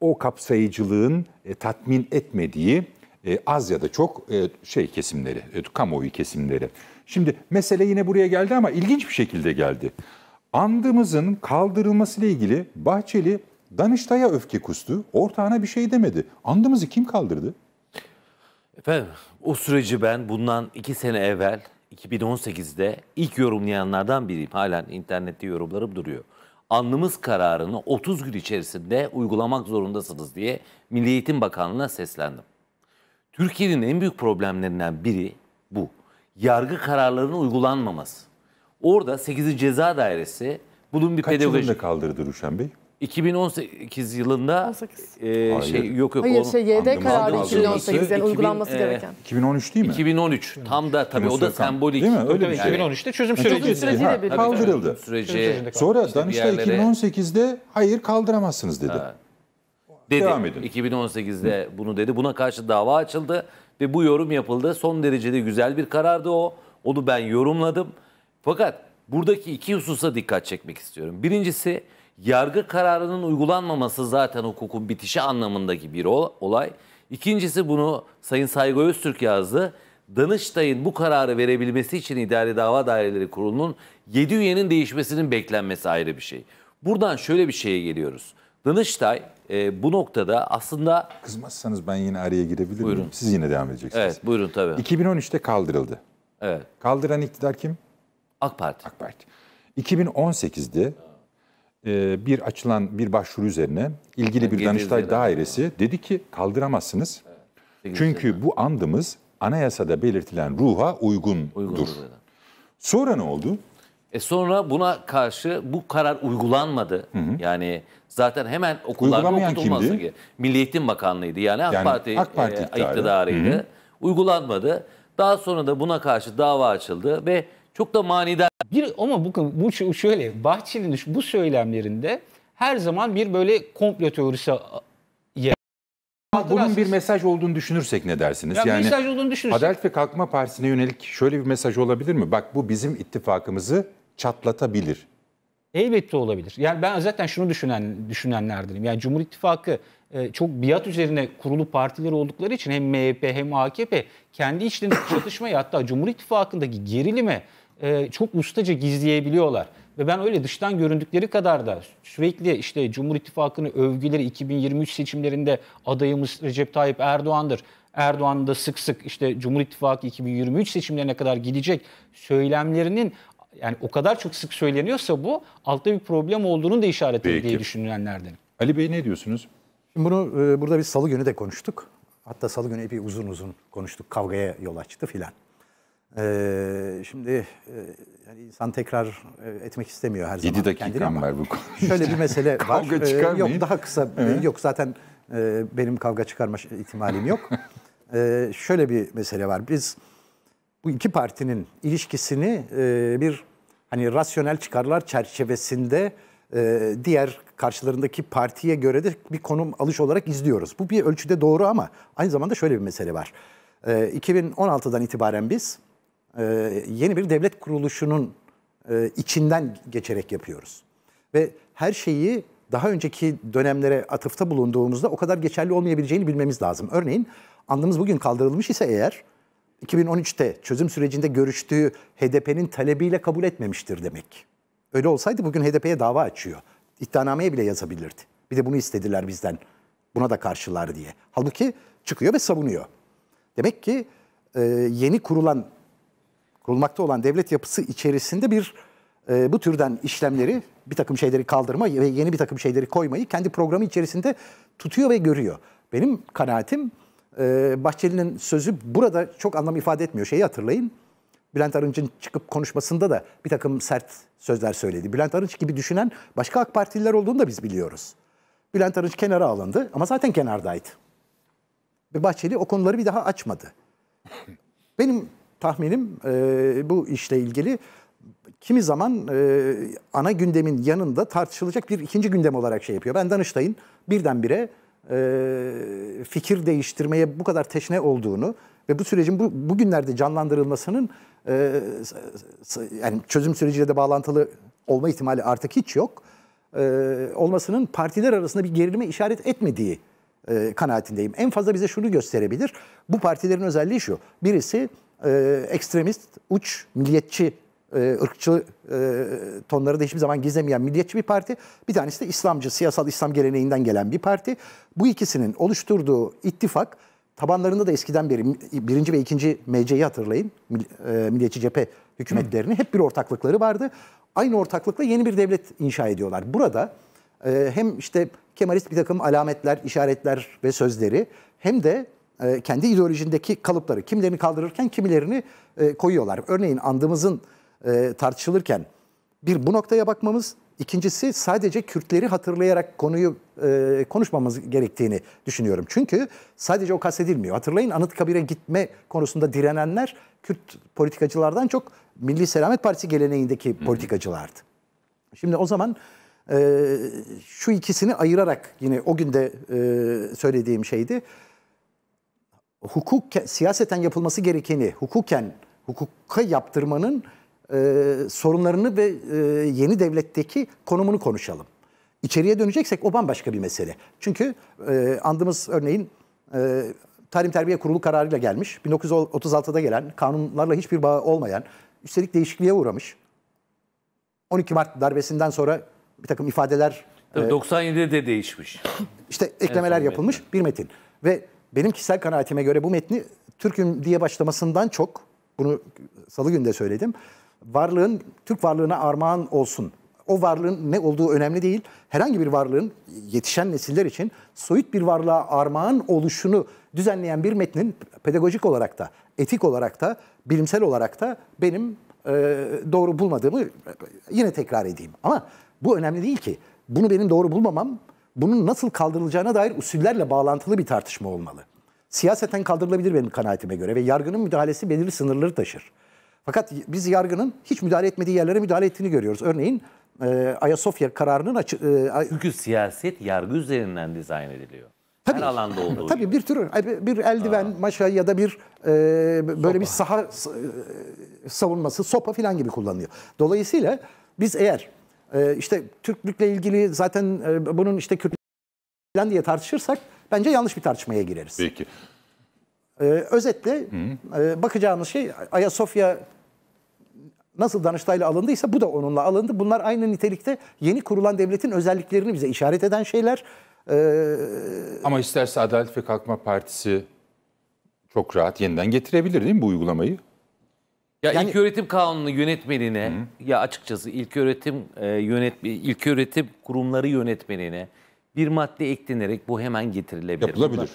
o kapsayıcılığın e, tatmin etmediği e, az ya da çok e, şey kesimleri, e, kamuoyu kesimleri. Şimdi mesele yine buraya geldi ama ilginç bir şekilde geldi. Andımızın kaldırılması ile ilgili Bahçeli Danıştay'a öfke kustu, ortağına bir şey demedi. Andımızı kim kaldırdı? Efendim o süreci ben bundan iki sene evvel 2018'de ilk yorumlayanlardan biriyim. Halen internette yorumlarım duruyor. Anlımız kararını 30 gün içerisinde uygulamak zorundasınız diye Milli Eğitim Bakanlığı'na seslendim. Türkiye'nin en büyük problemlerinden biri bu. Yargı kararlarının uygulanmaması. Orada 8. Ceza Dairesi bunun bir Kaç pedagojik... Kaç yılında kaldırdı Ruşen Bey? 2018 yılında 18. E, şey yok yok. Hayır onun, şey YD kararı anlaması, uygulanması e, gereken. 2013 değil mi? 2013 tam da tabii o da sembolik. Değil mi? Öyle bir şey. yani. 2013'te çözüm yani, süreci. Çözüm süreci de kaldırıldı. Süreci, Sonra işte Danıştay yerlere... 2018'de hayır kaldıramazsınız dedi. Dedi. Devam edin. 2018'de Hı. bunu dedi. Buna karşı dava açıldı ve bu yorum yapıldı. Son derecede güzel bir karardı o. Onu ben yorumladım. Fakat buradaki iki hususa dikkat çekmek istiyorum. Birincisi yargı kararının uygulanmaması zaten hukukun bitişi anlamındaki bir olay. İkincisi bunu Sayın Saygı Öztürk yazdı. Danıştay'ın bu kararı verebilmesi için idari Dava Daireleri Kurulu'nun 7 üyenin değişmesinin beklenmesi ayrı bir şey. Buradan şöyle bir şeye geliyoruz. Danıştay e, bu noktada aslında... Kızmazsanız ben yine araya girebilir buyurun. Siz yine devam edeceksiniz. Evet buyurun tabii. 2013'te kaldırıldı. Evet. Kaldıran iktidar kim? AK Parti. AK Parti. 2018'de e, bir açılan bir başvuru üzerine ilgili bir Danıştay dairesi dedi ki kaldıramazsınız. Çünkü bu andımız anayasada belirtilen ruha uygundur. sonra ne oldu? E sonra buna karşı bu karar uygulanmadı. Hı hı. Yani zaten hemen okullarda okutulmaz. Milli Eğitim Bakanlığı'ydı yani AK yani Parti, AK Parti e, iktidarıydı. Hı hı. Uygulanmadı. Daha sonra da buna karşı dava açıldı ve çok da manidar bir ama bu bu şöyle Bahçeli'nin bu söylemlerinde her zaman bir böyle komplo teorisi yer. Bunun bir mesaj olduğunu düşünürsek ne dersiniz? Ya yani mesaj olduğunu düşünürsek. Adalet ve Kalkınma Partisi'ne yönelik şöyle bir mesaj olabilir mi? Bak bu bizim ittifakımızı çatlatabilir. Elbette olabilir. Yani ben zaten şunu düşünen düşünenlerdenim. Yani Cumhur İttifakı e, çok biat üzerine kurulu partiler oldukları için hem MHP hem AKP kendi içlerinde çatışmaya hatta Cumhur İttifakı'ndaki gerilime e, çok ustaca gizleyebiliyorlar. Ve ben öyle dıştan göründükleri kadar da sürekli işte Cumhur İttifakı'nı övgüleri 2023 seçimlerinde adayımız Recep Tayyip Erdoğan'dır. Erdoğan da sık sık işte Cumhur İttifakı 2023 seçimlerine kadar gidecek söylemlerinin yani o kadar çok sık söyleniyorsa bu altta bir problem olduğunu da işaret Peki. diye düşünülenlerden. Ali Bey ne diyorsunuz? Şimdi bunu e, burada biz salı günü de konuştuk. Hatta salı günü epey uzun uzun konuştuk. Kavgaya yol açtı filan. Ee, şimdi e, yani insan tekrar e, etmek istemiyor her zaman. 7 dakikam var bu konuda. Şöyle bir mesele var. Kavga ee, çıkarmayın. yok daha kısa. Evet. E, yok zaten benim kavga çıkarma ihtimalim yok. ee, şöyle bir mesele var. Biz bu iki partinin ilişkisini bir hani rasyonel çıkarlar çerçevesinde diğer karşılarındaki partiye göre de bir konum alış olarak izliyoruz. Bu bir ölçüde doğru ama aynı zamanda şöyle bir mesele var. 2016'dan ee, itibaren biz e, yeni bir devlet kuruluşunun e, içinden geçerek yapıyoruz. Ve her şeyi daha önceki dönemlere atıfta bulunduğumuzda o kadar geçerli olmayabileceğini bilmemiz lazım. Örneğin andımız bugün kaldırılmış ise eğer 2013'te çözüm sürecinde görüştüğü HDP'nin talebiyle kabul etmemiştir demek. Öyle olsaydı bugün HDP'ye dava açıyor. İddianameye bile yazabilirdi. Bir de bunu istediler bizden. Buna da karşılar diye. Halbuki çıkıyor ve savunuyor. Demek ki e, yeni kurulan kurulmakta olan devlet yapısı içerisinde bir e, bu türden işlemleri bir takım şeyleri kaldırma ve yeni bir takım şeyleri koymayı kendi programı içerisinde tutuyor ve görüyor. Benim kanaatim e, Bahçeli'nin sözü burada çok anlam ifade etmiyor. Şeyi hatırlayın. Bülent Arınç'ın çıkıp konuşmasında da bir takım sert sözler söyledi. Bülent Arınç gibi düşünen başka AK Partililer olduğunu da biz biliyoruz. Bülent Arınç kenara alındı ama zaten kenardaydı. Ve Bahçeli o konuları bir daha açmadı. Benim tahminim e, bu işle ilgili kimi zaman e, ana gündemin yanında tartışılacak bir ikinci gündem olarak şey yapıyor. Ben Danıştay'ın birdenbire e, fikir değiştirmeye bu kadar teşne olduğunu ve bu sürecin bu, bugünlerde canlandırılmasının e, yani çözüm süreciyle de bağlantılı olma ihtimali artık hiç yok. E, olmasının partiler arasında bir gerilime işaret etmediği e, kanaatindeyim. En fazla bize şunu gösterebilir. Bu partilerin özelliği şu. Birisi e, ekstremist, uç, milliyetçi, e, ırkçı e, tonları da hiçbir zaman gizlemeyen milliyetçi bir parti. Bir tanesi de İslamcı, siyasal İslam geleneğinden gelen bir parti. Bu ikisinin oluşturduğu ittifak tabanlarında da eskiden beri birinci ve ikinci MC'yi hatırlayın. E, milliyetçi Cephe hükümetlerini hep bir ortaklıkları vardı. Aynı ortaklıkla yeni bir devlet inşa ediyorlar. Burada e, hem işte Kemalist bir takım alametler, işaretler ve sözleri hem de e, kendi ideolojindeki kalıpları kimlerini kaldırırken kimilerini e, koyuyorlar. Örneğin andımızın e, tartışılırken bir bu noktaya bakmamız, ikincisi sadece Kürtleri hatırlayarak konuyu konuşmamız gerektiğini düşünüyorum. Çünkü sadece o kastedilmiyor. Hatırlayın Anıtkabir'e gitme konusunda direnenler Kürt politikacılardan çok Milli Selamet Partisi geleneğindeki hı politikacılardı. Şimdi o zaman şu ikisini ayırarak yine o günde e, söylediğim şeydi hukuk siyaseten yapılması gerekeni hukuken hukuka yaptırmanın e, sorunlarını ve e, yeni devletteki konumunu konuşalım. İçeriye döneceksek o bambaşka bir mesele. Çünkü e, andığımız örneğin e, Talim Terbiye Kurulu kararıyla gelmiş. 1936'da gelen, kanunlarla hiçbir bağı olmayan, üstelik değişikliğe uğramış. 12 Mart darbesinden sonra bir takım ifadeler... 97'de e, değişmiş. İşte eklemeler yapılmış bir metin. Ve benim kişisel kanaatime göre bu metni Türk'üm diye başlamasından çok, bunu salı günde söyledim, varlığın, Türk varlığına armağan olsun. O varlığın ne olduğu önemli değil. Herhangi bir varlığın yetişen nesiller için soyut bir varlığa armağan oluşunu düzenleyen bir metnin pedagojik olarak da, etik olarak da, bilimsel olarak da benim e, doğru bulmadığımı yine tekrar edeyim. Ama bu önemli değil ki. Bunu benim doğru bulmamam bunun nasıl kaldırılacağına dair usullerle bağlantılı bir tartışma olmalı. Siyaseten kaldırılabilir benim kanaatime göre ve yargının müdahalesi belirli sınırları taşır. Fakat biz yargının hiç müdahale etmediği yerlere müdahale ettiğini görüyoruz. Örneğin e, Ayasofya kararının açık... E, Çünkü siyaset yargı üzerinden dizayn ediliyor. Tabii, Her alanda olduğu Tabii gibi. bir tür bir eldiven, Aa. maşa ya da bir e, böyle sopa. bir saha e, savunması, sopa falan gibi kullanılıyor. Dolayısıyla biz eğer e, işte Türklükle ilgili zaten e, bunun işte Kürt diye tartışırsak bence yanlış bir tartışmaya gireriz. Peki. Ee, e, özetle e, bakacağınız şey Ayasofya nasıl Danıştay'la alındıysa bu da onunla alındı. Bunlar aynı nitelikte yeni kurulan devletin özelliklerini bize işaret eden şeyler. Ee, Ama isterse Adalet ve Kalkma Partisi çok rahat yeniden getirebilir değil mi bu uygulamayı? Ya yani, ilk öğretim kanunu yönetmenine hı. ya açıkçası ilk öğretim e, yönetme ilk öğretim kurumları yönetmenine bir madde eklenerek bu hemen getirilebilir. Yapılabilir. Buna,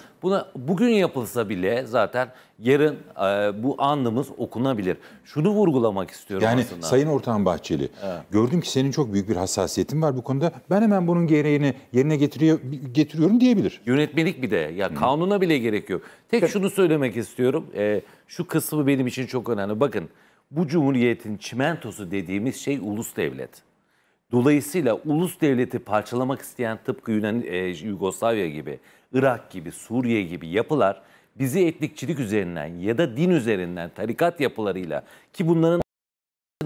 buna bugün yapılsa bile zaten yarın e, bu anımız okunabilir. Şunu vurgulamak istiyorum yani, aslında. Yani Sayın Ortağın Bahçeli, evet. gördüm ki senin çok büyük bir hassasiyetin var bu konuda. Ben hemen bunun gereğini yerine getiriyor, getiriyorum diyebilir. Yönetmelik bir de. Ya yani Hı. kanuna bile gerek yok. Tek evet. şunu söylemek istiyorum. E, şu kısmı benim için çok önemli. Bakın bu cumhuriyetin çimentosu dediğimiz şey ulus devlet. Dolayısıyla ulus devleti parçalamak isteyen tıpkı Yunan, e, Yugoslavya gibi, Irak gibi, Suriye gibi yapılar bizi etnikçilik üzerinden ya da din üzerinden tarikat yapılarıyla ki bunların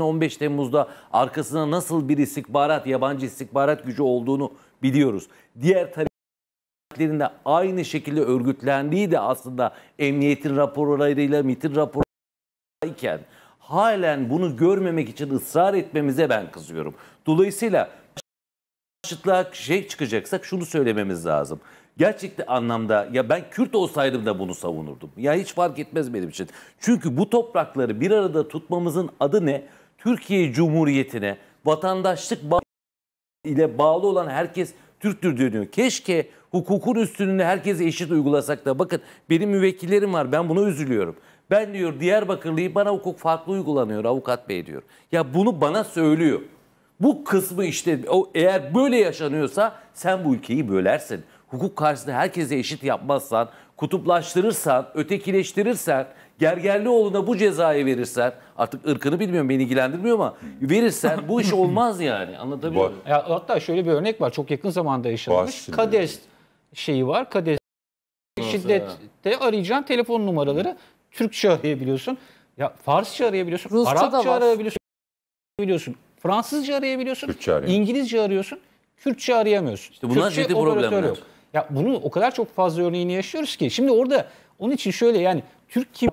15 Temmuz'da arkasına nasıl bir istikbarat, yabancı istikbarat gücü olduğunu biliyoruz. Diğer tarikatların da aynı şekilde örgütlendiği de aslında emniyetin raporlarıyla, MIT'in raporlarıyla iken halen bunu görmemek için ısrar etmemize ben kızıyorum. Dolayısıyla karşıtlığa şey çıkacaksak şunu söylememiz lazım. Gerçekte anlamda ya ben Kürt olsaydım da bunu savunurdum. Ya hiç fark etmez benim için. Çünkü bu toprakları bir arada tutmamızın adı ne? Türkiye Cumhuriyeti'ne vatandaşlık bağ ile bağlı olan herkes Türktür dönüyor. Keşke hukukun üstünlüğünü herkese eşit uygulasak da bakın benim müvekkillerim var ben buna üzülüyorum. Ben diyor Diyarbakırlıyım bana hukuk farklı uygulanıyor avukat bey diyor. Ya bunu bana söylüyor. Bu kısmı işte o eğer böyle yaşanıyorsa sen bu ülkeyi bölersin. Hukuk karşısında herkese eşit yapmazsan, kutuplaştırırsan, ötekileştirirsen, Gergerlioğlu'na bu cezayı verirsen, artık ırkını bilmiyorum beni ilgilendirmiyor ama verirsen bu iş olmaz yani anlatabiliyor muyum? Ya, hatta şöyle bir örnek var çok yakın zamanda yaşanmış. Kades şeyi var. Kades şiddette arayacağın telefon numaraları. Türkçe arayabiliyorsun. Ya Farsça arayabiliyorsun. Rusça Arapça arayabiliyorsun. arayabiliyorsun. Fransızca arayabiliyorsun. Kürtçe İngilizce arıyorsun. Kürtçe arayamıyorsun. İşte bunlar ciddi problemler. Yok. Ya bunu o kadar çok fazla örneğini yaşıyoruz ki. Şimdi orada onun için şöyle yani Türk kimliği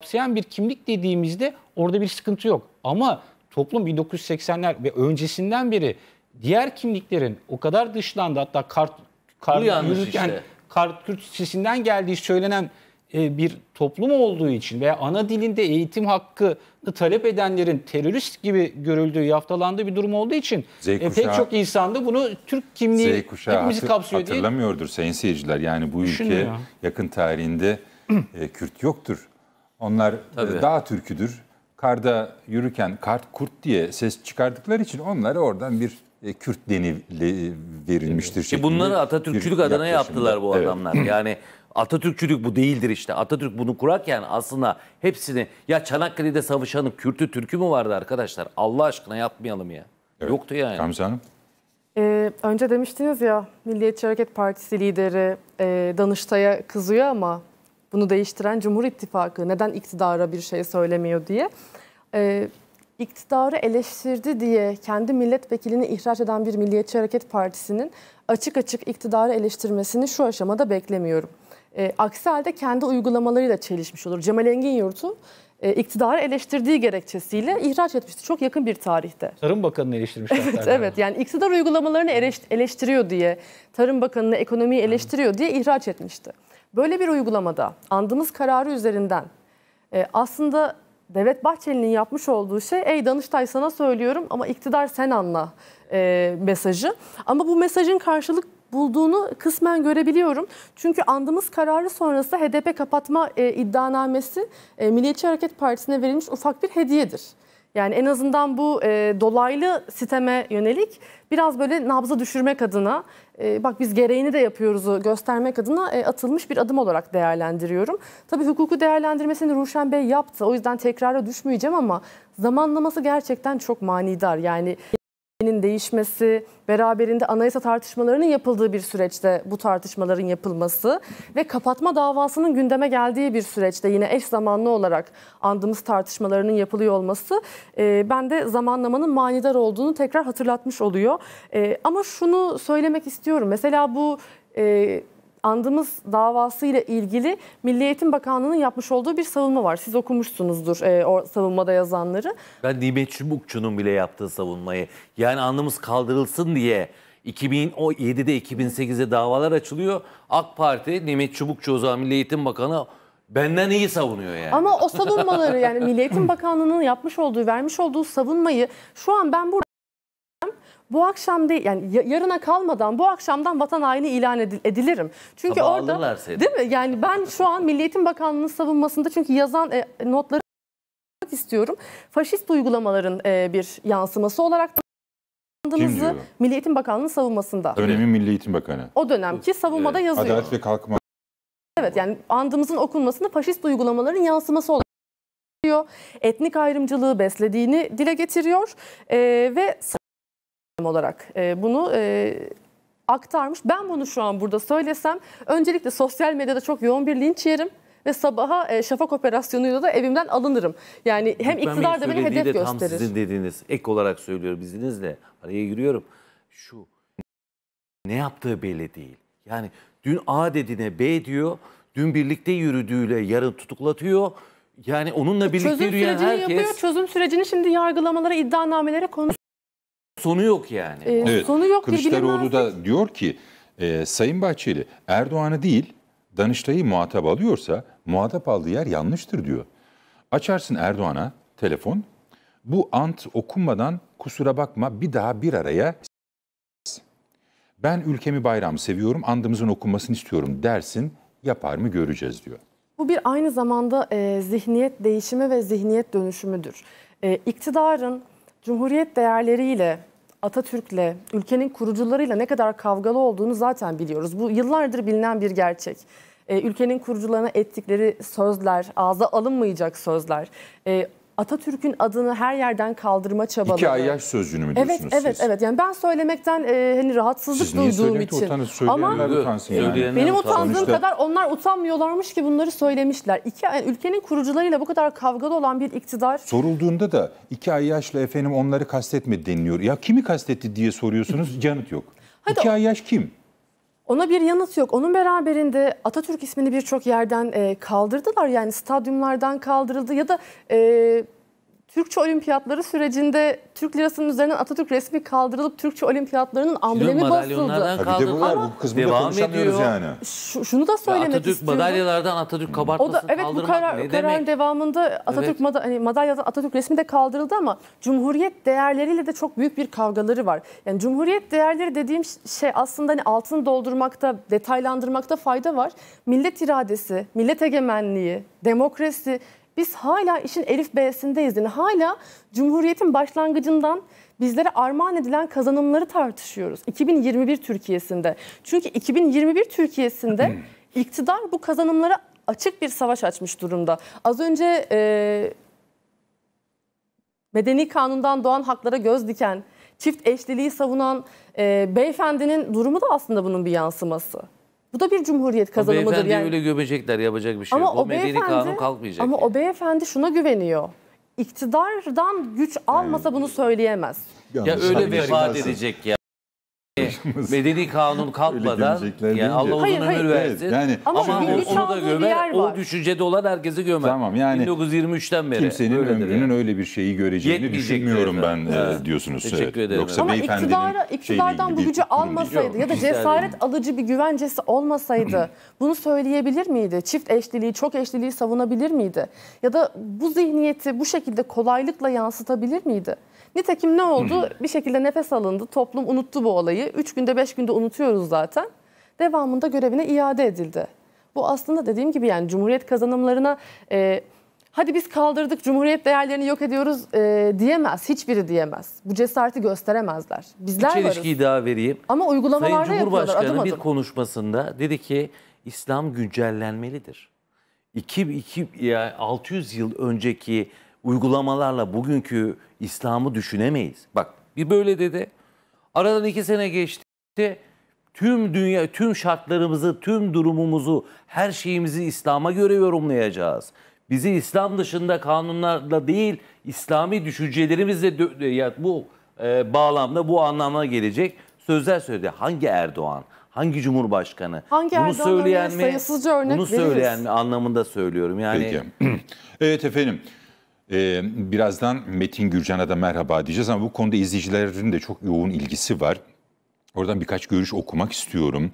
kapsayan bir kimlik dediğimizde orada bir sıkıntı yok. Ama toplum 1980'ler ve öncesinden beri diğer kimliklerin o kadar dışlandı hatta kart, kart yürürken işte. kart Türkçesinden geldiği söylenen e, bir toplum olduğu için veya ana dilinde eğitim hakkı talep edenlerin terörist gibi görüldüğü, yaftalandığı bir durum olduğu için e, kuşağı, pek çok insan da bunu Türk kimliği Z kuşağı hepimizi hatır, kapsıyor hatırlamıyordur diye. Hatırlamıyordur sayın seyirciler. Yani bu ülke yakın tarihinde e, Kürt yoktur. Onlar e, Tabii. dağ türküdür. Karda yürürken kart kurt diye ses çıkardıkları için onlara oradan bir Kürt deni verilmiştir. Evet. Bunları Atatürkçülük adına yaptılar bu adamlar. Evet. Yani Atatürkçülük bu değildir işte. Atatürk bunu kurarken aslında hepsini ya Çanakkale'de savaşanın Kürt'ü Türk'ü mü vardı arkadaşlar? Allah aşkına yapmayalım ya. Evet. Yoktu yani. Gamze Hanım. Ee, önce demiştiniz ya Milliyetçi Hareket Partisi lideri e, Danıştay'a kızıyor ama bunu değiştiren Cumhur İttifakı neden iktidara bir şey söylemiyor diye. Ee, iktidarı eleştirdi diye kendi milletvekilini ihraç eden bir Milliyetçi Hareket Partisi'nin açık açık iktidarı eleştirmesini şu aşamada beklemiyorum. E, aksi halde kendi uygulamalarıyla çelişmiş olur. Cemal Engin Yurt'u e, iktidarı eleştirdiği gerekçesiyle ihraç etmişti çok yakın bir tarihte. Tarım Bakanı'nı eleştirmiş. Evet, evet yani iktidar uygulamalarını eleştiriyor diye, Tarım Bakanı'nı ekonomiyi eleştiriyor diye ihraç etmişti. Böyle bir uygulamada andığımız kararı üzerinden e, aslında Devlet Bahçeli'nin yapmış olduğu şey ey Danıştay sana söylüyorum ama iktidar sen anla e, mesajı. Ama bu mesajın karşılık bulduğunu kısmen görebiliyorum. Çünkü andımız kararı sonrası HDP kapatma e, iddianamesi e, Milliyetçi Hareket Partisi'ne verilmiş ufak bir hediyedir. Yani en azından bu e, dolaylı siteme yönelik biraz böyle nabza düşürmek adına, e, bak biz gereğini de yapıyoruzu e, göstermek adına e, atılmış bir adım olarak değerlendiriyorum. Tabii hukuku değerlendirmesini Ruşen Bey yaptı. O yüzden tekrara düşmeyeceğim ama zamanlaması gerçekten çok manidar. Yani değişmesi, beraberinde anayasa tartışmalarının yapıldığı bir süreçte bu tartışmaların yapılması ve kapatma davasının gündeme geldiği bir süreçte yine eş zamanlı olarak andığımız tartışmalarının yapılıyor olması e, bende zamanlamanın manidar olduğunu tekrar hatırlatmış oluyor. E, ama şunu söylemek istiyorum. Mesela bu... E, andımız davası ile ilgili Milli Eğitim Bakanlığı'nın yapmış olduğu bir savunma var. Siz okumuşsunuzdur e, o savunmada yazanları. Ben Nimet Çubukçu'nun bile yaptığı savunmayı yani andımız kaldırılsın diye 2007'de 2008'de davalar açılıyor. AK Parti Nimet Çubukçu o zaman Milli Eğitim Bakanı benden iyi savunuyor yani. Ama o savunmaları yani Milli Eğitim Bakanlığı'nın yapmış olduğu, vermiş olduğu savunmayı şu an ben burada bu akşam değil yani yarına kalmadan bu akşamdan vatan haini ilan edilirim. Çünkü Ama orada seni. değil mi? Yani ben şu an Milliyetin Bakanlığı'nın savunmasında çünkü yazan e, notları istiyorum. Faşist uygulamaların e, bir yansıması olarak da Milliyetin Bakanlığı'nın savunmasında. Dönemin Milli Eğitim Bakanı. O dönemki savunmada evet. yazıyor. Adalet ve Kalkınma. Evet yani andımızın okunmasında faşist uygulamaların yansıması olarak etnik ayrımcılığı beslediğini dile getiriyor ee, ve olarak e, bunu e, aktarmış. Ben bunu şu an burada söylesem öncelikle sosyal medyada çok yoğun bir linç yerim ve sabaha e, şafak operasyonuyla da evimden alınırım. Yani hem Lütfen iktidar da beni hedef de gösterir. Tam sizin dediğiniz ek olarak söylüyorum izninizle araya giriyorum. Şu ne yaptığı belli değil. Yani dün A dediğine B diyor. Dün birlikte yürüdüğüyle yarın tutuklatıyor. Yani onunla birlikte çözüm yürüyen herkes... Çözüm sürecini yapıyor. Çözüm sürecini şimdi yargılamalara, iddianamelere konu sonu yok yani. Ee, evet. Sonu yok Kılıçdaroğlu da diyor ki e, Sayın Bahçeli Erdoğan'ı değil Danıştay'ı muhatap alıyorsa muhatap aldığı yer yanlıştır diyor. Açarsın Erdoğan'a telefon. Bu ant okunmadan kusura bakma bir daha bir araya ben ülkemi bayram seviyorum andımızın okunmasını istiyorum dersin yapar mı göreceğiz diyor. Bu bir aynı zamanda e, zihniyet değişimi ve zihniyet dönüşümüdür. E, iktidarın cumhuriyet değerleriyle Atatürk'le, ülkenin kurucularıyla ne kadar kavgalı olduğunu zaten biliyoruz. Bu yıllardır bilinen bir gerçek e, ülkenin kurucularına ettikleri sözler, ağza alınmayacak sözler, e, Atatürk'ün adını her yerden kaldırma çabaları. İki ayyaş sözcüğünü mü diyorsunuz evet, siz? Evet, evet. Yani ben söylemekten e, hani rahatsızlık siz duyduğum için. Siz niye Ama yani. benim utandığım Sonuçta... kadar onlar utanmıyorlarmış ki bunları söylemişler. İki, yani ülkenin kurucularıyla bu kadar kavgalı olan bir iktidar. Sorulduğunda da iki ayyaşla efendim onları kastetmedi deniliyor. Ya kimi kastetti diye soruyorsunuz yanıt yok. Hadi iki ayyaş kim? Ona bir yanıt yok. Onun beraberinde Atatürk ismini birçok yerden kaldırdılar. Yani stadyumlardan kaldırıldı ya da e, Türkçe olimpiyatları sürecinde Türk lirasının üzerinden Atatürk resmi kaldırılıp Türkçe olimpiyatlarının amblemi bozuldu. Tabii de bunlar bu kısmı da konuşamıyoruz ediyor. yani. şunu da söylemek Atatürk istiyorum. Atatürk madalyalardan Atatürk kabartması hmm. o da, evet, kaldırmak bu karar, ne karar demek? devamında Atatürk evet. hani, madalyadan Atatürk resmi de kaldırıldı ama Cumhuriyet değerleriyle de çok büyük bir kavgaları var. Yani Cumhuriyet değerleri dediğim şey aslında hani altını doldurmakta, detaylandırmakta fayda var. Millet iradesi, millet egemenliği, demokrasi biz hala işin Elif B'sindeyiz. Yani hala Cumhuriyet'in başlangıcından bizlere armağan edilen kazanımları tartışıyoruz. 2021 Türkiye'sinde. Çünkü 2021 Türkiye'sinde iktidar bu kazanımlara açık bir savaş açmış durumda. Az önce e, medeni kanundan doğan haklara göz diken, çift eşliliği savunan e, beyefendinin durumu da aslında bunun bir yansıması. Bu da bir cumhuriyet kazanımıdır. Beyefendi yani. öyle göbecekler, yapacak bir şey ama yok. O, o medeni kanun kalkmayacak. Ama yani. o beyefendi şuna güveniyor. İktidardan güç almasa yani, bunu söyleyemez. Ya, ya öyle şey vefat edecek ya. Medeni kanun kalkmadan yani Allah uzun hayır, ömür hayır. versin. yani, ama, ama onu da gömer, o düşüncede olan herkesi gömer. Tamam yani 1923'ten beri. Kimsenin öyledir ömrünün yani. öyle bir şeyi göreceğini düşünmüyorum ben e, evet. diyorsunuz. Teşekkür ederim. Yoksa ama iktidara, iktidardan bu gücü almasaydı ya da cesaret alıcı bir güvencesi olmasaydı bunu söyleyebilir miydi? Çift eşliliği, çok eşliliği savunabilir miydi? Ya da bu zihniyeti bu şekilde kolaylıkla yansıtabilir miydi? Nitekim ne oldu? bir şekilde nefes alındı. Toplum unuttu bu olayı. Üç günde beş günde unutuyoruz zaten. Devamında görevine iade edildi. Bu aslında dediğim gibi yani Cumhuriyet kazanımlarına e, hadi biz kaldırdık Cumhuriyet değerlerini yok ediyoruz e, diyemez. Hiçbiri diyemez. Bu cesareti gösteremezler. Bizler İç varız. daha vereyim. Ama uygulamalarda Sayın Cumhurbaşkanı adım adım. bir konuşmasında dedi ki İslam güncellenmelidir. 2, 2, yani 600 yıl önceki uygulamalarla bugünkü İslam'ı düşünemeyiz. Bak bir böyle dedi. Aradan iki sene geçti. Tüm dünya, tüm şartlarımızı, tüm durumumuzu, her şeyimizi İslam'a göre yorumlayacağız. Bizi İslam dışında kanunlarla değil, İslami düşüncelerimizle e, yani bu e, bağlamda, bu anlamına gelecek sözler söyledi. Hangi Erdoğan? Hangi cumhurbaşkanı? Hangi bunu Erdoğan söyleyen mi? Sayısızca örnek bunu veririz. söyleyen mi anlamında söylüyorum. Yani Peki. evet efendim. Ee, birazdan Metin Gürcan'a da merhaba diyeceğiz ama bu konuda izleyicilerin de çok yoğun ilgisi var. Oradan birkaç görüş okumak istiyorum.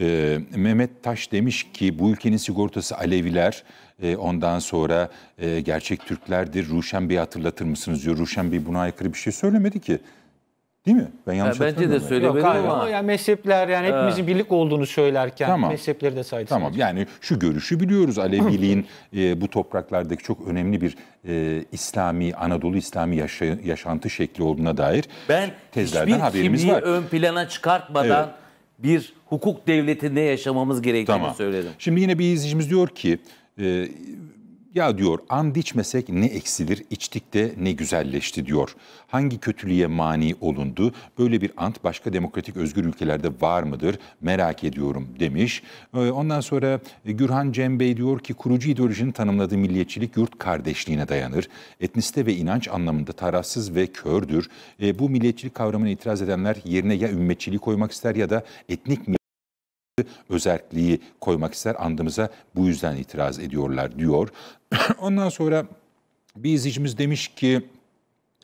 Ee, Mehmet Taş demiş ki bu ülkenin sigortası Aleviler, e, ondan sonra e, gerçek Türklerdir. Ruşen Bey'i hatırlatır mısınız diyor. Ruşen Bey buna aykırı bir şey söylemedi ki. Değil mi? Ben yanlış ya, Bence de söyleyebilirim ama. ama yani mezhepler yani hepimizin birlik olduğunu söylerken tamam. mezhepleri de saydı. Tamam sadece. yani şu görüşü biliyoruz. Aleviliğin e, bu topraklardaki çok önemli bir e, İslami, Anadolu İslami yaşa, yaşantı şekli olduğuna dair ben tezlerden haberimiz var. Ben ön plana çıkartmadan evet. bir hukuk devletinde yaşamamız gerektiğini tamam. söyledim. Şimdi yine bir izleyicimiz diyor ki e, ya diyor and içmesek ne eksilir, içtik de ne güzelleşti diyor. Hangi kötülüğe mani olundu? Böyle bir ant başka demokratik özgür ülkelerde var mıdır? Merak ediyorum demiş. Ee, ondan sonra e, Gürhan Cem Bey diyor ki kurucu ideolojinin tanımladığı milliyetçilik yurt kardeşliğine dayanır. Etniste ve inanç anlamında tarafsız ve kördür. E, bu milliyetçilik kavramına itiraz edenler yerine ya ümmetçiliği koymak ister ya da etnik milliyetçilik özerkliği koymak ister. Andımıza bu yüzden itiraz ediyorlar diyor. Ondan sonra bir izleyicimiz demiş ki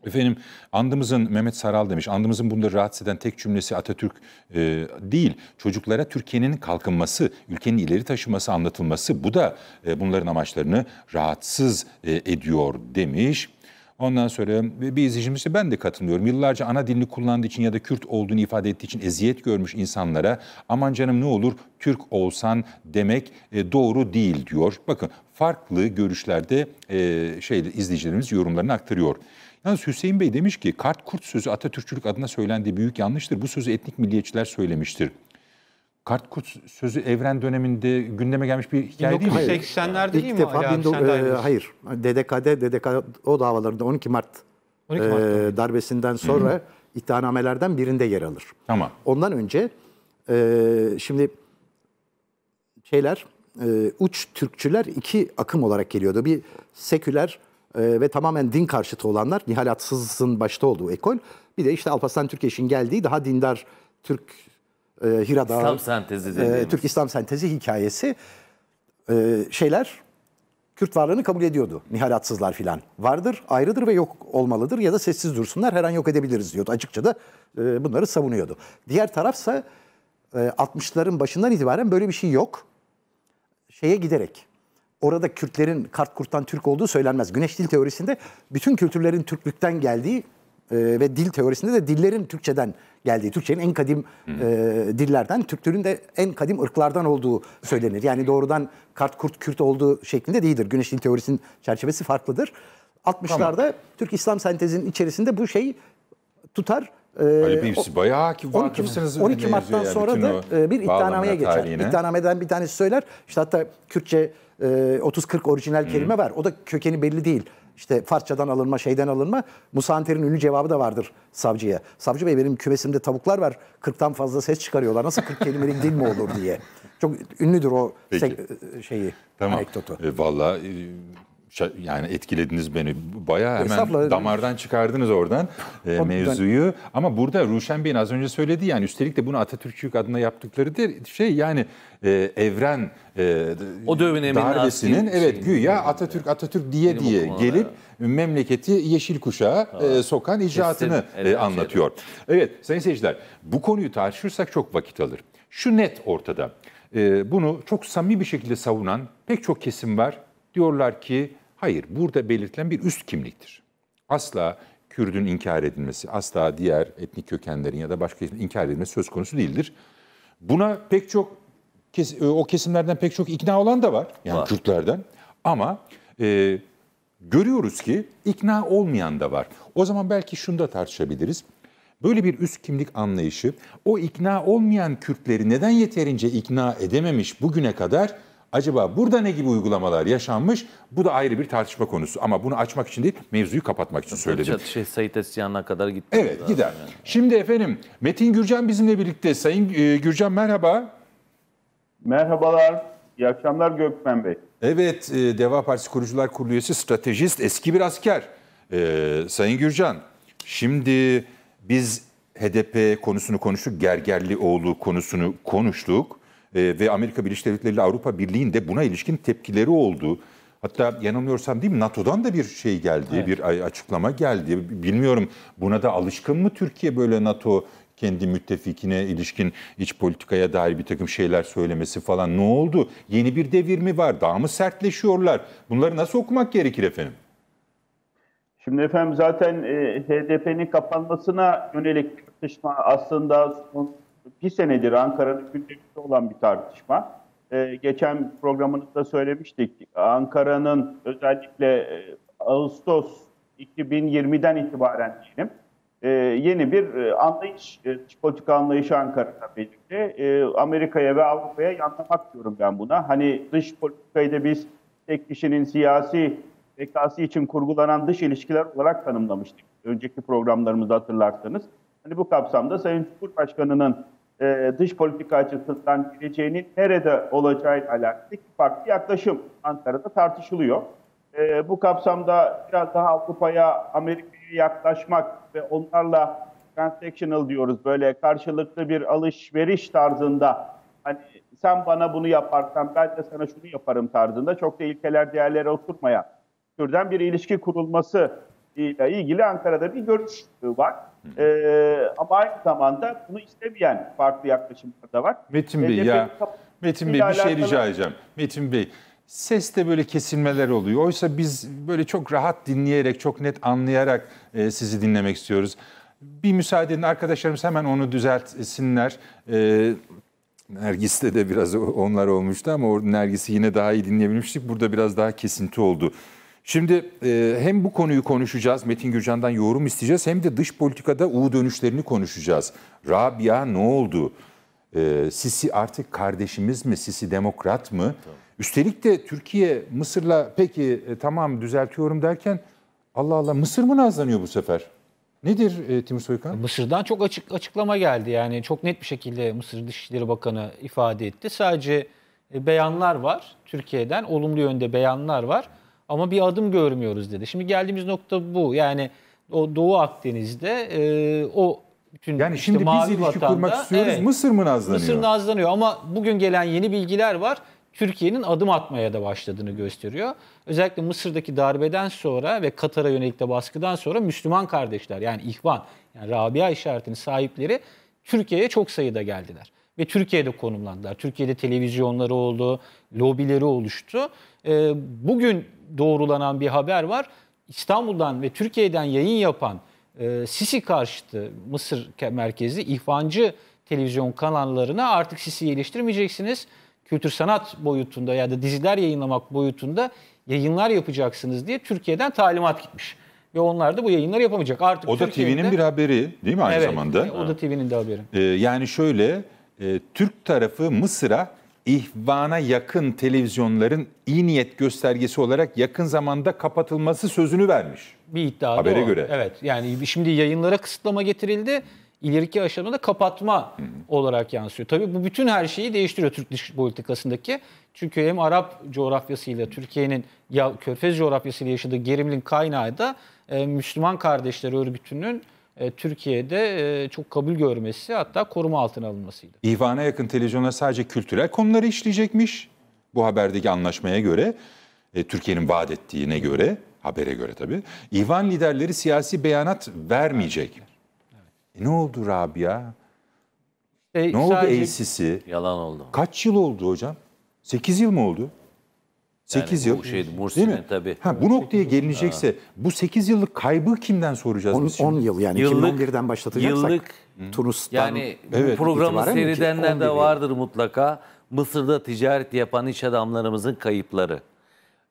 Efendim andımızın Mehmet Saral demiş andımızın bunları rahatsız eden tek cümlesi Atatürk e, değil çocuklara Türkiye'nin kalkınması ülkenin ileri taşıması anlatılması bu da e, bunların amaçlarını rahatsız e, ediyor demiş. Ondan sonra bir izleyicimiz ben de katılmıyorum. Yıllarca ana dilini kullandığı için ya da Kürt olduğunu ifade ettiği için eziyet görmüş insanlara aman canım ne olur Türk olsan demek e, doğru değil diyor. Bakın farklı görüşlerde e, şey izleyicilerimiz yorumlarını aktarıyor. Yalnız Hüseyin Bey demiş ki kart kurt sözü Atatürkçülük adına söylendiği büyük yanlıştır. Bu sözü etnik milliyetçiler söylemiştir. Kartkut sözü evren döneminde gündeme gelmiş bir hikaye değil mi? 1980'lerde değil mi? Defa Ali 19, e, hayır. DDK'de, DDK o davalarında 12 Mart, 12 Mart e, darbesinden sonra Hı-hı. iddianamelerden birinde yer alır. Tamam. Ondan önce e, şimdi şeyler e, uç Türkçüler iki akım olarak geliyordu. Bir seküler e, ve tamamen din karşıtı olanlar, Nihal Atsız'ın başta olduğu ekol. Bir de işte Alparslan Türkeş'in geldiği daha dindar Türk e, ee, Hira Dağı, İslam sentezi E, Türk İslam sentezi hikayesi e, şeyler Kürt varlığını kabul ediyordu. Nihalatsızlar filan vardır, ayrıdır ve yok olmalıdır ya da sessiz dursunlar her an yok edebiliriz diyordu. Açıkça da e, bunları savunuyordu. Diğer tarafsa e, 60'ların başından itibaren böyle bir şey yok. Şeye giderek orada Kürtlerin kart kurttan Türk olduğu söylenmez. Güneş dil teorisinde bütün kültürlerin Türklükten geldiği ee, ve dil teorisinde de dillerin Türkçeden geldiği, Türkçenin en kadim hmm. e, dillerden, Türklerin de en kadim ırklardan olduğu söylenir. Yani hmm. doğrudan Kart, Kurt, Kürt olduğu şeklinde değildir. Güneş dil teorisinin çerçevesi farklıdır. 60'larda tamam. Türk İslam sentezinin içerisinde bu şey tutar. Ali Bey, siz bayağı hakim 12, 12 Mart'tan sonra da e, bir iddianameye geçer. İddianameden bir tanesi söyler. İşte hatta Kürtçe 30-40 e, orijinal hmm. kelime hmm. var. O da kökeni belli değil işte farçadan alınma, şeyden alınma. Musa Anter'in ünlü cevabı da vardır savcıya. Savcı bey benim kümesimde tavuklar var. 40'tan fazla ses çıkarıyorlar. Nasıl 40 kelimelik dil mi olur diye. Çok ünlüdür o Peki. şeyi, tamam. anekdotu. E, vallahi e, yani etkilediniz beni. Bayağı hemen Esafla, damardan çıkardınız oradan e, mevzuyu. Ama burada Ruşen Bey'in az önce söylediği yani üstelik de bunu Atatürkçülük adına yaptıkları de şey yani e, evren e, o dövün darbesinin evet şey güya Atatürk Atatürk diye diye gelip yani. memleketi yeşil kuşağa e, sokan icraatını e, anlatıyor. Evet sayın seyirciler bu konuyu tartışırsak çok vakit alır. Şu net ortada. E, bunu çok samimi bir şekilde savunan pek çok kesim var. Diyorlar ki Hayır, burada belirtilen bir üst kimliktir. Asla Kürdün inkar edilmesi, asla diğer etnik kökenlerin ya da başka inkar edilmesi söz konusu değildir. Buna pek çok e, o kesimlerden pek çok ikna olan da var. Yani var. Kürtlerden. Ama e, görüyoruz ki ikna olmayan da var. O zaman belki şunu da tartışabiliriz. Böyle bir üst kimlik anlayışı o ikna olmayan Kürtleri neden yeterince ikna edememiş bugüne kadar Acaba burada ne gibi uygulamalar yaşanmış? Bu da ayrı bir tartışma konusu. Ama bunu açmak için değil, mevzuyu kapatmak için söyledim. Çatışa şey, Sayit Esyan'a kadar gitti. Evet, gider. Yani. Şimdi efendim, Metin Gürcan bizimle birlikte. Sayın e, Gürcan merhaba. Merhabalar. İyi akşamlar Gökmen Bey. Evet, e, Deva Partisi Kurucular Kurulu üyesi, stratejist, eski bir asker. E, Sayın Gürcan, şimdi biz HDP konusunu konuştuk, Gergerlioğlu konusunu konuştuk. Ee, ve Amerika Birleşik Devletleri ile Avrupa Birliği'nde buna ilişkin tepkileri oldu. Hatta yanılmıyorsam değil mi NATO'dan da bir şey geldi, evet. bir açıklama geldi. Bilmiyorum buna da alışkın mı Türkiye böyle NATO kendi müttefikine ilişkin iç politikaya dair bir takım şeyler söylemesi falan ne oldu? Yeni bir devir mi var? Daha mı sertleşiyorlar? Bunları nasıl okumak gerekir efendim? Şimdi efendim zaten e, HDP'nin kapanmasına yönelik tartışma aslında son bir senedir Ankara'nın gündeminde olan bir tartışma. Ee, geçen programımızda söylemiştik. Ankara'nın özellikle e, Ağustos 2020'den itibaren diyelim e, yeni bir e, anlayış, e, politika anlayışı Ankara'da belirli. Amerika'ya ve Avrupa'ya yanlamak diyorum ben buna. Hani dış politikayı da biz tek kişinin siyasi zekası için kurgulanan dış ilişkiler olarak tanımlamıştık. Önceki programlarımızı hatırlarsanız. Hani bu kapsamda Sayın Cumhurbaşkanı'nın e, dış politika açısından gireceğinin nerede olacağıyla alakalı iki farklı yaklaşım Ankara'da tartışılıyor. E, bu kapsamda biraz daha Avrupa'ya, Amerika'ya yaklaşmak ve onlarla transactional diyoruz böyle karşılıklı bir alışveriş tarzında hani sen bana bunu yaparsan ben de sana şunu yaparım tarzında çok da ilkeler değerlere oturmayan türden bir ilişki kurulması ile ilgili Ankara'da bir görüş var. E, ama aynı zamanda bunu istemeyen farklı yaklaşımlar da var. Metin ee, Bey HDP'nin ya Metin Bey bir şey rica edeceğim. Metin Bey seste böyle kesilmeler oluyor. Oysa biz böyle çok rahat dinleyerek, çok net anlayarak e, sizi dinlemek istiyoruz. Bir müsaade edin arkadaşlarımız hemen onu düzeltsinler. E, Nergis'te de biraz onlar olmuştu ama Nergis'i yine daha iyi dinleyebilmiştik. Burada biraz daha kesinti oldu. Şimdi e, hem bu konuyu konuşacağız, Metin Gürcan'dan yorum isteyeceğiz hem de dış politikada U dönüşlerini konuşacağız. Rabia ne oldu? E, Sisi artık kardeşimiz mi? Sisi demokrat mı? Tamam. Üstelik de Türkiye Mısır'la peki e, tamam düzeltiyorum derken Allah Allah Mısır mı nazlanıyor bu sefer? Nedir e, Timur Soykan? Mısır'dan çok açık açıklama geldi. Yani çok net bir şekilde Mısır Dışişleri Bakanı ifade etti. Sadece e, beyanlar var Türkiye'den. Olumlu yönde beyanlar var ama bir adım görmüyoruz dedi. Şimdi geldiğimiz nokta bu. Yani o Doğu Akdeniz'de e, o bütün yani işte şimdi biz ilişki vatanda, kurmak istiyoruz. Evet, Mısır mı nazlanıyor? Mısır nazlanıyor ama bugün gelen yeni bilgiler var. Türkiye'nin adım atmaya da başladığını gösteriyor. Özellikle Mısır'daki darbeden sonra ve Katar'a yönelik de baskıdan sonra Müslüman kardeşler yani ihvan yani Rabia işaretinin sahipleri Türkiye'ye çok sayıda geldiler. Ve Türkiye'de konumlandılar. Türkiye'de televizyonları oldu, lobileri oluştu. E, bugün doğrulanan bir haber var. İstanbul'dan ve Türkiye'den yayın yapan e, Sisi karşıtı Mısır merkezli ihvancı televizyon kanallarına artık Sisi'yi eleştirmeyeceksiniz. Kültür sanat boyutunda ya da diziler yayınlamak boyutunda yayınlar yapacaksınız diye Türkiye'den talimat gitmiş. Ve onlar da bu yayınları yapamayacak. Artık O da TV'nin bir haberi değil mi aynı evet, zamanda? Evet, da TV'nin de haberi. Ee, yani şöyle, e, Türk tarafı Mısır'a ihvana yakın televizyonların iyi niyet göstergesi olarak yakın zamanda kapatılması sözünü vermiş. Bir iddia Habere o. göre. Evet yani şimdi yayınlara kısıtlama getirildi. İleriki aşamada kapatma hmm. olarak yansıyor. Tabii bu bütün her şeyi değiştiriyor Türk dış politikasındaki. Çünkü hem Arap coğrafyasıyla Türkiye'nin ya Körfez coğrafyasıyla yaşadığı gerilimin kaynağı da e, Müslüman kardeşler örgütünün e, Türkiye'de e, çok kabul görmesi hatta koruma altına alınmasıydı. İvana yakın televizyonlar sadece kültürel konuları işleyecekmiş bu haberdeki anlaşmaya göre. E, Türkiye'nin vaat ettiğine göre, habere göre tabii. İvan liderleri siyasi beyanat vermeyecek. Evet. E ne oldu Rabia? E, ne sadece... oldu ACC? Yalan oldu. Kaç yıl oldu hocam? 8 yıl mı oldu? 8 yani bu yıl. değil mi? tabii. Ha, bu noktaya gelinecekse ha. bu 8 yıllık kaybı kimden soracağız 10, biz şimdi? 10 yıl yani yıllık, 2011'den başlatacaksak. Yıllık. Tunus'tan. Yani evet, bu programı seyredenler de vardır mutlaka. Mısır'da ticaret yapan iş adamlarımızın kayıpları.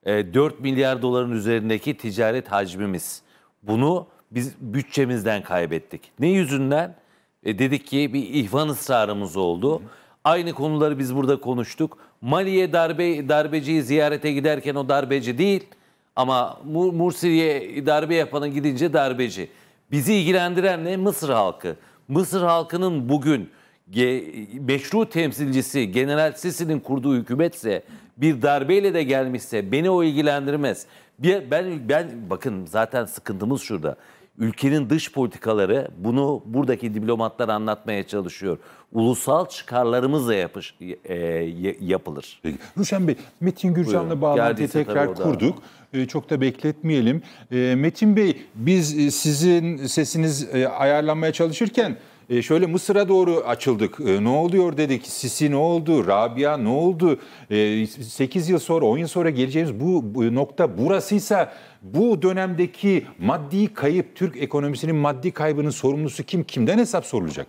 4 e, milyar doların üzerindeki ticaret hacmimiz. Bunu biz bütçemizden kaybettik. Ne yüzünden? E dedik ki bir ihvan ısrarımız oldu. Aynı konuları biz burada konuştuk. Mali'ye darbe, darbeciyi ziyarete giderken o darbeci değil ama Mursi'ye darbe yapanı gidince darbeci. Bizi ilgilendiren ne? Mısır halkı. Mısır halkının bugün meşru temsilcisi General Sisi'nin kurduğu hükümetse bir darbeyle de gelmişse beni o ilgilendirmez. Bir, ben ben bakın zaten sıkıntımız şurada. Ülkenin dış politikaları bunu buradaki diplomatlar anlatmaya çalışıyor. Ulusal çıkarlarımızla yapış, e, yapılır. Peki. Ruşen Bey, Metin Gürcan'la bağlantıyı tekrar kurduk. E, çok da bekletmeyelim. E, Metin Bey, biz e, sizin sesiniz e, ayarlanmaya çalışırken... E şöyle Mısır'a doğru açıldık. E, ne oluyor dedik. Sisi ne oldu? Rabia ne oldu? E, 8 yıl sonra, 10 yıl sonra geleceğimiz bu, bu nokta burasıysa bu dönemdeki maddi kayıp, Türk ekonomisinin maddi kaybının sorumlusu kim? Kimden hesap sorulacak?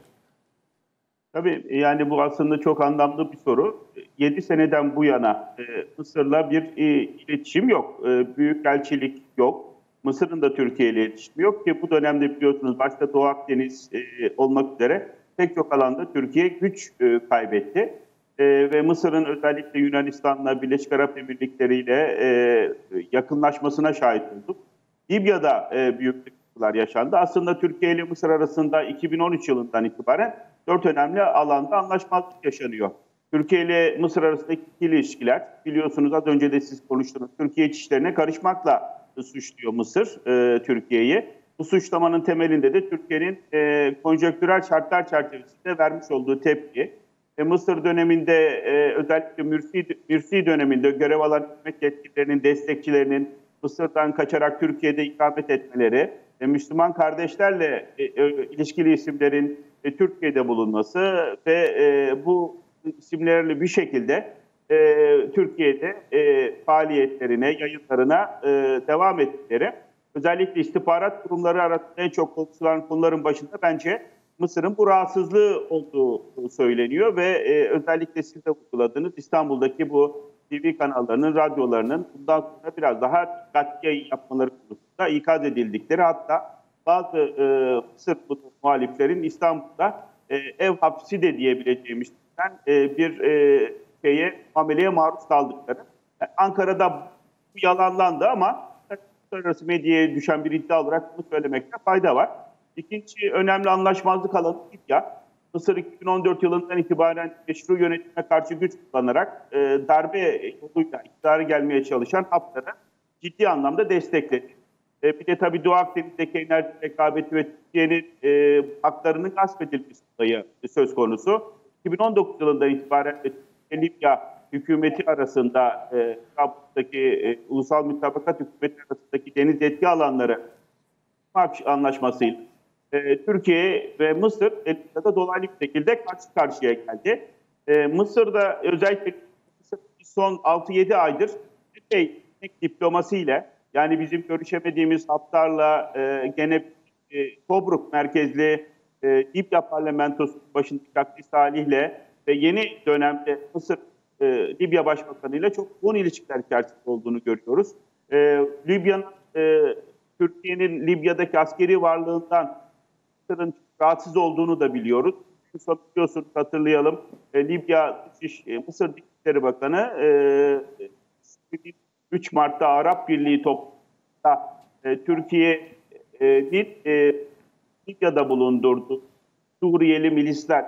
Tabii e, yani bu aslında çok anlamlı bir soru. 7 e, seneden bu yana e, Mısır'la bir e, iletişim yok. E, büyük elçilik yok. Mısır'ın da Türkiye ile iletişimi yok ki bu dönemde biliyorsunuz başta Doğu Akdeniz e, olmak üzere pek çok alanda Türkiye güç e, kaybetti e, ve Mısır'ın özellikle Yunanistan'la, Birleşik Arap Emirlikleri ile e, yakınlaşmasına şahit olduk. Libya'da e, büyük sıkıntılar yaşandı. Aslında Türkiye ile Mısır arasında 2013 yılından itibaren dört önemli alanda anlaşmazlık yaşanıyor. Türkiye ile Mısır arasındaki ilişkiler biliyorsunuz az önce de siz konuştunuz. Türkiye iç işlerine karışmakla suçluyor Mısır e, Türkiye'yi. Bu suçlamanın temelinde de Türkiye'nin e, konjöktürel şartlar çerçevesinde vermiş olduğu tepki e, Mısır döneminde e, özellikle Mürsi, Mürsi döneminde görev alan hükümet yetkililerinin, destekçilerinin Mısır'dan kaçarak Türkiye'de ikamet etmeleri, e, Müslüman kardeşlerle e, ilişkili isimlerin Türkiye'de bulunması ve bu isimlerle bir şekilde Türkiye'de faaliyetlerine, yayınlarına devam ettikleri, özellikle istihbarat kurumları arasında en çok konuşulan konuların başında bence Mısır'ın bu rahatsızlığı olduğu söyleniyor ve e, özellikle siz de vurguladınız İstanbul'daki bu TV kanallarının, radyolarının bundan sonra biraz daha dikkatli yayın yapmaları konusunda ikaz edildikleri hatta bazı e, Mısır muhaliflerin İstanbul'da e, ev hapsi de diyebileceğimiz e, bir e, şeye, ameliye maruz kaldıkları. E, Ankara'da bu yalanlandı ama uluslararası medyaya düşen bir iddia olarak bunu söylemekte fayda var. İkinci önemli anlaşmazlık alanı Libya. Mısır 2014 yılından itibaren meşru yönetime karşı güç kullanarak e, darbe yoluyla iktidara gelmeye çalışan Haftar'ı ciddi anlamda destekledi. E, bir de tabii Doğu Akdeniz'deki enerji rekabeti ve Türkiye'nin e, haklarının gasp edilmesi olayı söz konusu. 2019 yılından itibaren Libya hükümeti arasında e, Kabul'daki e, ulusal mütabakat hükümeti arasındaki deniz etki alanları anlaşmasıyla ee, Türkiye ve Mısır da dolaylı bir şekilde karşı karşıya geldi. Ee, Mısır'da özellikle son 6-7 aydır epey diplomasiyle yani bizim görüşemediğimiz Haftar'la e, gene e, Tobruk merkezli e, parlamentosu başındaki Akdi Salih'le ve yeni dönemde Mısır e, Libya Başbakanı ile çok yoğun ilişkiler içerisinde olduğunu görüyoruz. E, Libya'nın e, Türkiye'nin Libya'daki askeri varlığından Mısır'ın rahatsız olduğunu da biliyoruz. Çünkü biliyorsunuz hatırlayalım e, Libya e, Mısır Dışişleri Bakanı e, 3 e, Mart'ta Arap Birliği toplantısında e, Türkiye'nin e, Libya'da bulundurdu. Suriyeli milisler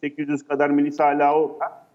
800 kadar milis hala orada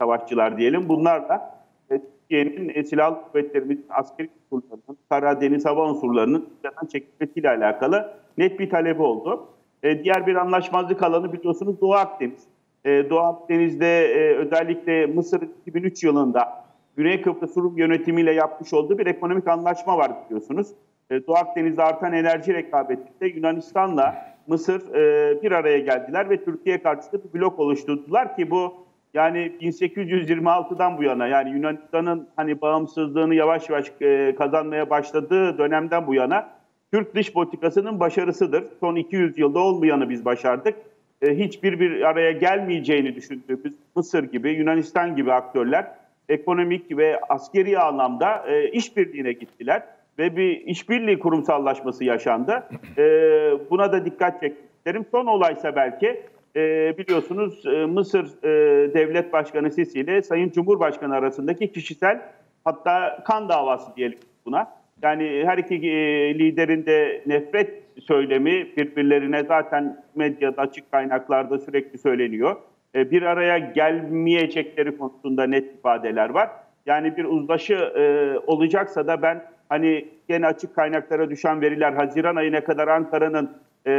savaşçılar diyelim. Bunlar da e, Türkiye'nin e, silahlı kuvvetlerimizin askeri unsurlarının, kara deniz hava unsurlarının çekilmesiyle alakalı net bir talebi oldu. E, diğer bir anlaşmazlık alanı biliyorsunuz Doğu Akdeniz. E, Doğu Akdeniz'de e, özellikle Mısır 2003 yılında Güney Kıbrıs Rum yönetimiyle yapmış olduğu bir ekonomik anlaşma var biliyorsunuz. E, Doğu Akdeniz'de artan enerji rekabetinde Yunanistan'la Mısır e, bir araya geldiler ve Türkiye karşısında bir blok oluşturdular ki bu yani 1826'dan bu yana yani Yunanistan'ın hani bağımsızlığını yavaş yavaş e, kazanmaya başladığı dönemden bu yana Türk dış politikasının başarısıdır. Son 200 yılda olmayanı biz başardık. E, hiçbir bir araya gelmeyeceğini düşündüğümüz Mısır gibi, Yunanistan gibi aktörler ekonomik ve askeri anlamda e, işbirliğine gittiler ve bir işbirliği kurumsallaşması yaşandı. E, buna da dikkat çektiklerim. Son olaysa belki e, biliyorsunuz e, Mısır e, Devlet Başkanı Sisi ile Sayın Cumhurbaşkanı arasındaki kişisel hatta kan davası diyelim buna yani her iki e, liderin de nefret söylemi birbirlerine zaten medyada açık kaynaklarda sürekli söyleniyor. E, bir araya gelmeyecekleri konusunda net ifadeler var. Yani bir uzlaşı e, olacaksa da ben hani gene açık kaynaklara düşen veriler Haziran ayına kadar Ankara'nın e,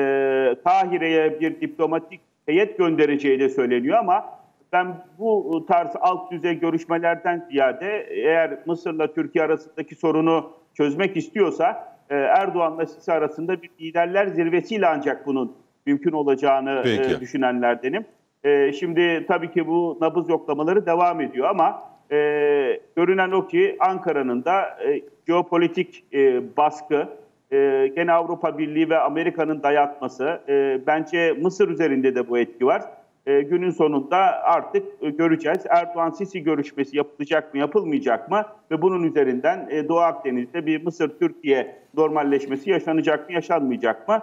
Kahire'ye bir diplomatik heyet göndereceği de söyleniyor ama ben bu tarz alt düzey görüşmelerden ziyade eğer Mısır'la Türkiye arasındaki sorunu çözmek istiyorsa e, Erdoğan'la Sisi arasında bir liderler zirvesiyle ancak bunun mümkün olacağını e, düşünenlerdenim. E, şimdi tabii ki bu nabız yoklamaları devam ediyor ama e, görünen o ki Ankara'nın da e, jeopolitik e, baskı, e, gene Avrupa Birliği ve Amerika'nın dayatması, e, bence Mısır üzerinde de bu etki var. E, günün sonunda artık e, göreceğiz. Erdoğan-Sisi görüşmesi yapılacak mı, yapılmayacak mı? Ve bunun üzerinden e, Doğu Akdeniz'de bir Mısır-Türkiye normalleşmesi yaşanacak mı, yaşanmayacak mı?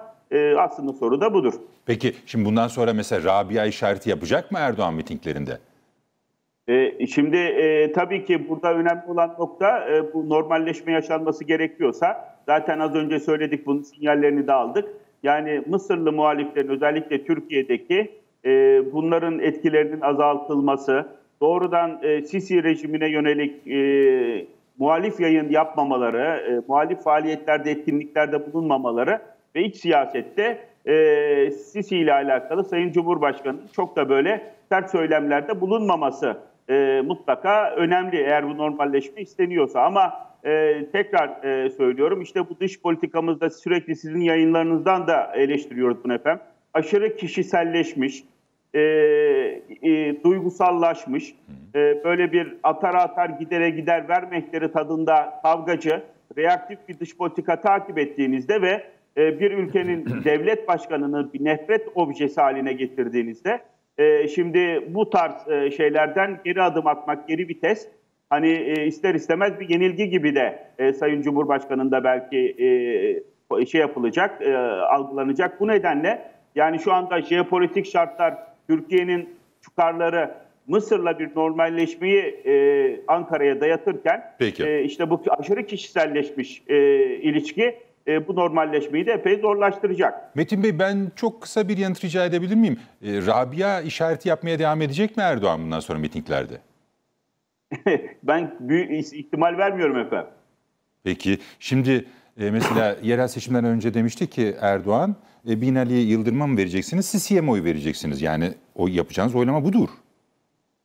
aslında soru da budur. Peki şimdi bundan sonra mesela Rabia işareti yapacak mı Erdoğan mitinglerinde? şimdi tabii ki burada önemli olan nokta bu normalleşme yaşanması gerekiyorsa zaten az önce söyledik bunun sinyallerini de aldık. Yani Mısırlı muhaliflerin özellikle Türkiye'deki e, bunların etkilerinin azaltılması, doğrudan e, Sisi rejimine yönelik e, muhalif yayın yapmamaları, e, muhalif faaliyetlerde, etkinliklerde bulunmamaları ve iç siyasette e, Sisi ile alakalı Sayın Cumhurbaşkanı çok da böyle sert söylemlerde bulunmaması e, mutlaka önemli eğer bu normalleşme isteniyorsa. Ama e, tekrar e, söylüyorum işte bu dış politikamızda sürekli sizin yayınlarınızdan da eleştiriyoruz bunu efendim. Aşırı kişiselleşmiş, e, e, duygusallaşmış, e, böyle bir atar atar gidere gider vermekleri tadında kavgacı, reaktif bir dış politika takip ettiğinizde ve e, bir ülkenin devlet başkanını bir nefret objesi haline getirdiğinizde e, şimdi bu tarz e, şeylerden geri adım atmak, geri vites hani e, ister istemez bir yenilgi gibi de e, Sayın Cumhurbaşkanı'nda belki e, şey yapılacak, e, algılanacak. Bu nedenle yani şu anda jeopolitik şartlar Türkiye'nin çıkarları Mısır'la bir normalleşmeyi e, Ankara'ya dayatırken Peki. E, işte bu aşırı kişiselleşmiş e, ilişki e, bu normalleşmeyi de epey zorlaştıracak. Metin Bey ben çok kısa bir yanıt rica edebilir miyim? E, Rabia işareti yapmaya devam edecek mi Erdoğan bundan sonra mitinglerde? ben büyük ihtimal vermiyorum efendim. Peki şimdi e, mesela yerel seçimden önce demişti ki Erdoğan, e, Binali'ye Yıldırım'a mı vereceksiniz, Sisi'ye mi oy vereceksiniz? Yani o yapacağınız oylama budur.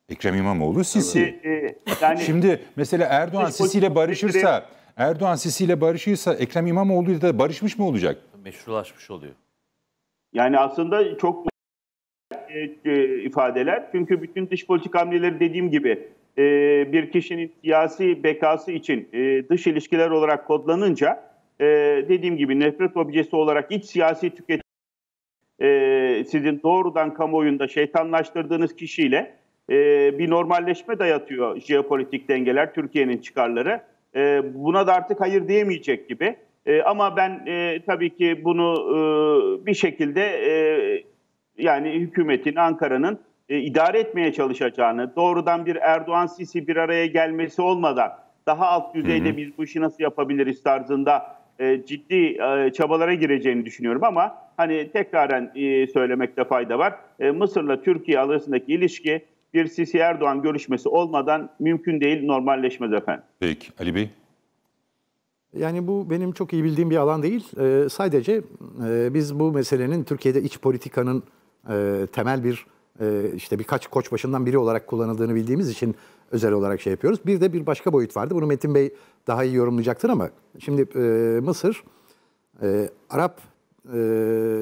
Ekrem İmamoğlu, Sisi. E, yani, Şimdi mesela Erdoğan Sisi'yle barışırsa, Erdoğan Sisi'yle barışırsa Ekrem İmamoğlu ile barışmış mı olacak? Meşrulaşmış oluyor. Yani aslında çok e, e, ifadeler. Çünkü bütün dış politik hamleleri dediğim gibi bir kişinin siyasi bekası için dış ilişkiler olarak kodlanınca e, dediğim gibi nefret objesi olarak iç siyasi tüketim e, ee, sizin doğrudan kamuoyunda şeytanlaştırdığınız kişiyle e, bir normalleşme dayatıyor jeopolitik dengeler, Türkiye'nin çıkarları. E, buna da artık hayır diyemeyecek gibi. E, ama ben e, tabii ki bunu e, bir şekilde e, yani hükümetin, Ankara'nın e, idare etmeye çalışacağını, doğrudan bir Erdoğan-Sisi bir araya gelmesi olmadan daha alt düzeyde hı hı. biz bu işi nasıl yapabiliriz tarzında e, ciddi e, çabalara gireceğini düşünüyorum ama hani tekraren e, söylemekte fayda var. E, Mısır'la Türkiye arasındaki ilişki bir Sisi Erdoğan görüşmesi olmadan mümkün değil normalleşmez efendim. Peki Ali Bey. Yani bu benim çok iyi bildiğim bir alan değil. sadece biz bu meselenin Türkiye'de iç politikanın temel bir e, işte birkaç koç başından biri olarak kullanıldığını bildiğimiz için özel olarak şey yapıyoruz. Bir de bir başka boyut vardı. Bunu Metin Bey daha iyi yorumlayacaktır ama şimdi e, Mısır e, Arap e,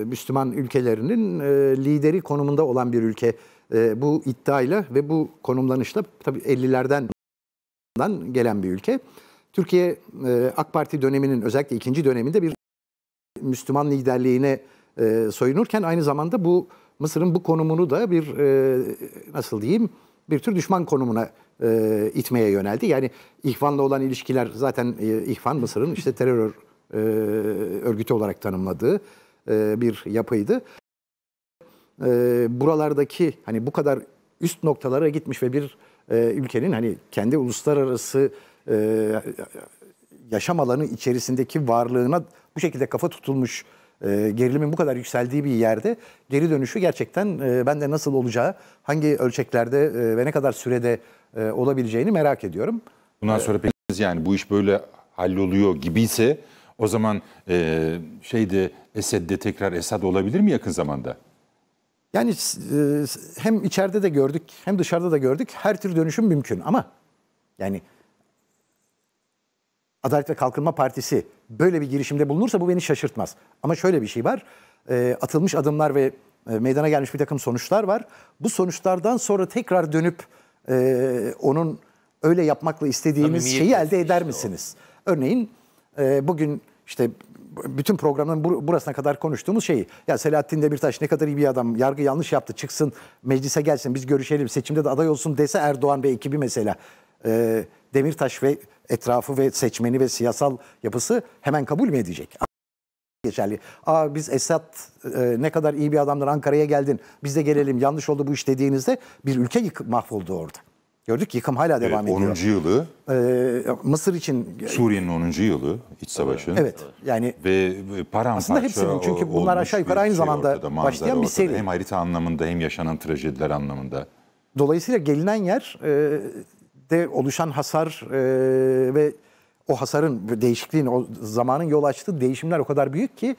Müslüman ülkelerinin e, lideri konumunda olan bir ülke. E, bu iddiayla ve bu konumlanışla tabii 50'lerden gelen bir ülke. Türkiye e, AK Parti döneminin özellikle ikinci döneminde bir Müslüman liderliğine e, soyunurken aynı zamanda bu Mısır'ın bu konumunu da bir e, nasıl diyeyim bir tür düşman konumuna e, itmeye yöneldi. Yani İhvan'la olan ilişkiler zaten e, İhvan Mısır'ın işte terör e, örgütü olarak tanımladığı e, bir yapıydı. E, buralardaki hani bu kadar üst noktalara gitmiş ve bir e, ülkenin hani kendi uluslararası e, yaşam alanı içerisindeki varlığına bu şekilde kafa tutulmuş e, gerilimin bu kadar yükseldiği bir yerde geri dönüşü gerçekten e, ben de nasıl olacağı, hangi ölçeklerde e, ve ne kadar sürede e, olabileceğini merak ediyorum. Bundan sonra peki yani bu iş böyle halloluyor gibiyse o zaman e, şeyde Esed'de tekrar Esad olabilir mi yakın zamanda? Yani e, hem içeride de gördük hem dışarıda da gördük her tür dönüşüm mümkün ama yani Adalet ve Kalkınma Partisi böyle bir girişimde bulunursa bu beni şaşırtmaz. Ama şöyle bir şey var. E, atılmış adımlar ve e, meydana gelmiş bir takım sonuçlar var. Bu sonuçlardan sonra tekrar dönüp e, onun öyle yapmakla istediğimiz Tabii, şeyi elde eder işte misiniz? O. Örneğin e, bugün işte bütün programın burasına kadar konuştuğumuz şeyi. Ya Selahattin Demirtaş ne kadar iyi bir adam, yargı yanlış yaptı, çıksın meclise gelsin, biz görüşelim, seçimde de aday olsun dese Erdoğan ve ekibi mesela. E, Demirtaş ve etrafı ve seçmeni ve siyasal yapısı hemen kabul mü edecek? geçerli. Aa biz Esat e, ne kadar iyi bir adamdır Ankara'ya geldin. Biz de gelelim yanlış oldu bu iş dediğinizde bir ülke yık mahvoldu orada. Gördük yıkım hala devam 10. ediyor. 10. yılı. Ee, Mısır için. Suriye'nin 10. yılı iç savaşın. Evet. Yani ve e, paramparça Aslında hepsi bu çünkü bunlar aşağı yukarı aynı şey zamanda ortada, başlayan bir seri. Hem harita anlamında hem yaşanan trajediler anlamında. Dolayısıyla gelinen yer e, de oluşan hasar e, ve o hasarın değişikliğin, o zamanın yol açtığı değişimler o kadar büyük ki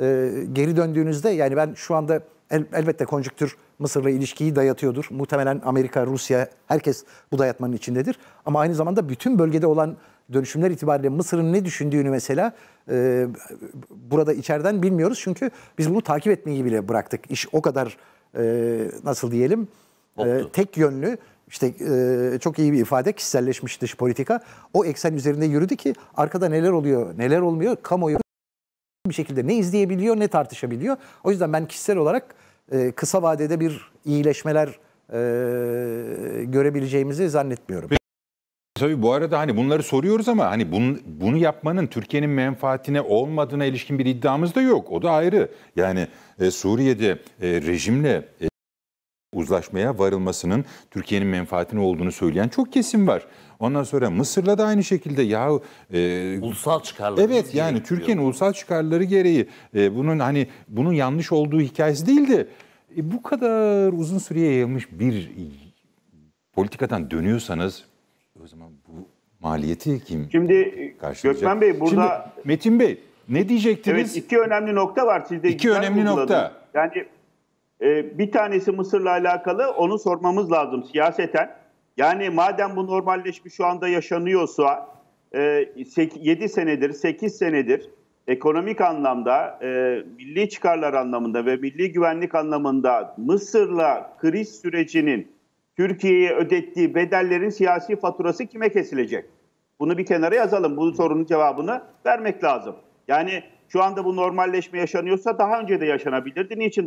e, geri döndüğünüzde yani ben şu anda el, elbette konjüktür Mısır'la ilişkiyi dayatıyordur. Muhtemelen Amerika, Rusya herkes bu dayatmanın içindedir. Ama aynı zamanda bütün bölgede olan dönüşümler itibariyle Mısır'ın ne düşündüğünü mesela e, burada içeriden bilmiyoruz. Çünkü biz bunu takip etmeyi bile bıraktık. İş o kadar e, nasıl diyelim e, tek yönlü işte e, çok iyi bir ifade kişiselleşmiş dış politika. O eksen üzerinde yürüdü ki arkada neler oluyor, neler olmuyor kamuoyu bir şekilde ne izleyebiliyor ne tartışabiliyor. O yüzden ben kişisel olarak e, kısa vadede bir iyileşmeler e, görebileceğimizi zannetmiyorum. Tabii bu arada hani bunları soruyoruz ama hani bunu, bunu yapmanın Türkiye'nin menfaatine olmadığına ilişkin bir iddiamız da yok. O da ayrı. Yani e, Suriye'de e, rejimle... E, uzlaşmaya varılmasının Türkiye'nin menfaatine olduğunu söyleyen çok kesim var. Ondan sonra Mısır'la da aynı şekilde ya e, ulusal çıkarları Evet yani Türkiye'nin ulusal çıkarları gereği e, bunun hani bunun yanlış olduğu hikayesi değildi. E, bu kadar uzun süreye yayılmış bir politikadan dönüyorsanız o zaman bu maliyeti kim Şimdi karşılayacak? Gökmen Bey burada Şimdi, Metin Bey ne diyecektiniz? Evet iki önemli nokta var sizde. İki önemli nokta. Yani ee, bir tanesi Mısır'la alakalı onu sormamız lazım siyaseten. Yani madem bu normalleşme şu anda yaşanıyorsa e, 7 senedir, 8 senedir ekonomik anlamda, e, milli çıkarlar anlamında ve milli güvenlik anlamında Mısır'la kriz sürecinin Türkiye'ye ödettiği bedellerin siyasi faturası kime kesilecek? Bunu bir kenara yazalım. Bu sorunun cevabını vermek lazım. Yani şu anda bu normalleşme yaşanıyorsa daha önce de yaşanabilirdi. Niçin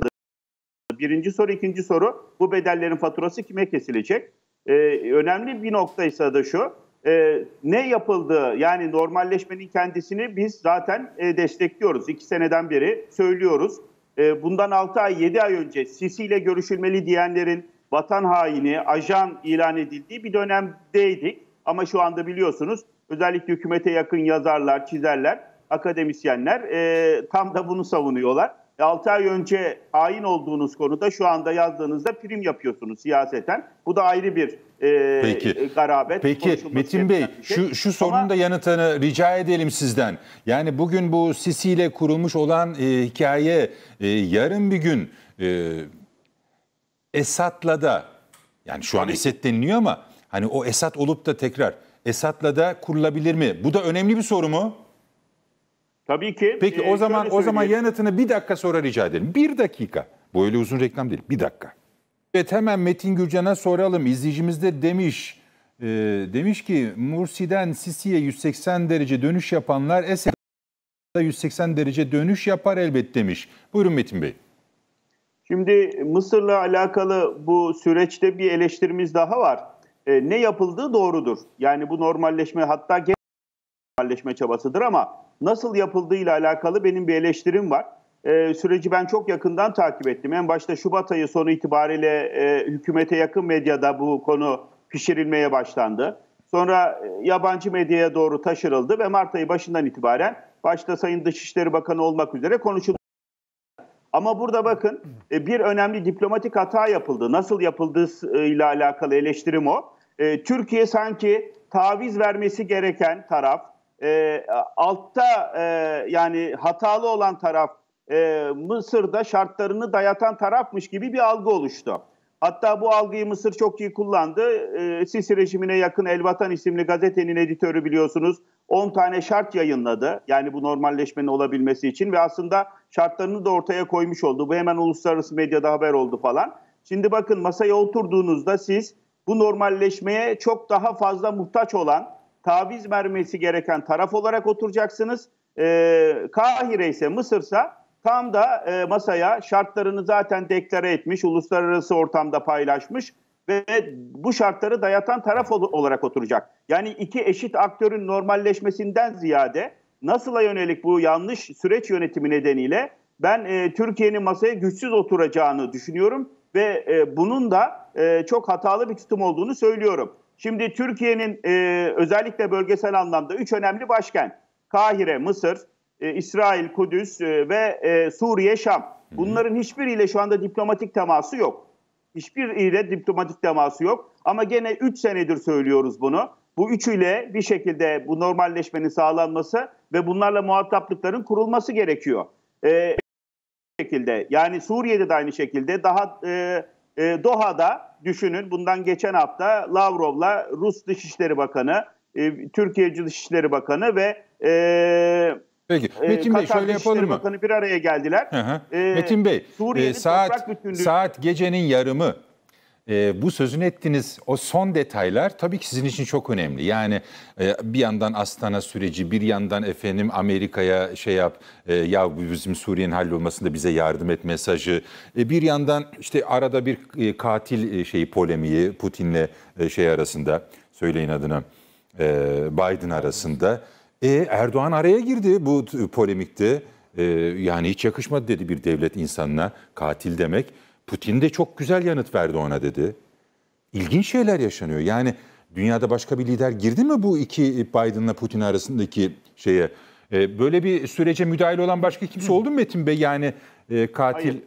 Birinci soru, ikinci soru bu bedellerin faturası kime kesilecek? Ee, önemli bir nokta ise de şu, e, ne yapıldı yani normalleşmenin kendisini biz zaten e, destekliyoruz. İki seneden beri söylüyoruz. E, bundan 6 ay 7 ay önce Sisi ile görüşülmeli diyenlerin vatan haini, ajan ilan edildiği bir dönemdeydik. Ama şu anda biliyorsunuz özellikle hükümete yakın yazarlar, çizerler, akademisyenler e, tam da bunu savunuyorlar. 6 ay önce ayin olduğunuz konuda şu anda yazdığınızda prim yapıyorsunuz siyaseten. Bu da ayrı bir e, Peki. E, garabet. Peki Metin Bey şey. şu, şu sorunun Ama, da yanıtını rica edelim sizden. Yani bugün bu Sisi ile kurulmuş olan e, hikaye e, yarın bir gün e, Esad'la da yani şu an Esed deniliyor ama hani o esat olup da tekrar esatla da kurulabilir mi? Bu da önemli bir soru mu? Tabii ki. Peki e, o zaman o zaman yanıtını bir dakika sonra rica edelim. Bir dakika. Bu öyle uzun reklam değil. Bir dakika. Evet hemen Metin Gürcan'a soralım. İzleyicimiz de demiş. E, demiş ki Mursi'den Sisi'ye 180 derece dönüş yapanlar Esed'e 180 derece dönüş yapar elbet demiş. Buyurun Metin Bey. Şimdi Mısır'la alakalı bu süreçte bir eleştirimiz daha var. E, ne yapıldığı doğrudur. Yani bu normalleşme hatta normalleşme çabasıdır ama nasıl yapıldığıyla alakalı benim bir eleştirim var. E, süreci ben çok yakından takip ettim. En başta Şubat ayı sonu itibariyle e, hükümete yakın medyada bu konu pişirilmeye başlandı. Sonra e, yabancı medyaya doğru taşırıldı ve Mart ayı başından itibaren başta Sayın Dışişleri Bakanı olmak üzere konuşuldu. Ama burada bakın e, bir önemli diplomatik hata yapıldı. Nasıl yapıldığı ile alakalı eleştirim o. E, Türkiye sanki taviz vermesi gereken taraf, e, altta e, yani hatalı olan taraf e, Mısır'da şartlarını dayatan tarafmış gibi bir algı oluştu. Hatta bu algıyı Mısır çok iyi kullandı. E, Sisi rejimine yakın Elvatan isimli gazetenin editörü biliyorsunuz 10 tane şart yayınladı. Yani bu normalleşmenin olabilmesi için ve aslında şartlarını da ortaya koymuş oldu. Bu hemen uluslararası medyada haber oldu falan. Şimdi bakın masaya oturduğunuzda siz bu normalleşmeye çok daha fazla muhtaç olan taviz vermesi gereken taraf olarak oturacaksınız. E, Kahire ise Mısır'sa tam da e, masaya şartlarını zaten deklare etmiş, uluslararası ortamda paylaşmış ve bu şartları dayatan taraf olarak oturacak. Yani iki eşit aktörün normalleşmesinden ziyade NASA'la yönelik bu yanlış süreç yönetimi nedeniyle ben e, Türkiye'nin masaya güçsüz oturacağını düşünüyorum ve e, bunun da e, çok hatalı bir tutum olduğunu söylüyorum. Şimdi Türkiye'nin e, özellikle bölgesel anlamda üç önemli başkent. Kahire, Mısır, e, İsrail, Kudüs e, ve e, Suriye, Şam. Bunların hiçbiriyle şu anda diplomatik teması yok. Hiçbiriyle diplomatik teması yok. Ama gene 3 senedir söylüyoruz bunu. Bu üçüyle bir şekilde bu normalleşmenin sağlanması ve bunlarla muhataplıkların kurulması gerekiyor. Ee, şekilde yani Suriye'de de aynı şekilde daha e, e, Doha'da düşünün bundan geçen hafta Lavrov'la Rus Dışişleri Bakanı, e, Türkiye Dışişleri Bakanı ve e, Peki e, Metin Bey şöyle yapalım mı? Bakanı bir araya geldiler. Hı hı. E, Metin Bey e, saat saat gecenin yarımı e, bu sözünü ettiğiniz o son detaylar tabii ki sizin için çok önemli. Yani e, bir yandan Astana süreci, bir yandan efendim Amerika'ya şey yap, e, ya bizim Suriye'nin hallolmasında bize yardım et mesajı. E, bir yandan işte arada bir e, katil e, şeyi polemiği Putin'le e, şey arasında, söyleyin adını, e, Biden arasında. E, Erdoğan araya girdi bu polemikte. E, yani hiç yakışmadı dedi bir devlet insanına katil demek. Putin de çok güzel yanıt verdi ona dedi. İlginç şeyler yaşanıyor. Yani dünyada başka bir lider girdi mi bu iki Biden'la Putin arasındaki şeye? E, böyle bir sürece müdahil olan başka kimse oldu mu Metin Bey? Yani e, katil... Hayır.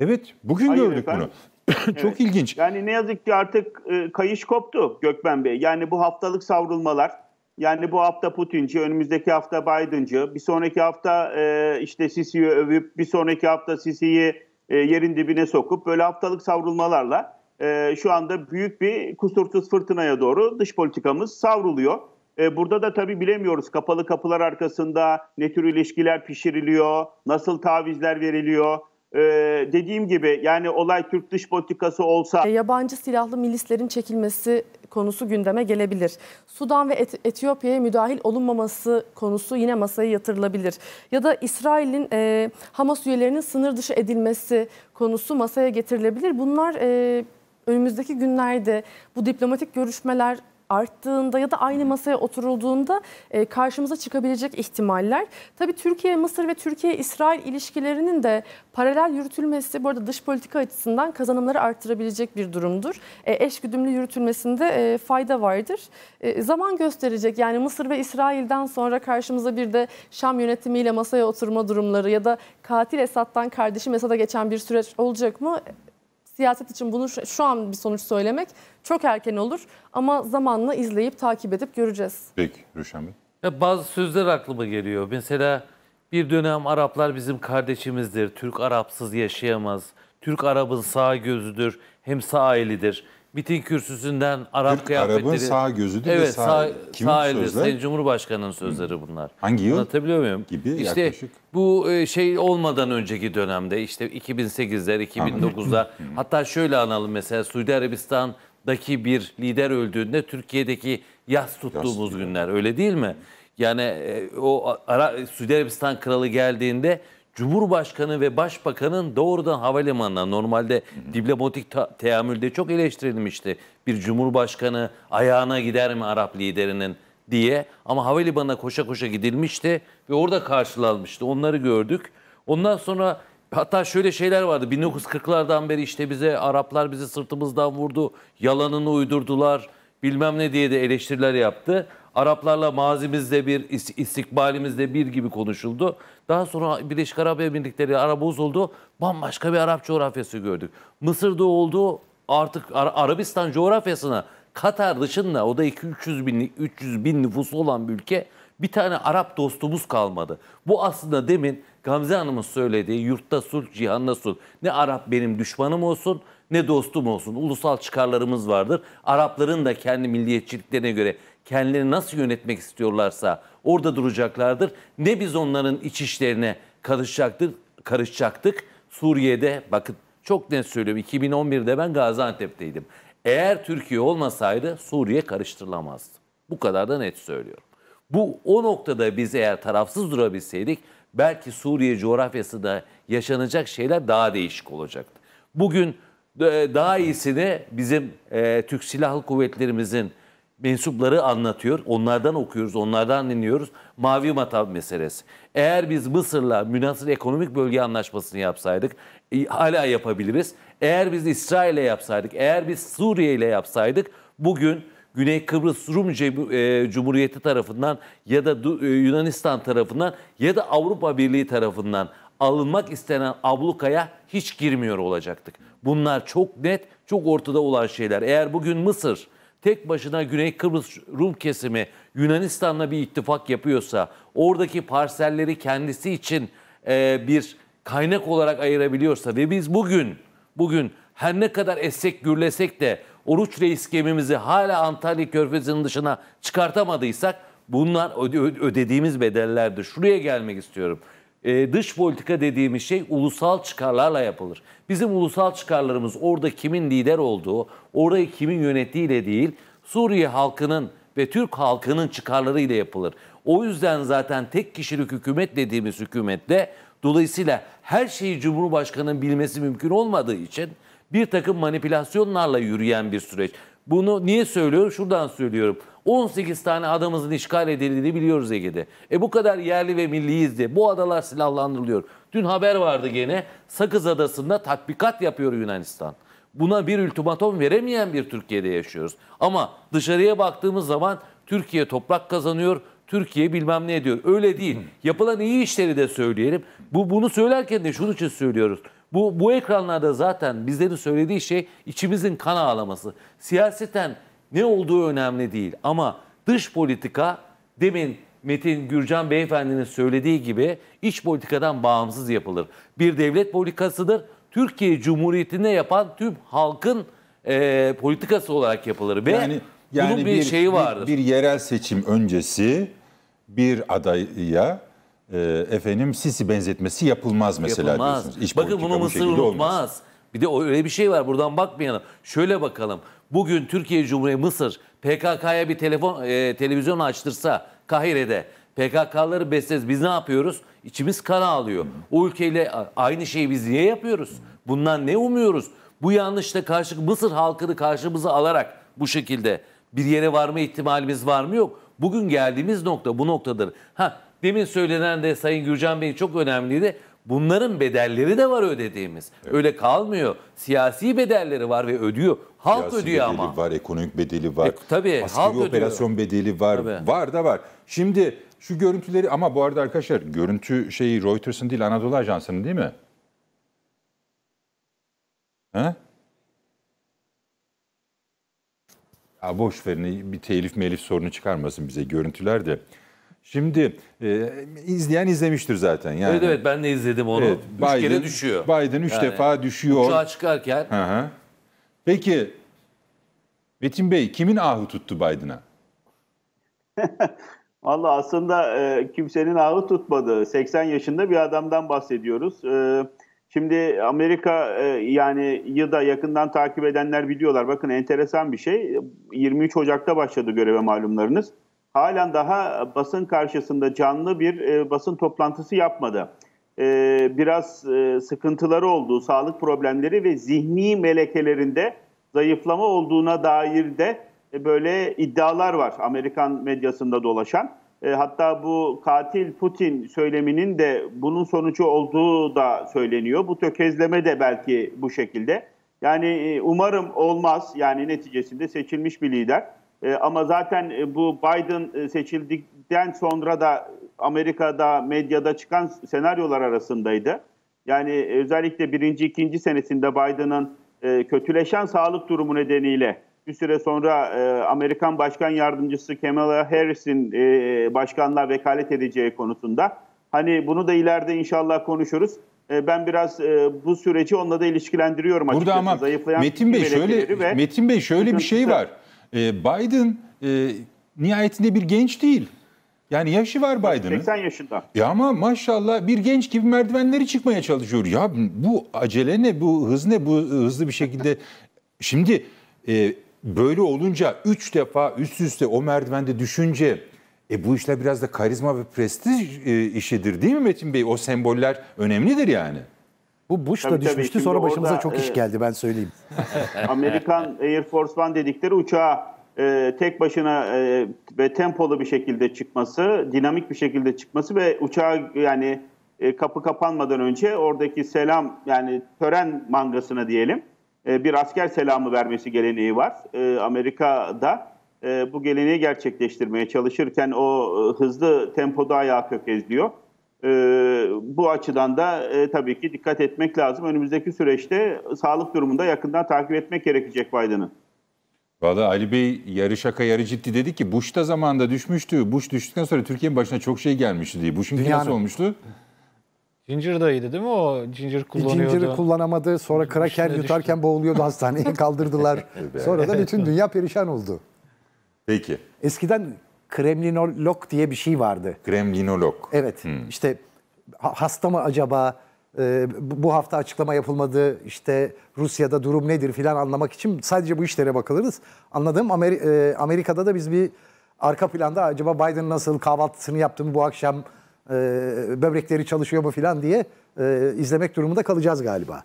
Evet, bugün Hayır gördük efendim. bunu. Çok evet. ilginç. Yani ne yazık ki artık e, kayış koptu Gökben Bey. Yani bu haftalık savrulmalar, yani bu hafta Putinci, önümüzdeki hafta Biden'cı, bir sonraki hafta e, işte Sisi'yi övüp, bir sonraki hafta Sisi'yi e, yerin dibine sokup böyle haftalık savrulmalarla e, şu anda büyük bir kusursuz fırtınaya doğru dış politikamız savruluyor. E, burada da tabii bilemiyoruz kapalı kapılar arkasında ne tür ilişkiler pişiriliyor, nasıl tavizler veriliyor, e, dediğim gibi yani olay Türk dış politikası olsa... E, yabancı silahlı milislerin çekilmesi konusu gündeme gelebilir. Sudan ve Et- Etiyopya'ya müdahil olunmaması konusu yine masaya yatırılabilir. Ya da İsrail'in e, Hamas üyelerinin sınır dışı edilmesi konusu masaya getirilebilir. Bunlar e, önümüzdeki günlerde bu diplomatik görüşmeler arttığında ya da aynı masaya oturulduğunda e, karşımıza çıkabilecek ihtimaller. Tabii Türkiye-Mısır ve Türkiye-İsrail ilişkilerinin de paralel yürütülmesi bu arada dış politika açısından kazanımları arttırabilecek bir durumdur. E, eş güdümlü yürütülmesinde e, fayda vardır. E, zaman gösterecek yani Mısır ve İsrail'den sonra karşımıza bir de Şam yönetimiyle masaya oturma durumları ya da katil Esad'dan kardeşim Esad'a geçen bir süreç olacak mı? siyaset için bunu şu an bir sonuç söylemek çok erken olur. Ama zamanla izleyip takip edip göreceğiz. Peki Rüşen Bey. Ya bazı sözler aklıma geliyor. Mesela bir dönem Araplar bizim kardeşimizdir. Türk Arapsız yaşayamaz. Türk Arap'ın sağ gözüdür. Hem sağ elidir. Miting kürsüsünden Arap Türk, kıyafetleri... Arap'ın sağ gözü de evet, sağ, sağ, kimin sağ sözler? Elde, Sayın Cumhurbaşkanı'nın sözleri bunlar. Hangi yıl? Anlatabiliyor muyum? Gibi işte yaklaşık. Bu e, şey olmadan önceki dönemde işte 2008'ler, 2009'lar hatta şöyle analım mesela Suudi Arabistan'daki bir lider öldüğünde Türkiye'deki yaz tuttuğumuz yas günler öyle değil mi? Yani e, o Ara, Suudi Arabistan kralı geldiğinde Cumhurbaşkanı ve Başbakan'ın doğrudan havalimanına normalde diplomatik teamülde çok eleştirilmişti. Bir Cumhurbaşkanı ayağına gider mi Arap liderinin diye ama havalimanına koşa koşa gidilmişti ve orada karşılanmıştı. Onları gördük. Ondan sonra hatta şöyle şeyler vardı. 1940'lardan beri işte bize Araplar bizi sırtımızdan vurdu. Yalanını uydurdular bilmem ne diye de eleştiriler yaptı. Araplarla mazimizde bir, istikbalimizde bir gibi konuşuldu. Daha sonra Birleşik Arap Emirlikleri Arabuz oldu. Bambaşka bir Arap coğrafyası gördük. Mısır'da oldu artık Ar- Arabistan coğrafyasına Katar dışında o da 200 bin, 300 bin nüfusu olan bir ülke bir tane Arap dostumuz kalmadı. Bu aslında demin Gamze Hanım'ın söylediği yurtta sulh, cihanda sulh. Ne Arap benim düşmanım olsun ne dostum olsun. Ulusal çıkarlarımız vardır. Arapların da kendi milliyetçiliklerine göre kendileri nasıl yönetmek istiyorlarsa orada duracaklardır. Ne biz onların iç işlerine karışacaktık, karışacaktık. Suriye'de bakın çok net söylüyorum 2011'de ben Gaziantep'teydim. Eğer Türkiye olmasaydı Suriye karıştırılamazdı. Bu kadar da net söylüyorum. Bu o noktada biz eğer tarafsız durabilseydik belki Suriye coğrafyasında yaşanacak şeyler daha değişik olacaktı. Bugün e, daha iyisini bizim e, Türk Silahlı Kuvvetlerimizin mensupları anlatıyor. Onlardan okuyoruz, onlardan dinliyoruz. Mavi Matav meselesi. Eğer biz Mısır'la münasır ekonomik bölge anlaşmasını yapsaydık e, hala yapabiliriz. Eğer biz İsrail'e yapsaydık, eğer biz Suriye ile yapsaydık bugün Güney Kıbrıs Rum e, Cumhuriyeti tarafından ya da e, Yunanistan tarafından ya da Avrupa Birliği tarafından alınmak istenen ablukaya hiç girmiyor olacaktık. Bunlar çok net, çok ortada olan şeyler. Eğer bugün Mısır tek başına Güney Kıbrıs Rum kesimi Yunanistan'la bir ittifak yapıyorsa, oradaki parselleri kendisi için e, bir kaynak olarak ayırabiliyorsa ve biz bugün bugün her ne kadar essek gürlesek de Oruç Reis gemimizi hala Antalya Körfezi'nin dışına çıkartamadıysak bunlar ödediğimiz bedellerdir. Şuraya gelmek istiyorum e, dış politika dediğimiz şey ulusal çıkarlarla yapılır. Bizim ulusal çıkarlarımız orada kimin lider olduğu, orayı kimin yönettiğiyle değil, Suriye halkının ve Türk halkının çıkarlarıyla yapılır. O yüzden zaten tek kişilik hükümet dediğimiz hükümette dolayısıyla her şeyi Cumhurbaşkanı'nın bilmesi mümkün olmadığı için bir takım manipülasyonlarla yürüyen bir süreç. Bunu niye söylüyorum? Şuradan söylüyorum. 18 tane adamımızın işgal edildiğini biliyoruz Ege'de. E bu kadar yerli ve milliyiz diye bu adalar silahlandırılıyor. Dün haber vardı gene Sakız Adası'nda tatbikat yapıyor Yunanistan. Buna bir ultimatom veremeyen bir Türkiye'de yaşıyoruz. Ama dışarıya baktığımız zaman Türkiye toprak kazanıyor, Türkiye bilmem ne ediyor. Öyle değil. Yapılan iyi işleri de söyleyelim. Bu bunu söylerken de şunun için söylüyoruz. Bu bu ekranlarda zaten bizlerin söylediği şey içimizin kan ağlaması. Siyaseten ne olduğu önemli değil. Ama dış politika demin Metin Gürcan Beyefendi'nin söylediği gibi iç politikadan bağımsız yapılır. Bir devlet politikasıdır. Türkiye Cumhuriyeti'nde yapan tüm halkın e, politikası olarak yapılır. Ve yani, yani bunun bir, bir şeyi vardır. Bir, bir yerel seçim öncesi bir adaya e, efendim Sisi benzetmesi yapılmaz mesela yapılmaz. diyorsunuz. İç Bakın bunu Mısır unutmaz. Olmaz. Bir de öyle bir şey var buradan bakmayalım. Şöyle bakalım bugün Türkiye Cumhuriyeti Mısır PKK'ya bir telefon e, televizyon açtırsa Kahire'de PKK'ları besleriz biz ne yapıyoruz? İçimiz kan ağlıyor. O ülkeyle aynı şeyi biz niye yapıyoruz? Bundan ne umuyoruz? Bu yanlışla karşı Mısır halkını karşımıza alarak bu şekilde bir yere varma ihtimalimiz var mı yok? Bugün geldiğimiz nokta bu noktadır. Ha demin söylenen de Sayın Gürcan Bey çok önemliydi. Bunların bedelleri de var ödediğimiz. Evet. Öyle kalmıyor. Siyasi bedelleri var ve ödüyor. Halk Siyasi ödüyor bedeli ama. var, ekonomik bedeli var. E, tabii askeri halk operasyon ödüyor. bedeli var. Tabii. Var da var. Şimdi şu görüntüleri ama bu arada arkadaşlar görüntü şeyi Reuters'ın değil Anadolu Ajansı'nın değil mi? He? Ya boş verin bir telif melif sorunu çıkarmasın bize görüntüler de. Şimdi e, izleyen izlemiştir zaten. Yani. Evet evet ben de izledim onu. Evet, üç kere düşüyor. Biden üç yani, defa düşüyor. Uçağa çıkarken hı hı. Peki Metin Bey kimin ahu tuttu Biden'a? Valla aslında e, kimsenin ağı tutmadı. 80 yaşında bir adamdan bahsediyoruz. E, şimdi Amerika e, yani yıda yakından takip edenler biliyorlar. Bakın enteresan bir şey. 23 Ocak'ta başladı göreve malumlarınız. Halen daha basın karşısında canlı bir e, basın toplantısı yapmadı e, biraz e, sıkıntıları olduğu, sağlık problemleri ve zihni melekelerinde zayıflama olduğuna dair de e, böyle iddialar var Amerikan medyasında dolaşan. E, hatta bu katil Putin söyleminin de bunun sonucu olduğu da söyleniyor. Bu tökezleme de belki bu şekilde. Yani e, umarım olmaz. Yani neticesinde seçilmiş bir lider. E, ama zaten e, bu Biden e, seçildikten sonra da Amerika'da medyada çıkan senaryolar arasındaydı. Yani e, özellikle birinci, ikinci senesinde Biden'ın e, kötüleşen sağlık durumu nedeniyle bir süre sonra e, Amerikan Başkan Yardımcısı Kamala Harris'in e, başkanlığa vekalet edeceği konusunda. Hani bunu da ileride inşallah konuşuruz. E, ben biraz e, bu süreci onunla da ilişkilendiriyorum açıkçası. Burada ama Zayıflayan Metin Bey şöyle Metin Bey şöyle bir şey var. E, Biden e, nihayetinde bir genç değil. Yani yaşı var Biden'ın. 80 yaşında. Ya ama maşallah bir genç gibi merdivenleri çıkmaya çalışıyor. Ya bu acele ne, bu hız ne, bu ıı, hızlı bir şekilde. Şimdi e, böyle olunca 3 defa üst üste o merdivende düşünce... E bu işler biraz da karizma ve prestij e, işidir değil mi Metin Bey? O semboller önemlidir yani. Bu Bush tabii, da düşmüştü tabii. sonra başımıza orada, çok iş e, geldi ben söyleyeyim. Amerikan Air Force One dedikleri uçağa e, tek başına e, ve tempolu bir şekilde çıkması, dinamik bir şekilde çıkması ve uçağa yani e, kapı kapanmadan önce oradaki selam yani tören mangasına diyelim e, bir asker selamı vermesi geleneği var. E, Amerika'da e, bu geleneği gerçekleştirmeye çalışırken o e, hızlı tempoda ayağa tökezliyor. E, bu açıdan da e, tabii ki dikkat etmek lazım. Önümüzdeki süreçte sağlık durumunda yakından takip etmek gerekecek Biden'ın. Valla Ali Bey yarı şaka yarı ciddi dedi ki Bush da zamanında düşmüştü. Bush düştükten sonra Türkiye'nin başına çok şey gelmişti diye. Bush'un Dünyanın... nasıl olmuştu? Cincir'daydı değil mi o? Cincir e, kullanıyordu. Cincir'i kullanamadı. Sonra kraker yutarken düştü. boğuluyordu hastaneye kaldırdılar. sonra da bütün dünya perişan oldu. Peki. Eskiden kremlinolog diye bir şey vardı. Kremlinolog. Evet. Hmm. İşte hasta mı acaba? Ee, bu hafta açıklama yapılmadı işte Rusya'da durum nedir filan anlamak için sadece bu işlere bakılırız. Anladığım e, Amerika'da da biz bir arka planda acaba Biden nasıl kahvaltısını yaptı mı bu akşam e, böbrekleri çalışıyor mu filan diye e, izlemek durumunda kalacağız galiba.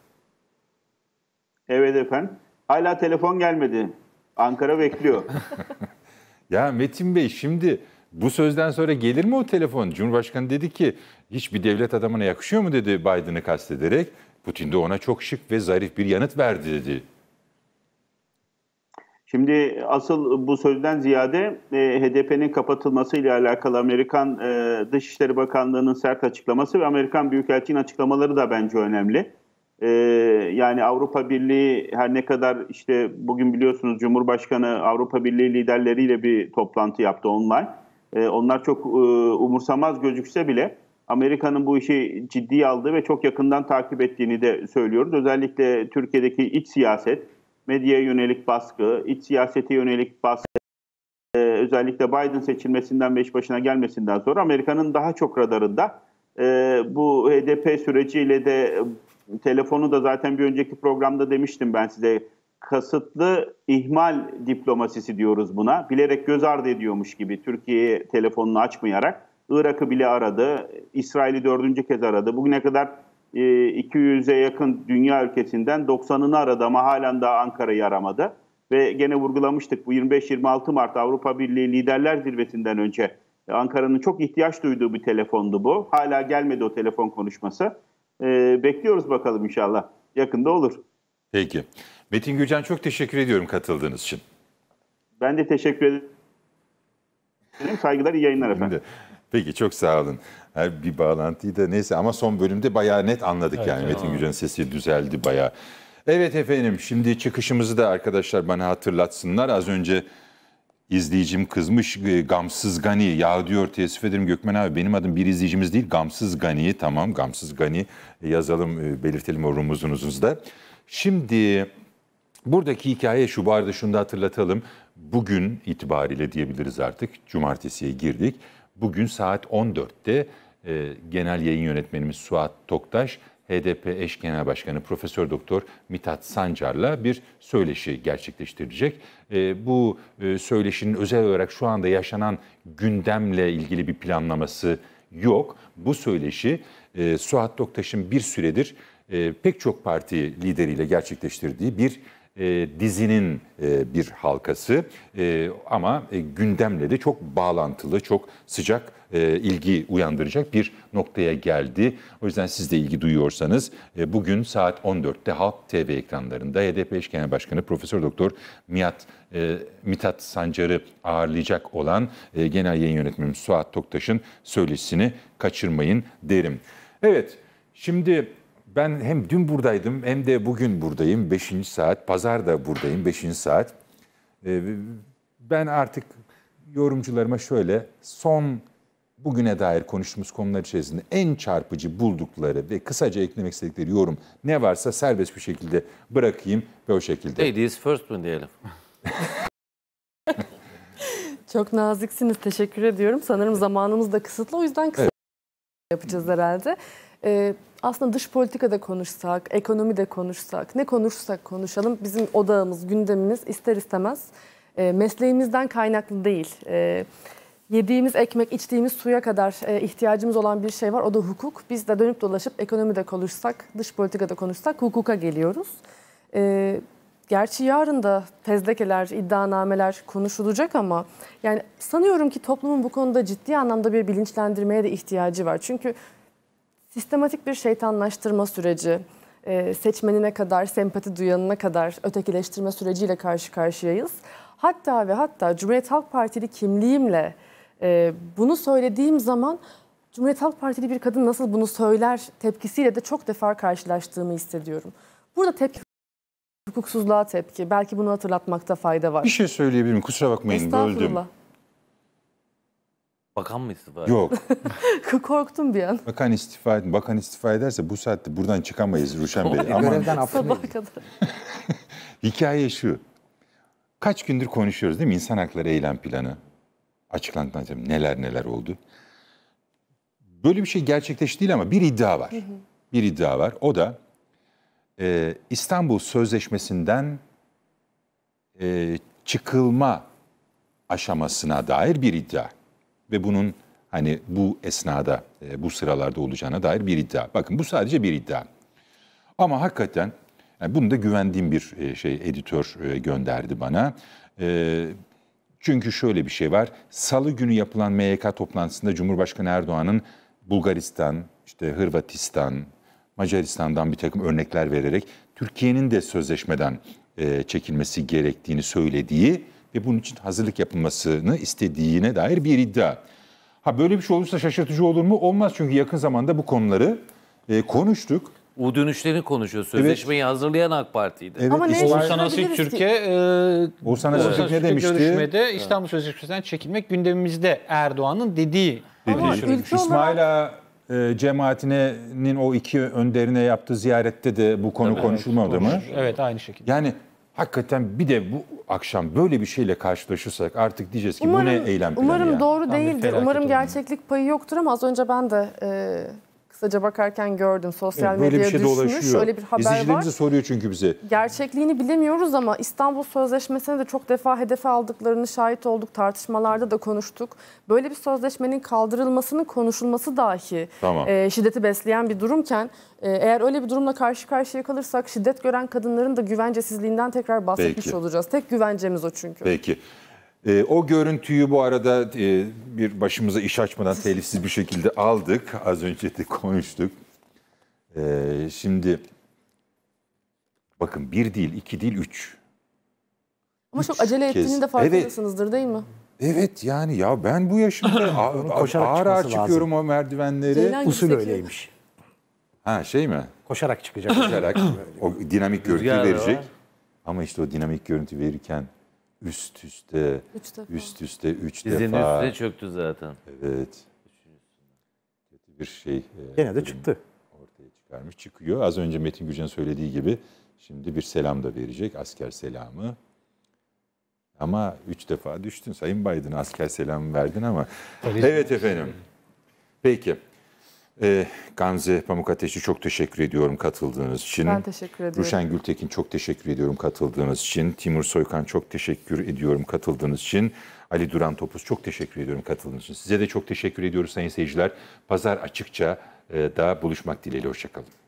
Evet efendim. Hala telefon gelmedi. Ankara bekliyor. ya Metin Bey şimdi bu sözden sonra gelir mi o telefon? Cumhurbaşkanı dedi ki hiçbir devlet adamına yakışıyor mu dedi Biden'ı kastederek. Putin de ona çok şık ve zarif bir yanıt verdi dedi. Şimdi asıl bu sözden ziyade e, HDP'nin ile alakalı Amerikan e, Dışişleri Bakanlığı'nın sert açıklaması ve Amerikan Büyükelçiliği'nin açıklamaları da bence önemli. E, yani Avrupa Birliği her ne kadar işte bugün biliyorsunuz Cumhurbaşkanı Avrupa Birliği liderleriyle bir toplantı yaptı online. E, onlar çok e, umursamaz gözükse bile Amerika'nın bu işi ciddi aldığı ve çok yakından takip ettiğini de söylüyoruz. Özellikle Türkiye'deki iç siyaset, medyaya yönelik baskı, iç siyasete yönelik baskı, e, özellikle Biden seçilmesinden ve başına gelmesinden sonra Amerika'nın daha çok radarında bu HDP süreciyle de telefonu da zaten bir önceki programda demiştim ben size kasıtlı ihmal diplomasisi diyoruz buna. Bilerek göz ardı ediyormuş gibi Türkiye'ye telefonunu açmayarak Irak'ı bile aradı, İsrail'i dördüncü kez aradı. Bugüne kadar 200'e yakın dünya ülkesinden 90'ını aradı ama halen daha Ankara'yı aramadı. Ve gene vurgulamıştık bu 25-26 Mart Avrupa Birliği Liderler Zirvesi'nden önce e, Ankara'nın çok ihtiyaç duyduğu bir telefondu bu. Hala gelmedi o telefon konuşması. E, bekliyoruz bakalım inşallah. Yakında olur. Peki. Metin Gülcan çok teşekkür ediyorum katıldığınız için. Ben de teşekkür ederim. Saygılar, iyi yayınlar efendim. Peki çok sağ olun. Her bir bağlantıyı da neyse ama son bölümde bayağı net anladık evet, yani. Metin Gülcan'ın sesi düzeldi bayağı. Evet efendim şimdi çıkışımızı da arkadaşlar bana hatırlatsınlar. Az önce izleyicim kızmış e, Gamsız Gani. Ya diyor teessüf ederim Gökmen abi benim adım bir izleyicimiz değil Gamsız Gani. Tamam Gamsız Gani e, yazalım e, belirtelim o rumuzunuzda. Şimdi Buradaki hikaye şu, bu şunu da hatırlatalım. Bugün itibariyle diyebiliriz artık, cumartesiye girdik. Bugün saat 14'te e, genel yayın yönetmenimiz Suat Toktaş, HDP eş genel başkanı Profesör Doktor Mithat Sancar'la bir söyleşi gerçekleştirecek. E, bu e, söyleşinin özel olarak şu anda yaşanan gündemle ilgili bir planlaması yok. Bu söyleşi e, Suat Toktaş'ın bir süredir e, pek çok parti lideriyle gerçekleştirdiği bir e, dizinin e, bir halkası e, ama e, gündemle de çok bağlantılı, çok sıcak e, ilgi uyandıracak bir noktaya geldi. O yüzden siz de ilgi duyuyorsanız e, bugün saat 14'te Halk TV ekranlarında HDP eş genel başkanı Profesör Doktor Miat e, Mitat Sancar'ı ağırlayacak olan e, genel yayın yönetmenimiz Suat Toktaş'ın söyleşisini kaçırmayın derim. Evet, şimdi ben hem dün buradaydım hem de bugün buradayım. Beşinci saat. Pazar da buradayım. Beşinci saat. Ee, ben artık yorumcularıma şöyle son bugüne dair konuştuğumuz konular içerisinde en çarpıcı buldukları ve kısaca eklemek istedikleri yorum ne varsa serbest bir şekilde bırakayım ve o şekilde. Ladies first mı diyelim? Çok naziksiniz. Teşekkür ediyorum. Sanırım zamanımız da kısıtlı. O yüzden kısa evet. yapacağız herhalde e, aslında dış politika da konuşsak, ekonomi de konuşsak, ne konuşsak konuşalım bizim odağımız, gündemimiz ister istemez e, mesleğimizden kaynaklı değil. E, yediğimiz ekmek, içtiğimiz suya kadar e, ihtiyacımız olan bir şey var. O da hukuk. Biz de dönüp dolaşıp ekonomi de konuşsak, dış politika da konuşsak hukuka geliyoruz. E, gerçi yarın da fezlekeler, iddianameler konuşulacak ama yani sanıyorum ki toplumun bu konuda ciddi anlamda bir bilinçlendirmeye de ihtiyacı var. Çünkü Sistematik bir şeytanlaştırma süreci, e, seçmenine kadar, sempati duyanına kadar ötekileştirme süreciyle karşı karşıyayız. Hatta ve hatta Cumhuriyet Halk Partili kimliğimle e, bunu söylediğim zaman Cumhuriyet Halk Partili bir kadın nasıl bunu söyler tepkisiyle de çok defa karşılaştığımı hissediyorum. Burada tepki hukuksuzluğa tepki. Belki bunu hatırlatmakta fayda var. Bir şey söyleyebilirim kusura bakmayın böldüm. Bakan mı istifa Yok. Korktum bir an. Bakan istifa edin. Bakan istifa ederse bu saatte buradan çıkamayız Ruşen Bey. Ama Görevden affedin. kadar. hikaye şu. Kaç gündür konuşuyoruz değil mi? İnsan hakları eylem planı. Açıklandıktan sonra neler neler oldu. Böyle bir şey gerçekleşti değil ama bir iddia var. bir iddia var. O da e, İstanbul Sözleşmesi'nden e, çıkılma aşamasına dair bir iddia ve bunun hani bu esnada e, bu sıralarda olacağına dair bir iddia. Bakın bu sadece bir iddia. Ama hakikaten yani bunu da güvendiğim bir e, şey editör e, gönderdi bana. Çünkü şöyle bir şey var. Salı günü yapılan MYK toplantısında Cumhurbaşkanı Erdoğan'ın Bulgaristan, işte Hırvatistan, Macaristan'dan bir takım örnekler vererek Türkiye'nin de sözleşmeden çekilmesi gerektiğini söylediği ve bunun için hazırlık yapılmasını istediğine dair bir iddia. Ha böyle bir şey olursa şaşırtıcı olur mu? Olmaz çünkü yakın zamanda bu konuları e, konuştuk. U dönüşlerini konuşuyor. Sözleşmeyi evet. hazırlayan AK Parti'ydi. Evet, Ama İstanbul Oğuzhan Asil Türkiye e, Oğuzhan Asil Türk ne demişti? Görüşmede İstanbul Sözleşmesi'nden çekilmek gündemimizde Erdoğan'ın dediği. dediği. Şey. İsmail Ağa e, cemaatinin o iki önderine yaptığı ziyarette de bu konu Tabii, konuşulmadı evet, mı? Evet aynı şekilde. Yani hakikaten bir de bu akşam böyle bir şeyle karşılaşırsak artık diyeceğiz ki umarım, bu ne eylem planı Umarım ya. doğru değildir. Umarım gerçeklik olmadı. payı yoktur ama az önce ben de e, kısaca bakarken gördüm. Sosyal evet, medyaya şey düşmüş. Dolaşıyor. Öyle bir haber İzleyicilerimiz var. soruyor çünkü bize. Gerçekliğini bilemiyoruz ama İstanbul Sözleşmesi'ne de çok defa hedefe aldıklarını şahit olduk. Tartışmalarda da konuştuk. Böyle bir sözleşmenin kaldırılmasının konuşulması dahi tamam. e, şiddeti besleyen bir durumken e, eğer öyle bir durumla karşı karşıya kalırsak şiddet gören kadınların da güvencesizliğinden tekrar bahsetmiş Peki. olacağız. Tek güvencemiz o çünkü. Peki. E, o görüntüyü bu arada e, bir başımıza iş açmadan telifsiz bir şekilde aldık. Az önce de konuştuk. E, şimdi bakın bir değil, iki değil, üç. Ama üç çok acele kez. ettiğini de farkındasınızdır evet. değil mi? Evet yani ya ben bu yaşımda ağır ağır çıkıyorum lazım. o merdivenleri. Ceylan Usul öyleymiş. Ha şey mi? Koşarak çıkacak. Koşarak o dinamik görüntü verecek. Ama işte o dinamik görüntü verirken üst üste, üç defa. üst üste üç Dizinin defa. üstüne çöktü zaten. Evet. Kötü bir şey. E, Gene de çıktı. Ortaya çıkarmış. Çıkıyor. Az önce Metin Gücen söylediği gibi şimdi bir selam da verecek. Asker selamı. Ama üç defa düştün Sayın Biden asker selamı verdin ama. evet efendim. Peki. E, Gamze Pamuk Ateşi çok teşekkür ediyorum katıldığınız için. Ben teşekkür ediyorum. Ruşen Gültekin çok teşekkür ediyorum katıldığınız için. Timur Soykan çok teşekkür ediyorum katıldığınız için. Ali Duran Topuz çok teşekkür ediyorum katıldığınız için. Size de çok teşekkür ediyoruz sayın seyirciler. Pazar açıkça e, da buluşmak dileğiyle. Hoşçakalın.